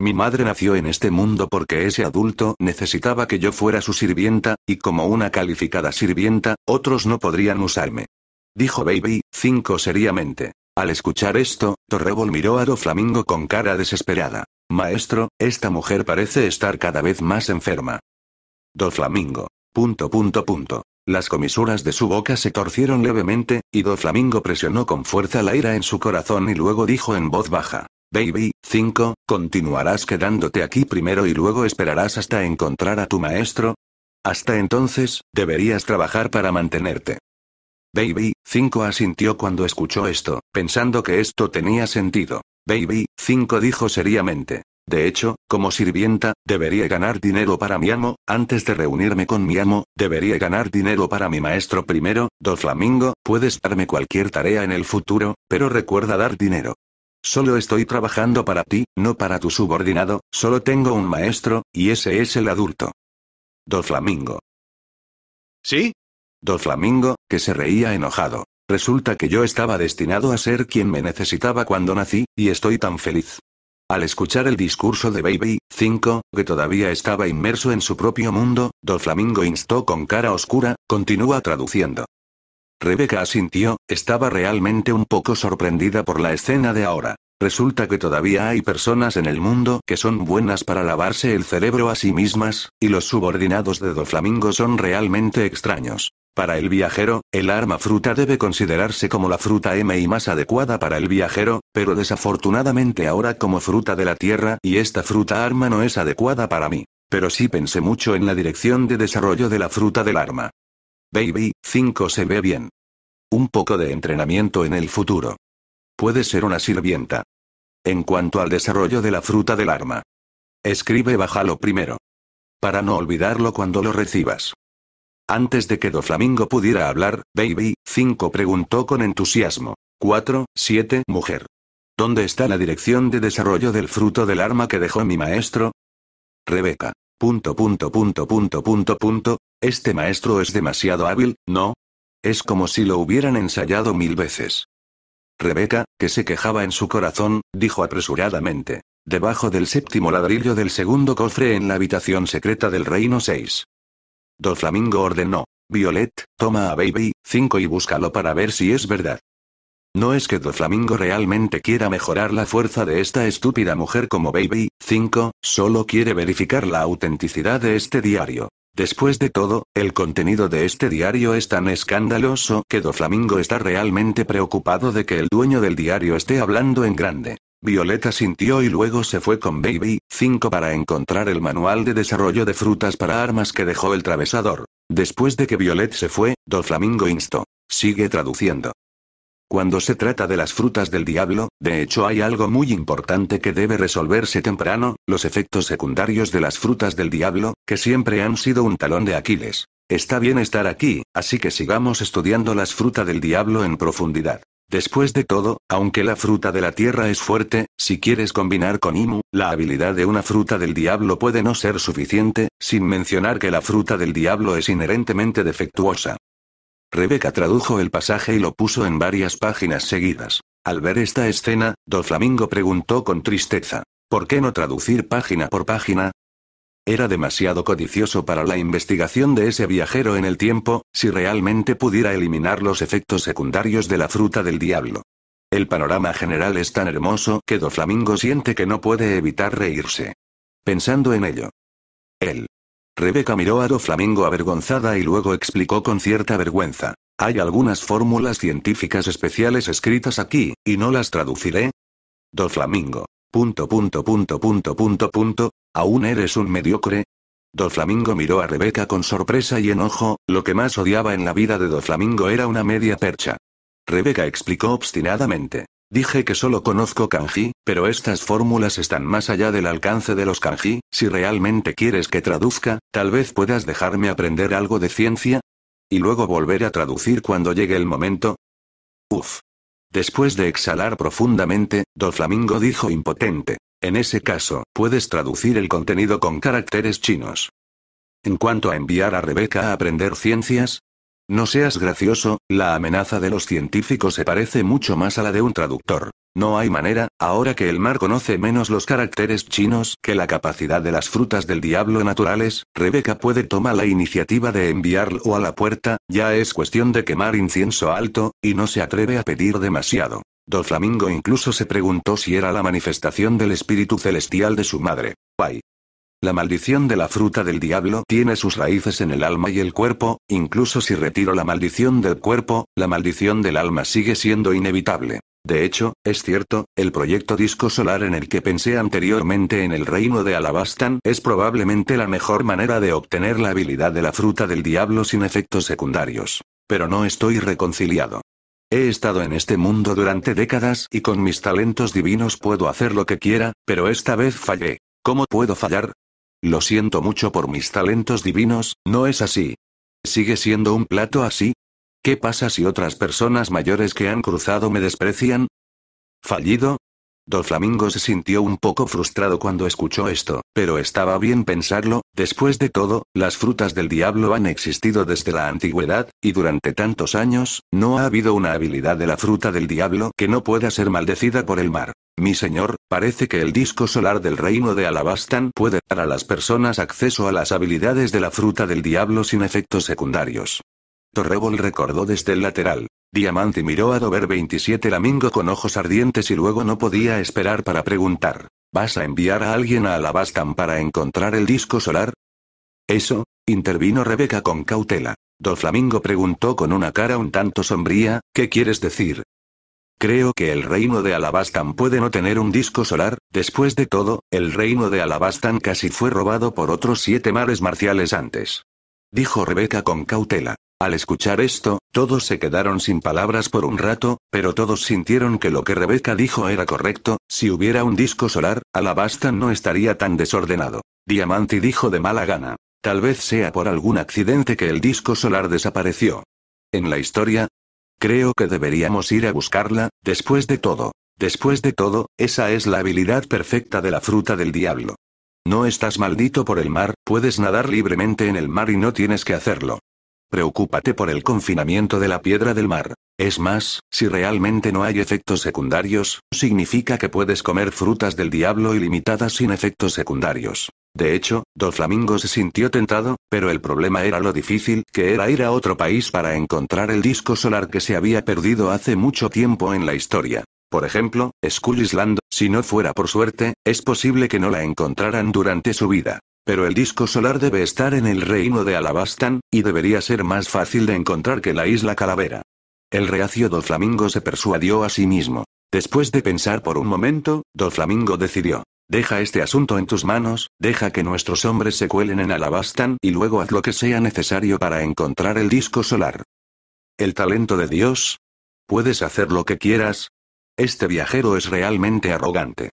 Mi madre nació en este mundo porque ese adulto necesitaba que yo fuera su sirvienta, y como una calificada sirvienta, otros no podrían usarme. Dijo Baby, 5 seriamente. Al escuchar esto, Torrebol miró a Doflamingo con cara desesperada. Maestro, esta mujer parece estar cada vez más enferma. Doflamingo. Punto punto punto. Las comisuras de su boca se torcieron levemente, y Doflamingo presionó con fuerza la ira en su corazón y luego dijo en voz baja. Baby, 5, ¿continuarás quedándote aquí primero y luego esperarás hasta encontrar a tu maestro? Hasta entonces, deberías trabajar para mantenerte. Baby, 5 asintió cuando escuchó esto, pensando que esto tenía sentido. Baby, 5 dijo seriamente. De hecho, como sirvienta, debería ganar dinero para mi amo, antes de reunirme con mi amo, debería ganar dinero para mi maestro primero, Do Flamingo, puedes darme cualquier tarea en el futuro, pero recuerda dar dinero. Solo estoy trabajando para ti, no para tu subordinado, solo tengo un maestro, y ese es el adulto. Do Flamingo. ¿Sí? Do Flamingo, que se reía enojado. Resulta que yo estaba destinado a ser quien me necesitaba cuando nací, y estoy tan feliz. Al escuchar el discurso de Baby 5, que todavía estaba inmerso en su propio mundo, Flamingo instó con cara oscura, continúa traduciendo. Rebeca asintió, estaba realmente un poco sorprendida por la escena de ahora. Resulta que todavía hay personas en el mundo que son buenas para lavarse el cerebro a sí mismas, y los subordinados de Doflamingo son realmente extraños. Para el viajero, el arma fruta debe considerarse como la fruta M y más adecuada para el viajero, pero desafortunadamente ahora como fruta de la tierra y esta fruta arma no es adecuada para mí. Pero sí pensé mucho en la dirección de desarrollo de la fruta del arma. Baby, 5 se ve bien. Un poco de entrenamiento en el futuro. Puede ser una sirvienta. En cuanto al desarrollo de la fruta del arma. Escribe bájalo primero. Para no olvidarlo cuando lo recibas. Antes de que Doflamingo pudiera hablar, Baby, 5 preguntó con entusiasmo. 4, 7, mujer. ¿Dónde está la dirección de desarrollo del fruto del arma que dejó mi maestro? Rebeca. Punto punto punto punto punto punto, este maestro es demasiado hábil, ¿no? Es como si lo hubieran ensayado mil veces. Rebeca, que se quejaba en su corazón, dijo apresuradamente. Debajo del séptimo ladrillo del segundo cofre en la habitación secreta del reino 6. Flamingo ordenó. Violet, toma a Baby, 5 y búscalo para ver si es verdad. No es que Doflamingo realmente quiera mejorar la fuerza de esta estúpida mujer como Baby, 5, solo quiere verificar la autenticidad de este diario. Después de todo, el contenido de este diario es tan escandaloso que Doflamingo está realmente preocupado de que el dueño del diario esté hablando en grande. Violeta sintió y luego se fue con Baby, 5 para encontrar el manual de desarrollo de frutas para armas que dejó el travesador. Después de que Violet se fue, Doflamingo instó. Sigue traduciendo. Cuando se trata de las frutas del diablo, de hecho hay algo muy importante que debe resolverse temprano, los efectos secundarios de las frutas del diablo, que siempre han sido un talón de Aquiles. Está bien estar aquí, así que sigamos estudiando las frutas del diablo en profundidad. Después de todo, aunque la fruta de la tierra es fuerte, si quieres combinar con Imu, la habilidad de una fruta del diablo puede no ser suficiente, sin mencionar que la fruta del diablo es inherentemente defectuosa. Rebeca tradujo el pasaje y lo puso en varias páginas seguidas. Al ver esta escena, Do Flamingo preguntó con tristeza. ¿Por qué no traducir página por página? Era demasiado codicioso para la investigación de ese viajero en el tiempo, si realmente pudiera eliminar los efectos secundarios de la fruta del diablo. El panorama general es tan hermoso que Do Flamingo siente que no puede evitar reírse. Pensando en ello. Él Rebeca miró a Do Flamingo avergonzada y luego explicó con cierta vergüenza. Hay algunas fórmulas científicas especiales escritas aquí, y no las traduciré. Do Flamingo. punto punto. ¿Aún eres un mediocre? Do Flamingo miró a Rebeca con sorpresa y enojo, lo que más odiaba en la vida de Do Flamingo era una media percha. Rebeca explicó obstinadamente. Dije que solo conozco kanji, pero estas fórmulas están más allá del alcance de los kanji, si realmente quieres que traduzca, tal vez puedas dejarme aprender algo de ciencia. Y luego volver a traducir cuando llegue el momento. Uf. Después de exhalar profundamente, Doflamingo dijo impotente. En ese caso, puedes traducir el contenido con caracteres chinos. En cuanto a enviar a Rebeca a aprender ciencias, no seas gracioso, la amenaza de los científicos se parece mucho más a la de un traductor. No hay manera, ahora que el mar conoce menos los caracteres chinos que la capacidad de las frutas del diablo naturales, Rebeca puede tomar la iniciativa de enviarlo a la puerta, ya es cuestión de quemar incienso alto, y no se atreve a pedir demasiado. Doflamingo Flamingo incluso se preguntó si era la manifestación del espíritu celestial de su madre. Pai, la maldición de la fruta del diablo tiene sus raíces en el alma y el cuerpo, incluso si retiro la maldición del cuerpo, la maldición del alma sigue siendo inevitable. De hecho, es cierto, el proyecto Disco Solar en el que pensé anteriormente en el reino de Alabastan es probablemente la mejor manera de obtener la habilidad de la fruta del diablo sin efectos secundarios. Pero no estoy reconciliado. He estado en este mundo durante décadas y con mis talentos divinos puedo hacer lo que quiera, pero esta vez fallé. ¿Cómo puedo fallar? Lo siento mucho por mis talentos divinos, no es así. ¿Sigue siendo un plato así? ¿Qué pasa si otras personas mayores que han cruzado me desprecian? ¿Fallido? Doflamingo se sintió un poco frustrado cuando escuchó esto, pero estaba bien pensarlo, después de todo, las frutas del diablo han existido desde la antigüedad, y durante tantos años, no ha habido una habilidad de la fruta del diablo que no pueda ser maldecida por el mar. Mi señor, parece que el disco solar del reino de Alabastan puede dar a las personas acceso a las habilidades de la fruta del diablo sin efectos secundarios. Torrebol recordó desde el lateral. Diamante miró a Dover 27 Lamingo con ojos ardientes y luego no podía esperar para preguntar. ¿Vas a enviar a alguien a Alabastan para encontrar el disco solar? Eso, intervino Rebeca con cautela. Do Flamingo preguntó con una cara un tanto sombría, ¿qué quieres decir? Creo que el reino de Alabastan puede no tener un disco solar, después de todo, el reino de Alabastan casi fue robado por otros siete mares marciales antes. Dijo Rebeca con cautela. Al escuchar esto, todos se quedaron sin palabras por un rato, pero todos sintieron que lo que Rebeca dijo era correcto, si hubiera un disco solar, Alabastan no estaría tan desordenado. Diamante dijo de mala gana. Tal vez sea por algún accidente que el disco solar desapareció. En la historia, Creo que deberíamos ir a buscarla, después de todo. Después de todo, esa es la habilidad perfecta de la fruta del diablo. No estás maldito por el mar, puedes nadar libremente en el mar y no tienes que hacerlo. Preocúpate por el confinamiento de la piedra del mar. Es más, si realmente no hay efectos secundarios, significa que puedes comer frutas del diablo ilimitadas sin efectos secundarios. De hecho, Doflamingo se sintió tentado, pero el problema era lo difícil que era ir a otro país para encontrar el disco solar que se había perdido hace mucho tiempo en la historia. Por ejemplo, Skull Island, si no fuera por suerte, es posible que no la encontraran durante su vida. Pero el disco solar debe estar en el reino de Alabastan, y debería ser más fácil de encontrar que la isla Calavera. El reacio do Flamingo se persuadió a sí mismo. Después de pensar por un momento, do Flamingo decidió. Deja este asunto en tus manos, deja que nuestros hombres se cuelen en Alabastan y luego haz lo que sea necesario para encontrar el disco solar. ¿El talento de Dios? ¿Puedes hacer lo que quieras? Este viajero es realmente arrogante.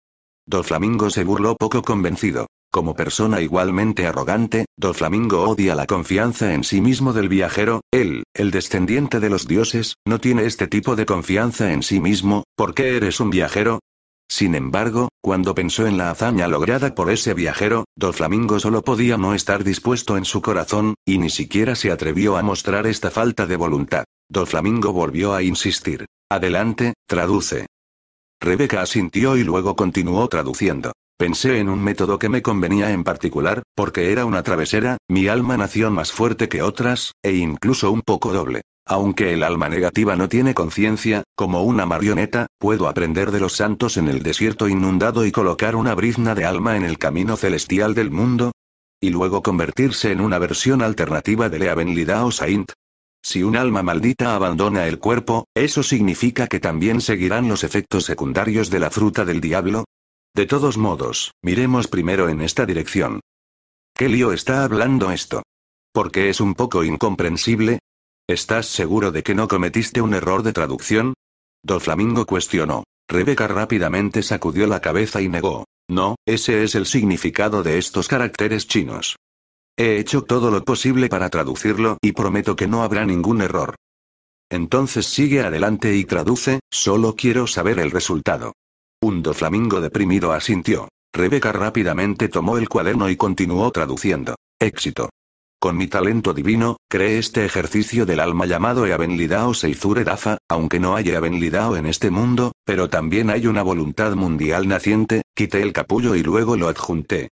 Do Flamingo se burló poco convencido. Como persona igualmente arrogante, Doflamingo odia la confianza en sí mismo del viajero, él, el descendiente de los dioses, no tiene este tipo de confianza en sí mismo, ¿por qué eres un viajero? Sin embargo, cuando pensó en la hazaña lograda por ese viajero, Doflamingo solo podía no estar dispuesto en su corazón, y ni siquiera se atrevió a mostrar esta falta de voluntad. Doflamingo volvió a insistir. Adelante, traduce. Rebeca asintió y luego continuó traduciendo. Pensé en un método que me convenía en particular, porque era una travesera, mi alma nació más fuerte que otras, e incluso un poco doble. Aunque el alma negativa no tiene conciencia, como una marioneta, puedo aprender de los santos en el desierto inundado y colocar una brizna de alma en el camino celestial del mundo. Y luego convertirse en una versión alternativa de Lida o Saint. Si un alma maldita abandona el cuerpo, ¿eso significa que también seguirán los efectos secundarios de la fruta del diablo? De todos modos, miremos primero en esta dirección. ¿Qué lío está hablando esto? Porque es un poco incomprensible. ¿Estás seguro de que no cometiste un error de traducción? Doflamingo Flamingo cuestionó. Rebeca rápidamente sacudió la cabeza y negó. No, ese es el significado de estos caracteres chinos. He hecho todo lo posible para traducirlo y prometo que no habrá ningún error. Entonces sigue adelante y traduce, solo quiero saber el resultado flamingo deprimido asintió. Rebeca rápidamente tomó el cuaderno y continuó traduciendo. Éxito. Con mi talento divino, creé este ejercicio del alma llamado Eavenlidao Seizure Dafa, aunque no haya Eavenlidao en este mundo, pero también hay una voluntad mundial naciente, quité el capullo y luego lo adjunté.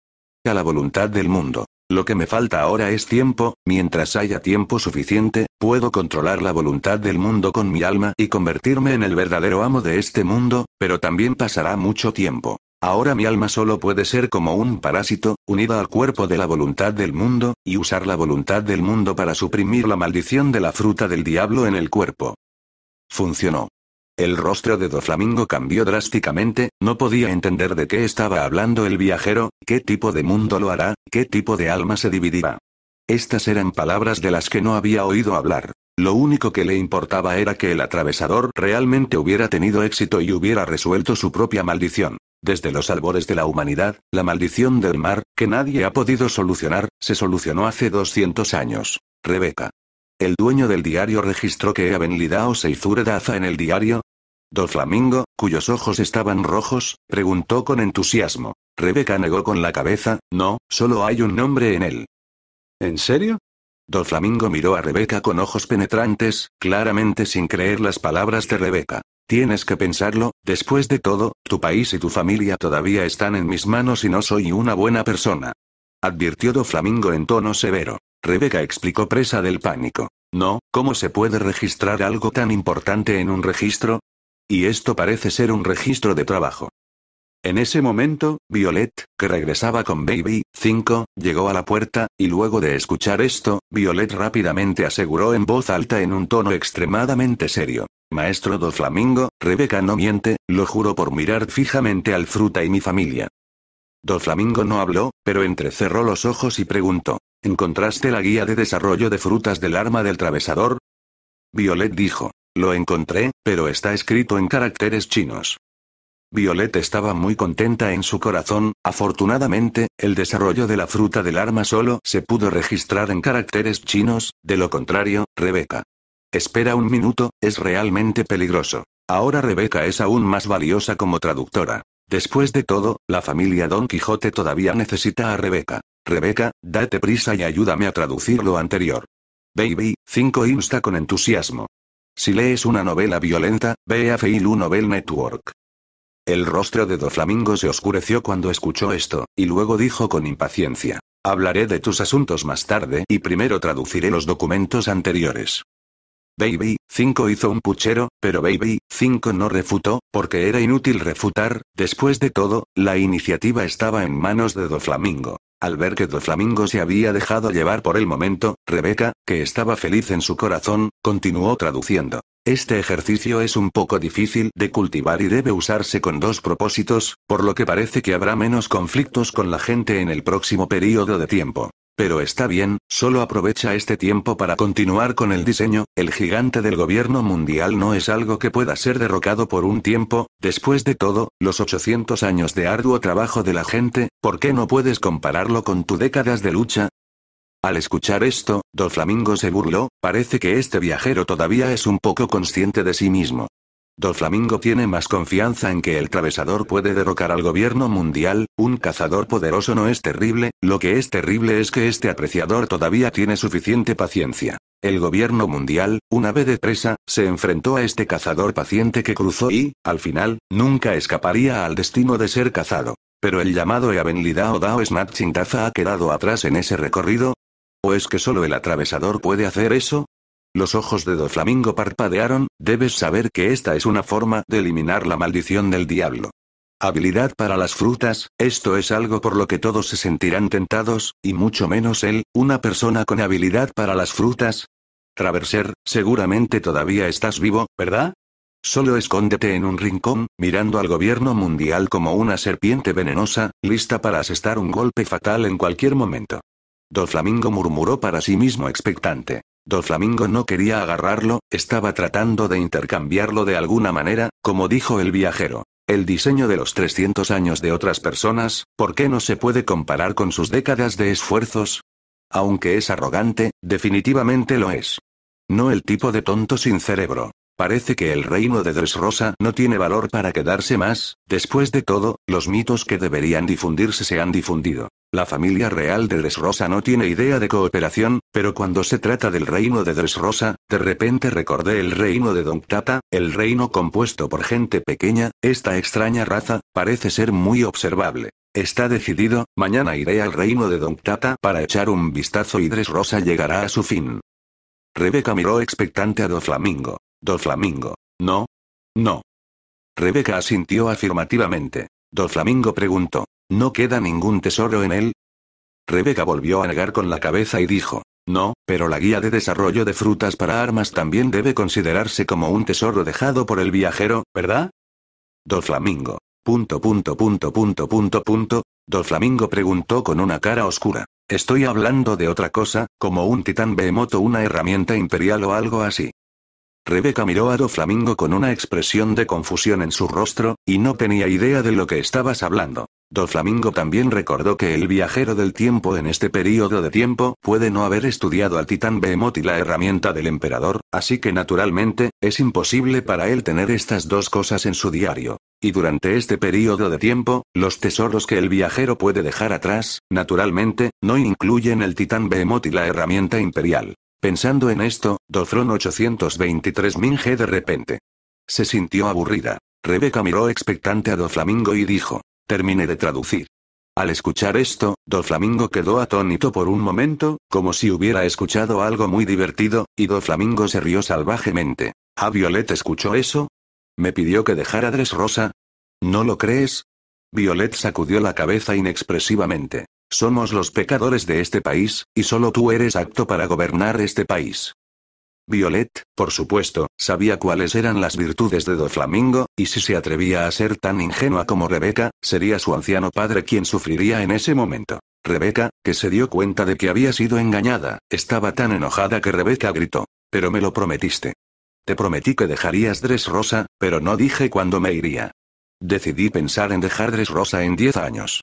A la voluntad del mundo. Lo que me falta ahora es tiempo, mientras haya tiempo suficiente, puedo controlar la voluntad del mundo con mi alma y convertirme en el verdadero amo de este mundo, pero también pasará mucho tiempo. Ahora mi alma solo puede ser como un parásito, unida al cuerpo de la voluntad del mundo, y usar la voluntad del mundo para suprimir la maldición de la fruta del diablo en el cuerpo. Funcionó. El rostro de Doflamingo cambió drásticamente, no podía entender de qué estaba hablando el viajero, qué tipo de mundo lo hará, qué tipo de alma se dividirá. Estas eran palabras de las que no había oído hablar. Lo único que le importaba era que el atravesador realmente hubiera tenido éxito y hubiera resuelto su propia maldición. Desde los albores de la humanidad, la maldición del mar, que nadie ha podido solucionar, se solucionó hace 200 años. Rebeca. El dueño del diario registró que lidao Seizure Daza en el diario, Doflamingo, Flamingo, cuyos ojos estaban rojos, preguntó con entusiasmo. Rebeca negó con la cabeza, no, solo hay un nombre en él. ¿En serio? Don Flamingo miró a Rebeca con ojos penetrantes, claramente sin creer las palabras de Rebeca. Tienes que pensarlo, después de todo, tu país y tu familia todavía están en mis manos y no soy una buena persona. Advirtió Do Flamingo en tono severo. Rebeca explicó presa del pánico. No, ¿cómo se puede registrar algo tan importante en un registro? Y esto parece ser un registro de trabajo. En ese momento, Violet, que regresaba con Baby, 5, llegó a la puerta, y luego de escuchar esto, Violet rápidamente aseguró en voz alta en un tono extremadamente serio. Maestro do Flamingo, Rebeca no miente, lo juro por mirar fijamente al fruta y mi familia. Do Flamingo no habló, pero entrecerró los ojos y preguntó. ¿Encontraste la guía de desarrollo de frutas del arma del travesador? Violet dijo. Lo encontré, pero está escrito en caracteres chinos. Violet estaba muy contenta en su corazón, afortunadamente, el desarrollo de la fruta del arma solo se pudo registrar en caracteres chinos, de lo contrario, Rebeca. Espera un minuto, es realmente peligroso. Ahora Rebeca es aún más valiosa como traductora. Después de todo, la familia Don Quijote todavía necesita a Rebeca. Rebeca, date prisa y ayúdame a traducir lo anterior. Baby, 5 insta con entusiasmo. Si lees una novela violenta, ve a Feilu Novel Network. El rostro de Doflamingo se oscureció cuando escuchó esto, y luego dijo con impaciencia. Hablaré de tus asuntos más tarde y primero traduciré los documentos anteriores. Baby 5 hizo un puchero, pero Baby 5 no refutó, porque era inútil refutar, después de todo, la iniciativa estaba en manos de Doflamingo. Al ver que Doflamingo se había dejado llevar por el momento, Rebeca, que estaba feliz en su corazón, continuó traduciendo. Este ejercicio es un poco difícil de cultivar y debe usarse con dos propósitos, por lo que parece que habrá menos conflictos con la gente en el próximo período de tiempo. Pero está bien, solo aprovecha este tiempo para continuar con el diseño, el gigante del gobierno mundial no es algo que pueda ser derrocado por un tiempo, después de todo, los 800 años de arduo trabajo de la gente, ¿por qué no puedes compararlo con tu décadas de lucha? Al escuchar esto, Doflamingo se burló, parece que este viajero todavía es un poco consciente de sí mismo. Doflamingo Flamingo tiene más confianza en que el travesador puede derrocar al gobierno mundial, un cazador poderoso no es terrible, lo que es terrible es que este apreciador todavía tiene suficiente paciencia. El gobierno mundial, una vez de presa, se enfrentó a este cazador paciente que cruzó y, al final, nunca escaparía al destino de ser cazado. Pero el llamado Eavenlidao Dao Snatching Taza ha quedado atrás en ese recorrido, ¿O es que solo el atravesador puede hacer eso? Los ojos de Doflamingo parpadearon, debes saber que esta es una forma de eliminar la maldición del diablo. Habilidad para las frutas, esto es algo por lo que todos se sentirán tentados, y mucho menos él, una persona con habilidad para las frutas. Traverser, seguramente todavía estás vivo, ¿verdad? Solo escóndete en un rincón, mirando al gobierno mundial como una serpiente venenosa, lista para asestar un golpe fatal en cualquier momento. Doflamingo murmuró para sí mismo expectante. Flamingo no quería agarrarlo, estaba tratando de intercambiarlo de alguna manera, como dijo el viajero. El diseño de los 300 años de otras personas, ¿por qué no se puede comparar con sus décadas de esfuerzos? Aunque es arrogante, definitivamente lo es. No el tipo de tonto sin cerebro. Parece que el reino de Dresrosa no tiene valor para quedarse más, después de todo, los mitos que deberían difundirse se han difundido. La familia real de Dresrosa no tiene idea de cooperación, pero cuando se trata del reino de Dresrosa, de repente recordé el reino de Don el reino compuesto por gente pequeña, esta extraña raza, parece ser muy observable. Está decidido, mañana iré al reino de Don para echar un vistazo y Dresrosa llegará a su fin. Rebeca miró expectante a Do Flamingo. Do Flamingo. No. No. Rebeca asintió afirmativamente. Do Flamingo preguntó. ¿No queda ningún tesoro en él? Rebeca volvió a negar con la cabeza y dijo. No, pero la guía de desarrollo de frutas para armas también debe considerarse como un tesoro dejado por el viajero, ¿verdad? Do Flamingo. Punto punto punto punto punto punto. Do Flamingo preguntó con una cara oscura. Estoy hablando de otra cosa, como un titán behemoto, una herramienta imperial o algo así. Rebeca miró a Doflamingo con una expresión de confusión en su rostro, y no tenía idea de lo que estabas hablando. Doflamingo también recordó que el viajero del tiempo en este periodo de tiempo puede no haber estudiado al titán Behemoth y la herramienta del emperador, así que naturalmente, es imposible para él tener estas dos cosas en su diario. Y durante este periodo de tiempo, los tesoros que el viajero puede dejar atrás, naturalmente, no incluyen el titán Behemoth y la herramienta imperial. Pensando en esto, Doflon 823 Minge de repente. Se sintió aburrida. Rebeca miró expectante a Doflamingo y dijo, terminé de traducir. Al escuchar esto, Doflamingo quedó atónito por un momento, como si hubiera escuchado algo muy divertido, y Doflamingo se rió salvajemente. ¿A ah, Violet escuchó eso? ¿Me pidió que dejara Dres Rosa? ¿No lo crees? Violet sacudió la cabeza inexpresivamente. Somos los pecadores de este país, y solo tú eres apto para gobernar este país. Violet, por supuesto, sabía cuáles eran las virtudes de Do Flamingo, y si se atrevía a ser tan ingenua como Rebeca, sería su anciano padre quien sufriría en ese momento. Rebeca, que se dio cuenta de que había sido engañada, estaba tan enojada que Rebeca gritó. Pero me lo prometiste. Te prometí que dejarías Dres Rosa, pero no dije cuándo me iría. Decidí pensar en dejar Dres Rosa en 10 años.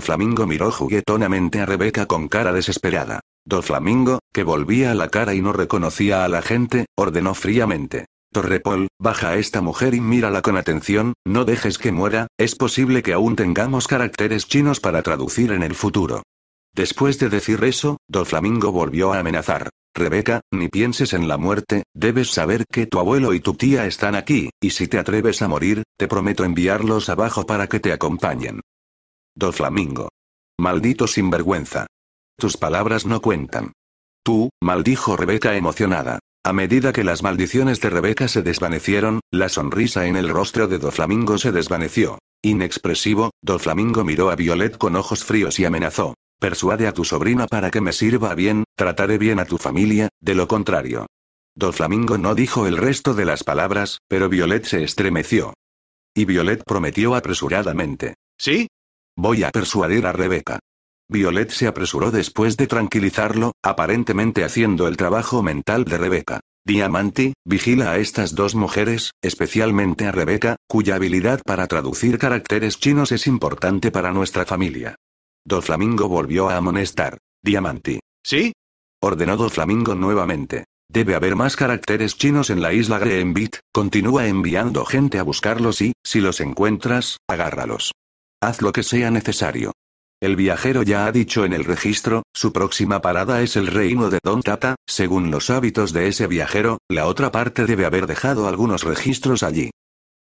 Flamingo miró juguetonamente a Rebeca con cara desesperada. Flamingo, que volvía la cara y no reconocía a la gente, ordenó fríamente. Torrepol, baja a esta mujer y mírala con atención, no dejes que muera, es posible que aún tengamos caracteres chinos para traducir en el futuro. Después de decir eso, Flamingo volvió a amenazar. Rebeca, ni pienses en la muerte, debes saber que tu abuelo y tu tía están aquí, y si te atreves a morir, te prometo enviarlos abajo para que te acompañen. Doflamingo. Flamingo. Maldito sinvergüenza. Tus palabras no cuentan. Tú, maldijo Rebeca emocionada. A medida que las maldiciones de Rebeca se desvanecieron, la sonrisa en el rostro de Do Flamingo se desvaneció. Inexpresivo, Do Flamingo miró a Violet con ojos fríos y amenazó. Persuade a tu sobrina para que me sirva bien, trataré bien a tu familia, de lo contrario. Do Flamingo no dijo el resto de las palabras, pero Violet se estremeció. Y Violet prometió apresuradamente. Sí, Voy a persuadir a Rebeca. Violet se apresuró después de tranquilizarlo, aparentemente haciendo el trabajo mental de Rebeca. Diamante, vigila a estas dos mujeres, especialmente a Rebeca, cuya habilidad para traducir caracteres chinos es importante para nuestra familia. flamingo volvió a amonestar. Diamante. ¿Sí? Ordenó flamingo nuevamente. Debe haber más caracteres chinos en la isla Greenbit, continúa enviando gente a buscarlos y, si los encuentras, agárralos. Haz lo que sea necesario. El viajero ya ha dicho en el registro, su próxima parada es el reino de Don Tata, según los hábitos de ese viajero, la otra parte debe haber dejado algunos registros allí.